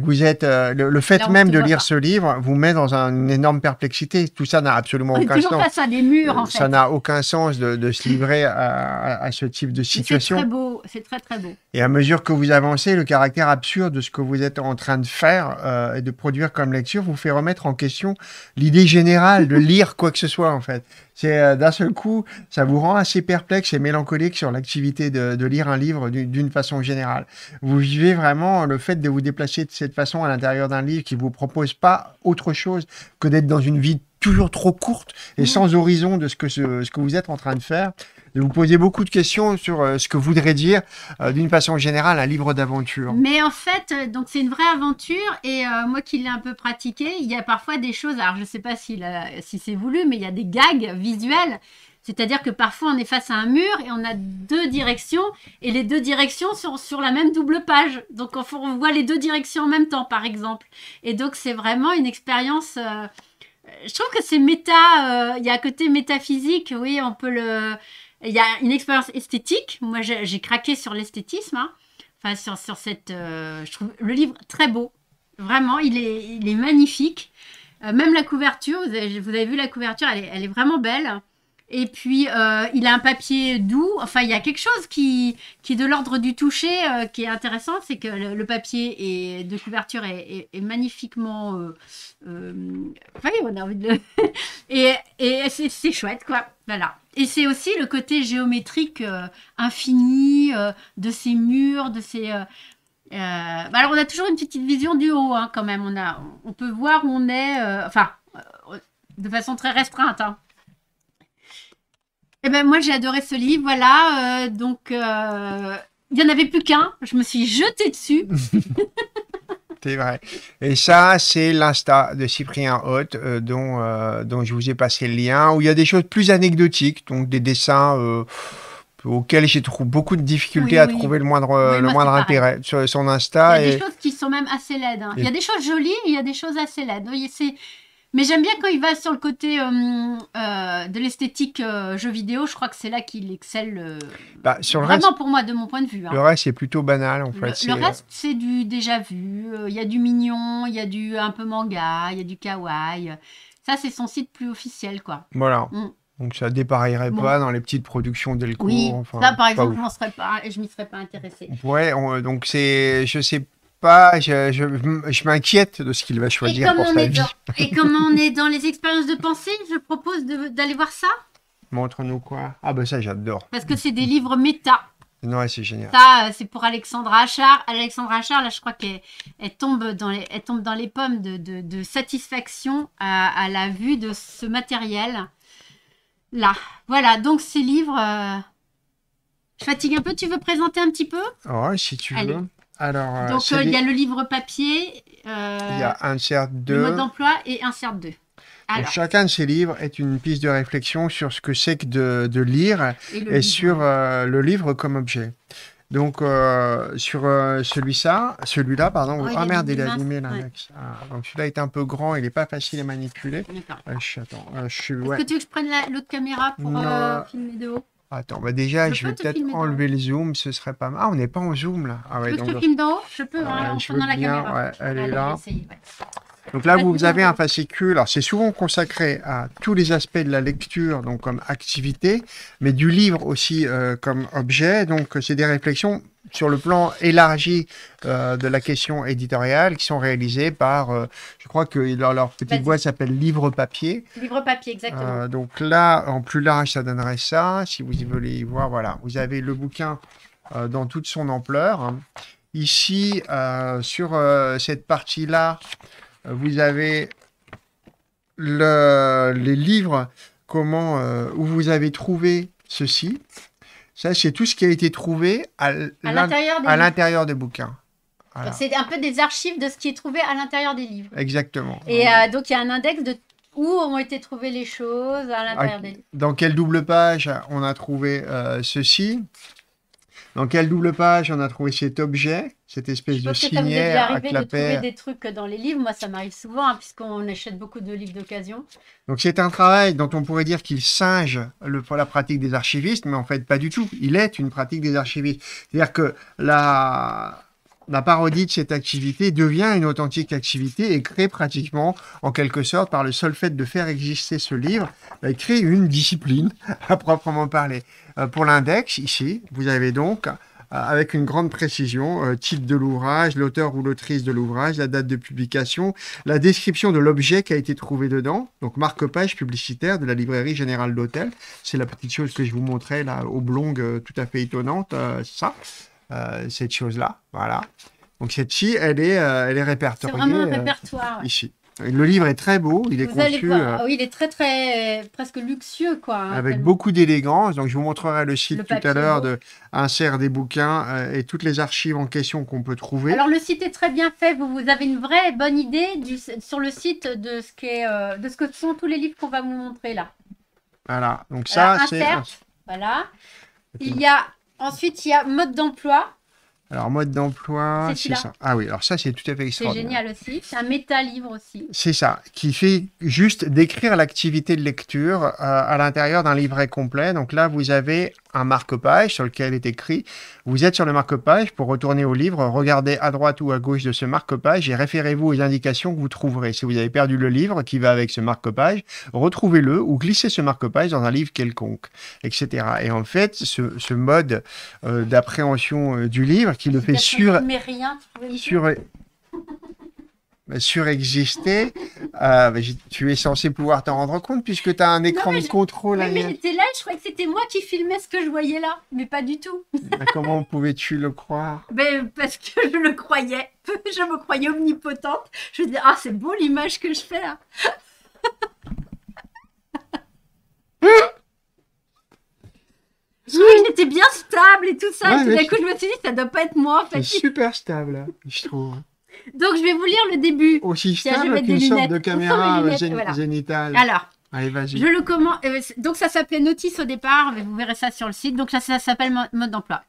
Vous êtes, euh, le, fait même de lire ce livre vous met dans une énorme perplexité. Tout ça n'a absolument aucun sens. à des murs, en fait. Ça n'a aucun sens de, se livrer à, ce type de situation. C'est très beau, c'est très très beau. Et à mesure que vous avancez, le caractère absurde de ce que vous êtes en train de faire euh, de produire comme lecture vous fait remettre en question l'idée générale de lire quoi que ce soit, en fait. C'est euh, d'un seul coup, ça vous rend assez perplexe et mélancolique sur l'activité de, lire un livre d'une façon générale. Vous vivez vraiment le fait de vous déplacer de cette façon à l'intérieur d'un livre qui vous propose pas autre chose que d'être dans une vie toujours trop courte et mmh. sans horizon de ce que, ce que vous êtes en train de faire vous posiez beaucoup de questions sur euh, ce que voudrait dire, euh, d'une façon générale, un livre d'aventure. Mais en fait, euh, donc c'est une vraie aventure et moi qui l'ai un peu pratiqué, il y a parfois des choses, alors je ne sais pas si, si c'est voulu, mais il y a des gags visuels. C'est-à-dire que parfois on est face à un mur et on a deux directions et les deux directions sont sur la même double page. Donc on voit les deux directions en même temps, par exemple. Et donc c'est vraiment une expérience je trouve que c'est méta, il y a un côté métaphysique, oui, on peut le, il y a une expérience esthétique. Moi, j'ai craqué sur l'esthétisme. Hein. Enfin, sur, cette. Euh, je trouve le livre très beau. Vraiment, il est, magnifique. Euh, même la couverture, vous avez, vu la couverture, elle est vraiment belle. Et puis, euh, il a un papier doux. Enfin, il y a quelque chose qui, est de l'ordre du toucher euh, qui est intéressant. C'est que le, papier de couverture est, magnifiquement. Euh, euh on a envie de le... [laughs] et, c'est chouette, quoi. Voilà. Et c'est aussi le côté géométrique infini de ces murs, de ces. alors, on a toujours une petite vision du haut, hein, quand même. On, on peut voir où on est. enfin, de façon très restreinte. Hein. Eh ben moi j'ai adoré ce livre, voilà. Euh, donc euh, il n'y en avait plus qu'un. Je me suis jetée dessus. [laughs] c'est vrai. Et ça, c'est l'Insta de Cyprien Haute, euh, dont, dont je vous ai passé le lien, où il y a des choses plus anecdotiques, donc des dessins auxquels j'ai beaucoup de difficultés à trouver le moindre, le moindre intérêt sur son Insta. Il y a des choses qui sont même assez laides. Hein. Il y a des choses jolies, il y a des choses assez laides. c'est... Mais j'aime bien quand il va sur le côté euh, euh, de l'esthétique euh, jeu vidéo. Je crois que c'est là qu'il excelle. Bah, vraiment pour moi, de mon point de vue. Hein. Le reste est plutôt banal en fait. Le, reste, c'est du déjà vu. Il y a du mignon, il y a du un peu manga, il y a du kawaii. Ça, c'est son site plus officiel, quoi. Voilà. Mm. Donc ça dépareillerait pas dans les petites productions Delcourt. Oui, enfin, là par exemple, pas je m'y serais pas, intéressé. Ouais, donc c'est, je sais pas, je, je, je m'inquiète de ce qu'il va choisir pour sa vie. et comme on est dans les expériences de pensée, je propose d'aller voir ça. Montre-nous quoi Ah ben ça j'adore. Parce que c'est des livres méta. Non, c'est génial. Ça, euh, c'est pour Alexandra Achard. Alexandra Achard, là, je crois qu'elle elle tombe, dans les, tombe dans les pommes de, satisfaction à, la vue de ce matériel. Là, voilà. Donc, ces livres, euh, je fatigue un peu. Tu veux présenter un petit peu Ouais, si tu veux. Euh, donc, euh, il y a le livre papier. Euh, il un Le mode d'emploi et un cert 2. Alors. chacun de ces livres est une piste de réflexion sur ce que c'est que de, lire et, sur le livre comme objet. Donc sur celui-là, celui-là, pardon. Oh, ah oh, merde, il a allumé l'index. Ah, donc celui-là est un peu grand, il n'est pas facile à manipuler. Attends, je suis. Est-ce que tu veux que je prenne l'autre caméra pour filmer de haut Attends, bah, déjà, je, vais peut-être enlever le zoom, ce serait pas mal. Ah, on n'est pas en zoom là. Ah, donc, te filmer d'en haut Je peux, ah, hein, en prenant la caméra. elle est là. Donc là, vous, avez un fascicule. Alors, c'est souvent consacré à tous les aspects de la lecture, donc comme activité, mais du livre aussi euh, comme objet. Donc, c'est des réflexions sur le plan élargi euh, de la question éditoriale qui sont réalisés par, euh, je crois que leur, petite boîte s'appelle Livre Papier. Livre Papier, exactement. Euh, donc là, en plus large, ça donnerait ça. Si vous voulez y voir, voilà, vous avez le bouquin dans toute son ampleur. Ici, sur cette partie-là, vous avez le, les livres, comment, où vous avez trouvé ceci. Ça, c'est tout ce qui a été trouvé à l'intérieur des, bouquins. C'est un peu des archives de ce qui est trouvé à l'intérieur des livres. Exactement. Et donc, euh, il y a un index de où ont été trouvées les choses à l'intérieur ah, des livres. Dans quelle double page on a trouvé euh, ceci dans quelle double page on a trouvé cet objet, cette espèce je de signet à clapet. De trouver des trucs dans les livres, moi ça m'arrive souvent hein, puisqu'on achète beaucoup de livres d'occasion. Donc c'est un travail dont on pourrait dire qu'il singe le, la pratique des archivistes, mais en fait pas du tout. Il est une pratique des archivistes, c'est-à-dire que la la parodie de cette activité devient une authentique activité et crée pratiquement, en quelque sorte, par le seul fait de faire exister ce livre, bah, crée une discipline à proprement parler. Euh, pour l'index, ici, vous avez donc euh, avec une grande précision, euh, type titre de l'ouvrage, l'auteur ou l'autrice de l'ouvrage, la date de publication, la description de l'objet qui a été trouvé dedans, donc marque-page publicitaire de la librairie générale d'hôtel. C'est la petite chose que je vous montrais là, oblongue, tout à fait étonnante, ça, cette chose-là, voilà. Donc cette ci elle est, elle est répertoriée. vraiment un répertoire. ici. Le livre est très beau, il est conçu. Euh, ah il est très très presque luxueux quoi. Hein, avec beaucoup d'élégance. Donc je vous montrerai le site tout à l'heure de insert des bouquins euh, et toutes les archives en question qu'on peut trouver. Alors le site est très bien fait. Vous, vous avez une vraie bonne idée sur le site de ce que euh, de ce que sont tous les livres qu'on va vous montrer là. Voilà. Donc ça c'est. Voilà. Il y a ensuite il y a mode d'emploi. Alors, mode d'emploi, c'est ça. Ah oui, alors ça, c'est tout à fait extraordinaire. C'est génial aussi. C'est un méta-livre aussi. C'est ça, qui fait juste décrire l'activité de lecture euh, à l'intérieur d'un livret complet. Donc là, vous avez un marque-page sur lequel est écrit Vous êtes sur le marque-page, pour retourner au livre, regardez à droite ou à gauche de ce marque-page et référez-vous aux indications que vous trouverez. Si vous avez perdu le livre qui va avec ce marque-page, retrouvez-le ou glissez ce marque-page dans un livre quelconque, etc. Et en fait, ce, mode euh, d'appréhension euh, du livre qui le fait sur... Mais rien, sur surexister euh, ah, tu es censé pouvoir t'en rendre compte puisque tu as un écran de contrôle. là mais j'étais là, je crois que c'était moi qui filmais ce que je voyais là, mais pas du tout. comment pouvais-tu le croire [laughs] ben, Parce que je le croyais, [laughs] je me croyais omnipotente. Je me disais, ah, c'est beau l'image que je fais là. je j'étais bien stable et tout ça. tout d'un coup, je me suis dit, ça doit pas être moi en super stable, hein, je trouve. Donc, je vais vous lire le début. Aussi je qu'une sorte de caméra génitale. Alors, Je le commande. Euh, donc, ça s'appelait Notice au départ, mais vous verrez ça sur le site. Donc, ça, ça s'appelle mode d'emploi.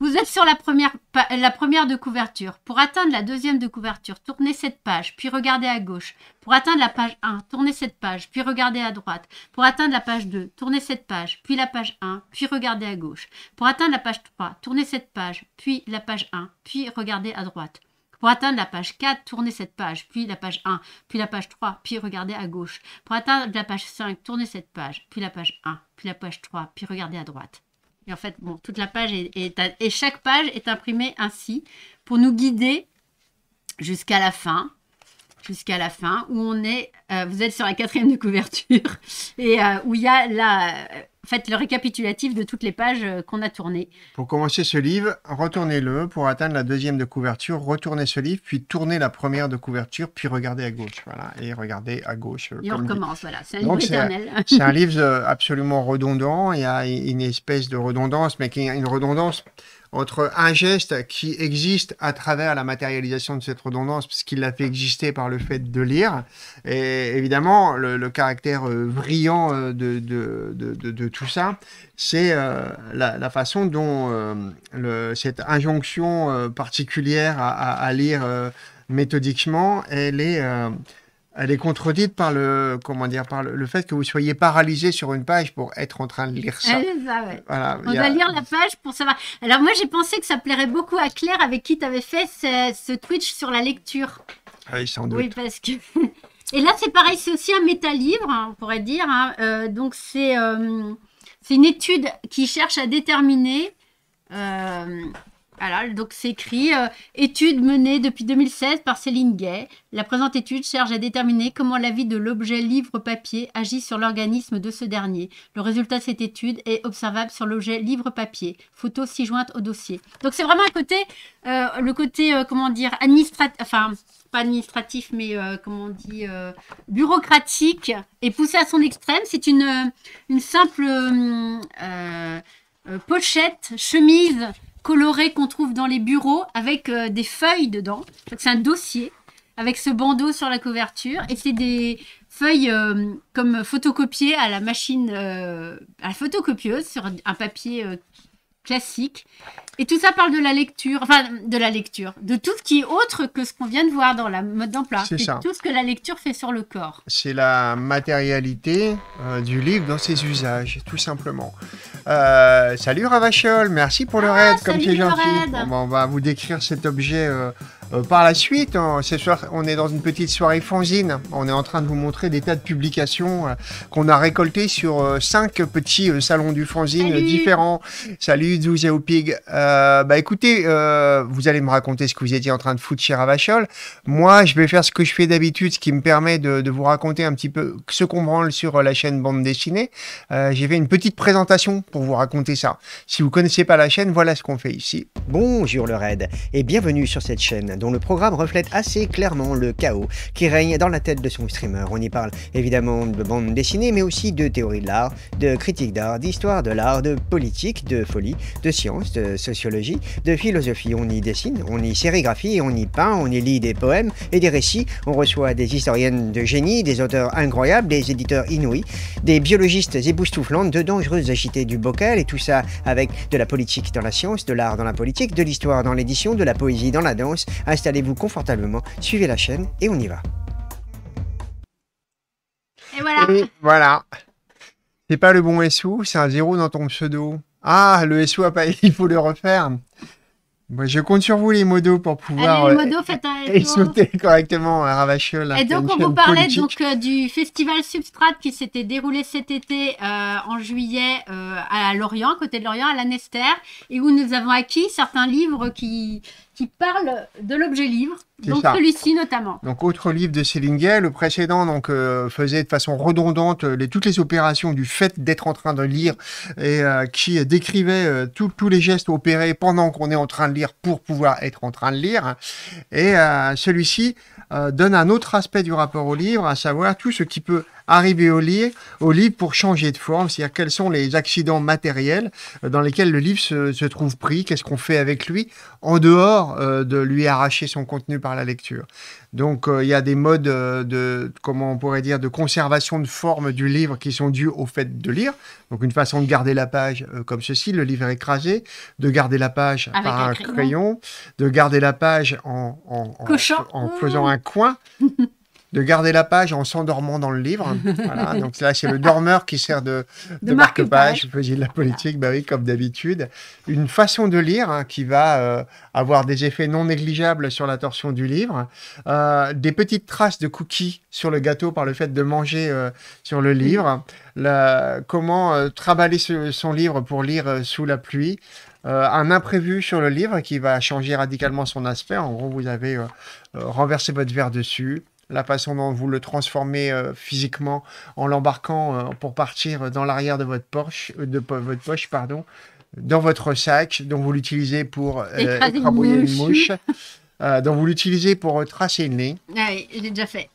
Vous êtes sur la première, la première de couverture. Pour atteindre la deuxième de couverture, tournez cette page, puis regardez à gauche. Pour atteindre la page 1, tournez cette page, puis regardez à droite. Pour atteindre la page 2, tournez cette page, puis la page 1, puis regardez à gauche. Pour atteindre la page 3, tournez cette page, puis la page 1, puis regardez à droite. Pour atteindre la page 4, tournez cette page, puis la page 1, puis la page 3, puis regardez à gauche. Pour atteindre la page 5, tournez cette page, puis la page 1, puis la page 3, puis regardez à droite. Et en fait, bon, toute la page est, et chaque page est imprimée ainsi pour nous guider jusqu'à la fin, jusqu'à la fin où on est. Euh, vous êtes sur la quatrième de couverture [laughs] et euh, où il y a la faites le récapitulatif de toutes les pages euh, qu'on a tournées. Pour commencer ce livre, retournez-le pour atteindre la deuxième de couverture. Retournez ce livre, puis tournez la première de couverture, puis regardez à gauche. Voilà, et regardez à gauche. Euh, on recommence, voilà. C'est un livre éternel. [laughs] C'est un, livre euh, absolument redondant. Il y a une espèce de redondance, mais qui est une redondance entre un geste qui existe à travers la matérialisation de cette redondance, puisqu'il l'a fait exister par le fait de lire, et évidemment le, caractère brillant de, de, de tout ça, c'est euh, la, façon dont euh, le, cette injonction euh, particulière à, lire méthodiquement, elle est elle est contredite par le comment dire par le, fait que vous soyez paralysé sur une page pour être en train de lire ça. on doit lire la page pour savoir. Alors moi j'ai pensé que ça plairait beaucoup à Claire avec qui tu avais fait ce, ce, Twitch sur la lecture. Ah oui, sans doute. Oui, parce que et là, c'est pareil, c'est aussi un métalivre, livre hein, on pourrait dire. Hein. Euh, donc, euh, c'est une étude qui cherche à déterminer euh, voilà, donc c'est écrit euh, Étude menée depuis 2016 par Céline Gay. La présente étude cherche à déterminer comment la vie de l'objet livre-papier agit sur l'organisme de ce dernier. Le résultat de cette étude est observable sur l'objet livre-papier. Photo si jointe au dossier. Donc c'est vraiment un côté, euh, le côté, euh, comment dire, administratif, enfin, pas administratif, mais comment on dit, bureaucratique et poussé à son extrême. C'est une simple pochette, chemise coloré qu'on trouve dans les bureaux avec euh, des feuilles dedans. C'est un dossier avec ce bandeau sur la couverture et c'est des feuilles euh, comme photocopiées à la machine, euh, à la photocopieuse sur un papier classique. Et tout ça parle de la lecture, enfin de la lecture, de tout ce qui est autre que ce qu'on vient de voir dans la mode d'emploi. C'est tout ce que la lecture fait sur le corps. C'est la matérialité euh, du livre dans ses usages, tout simplement. Euh, salut Ravachol, merci pour le ah, raid, comme es gentil. Ben, on va vous décrire cet objet. Euh, euh, par la suite, hein, ce soir, on est dans une petite soirée fanzine. On est en train de vous montrer des tas de publications euh, qu'on a récoltées sur euh, cinq petits salons du fanzine différents. Salut Zou Zéopig. bah écoutez, vous allez me raconter ce que vous étiez en train de foutre chez Ravachol. Moi, je vais faire ce que je fais d'habitude, ce qui me permet de, vous raconter un petit peu ce qu'on branle sur la chaîne bande dessinée. J'ai fait une petite présentation pour vous raconter ça. Si vous connaissez pas la chaîne, voilà ce qu'on fait ici. Bonjour le raid et bienvenue sur cette chaîne dont le programme reflète assez clairement le chaos qui règne dans la tête de son streamer. On y parle évidemment de bandes dessinée, mais aussi de théorie de l'art, de critique d'art, d'histoire de l'art, de politique, de folie, de science, de sociologie, de philosophie. On y dessine, on y sérigraphie, on y peint, on y lit des poèmes et des récits, on reçoit des historiennes de génie, des auteurs incroyables, des éditeurs inouïs, des biologistes époustouflants, de dangereuses agités du bocal, et tout ça avec de la politique dans la science, de l'art dans la politique, de l'histoire dans l'édition, de la poésie dans la danse, Installez-vous confortablement, suivez la chaîne et on y va. Et voilà. voilà. C'est pas le bon SO, c'est un zéro dans ton pseudo. Ah, le SO, a pas, [laughs] il faut le refaire. je compte sur vous les modos pour pouvoir Allez, ah, euh, modos, faites un et [laughs] sauter correctement à hein, Ravachol. Et donc on vous parlait donc euh, du festival Substrate qui s'était déroulé cet été euh, en juillet à Lorient, côté de Lorient, à la Nester, et où nous avons acquis certains livres qui qui parle de l'objet livre, donc celui-ci notamment. Donc autre livre de Céline Gay, le précédent donc euh, faisait de façon redondante euh, toutes les opérations du fait d'être en train de lire et euh, qui décrivait tous les gestes opérés pendant qu'on est en train de lire pour pouvoir être en train de lire. Et celui-ci donne un autre aspect du rapport au livre, à savoir tout ce qui peut arriver au livre, au pour changer de forme, c'est-à-dire quels sont les accidents matériels euh, dans lesquels le livre se, trouve pris, qu'est-ce qu'on fait avec lui en dehors euh, de lui arracher son contenu par la lecture. Donc euh, il y a des modes de comment on pourrait dire de conservation de forme du livre qui sont dus au fait de lire. Donc une façon de garder la page comme ceci, le livre écrasé, de garder la page par un crayon. de garder la page en, en, en faisant un coin. [laughs] de garder la page en s'endormant dans le livre. [laughs] voilà, donc là, c'est le dormeur qui sert de, marque-page. Faisiez de la politique, bah oui, comme d'habitude. Une façon de lire hein, qui va euh, avoir des effets non négligeables sur la torsion du livre. Euh, des petites traces de cookies sur le gâteau par le fait de manger euh, sur le livre. comment travailler son livre pour lire sous la pluie. un imprévu sur le livre qui va changer radicalement son aspect. En gros, vous avez renversé votre verre dessus, la façon dont vous le transformez euh, physiquement en l'embarquant euh, pour partir dans l'arrière de votre euh, de votre poche, pardon, dans votre sac, dont vous l'utilisez pour écrabouiller une mouche, dont vous l'utilisez pour tracer une nez. Ah oui, j'ai déjà fait.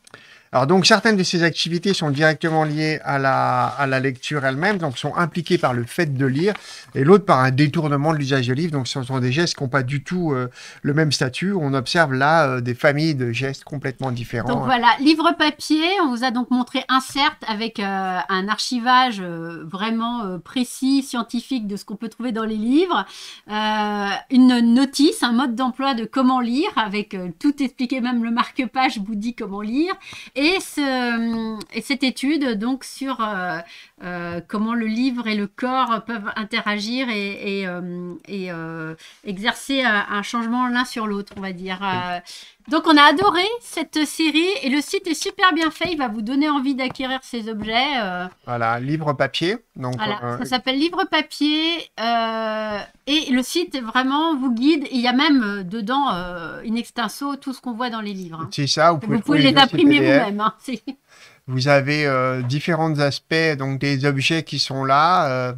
Alors donc certaines de ces activités sont directement liées à la, à la lecture elle-même, donc sont impliquées par le fait de lire, et l'autre par un détournement de l'usage du livre. Donc ce sont des gestes qui n'ont pas du tout euh, le même statut. On observe là euh, des familles de gestes complètement différents. Donc voilà, livre papier, on vous a donc montré un insert avec euh, un archivage vraiment précis, scientifique de ce qu'on peut trouver dans les livres, une notice, un mode d'emploi de comment lire avec tout expliqué, même le marque-page vous dit comment lire euh, et, cette étude donc sur euh, euh, comment le livre et le corps peuvent interagir et exercer un changement l'un sur l'autre, on va dire. Donc on a adoré cette série et le site est super bien fait. Il va vous donner envie d'acquérir ces objets. Euh. Voilà, livre papier. Donc, voilà, euh, ça s'appelle livre papier euh, et le site vraiment vous guide. Il y a même dedans in extenso tout ce qu'on voit dans les livres. Hein. C'est ça, vous pouvez, les, imprimer vous-même. Hein, [laughs] vous avez différents aspects donc des objets qui sont là.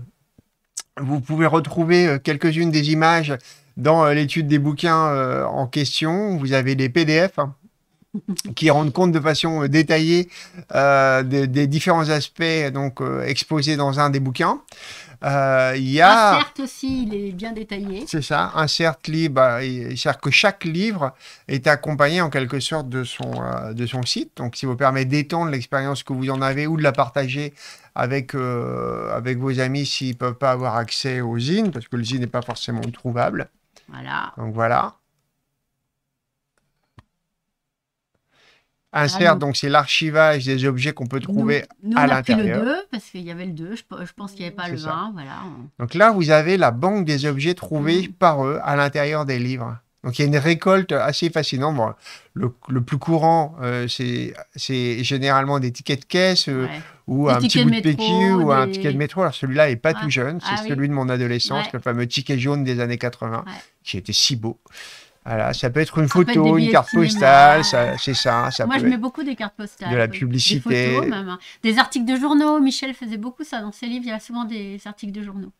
Vous pouvez retrouver quelques-unes des images dans euh, l'étude des bouquins euh, en question, vous avez des PDF. Hein, [laughs] qui rendent compte de façon euh, détaillée des, différents aspects donc exposés dans un des bouquins. Il y a... Un aussi, il est bien détaillé. C'est ça, un CERT libre, c'est-à-dire que chaque livre est accompagné en quelque sorte de son, de son site, donc ça vous permet d'étendre l'expérience que vous en avez ou de la partager avec, avec vos amis s'ils ne peuvent pas avoir accès aux zines, parce que le zine n'est pas forcément trouvable. Voilà. Donc voilà. Insert, ah, donc c'est l'archivage des objets qu'on peut trouver à l'intérieur. On a pris le 2 parce qu'il y avait le 2, je, pense qu'il n'y avait pas le 1. Voilà. Donc là, vous avez la banque des objets trouvés mm. par eux à l'intérieur des livres. Donc il y a une récolte assez fascinante. le, plus courant, euh, c'est généralement des tickets de caisse ou un petit bout de, PQ ou un ticket de métro. Alors celui-là n'est pas ah. tout jeune, c'est ah celui de mon adolescence, le fameux ticket jaune des années 80, qui était si beau. Voilà, ça peut être une photo, une carte postale, c'est ça. Moi, je mets beaucoup des cartes postales. De la publicité. Des, hein. des articles de journaux. Michel faisait beaucoup ça dans ses livres. Il y a souvent des articles de journaux.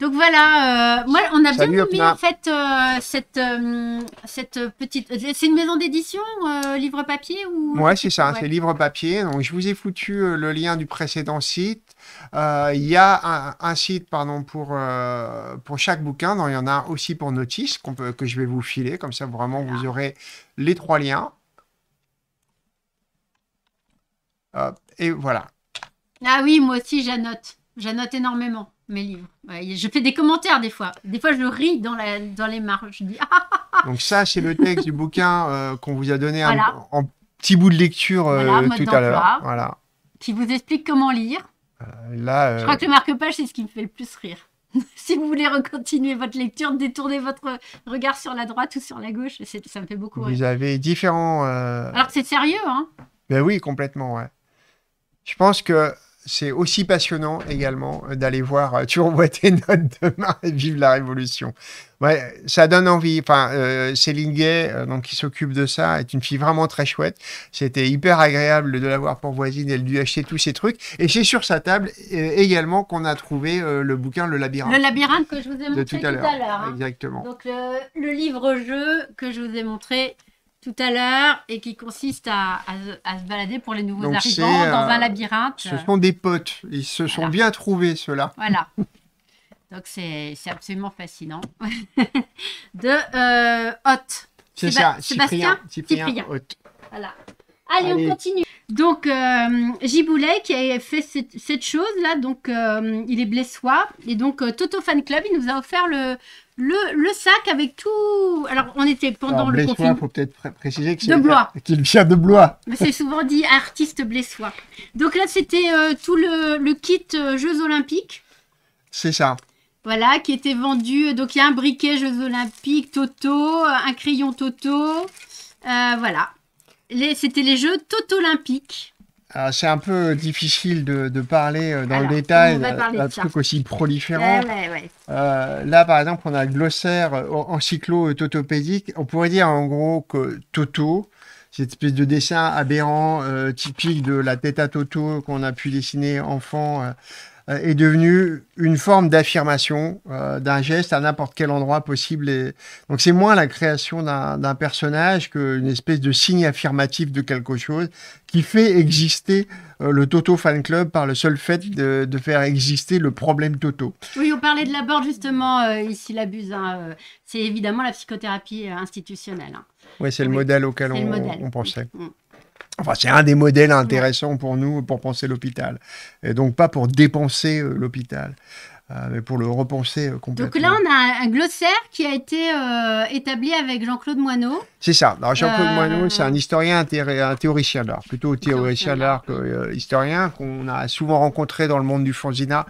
Donc voilà, euh, moi on a bien en fait euh, cette, euh, cette petite. C'est une maison d'édition, livre papier ou c'est ça, c'est livre papier. Donc je vous ai foutu le lien du précédent site. Il y a un, site pardon pour pour chaque bouquin. Donc il y en a aussi pour Notice qu'on peut que je vais vous filer comme ça vraiment vous aurez les trois liens. et voilà. Ah oui, moi aussi j'annote, j'annote énormément mes livres. je fais des commentaires des fois. Des fois, je ris dans, la, dans les marges. Je dis ah, ah, ah, Donc ça, c'est le texte du bouquin euh, qu'on vous a donné en petit bout de lecture euh, tout à l'heure. Voilà. Qui vous explique comment lire. Euh, là, Je crois que le marque-page, c'est ce qui me fait le plus rire. [laughs] si vous voulez continuer votre lecture, détournez votre regard sur la droite ou sur la gauche. Ça me fait beaucoup rire. Vous avez différents... Alors que c'est sérieux, hein Ben oui, complètement, ouais. Je pense que c'est aussi passionnant également euh, d'aller voir euh, Turbo [laughs] tes notes demain vive la révolution. Ouais, ça donne envie. Enfin, euh, Céline Gay, donc qui s'occupe de ça, est une fille vraiment très chouette. C'était hyper agréable de l'avoir pour voisine. Elle lui acheter tous ses trucs. Et c'est sur sa table également qu'on a trouvé le bouquin Le Labyrinthe. Le Labyrinthe que je vous ai montré tout, à l'heure. Hein. Exactement. Donc le livre-jeu que je vous ai montré tout à l'heure et qui consiste à, à, se balader pour les nouveaux arrivants dans euh, un labyrinthe. Ce sont des potes. Ils se sont bien trouvés, ceux-là. Voilà. [laughs] Donc, c'est absolument fascinant. [laughs] de euh, Hot. C'est ça, Cyprien. Cyprien, Voilà. Allez, on continue. Donc, euh, Giboulet qui a fait cette, cette chose-là, donc euh, il est blessois. Et donc, euh, Toto Fan Club, il nous a offert le, le, sac avec tout. Alors, on était pendant le confinement. faut peut-être préciser qu'il vient de Blois. C'est souvent dit artiste Blessois. Donc là, c'était euh, tout le, kit euh, Jeux Olympiques. C'est ça. Voilà, qui était vendu. Donc, il y a un briquet Jeux Olympiques, Toto, un crayon Toto. Euh, voilà. C'était les Jeux Toto Olympiques. Ah, c'est un peu difficile de, parler euh, dans le détail euh, d'un truc aussi proliférant. Euh, là, par exemple, on a le glossaire encyclo-totopédique. On pourrait dire en gros que Toto, cette espèce de dessin aberrant typique de la tête à Toto qu'on a pu dessiner enfant. Euh, est devenu une forme d'affirmation euh, d'un geste à n'importe quel endroit possible. Et... Donc c'est moins la création d'un personnage qu'une espèce de signe affirmatif de quelque chose qui fait exister euh, le Toto Fan Club par le seul fait de, faire exister le problème Toto. Oui, on parlait de la l'abord justement ici, l'abuse. Hein, c'est évidemment la psychothérapie institutionnelle. Hein. oui, c'est le modèle auquel on, pensait. Mm, mm. Enfin, c'est un des modèles intéressants pour nous pour penser l'hôpital. Et donc, pas pour dépenser euh, l'hôpital, euh, mais pour le repenser euh, complètement. Donc là, on a un glossaire qui a été établi avec Jean-Claude Moineau. C'est ça. Jean-Claude Moineau, c'est un historien, un théoricien d'art, plutôt théoricien d'art qu'historien, qu'on a souvent rencontré dans le monde du fanzina.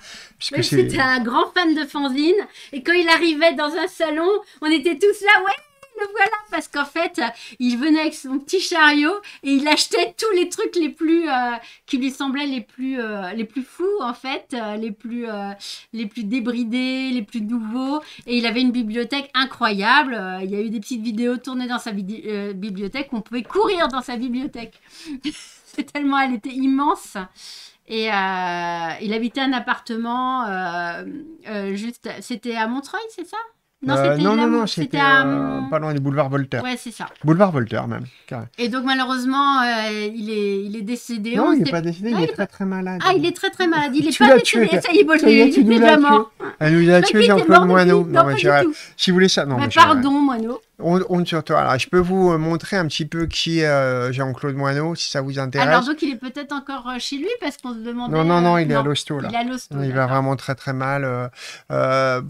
Mais c'était un grand fan de fanzine. Et quand il arrivait dans un salon, on était tous là, ouais le voilà parce qu'en fait, euh, il venait avec son petit chariot et il achetait tous les trucs les plus euh, qui lui semblaient les plus euh, les plus fous en fait, les plus les plus débridés, les plus nouveaux et il avait une bibliothèque incroyable, il y a eu des petites vidéos tournées dans sa bibliothèque, on pouvait courir dans sa bibliothèque. [laughs] C'est tellement elle était immense. Et il habitait un appartement juste, c'était à Montreuil, c'est ça non, non, non, c'était euh, euh, euh, pas loin du boulevard Voltaire. Ouais, c'est ça. Boulevard Voltaire même, Et donc malheureusement, il, est, il est décédé. Non, il n'est pas décédé, il ah, est très très malade. Ah, il est très très malade. Il [laughs] est pas décédé, ça y est, bon, il est mort. Elle nous a bah, tué Jean-Claude Moineau. Non, si vous voulez ça, non. Bah, mais pardon, Moineau. On, sur toi. Alors, je peux vous euh, montrer un petit peu qui est euh, Jean-Claude Moineau, si ça vous intéresse. Alors, donc, il est peut-être encore euh, chez lui parce qu'on se demande. Non, non, non, il est à l'hosto, là. Il, est à il va vraiment très, très mal.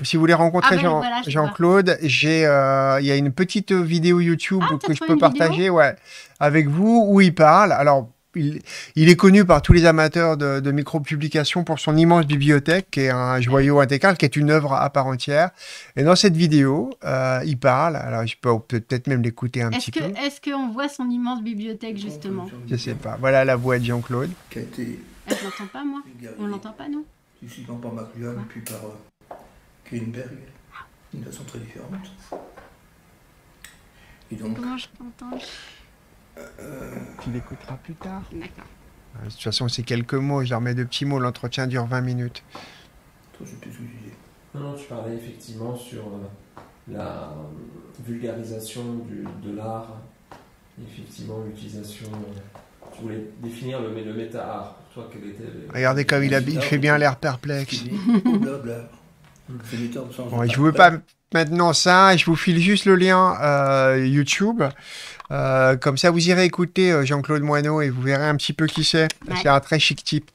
si vous voulez rencontrer ah, ben, Jean, claude j'ai, il y a une petite vidéo YouTube ah, que je peux partager, ouais, avec vous, où il parle. Alors, il, est connu par tous les amateurs de, micro publications pour son immense bibliothèque, qui est un joyau intégral, qui est une œuvre à part entière. Et dans cette vidéo, euh, il parle, alors je peux peut-être même l'écouter un petit peu. Est-ce qu'on voit son immense bibliothèque, justement Je ne sais pas. Voilà la voix de Jean-Claude. Je ne l'entends pas, moi. On l'entend pas, non Je suis par McLuhan, puis par euh, D'une façon très différente. Et Comment je t'entends euh, tu l'écouteras plus tard. D'accord. Euh, de toute façon, c'est quelques mots, je leur mets deux petits mots, l'entretien dure 20 minutes. je Non, tu parlais effectivement sur euh, la vulgarisation du, de l'art, effectivement l'utilisation. Tu voulais définir le, méta-art toi, Regardez comme il, a, il fait bien l'air perplexe. [laughs] je ne veux pas maintenant ça, je vous file juste le lien YouTube. Euh, comme ça, vous irez écouter euh, Jean-Claude Moineau et vous verrez un petit peu qui c'est. C'est un très chic type.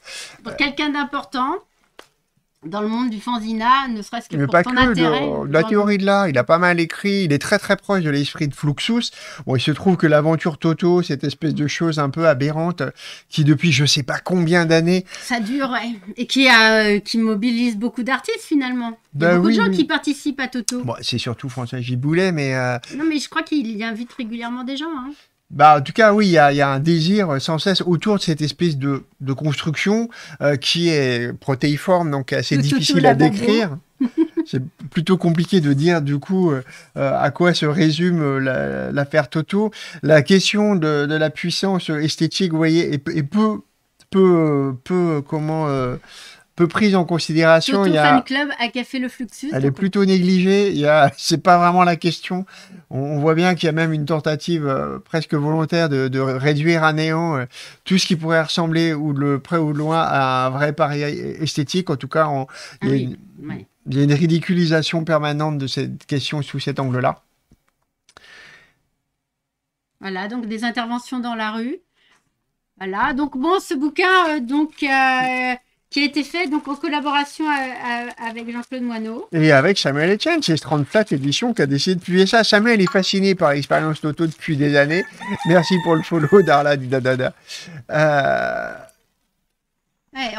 Quelqu'un d'important dans le monde du fanzina, ne serait-ce que pour pas ton intérêt, la théorie de l'art, il a pas mal écrit, il est très très proche de l'esprit de Fluxus. Bon, il se trouve que l'aventure Toto, cette espèce de chose un peu aberrante qui depuis je sais pas combien d'années... Ça dure, Et euh, qui, mobilise beaucoup d'artistes finalement. Bah beaucoup de gens qui participent à Toto. c'est surtout François Giboulet, mais... Euh, non, mais je crois qu'il y invite régulièrement des gens. Hein. Bah, en tout cas, oui, il y a, y a, un désir euh, sans cesse autour de cette espèce de, de construction euh, qui est protéiforme, donc assez difficile à décrire. [laughs] C'est plutôt compliqué de dire du coup euh, à quoi se résume l'affaire Toto. La question de, la puissance esthétique, vous voyez, est, peu, peu, peu, comment prise en considération. Il a... club a café le fluxus. Elle est plutôt négligée. Il y [laughs] c'est pas vraiment la question. On, voit bien qu'il y a même une tentative euh, presque volontaire de, réduire à néant euh, tout ce qui pourrait ressembler ou de près ou de loin à un vrai pari esthétique. En tout cas, ah il, y a une... ridiculisation permanente de cette question sous cet angle-là. Voilà, donc des interventions dans la rue. Voilà, donc bon, ce bouquin, euh, donc qui a été fait donc en collaboration euh, euh, avec Jean-Claude Moineau. Et avec Samuel Etienne, c'est Strandflat Flat Edition qui a décidé de publier ça. Samuel est fasciné par l'expérience Toto depuis des années. Merci pour le follow, Darla, du dada Euh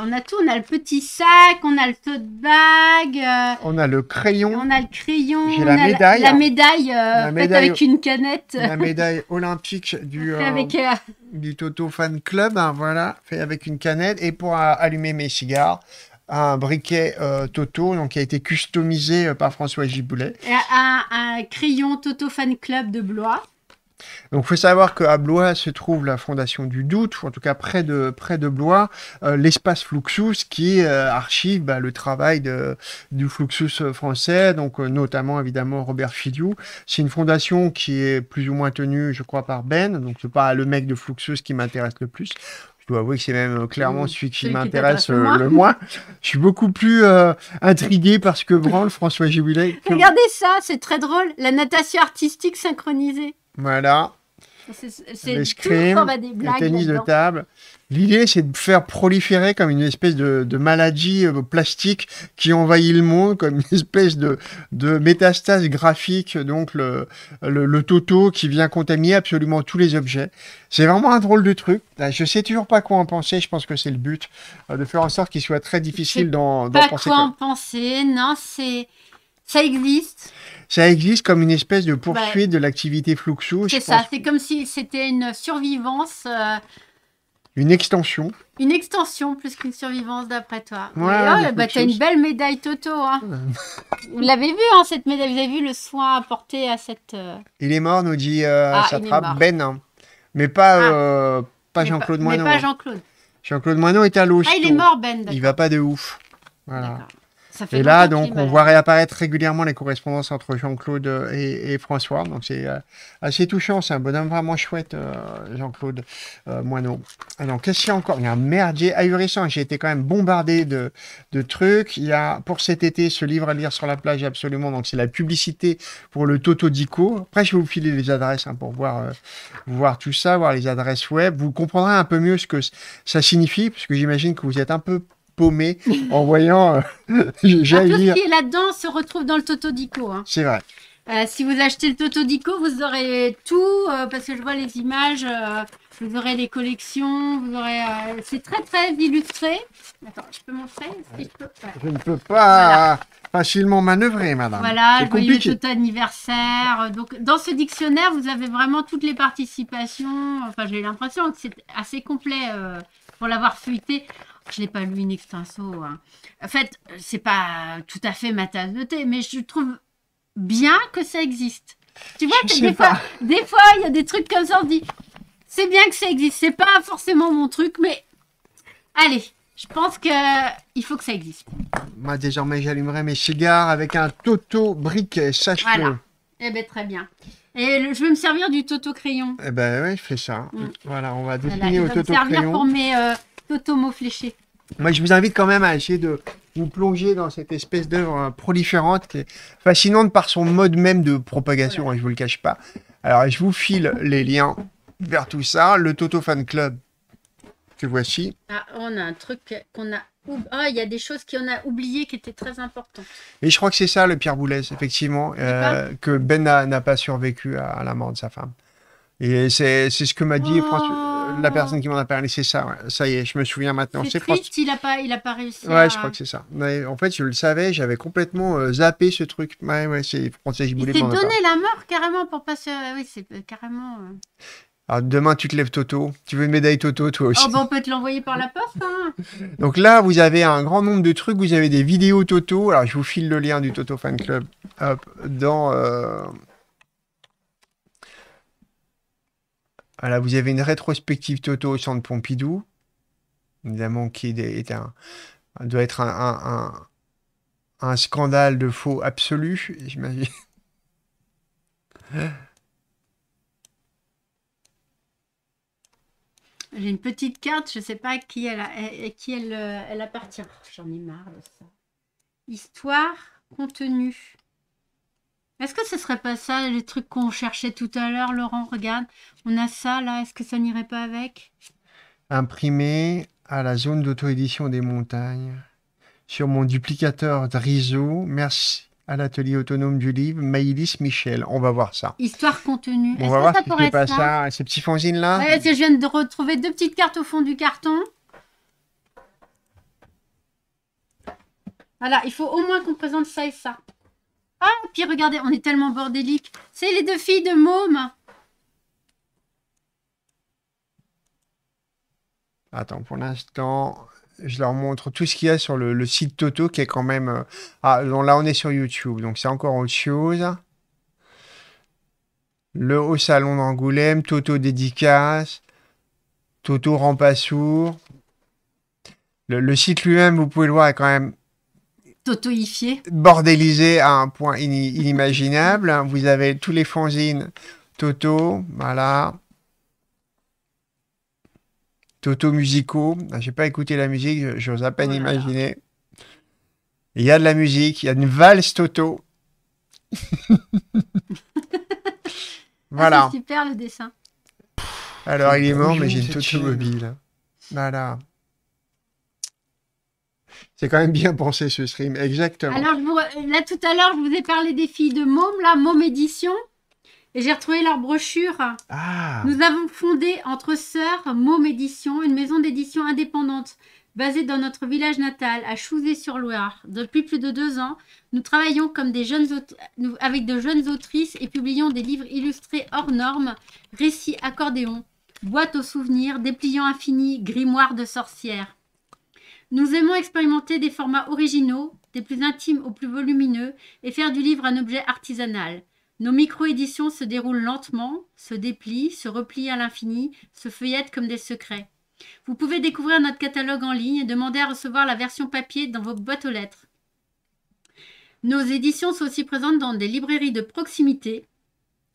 on a tout, on a le petit sac, on a le tote bag, euh, on a le crayon, on a le crayon, la, médaille, la, médaille, euh, avec une canette, la médaille olympique [laughs] euh, du, Toto Fan Club, hein, voilà, fait avec une canette et pour allumer mes cigares, un briquet Toto, donc qui a été customisé par François Giboulet. un, crayon Toto Fan Club de Blois. Donc, il faut savoir qu'à Blois se trouve la fondation du doute, ou en tout cas près de, près de Blois, euh, l'espace Fluxus qui euh, archive bah, le travail du Fluxus français, donc euh, notamment évidemment Robert Filiou. C'est une fondation qui est plus ou moins tenue, je crois, par Ben, donc ce n'est pas le mec de Fluxus qui m'intéresse le plus Je dois avouer que c'est même clairement mmh. celui qui m'intéresse le moins. Je suis beaucoup plus intrigué parce ce que branle François Jubilé. Regardez ça, c'est très drôle, la natation artistique synchronisée. Voilà. C'est l'escrime, le tennis de table. L'idée, c'est de faire proliférer comme une espèce de, maladie euh, plastique qui envahit le monde, comme une [laughs] espèce de, métastase graphique, donc le, toto qui vient contaminer absolument tous les objets. C'est vraiment un drôle de truc. Je sais toujours pas quoi en penser. Je pense que c'est le but euh, de faire en sorte qu'il soit très difficile d'en penser. Pas quoi en penser. Non, c'est ça existe. Ça existe comme une espèce de poursuite bah, de l'activité fluxo. C'est ça, c'est comme si c'était une survivance. Euh, une extension. Une extension plus qu'une survivance d'après toi. Ouais, oh, bah, t'as une belle médaille Toto. Hein. Ah, bah. [laughs] vous l'avez vu, hein, cette médaille. Vous avez vu le soin apporté à cette. Euh, il est mort, nous dit euh, ah, Ben. Hein. Mais pas, ah. euh, pas Jean-Claude Moineau. Mais pas hein. Jean-Claude. Jean-Claude Moineau est à l'eau. Ah, il est mort, Ben. Il va pas de ouf. Voilà et là, donc, on voit réapparaître régulièrement les correspondances entre Jean-Claude et, François. Donc, c'est euh, assez touchant. C'est un bonhomme vraiment chouette, euh, Jean-Claude euh, Moineau. Alors, qu'est-ce qu'il y a encore Il y a un merdier ahurissant. J'ai été quand même bombardé de, de, trucs. Il y a, pour cet été, ce livre à lire sur la plage, absolument. Donc, c'est la publicité pour le Toto Dico. Après, je vais vous filer les adresses hein, pour voir, voir tout ça, voir les adresses web. Vous comprendrez un peu mieux ce que ça signifie, parce que j'imagine que vous êtes un peu paumé en voyant euh, [laughs] jaillir. Tout ce qui est là-dedans se retrouve dans le Toto Dico. Hein. C'est vrai. Euh, si vous achetez le Toto Dico, vous aurez tout, euh, parce que je vois les images, vous aurez les collections, vous aurez. c'est très très illustré. Attends, je peux montrer je, ne peux pas facilement manœuvrer, madame. Voilà, le Toto anniversaire. Donc, dans ce dictionnaire, vous avez vraiment toutes les participations. Enfin, j'ai l'impression que c'est assez complet pour l'avoir feuilleté je n'ai pas lu in extenso. Hein. En fait, c'est pas tout à fait ma tasse de thé, mais je trouve bien que ça existe. Tu vois, que des fois, des fois, il y a des trucs comme ça, on dit, c'est bien que ça existe. C'est pas forcément mon truc, mais allez, je pense que il faut que ça existe. Moi, désormais, j'allumerai mes cigares avec un Toto brique sache Voilà. Eh ben, très bien. Et je vais me servir du Toto crayon. Eh ben, oui, je fais ça. Mm. Voilà, on va définir voilà, au Toto crayon. Pour mes, euh, mot fléché. Moi, je vous invite quand même à essayer de vous plonger dans cette espèce d'œuvre hein, proliférante qui fascinante par son mode même de propagation, hein, je ne vous le cache pas. Alors, je vous file les liens vers tout ça. Le Toto Fan Club, que voici. Ah, on a un truc qu'on a ah, il y a des choses qu'on a oubliées qui étaient très importantes. Mais je crois que c'est ça le Pierre Boulez, effectivement, euh, que Ben n'a pas survécu à la mort de sa femme. Et c'est ce que m'a dit euh, la ah. personne qui m'en a parlé, c'est ça. Ça y est, je me souviens maintenant. C'est triste, il n'a pas, il a pas réussi. Ouais, je crois que c'est ça. en fait, je le savais, j'avais complètement euh, zappé ce truc. Ouais, ouais, c'est François je Il donné la mort carrément pour passer. Oui, c'est euh, carrément. Alors ah, demain, tu te lèves Toto. Tu veux une médaille Toto, toi oh, aussi bah, On peut te l'envoyer par la poste. Hein. [laughs] Donc là, vous avez un grand nombre de trucs. Vous avez des vidéos Toto. Alors, je vous file le lien du Toto Fan Club dans, Alors, vous avez une rétrospective Toto au centre Pompidou, évidemment, qui doit être un, scandale de faux absolu, j'imagine. J'ai une petite carte, je ne sais pas à qui elle, euh, elle appartient. J'en ai marre de ça. Histoire, contenu. Est-ce que ce serait pas ça, les trucs qu'on cherchait tout à l'heure, Laurent Regarde, on a ça là, est-ce que ça n'irait pas avec Imprimé à la zone d'auto-édition des montagnes, sur mon duplicateur de merci à l'atelier autonome du livre, Maïlis Michel. On va voir ça. Histoire contenue. On va voir ça pas ça, ces petits fanzines là. je viens de retrouver deux petites cartes au fond du carton. Voilà, il faut au moins qu'on présente ça et ça. Ah, puis regardez, on est tellement bordélique. C'est les deux filles de Môme. Attends, pour l'instant, je leur montre tout ce qu'il y a sur le, site Toto qui est quand même... Euh, ah, là, on est sur YouTube, donc c'est encore autre chose. Le Haut Salon d'Angoulême, Toto Dédicace, Toto Rampassour. le site lui-même, vous pouvez le voir, est quand même Totoifié. Bordélisé à un point inimaginable. Vous avez tous les fanzines Toto, voilà. Toto musicaux. Ah, je n'ai pas écouté la musique, j'ose à peine oh imaginer. Il y a de la musique, il y a une valse Toto. [laughs] voilà. Ah, super le dessin. Alors il est mort, mais j'ai une Toto mobile. Voilà. C'est quand même bien pensé ce stream, exactement. Alors euh, là tout à l'heure, je vous ai parlé des filles de Môme, là, Môme Édition. Et j'ai retrouvé leur brochure. Ah. Nous avons fondé entre sœurs Môme Édition, une maison d'édition indépendante basée dans notre village natal à Chouzé-sur-Loire. Depuis plus de deux ans, nous travaillons comme des jeunes avec de jeunes autrices et publions des livres illustrés hors normes, récits accordéons, boîtes aux souvenirs, dépliants infinis, grimoires de sorcières. Nous aimons expérimenter des formats originaux, des plus intimes aux plus volumineux, et faire du livre un objet artisanal. Nos micro-éditions se déroulent lentement, se déplient, se replient à l'infini, se feuillettent comme des secrets. Vous pouvez découvrir notre catalogue en ligne et demander à recevoir la version papier dans vos boîtes aux lettres. Nos éditions sont aussi présentes dans des librairies de proximité,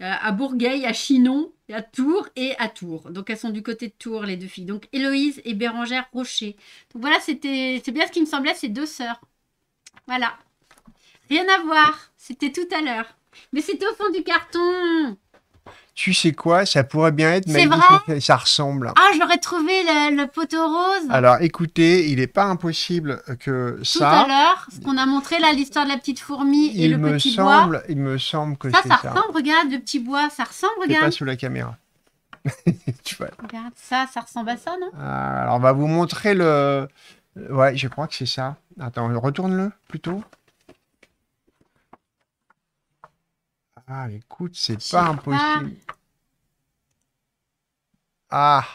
euh, à Bourgueil, à Chinon, à Tours et à Tours. Donc elles sont du côté de Tours, les deux filles. Donc Héloïse et Bérangère Rocher. Donc voilà, c'était c'est bien ce qui me semblait, ces deux sœurs. Voilà. Rien à voir. C'était tout à l'heure. Mais c'était au fond du carton tu sais quoi, ça pourrait bien être mais ça ressemble. Ah, je trouvé le, poteau rose. Alors écoutez, il n'est pas impossible que ça. Tout à l'heure, ce qu'on a montré là, l'histoire de la petite fourmi et il le me petit semble, bois. Il me semble que ça, ça, ça ressemble. Regarde le petit bois, ça ressemble. Regarde. Pas sous la caméra. [laughs] tu vois. Regarde ça, ça ressemble à ça, non ah, Alors on va vous montrer le. Ouais, je crois que c'est ça. Attends, retourne-le plutôt. Ah, écoute, c'est pas impossible. Ah.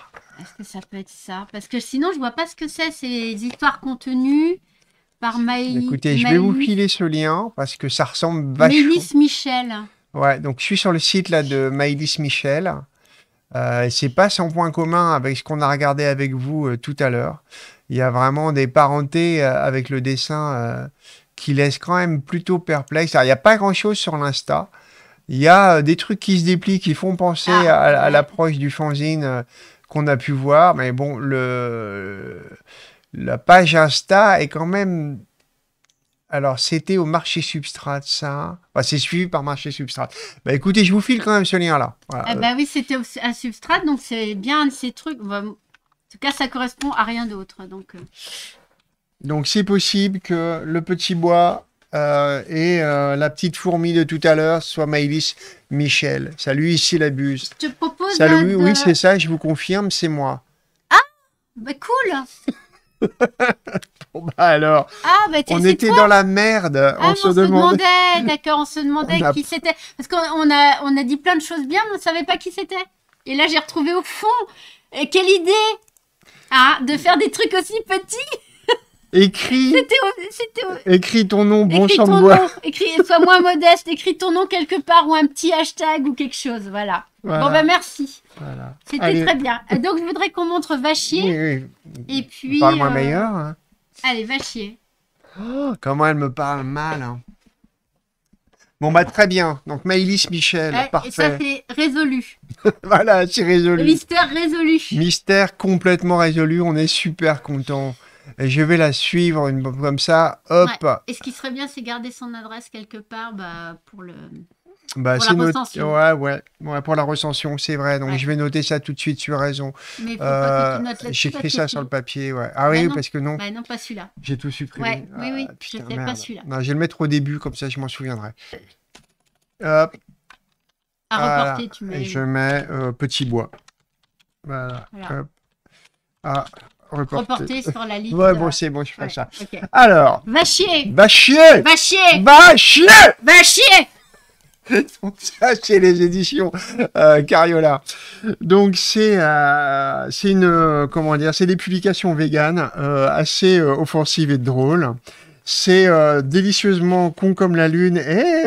Est-ce que ça peut être ça Parce que sinon, je vois pas ce que c'est, ces histoires contenues par bah, Michel. Écoutez, je vais vous filer ce lien parce que ça ressemble vachement. Maïlis Michel. Ouais, donc je suis sur le site là de Maïlis Michel. Euh, c'est pas sans point commun avec ce qu'on a regardé avec vous euh, tout à l'heure. Il y a vraiment des parentés euh, avec le dessin euh, qui laissent quand même plutôt perplexe. Alors, il n'y a pas grand-chose sur l'Insta. Il y a euh, des trucs qui se déplient, qui font penser ah, à, l'approche du fanzine euh, qu'on a pu voir. Mais bon, le, la page Insta est quand même alors, c'était au marché Substrat, ça. Hein. Enfin, c'est suivi par marché Substrat. Bah, écoutez, je vous file quand même ce lien-là. Eh ben oui, c'était un Substrat, donc c'est bien un de ces trucs. en tout cas, ça correspond à rien d'autre. Donc, euh. donc c'est possible que le petit bois euh, et euh, la petite fourmi de tout à l'heure, soit Maïlis Michel. Salut, ici la buse. Je te propose Salut, oui, c'est ça, je vous confirme, c'est moi. Ah, bah cool [laughs] Bon bah alors, ah, bah on était dans la merde. Ah, on, se on, se demandait, d'accord, on se demandait qui c'était. Parce qu'on a, on a dit plein de choses bien, mais on ne savait pas qui c'était. Et là, j'ai retrouvé au fond. Et euh, quelle idée Ah, de faire des trucs aussi petits Écris, ton nom, bon écris de bois. écris, sois moins modeste, écris ton nom quelque part ou un petit hashtag ou quelque chose, voilà. Bon ben merci. C'était très bien. Euh, donc je voudrais qu'on montre Vachier. Oui, Et puis. Parle-moi euh, meilleur. Hein. Allez Vachier. Oh, comment elle me parle mal. Hein. Bon bah très bien. Donc Maïlis Michel, parfait. Et ça c'est résolu. [laughs] voilà, c'est résolu. mystère résolu. Mystère complètement résolu. On est super contents. » je vais la suivre une, comme ça, hop. Et ce qui serait bien, c'est garder son adresse quelque part bah, pour le. Bah, pour la recension. Ouais, ouais, pour la recension, c'est vrai. Donc, je vais noter ça tout de suite, tu as raison. Mais euh, J'écris ça sur le papier, ouais. Ah oui, bah parce que non. Bah non, pas celui-là. J'ai tout supprimé. Ouais, oui, oui, ah, je pas celui-là. je vais le mettre au début, comme ça, je m'en souviendrai. Hop. À ah, reporter, tu mets. je mets euh, petit bois. Voilà. voilà. Hop. Ah reporter. sur la liste. Ouais, bon, c'est bon, je fais ça. Alors. Va chier Va chier Va chier Va chier Va chier ça, [laughs] c'est les éditions euh, Cariola. Donc c'est euh, une euh, comment dire, c'est des publications véganes assez offensives et drôles. C'est délicieusement con comme la lune et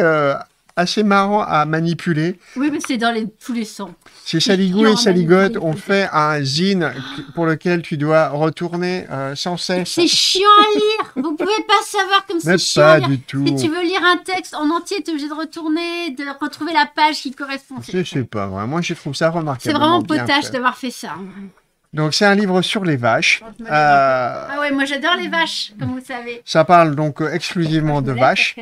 assez marrant à manipuler. Oui, mais c'est dans les, tous les sens. Chez Saligou et Saligote, on fait un zine pour lequel tu dois retourner euh, sans cesse. C'est chiant à lire Vous pouvez pas savoir comme ça. Mais pas du tout. Si tu veux lire un texte en entier, tu es obligé de retourner, de retrouver la page qui correspond. Je sais pas, moi je trouve ça remarquable. C'est vraiment potache d'avoir fait ça. Donc c'est un livre sur les vaches. Euh, ah ouais, moi j'adore les vaches, comme vous savez. Ça parle donc euh, exclusivement de vaches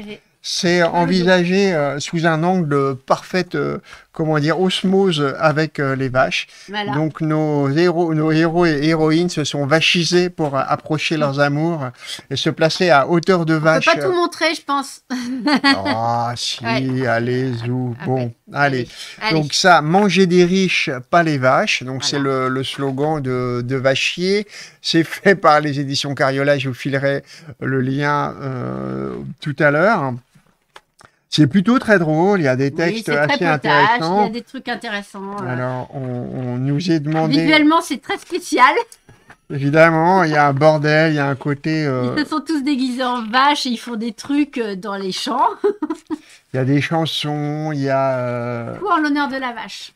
c'est envisagé euh, sous un angle de parfaite, euh, comment dire, osmose avec euh, les vaches. Donc nos héros, nos héros et héroïnes se sont vachisés pour approcher leurs mm. amours et se placer à hauteur de vache. On peut pas tout montrer, je pense. Ah [laughs] si, ah, allez zou. Bon, allez. Donc ça, manger des riches, pas les vaches. Donc c'est le, le, slogan de, de Vachier. C'est fait par les éditions Cariola. Je vous filerai le lien tout à l'heure. C'est plutôt très drôle, il y a des textes assez intéressants. Il y a des trucs intéressants. Alors, on, nous est demandé. Visuellement, c'est très spécial. Évidemment, il y a un bordel, il y a un côté. Euh, ils se sont tous déguisés en vaches et ils font des trucs euh, dans les champs. [laughs] il y a des chansons, il y a. en euh, l'honneur de la vache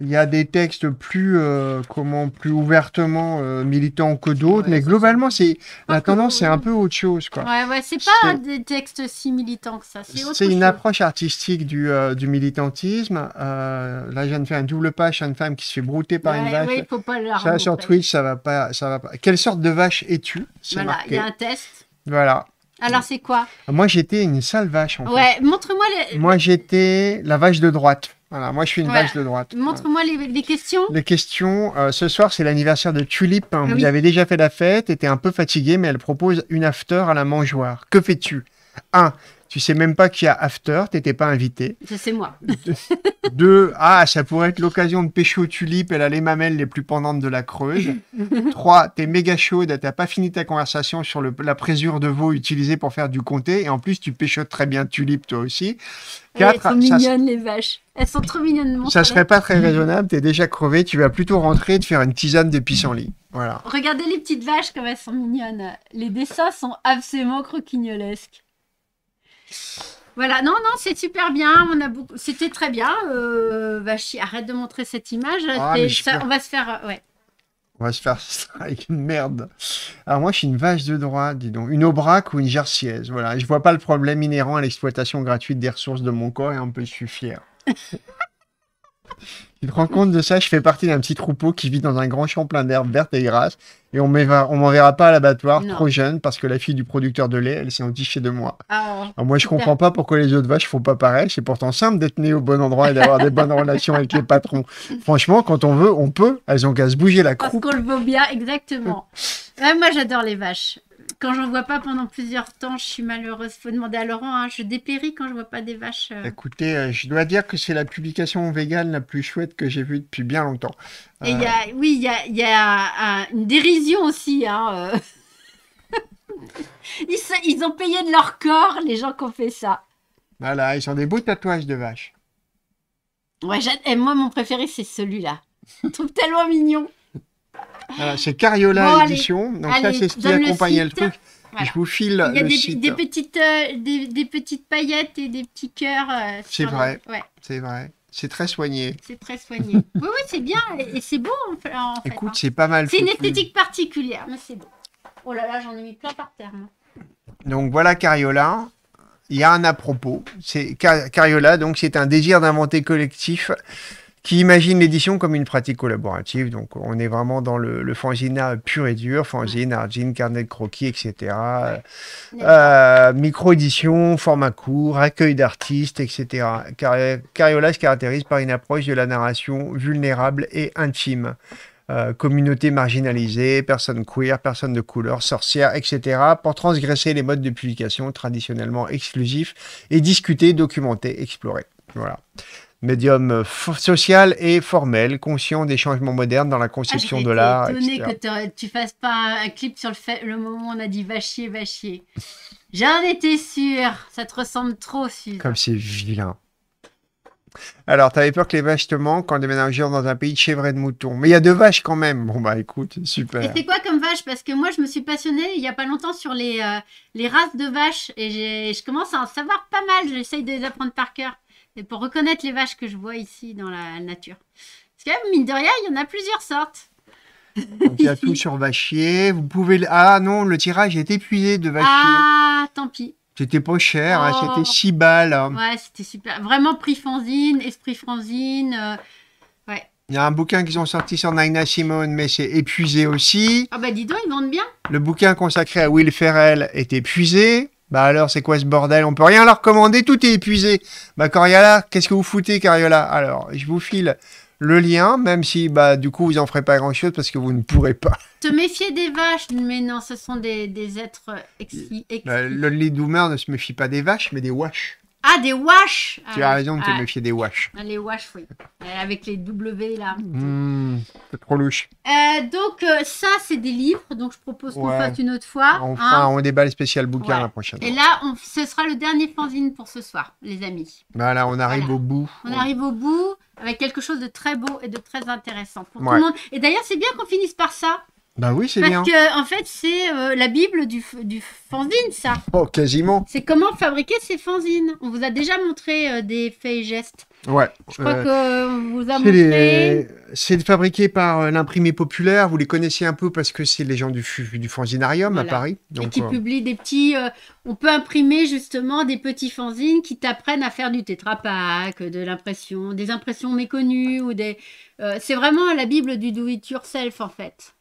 il y a des textes plus, euh, comment, plus ouvertement euh, militants que d'autres, mais globalement, c'est la tendance, c'est un peu autre chose, quoi. Ouais, ouais, c'est pas des textes si militants que ça. C'est une approche artistique du, euh, du militantisme. là, je viens de faire double page à une femme qui se fait brouter par une vache. Ouais, faut pas ça, sur Twitch, ça va pas, ça va pas. Quelle sorte de vache es-tu Voilà, il y a un test. Voilà. Alors, c'est quoi Moi, j'étais une sale vache, en ouais, montre-moi Moi, j'étais la vache de droite. Voilà, moi je suis une vache de droite. Montre-moi les, questions. Les questions. Euh, ce soir, c'est l'anniversaire de Tulip. Hein. Ah Vous avez déjà fait la fête, était un peu fatigué, mais elle propose une after à la mangeoire. Que fais-tu 1. Tu sais même pas qu'il y a after, t'étais pas invité. C'est moi. [laughs] Deux, ah, ça pourrait être l'occasion de pêcher aux tulipes, elle a les mamelles les plus pendantes de la Creuse. [laughs] Trois, t'es méga chaude, t'as pas fini ta conversation sur la présure de veau utilisée pour faire du comté, et en plus tu pêches très bien tulipes toi aussi. Eh, Quatre, elles sont mignonnes les vaches. Elles sont trop mignonnes. ça serait pas très raisonnable. T'es déjà crevé. Tu vas plutôt rentrer et te faire une tisane de pissenlit. Voilà. Regardez les petites vaches comme elles sont mignonnes. Les dessins sont absolument croquignolesques. Voilà, non, non, c'est super bien. On a beaucoup... C'était très bien. Euh, arrête de montrer cette image. Ah, ça, On va se faire. Euh, ouais. On va se faire [laughs] avec une merde. Alors moi, je suis une vache de droit, dis donc. Une Aubrac ou une Gersiaise, voilà. Je vois pas le problème inhérent à l'exploitation gratuite des ressources de mon corps et on peut je suis fier. Tu te rends compte de ça Je fais partie d'un petit troupeau qui vit dans un grand champ plein d'herbes vertes et grasses. Et on m'enverra pas à l'abattoir trop jeune parce que la fille du producteur de lait, elle s'est entichée de moi. Ah, oh, moi, je comprends pas pourquoi les autres vaches font pas pareil. C'est pourtant simple d'être né au bon endroit et d'avoir des bonnes relations avec les patrons. Franchement, quand on veut, on peut. Elles ont qu'à se bouger la parce qu'on le bien, exactement. moi, j'adore les vaches quand j'en vois pas pendant plusieurs temps, je suis malheureuse. Faut demander à Laurent, hein. je dépéris quand je vois pas des vaches. Euh. Écoutez, euh, je dois dire que c'est la publication végane la plus chouette que j'ai vue depuis bien longtemps. Euh. oui, il y a, une dérision aussi. Hein, [laughs] ils, ont payé de leur corps les gens qui ont fait ça. Voilà, ils ont des beaux tatouages de vaches. Ouais, moi, mon préféré, c'est celui-là. Je trouve tellement mignon c'est Cariola Édition. Donc ça, c'est ce qui accompagnait le, truc. Je vous file Il y a des, des, petites, euh, des, petites paillettes et des petits cœurs. Euh, c'est vrai. Ouais. C'est vrai. C'est très soigné. C'est très soigné. [laughs] oui, oui, c'est bien. Et, c'est beau, en fait. Écoute, hein. c'est pas mal. C'est une esthétique particulière, mais c'est beau. Oh là là, j'en ai mis plein par terre. Donc voilà Cariola. Il y a un à propos. C'est Cariola, donc c'est un désir d'inventer collectif qui imagine l'édition comme une pratique collaborative. Donc, on est vraiment dans le, le fanzina pur et dur, fanzine, argine, carnet de croquis, etc. Euh, euh, micro-édition, format court, accueil d'artistes, etc. Cariola se caractérise par une approche de la narration vulnérable et intime. Euh, communauté marginalisée, personnes queer, personnes de couleur, sorcières, etc., pour transgresser les modes de publication traditionnellement exclusifs et discuter, documenter, explorer. Voilà médium euh, social et formel, conscient des changements modernes dans la conception de l'art. Ah, je suis étonnée que tu fasses pas un clip sur le, fait, le moment où on a dit vachier, vachier. J'en étais sûr, ça te ressemble trop, celui-là. Comme c'est vilain. Alors, t'avais peur que les vaches te manquent quand déménageur dans un pays de chèvres et de moutons. Mais il y a deux vaches quand même. Bon, bah écoute, super. Et c'est quoi comme vache Parce que moi, je me suis passionnée il n'y a pas longtemps sur les, euh, les races de vaches et je commence à en savoir pas mal. J'essaye de les apprendre par cœur et pour reconnaître les vaches que je vois ici dans la nature. Parce que, mine de rien, il y en a plusieurs sortes. Donc, il y a tout sur Vachier. Vous pouvez. Ah non, le tirage est épuisé de Vachier. Ah, tant pis. C'était pas cher, hein, c'était 6 balles. Hein. Ouais, c'était super. Vraiment prix Franzine, esprit Franzine. Euh, ouais. Il y a un bouquin qu'ils ont sorti sur Nina Simone, mais c'est épuisé aussi. Ah bah dis donc, ils vendent bien. Le bouquin consacré à Will Ferrell est épuisé. Bah alors, c'est quoi ce bordel On peut rien leur commander, tout est épuisé. Bah Coriola, qu'est-ce que vous foutez Cariola Alors, je vous file le lien, même si bah du coup vous en ferez pas grand-chose parce que vous ne pourrez pas. [laughs] Te méfier des vaches, mais non, ce sont des, êtres euh, bah, exquis. Le bah, Doomer ne se méfie pas des vaches, mais des wash. Ah, des wash ah Tu as raison de te ah. méfier des wash. Ah, les wash, oui. Euh, avec les W là. Mmh, c'est trop louche. Euh, donc, euh, ça, c'est des livres. Donc, je propose qu'on fasse une autre fois. Enfin, hein. on débat les spécial bouquins la prochaine Et là, on, ce sera le dernier fanzine pour ce soir, les amis. Voilà, bah, on arrive au bout. On arrive au bout avec quelque chose de très beau et de très intéressant pour tout le monde. Et d'ailleurs, c'est bien qu'on finisse par ça. Bah oui, c'est bien. Parce que, en fait, c'est euh, la Bible du, du, fanzine, ça. Oh, quasiment. C'est comment fabriquer ces fanzines. On vous a déjà montré euh, des faits et gestes. Ouais. Je crois euh, qu'on vous a montré. C'est fabriqué par l'imprimé populaire. Vous les connaissez un peu parce que c'est les gens du, du fanzinarium à Paris. Donc, et qui publient des petits. on peut imprimer justement des petits fanzines qui t'apprennent à faire du tétrapac, de l'impression, des impressions méconnues ou des. c'est vraiment la Bible du do it yourself en fait.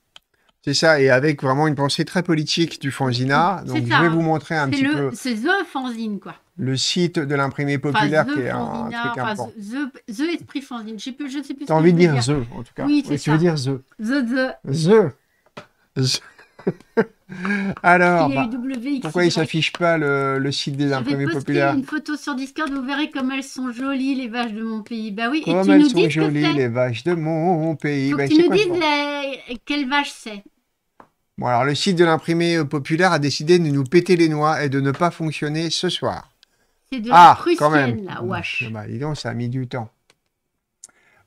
C'est ça, et avec vraiment une pensée très politique du fanzina. Donc, je vais vous hein. montrer un petit peu. C'est The Fanzine, quoi. Le site de l'imprimé populaire qui est un, truc important. The, the, Esprit Fanzine, je, ne sais plus. ce que T'as envie de dire, The, en tout cas. Oui, c'est Tu veux dire The. The, The. The. [laughs] Alors, bah, pourquoi il s'affiche pas le, site des imprimés populaires une photo sur Discord, vous verrez comme elles sont jolies, les vaches de mon pays. Bah oui, et tu elles nous sont jolies, les vaches de mon pays. Faut bah, que tu nous dises les... quelle vache c'est. Bon, le site de l'imprimé euh, populaire a décidé de nous péter les noix et de ne pas fonctionner ce soir. C'est de ah, quand même. Ah, bah, ça a mis du temps.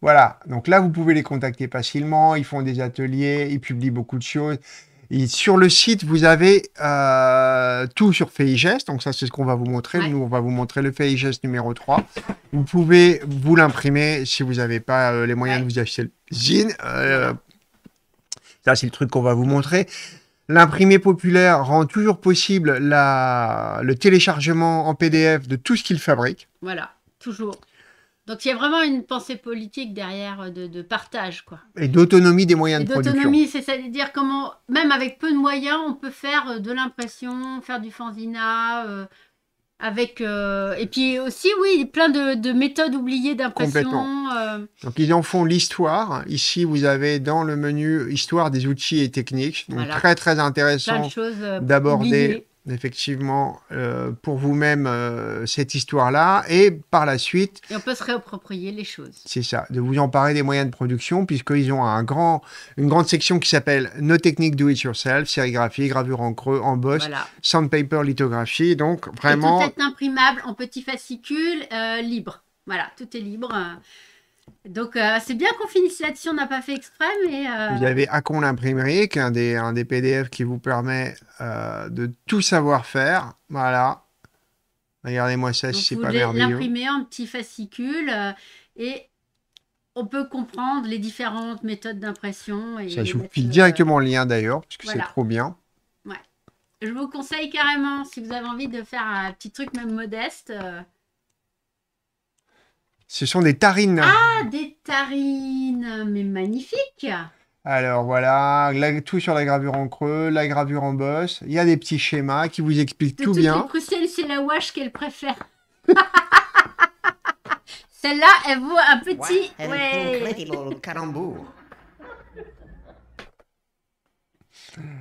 Voilà, donc là, vous pouvez les contacter facilement. Ils font des ateliers, ils publient beaucoup de choses. sur le site, vous avez euh, tout sur Feigest. Donc ça, c'est ce qu'on va vous montrer. Nous, on va vous montrer le Feigest numéro 3. Vous pouvez vous l'imprimer si vous n'avez pas euh, les moyens de vous acheter le zine. Là, c'est le truc qu'on va vous montrer. L'imprimé populaire rend toujours possible la... le téléchargement en PDF de tout ce qu'il fabrique. Voilà, toujours. Donc il y a vraiment une pensée politique derrière euh, de, partage, quoi. Et d'autonomie des moyens de production. D'autonomie, c'est-à-dire comment, même avec peu de moyens, on peut faire euh, de l'impression, faire du fanzina, euh, avec euh, et puis aussi oui plein de, de méthodes oubliées d'impression. Euh. Donc ils en font l'histoire. Ici vous avez dans le menu histoire des outils et techniques. Donc très très intéressant euh, d'aborder effectivement euh, pour vous-même euh, cette histoire-là et par la suite... Et on peut se réapproprier les choses. C'est ça, de vous emparer des moyens de production puisqu'ils ont un grand, une grande section qui s'appelle Nos techniques do it yourself, sérigraphie, gravure en creux, embosse, sandpaper, lithographie, donc vraiment... tout est imprimable en petits fascicules euh, libre. Voilà, tout est libre. Hein. Donc euh, c'est bien qu'on finisse là-dessus, on n'a pas fait exprès, mais... Vous euh, avez Acon l'imprimerie, qui est un des, un des, PDF qui vous permet euh, de tout savoir faire. Voilà. Regardez-moi ça, si c'est pas merveilleux. l'imprimer en petits fascicules et on peut comprendre les différentes méthodes d'impression. Ça, je vous file directement le lien d'ailleurs, parce que c'est trop bien. Ouais. Je vous conseille carrément, si vous avez envie de faire un petit truc même modeste... Ce sont des tarines. Ah, des tarines, mais magnifiques. Alors voilà, tout sur la gravure en creux, la gravure en bosse. Il y a des petits schémas qui vous expliquent tout bien. c'est la wash qu'elle préfère. [laughs] Celle-là, elle vaut un petit. Ouais,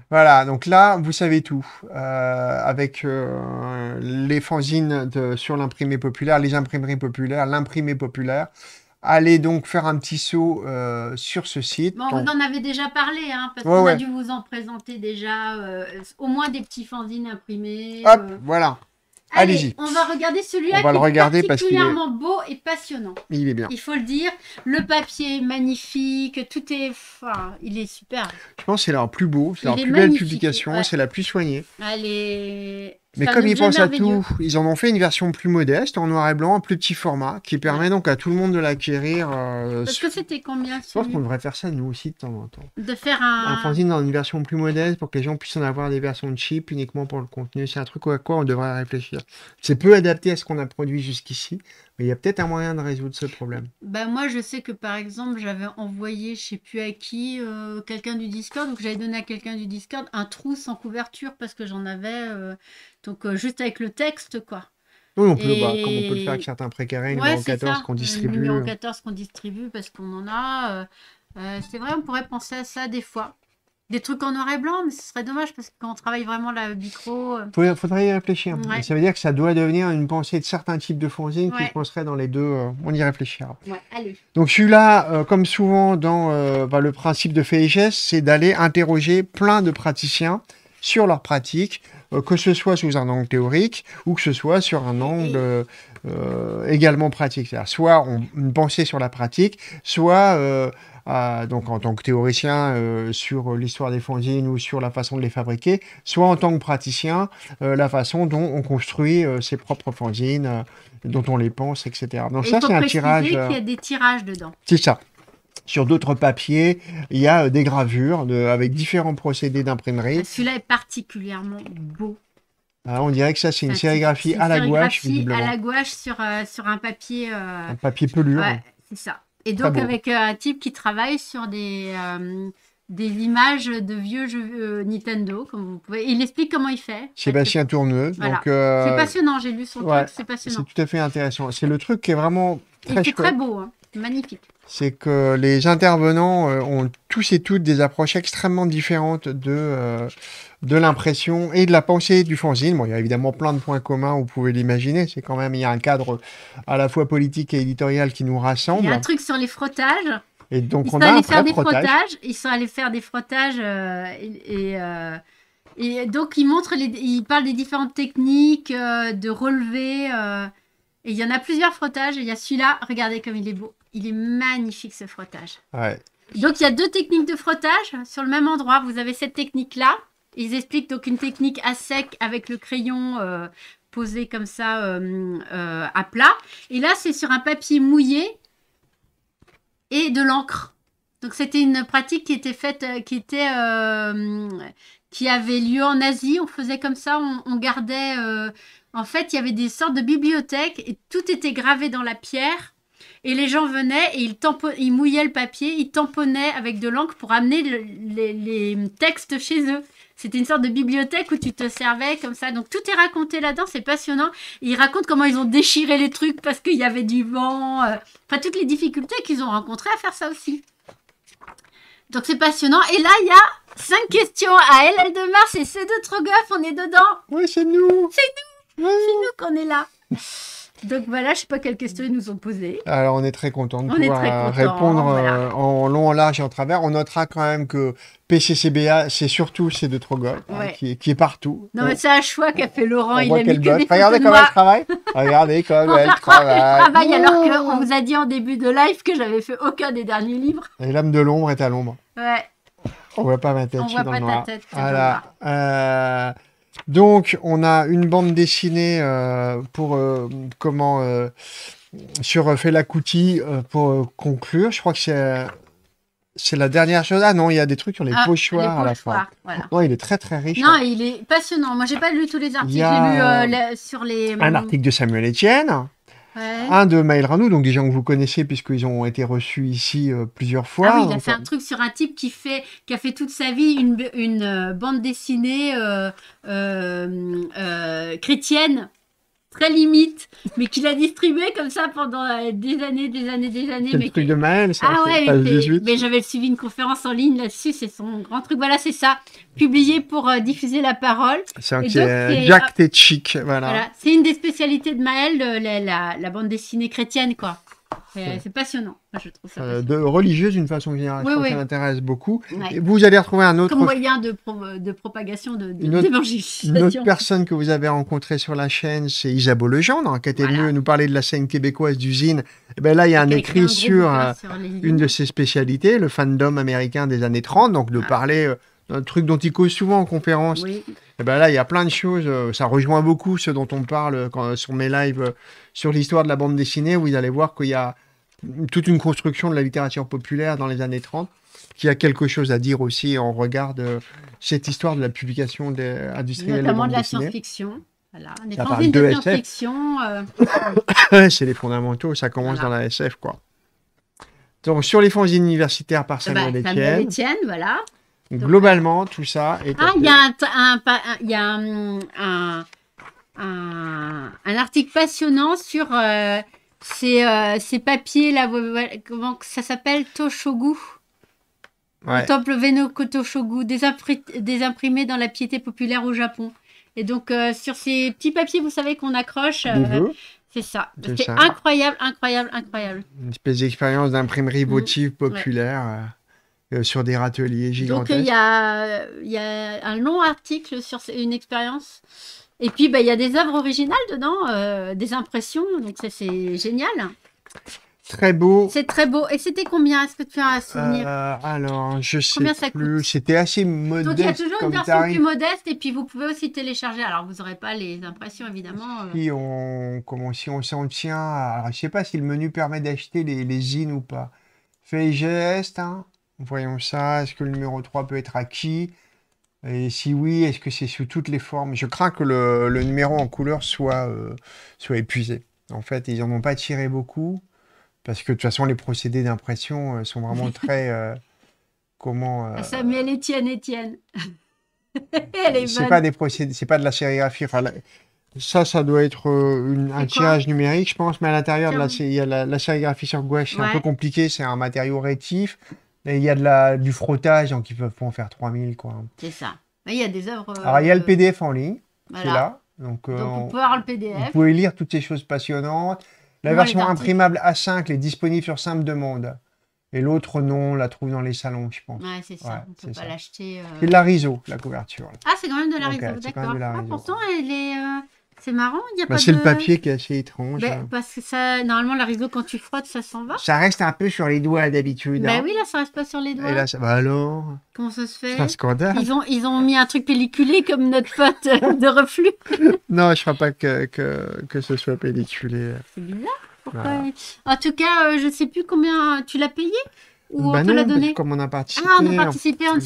Voilà, donc là, vous savez tout. Euh, avec euh, les fanzines sur l'imprimé populaire, les imprimeries populaires, l'imprimé populaire. Allez donc faire un petit saut euh, sur ce site. Bon, Vous en avez déjà parlé, hein, parce qu'on a dû vous en présenter déjà au moins des petits fanzines imprimés. Hop, voilà. Allez-y. on va regarder celui-là qui le regarder est particulièrement beau et passionnant. Il est bien. Il faut le dire. Le papier est magnifique. Tout est. il est super. Je pense que c'est leur plus beau. C'est leur plus belle publication. C'est la plus soignée. Allez. Mais comme ils pensent à tout, ils en ont fait une version plus modeste, en noir et blanc, un plus petit format, qui permet donc à tout le monde de l'acquérir. Euh, Parce que c'était combien Je pense qu'on devrait faire ça nous aussi de temps en temps. De faire un. Un fanzine dans une version plus modeste pour que les gens puissent en avoir des versions cheap uniquement pour le contenu. C'est un truc à quoi on devrait réfléchir. C'est peu adapté à ce qu'on a produit jusqu'ici, il y a peut-être un moyen de résoudre ce problème. Bah, moi, je sais que par exemple, j'avais envoyé, je sais plus à qui, euh, quelqu'un du Discord, donc j'avais donné à quelqu'un du Discord un trou sans couverture parce que j'en avais, euh, donc euh, juste avec le texte, quoi. Oui, on peut, le bah, comme on peut le faire avec certains précarés, numéro 14 qu'on distribue. Numéro 14 qu'on distribue parce qu'on en a. c'est vrai, on pourrait penser à ça des fois des trucs en noir et blanc, mais ce serait dommage parce qu'on travaille vraiment la micro. Il euh. faudrait y réfléchir. Ça veut dire que ça doit devenir une pensée de certains types de fanzines ouais. qui penserait dans les deux. Euh, on y réfléchira. Ouais, allez. Donc celui-là, euh, comme souvent dans bah, le principe de FHS, e c'est d'aller interroger plein de praticiens sur leur pratique, que ce soit sous un angle théorique ou que ce soit sur un angle également pratique. C'est-à-dire soit une pensée sur la pratique, soit donc en tant que théoricien euh, sur l'histoire des fanzines ou sur la façon de les fabriquer, soit en tant que praticien, euh, la façon dont on construit euh, ses propres fanzines, dont on les pense, etc. Donc ça, c'est un tirage. Il y a des tirages dedans. C'est ça sur d'autres papiers, il y a des gravures avec différents procédés d'imprimerie. Celui-là est particulièrement beau. Ah, on dirait que ça, c'est une sérigraphie à la gouache. Une sérigraphie à la gouache sur, sur un papier. Un papier pelure. Ouais, c'est ça. Et donc avec euh, un type qui travaille sur des, euh, des images de vieux jeux euh, Nintendo, comme vous pouvez. il explique comment il fait. Sébastien Tourneux. Voilà. Donc, C'est passionnant, j'ai lu son truc, c'est passionnant. C'est tout à fait intéressant. C'est le truc qui est vraiment très très beau, hein. magnifique. C'est que les intervenants ont tous et toutes des approches extrêmement différentes de de l'impression et de la pensée du fanzine. il y a évidemment plein de points communs, vous pouvez l'imaginer. C'est quand même, il y a un cadre à la fois politique et éditorial qui nous rassemble. Il y a un truc sur les frottages. Et donc, ils on a allés faire des frottages. Ils sont allés faire des frottages euh, euh, et, donc ils montrent, les, ils parlent des différentes techniques euh, de relever. et il y en a plusieurs frottages. il y a celui-là. Regardez comme il est beau. Il est magnifique ce frottage. Donc il y a deux techniques de frottage sur le même endroit. Vous avez cette technique là ils expliquent donc une technique à sec avec le crayon euh, posé comme ça euh, euh, à plat. Et là, c'est sur un papier mouillé et de l'encre. Donc c'était une pratique qui était faite, qui était qui avait lieu en Asie. On faisait comme ça, on, gardait. en fait, il y avait des sortes de bibliothèques et tout était gravé dans la pierre. Et les gens venaient et ils, mouillaient le papier, ils tamponnaient avec de l'encre pour amener les, textes chez eux. C'était une sorte de bibliothèque où tu te servais comme ça. Donc tout est raconté là-dedans, c'est passionnant. Ils racontent comment ils ont déchiré les trucs parce qu'il y avait du vent. Euh. Enfin, toutes les difficultés qu'ils ont rencontrées à faire ça aussi. Donc c'est passionnant. Et là, il y a cinq questions à elle, de Mars et C2 Trogoff, on est dedans. Oui, c'est nous. C'est nous. C'est nous qu'on est là. Donc voilà, je sais pas quelles questions ils nous ont posées. Alors on est très content de pouvoir euh, répondre euh, en long, en large et en travers. On notera quand même que PCCBA, c'est surtout ces deux trop qui, est partout. Non, mais c'est un choix qu'a fait Laurent. On il voit a mis Regardez comment elle travaille. Regardez [laughs] comment elle ah, bah, travaille. travaille ah, bah, alors qu'on vous a dit en début de live que j'avais fait aucun des derniers livres. Et l'âme de l'ombre est à l'ombre. Ouais. On voit pas ma tête. On voit pas ta tête. Voilà. Euh, donc, on a une bande dessinée euh, pour euh, comment euh, sur Fela Kuti pour conclure. Je crois que c'est c'est la dernière chose. Ah non, il y a des trucs sur les ah, pochoirs à la fois. il est très très riche. Hein. Non, il est passionnant. Moi, j'ai pas lu tous les articles. J'ai lu sur les. Un article de Samuel Etienne. Un de Maël Ranou, donc des gens que vous connaissez puisqu'ils ont été reçus ici euh, plusieurs ah fois. il a fait un truc sur un type qui, fait, qui a fait toute sa vie une, euh, bande dessinée euh, chrétienne très limite, mais qu'il a distribué comme ça pendant euh, des années, des années, des années. C'est le truc de Maël, ça. Ah ouais, mais, j'avais suivi une conférence en ligne là-dessus, c'est son grand truc. Voilà, c'est ça. Publié pour euh, diffuser la parole. C'est un qui Jack et voilà. voilà. C'est une des spécialités de Maël, euh, la bande dessinée chrétienne, quoi. Euh, c'est passionnant, je trouve ça. Euh, de religieuse, d'une façon générale, ça m'intéresse beaucoup. vous allez retrouver un autre. Comme moyen de, propagation de, de... Une, autre... personne que vous avez rencontrée sur la chaîne, c'est Isabeau Legendre, hein, qui était venue nous parler de la scène québécoise d'usine. Et eh ben là, il y a un écrit sur, euh, une de ses spécialités, le fandom américain des années 30, donc de parler un truc dont il cause souvent en conférence. Et eh ben là, il y a plein de choses. Euh, ça rejoint beaucoup ce dont on parle euh, sur mes lives euh, sur l'histoire de la bande dessinée, où vous allez voir qu'il y a toute une construction de la littérature populaire dans les années 30 qui a quelque chose à dire aussi en regard de cette histoire de la publication des industrielle. Notamment de la science-fiction. Voilà. [coughs] C'est les fondamentaux, ça commence dans la SF, quoi. Donc, sur les fonds universitaires par eh ben, Samuel Etienne. Samuel Etienne, voilà globalement, tout ça est. Ah, il y a un, article passionnant sur euh, euh, ces, papiers là, comment ça s'appelle Toshogu. Ouais. Le temple Venoko Toshogu, imprimés dans la piété populaire au Japon. Et donc, euh, sur ces petits papiers, vous savez qu'on accroche. C'est ça. C'est incroyable, incroyable, incroyable. Une espèce d'expérience d'imprimerie mmh. votive populaire. Euh, sur des râteliers euh, gigantesques. Donc il y, a, un long article sur une expérience. Et puis bah, il y a des œuvres originales dedans, euh, des impressions, donc ça c'est génial. Très beau. C'est très beau. Et c'était combien Est-ce que tu as un souvenir Alors, je sais plus. C'était assez modeste. Donc, il y a toujours une version plus modeste. Et puis, vous pouvez aussi télécharger. Alors, vous n'aurez pas les impressions, évidemment. puis, on, comment, si on s'en tient je ne sais pas si le menu permet d'acheter les, les ou pas. Fais geste, hein. Voyons ça. Est-ce que le numéro 3 peut être acquis Et si oui, est-ce que c'est sous toutes les formes Je crains que le, numéro en couleur soit, euh, soit épuisé. En fait, ils n'en ont pas tiré beaucoup. Parce que de toute façon, les procédés d'impression euh, sont vraiment [laughs] très. Euh, comment. Euh... Ah, Samuel Etienne, Etienne. [laughs] c'est pas des procédés, c'est pas de la sérigraphie. Ça, ça doit être un tirage numérique, je pense, mais à l'intérieur la, il la, sérigraphie sur gouache, c'est un peu compliqué, c'est un matériau rétif. Et il y a la, du frottage, donc ils peuvent pas en faire 3000, quoi. C'est ça. Mais Il y a des œuvres. Alors, il y a le euh, PDF en ligne, voilà. là. Donc, euh, on, peut avoir le PDF. Vous pouvez lire toutes ces choses passionnantes. La version imprimable A5 est disponible sur simple demande. Et l'autre, non, on la trouve dans les salons, je pense. Ouais, c'est ça. on peut pas l'acheter. Euh. C'est de la riso, la couverture. Ah, c'est quand même de la riso, d'accord. Ah, pourtant, elle est. C'est marrant, il y a bah, pas C'est le papier qui est assez étrange. Ben, hein. Parce que ça, normalement, l'arigot, quand tu frottes, ça s'en va. Ça reste un peu sur les doigts d'habitude. Bah oui, là, ça reste pas sur les doigts. Et là, ça... va alors Comment ça se fait C'est un scandale. Ils ont, ils ont mis un truc pelliculé comme notre pote euh, [laughs] de reflux. non, je crois pas que, que, que ce soit pelliculé. C'est bizarre. Pourquoi En tout cas, je euh, je sais plus combien tu l'as payé. Ou on peut la donner Comme on a participé. Ah, on a participé, notre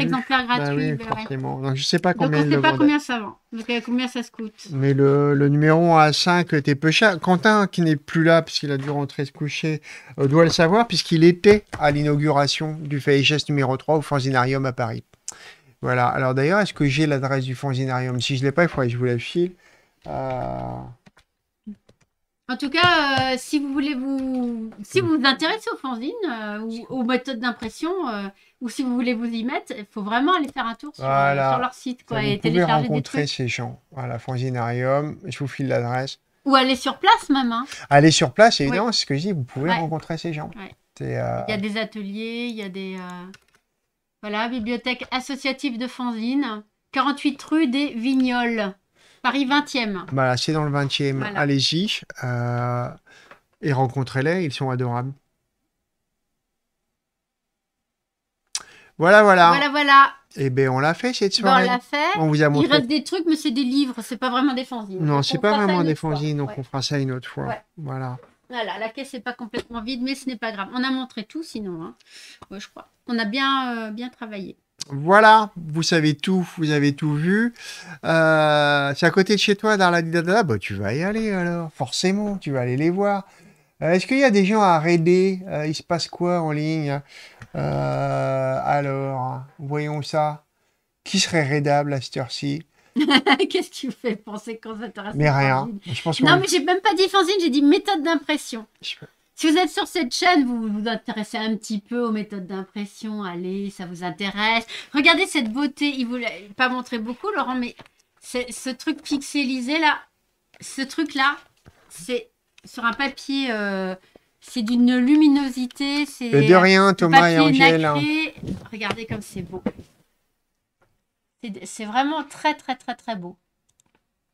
exemplaire bah gratuit. oui, bah Donc je sais pas combien Donc, pas combien ça vend. Donc euh, combien ça se coûte. Mais le, le numéro A5 était peu cher. Quentin, qui n'est plus là puisqu'il a dû rentrer se coucher, euh, doit le savoir puisqu'il était à l'inauguration du FHS numéro 3 au Fanzinarium à Paris. Voilà. Alors d'ailleurs, est-ce que j'ai l'adresse du Fanzinarium Si je l'ai pas, il faudrait que je vous la file. Euh... En tout cas, euh, si vous voulez vous, si vous vous intéressez aux fanzines euh, ou aux méthodes d'impression, euh, ou si vous voulez vous y mettre, il faut vraiment aller faire un tour sur, leur site quoi, vous pouvez rencontrer ces gens. Voilà, Fanzinarium, je vous file l'adresse. Ou aller sur place même. Hein. Aller sur place, évidemment, c'est ce que je dis, vous pouvez rencontrer ces gens. Il y a des ateliers, il y a des... Voilà, bibliothèque associative de fanzines, 48 rue des Vignoles. Paris 20e. Voilà, c'est dans le 20e. Allez-y euh, et rencontrez-les, ils sont adorables. Voilà, voilà. Voilà, voilà. Eh bien, on l'a fait cette ben, soirée. on l'a fait. On vous a montré. Il reste des trucs, mais c'est des livres, c'est pas vraiment des fanzines. Non, c'est pas vraiment des donc on fera ça une autre fois. Voilà. Voilà, la caisse n'est pas complètement vide, mais ce n'est pas grave. On a montré tout sinon, hein. je crois. On a bien, euh, bien travaillé. Voilà, vous savez tout, vous avez tout vu. Euh, c'est à côté de chez toi, Darladidada. Ah, bah, tu vas y aller alors, forcément, tu vas aller les voir. Euh, est-ce qu'il y a des gens à raider euh, Il se passe quoi en ligne Alors, voyons ça. Qui serait raidable à cette heure-ci [laughs] Qu'est-ce que tu fais penser qu'on s'intéresse Mais rien. non, mais j'ai même pas dit fanzine, j'ai dit méthode d'impression. Je... Si vous êtes sur cette chaîne, vous vous intéressez un petit peu aux méthodes d'impression, allez, ça vous intéresse. Regardez cette beauté, il ne vous pas montrer beaucoup, Laurent, mais ce truc pixelisé là, ce truc là, c'est sur un papier, euh, c'est d'une luminosité, c'est... De rien, Thomas et Angèle. Hein. Regardez comme c'est beau. C'est vraiment très, très, très, très beau.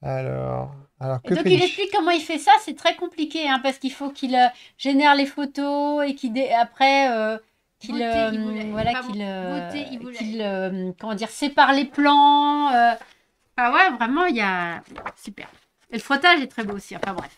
Alors, alors que donc il explique comment il fait ça, c'est très compliqué, hein, parce qu'il faut qu'il euh, génère les photos et qu'il après euh, qu'il euh, voilà qu'il comment dire sépare les plans. Ah ouais, vraiment il y a super. Et le frottage est très beau aussi. Enfin bref.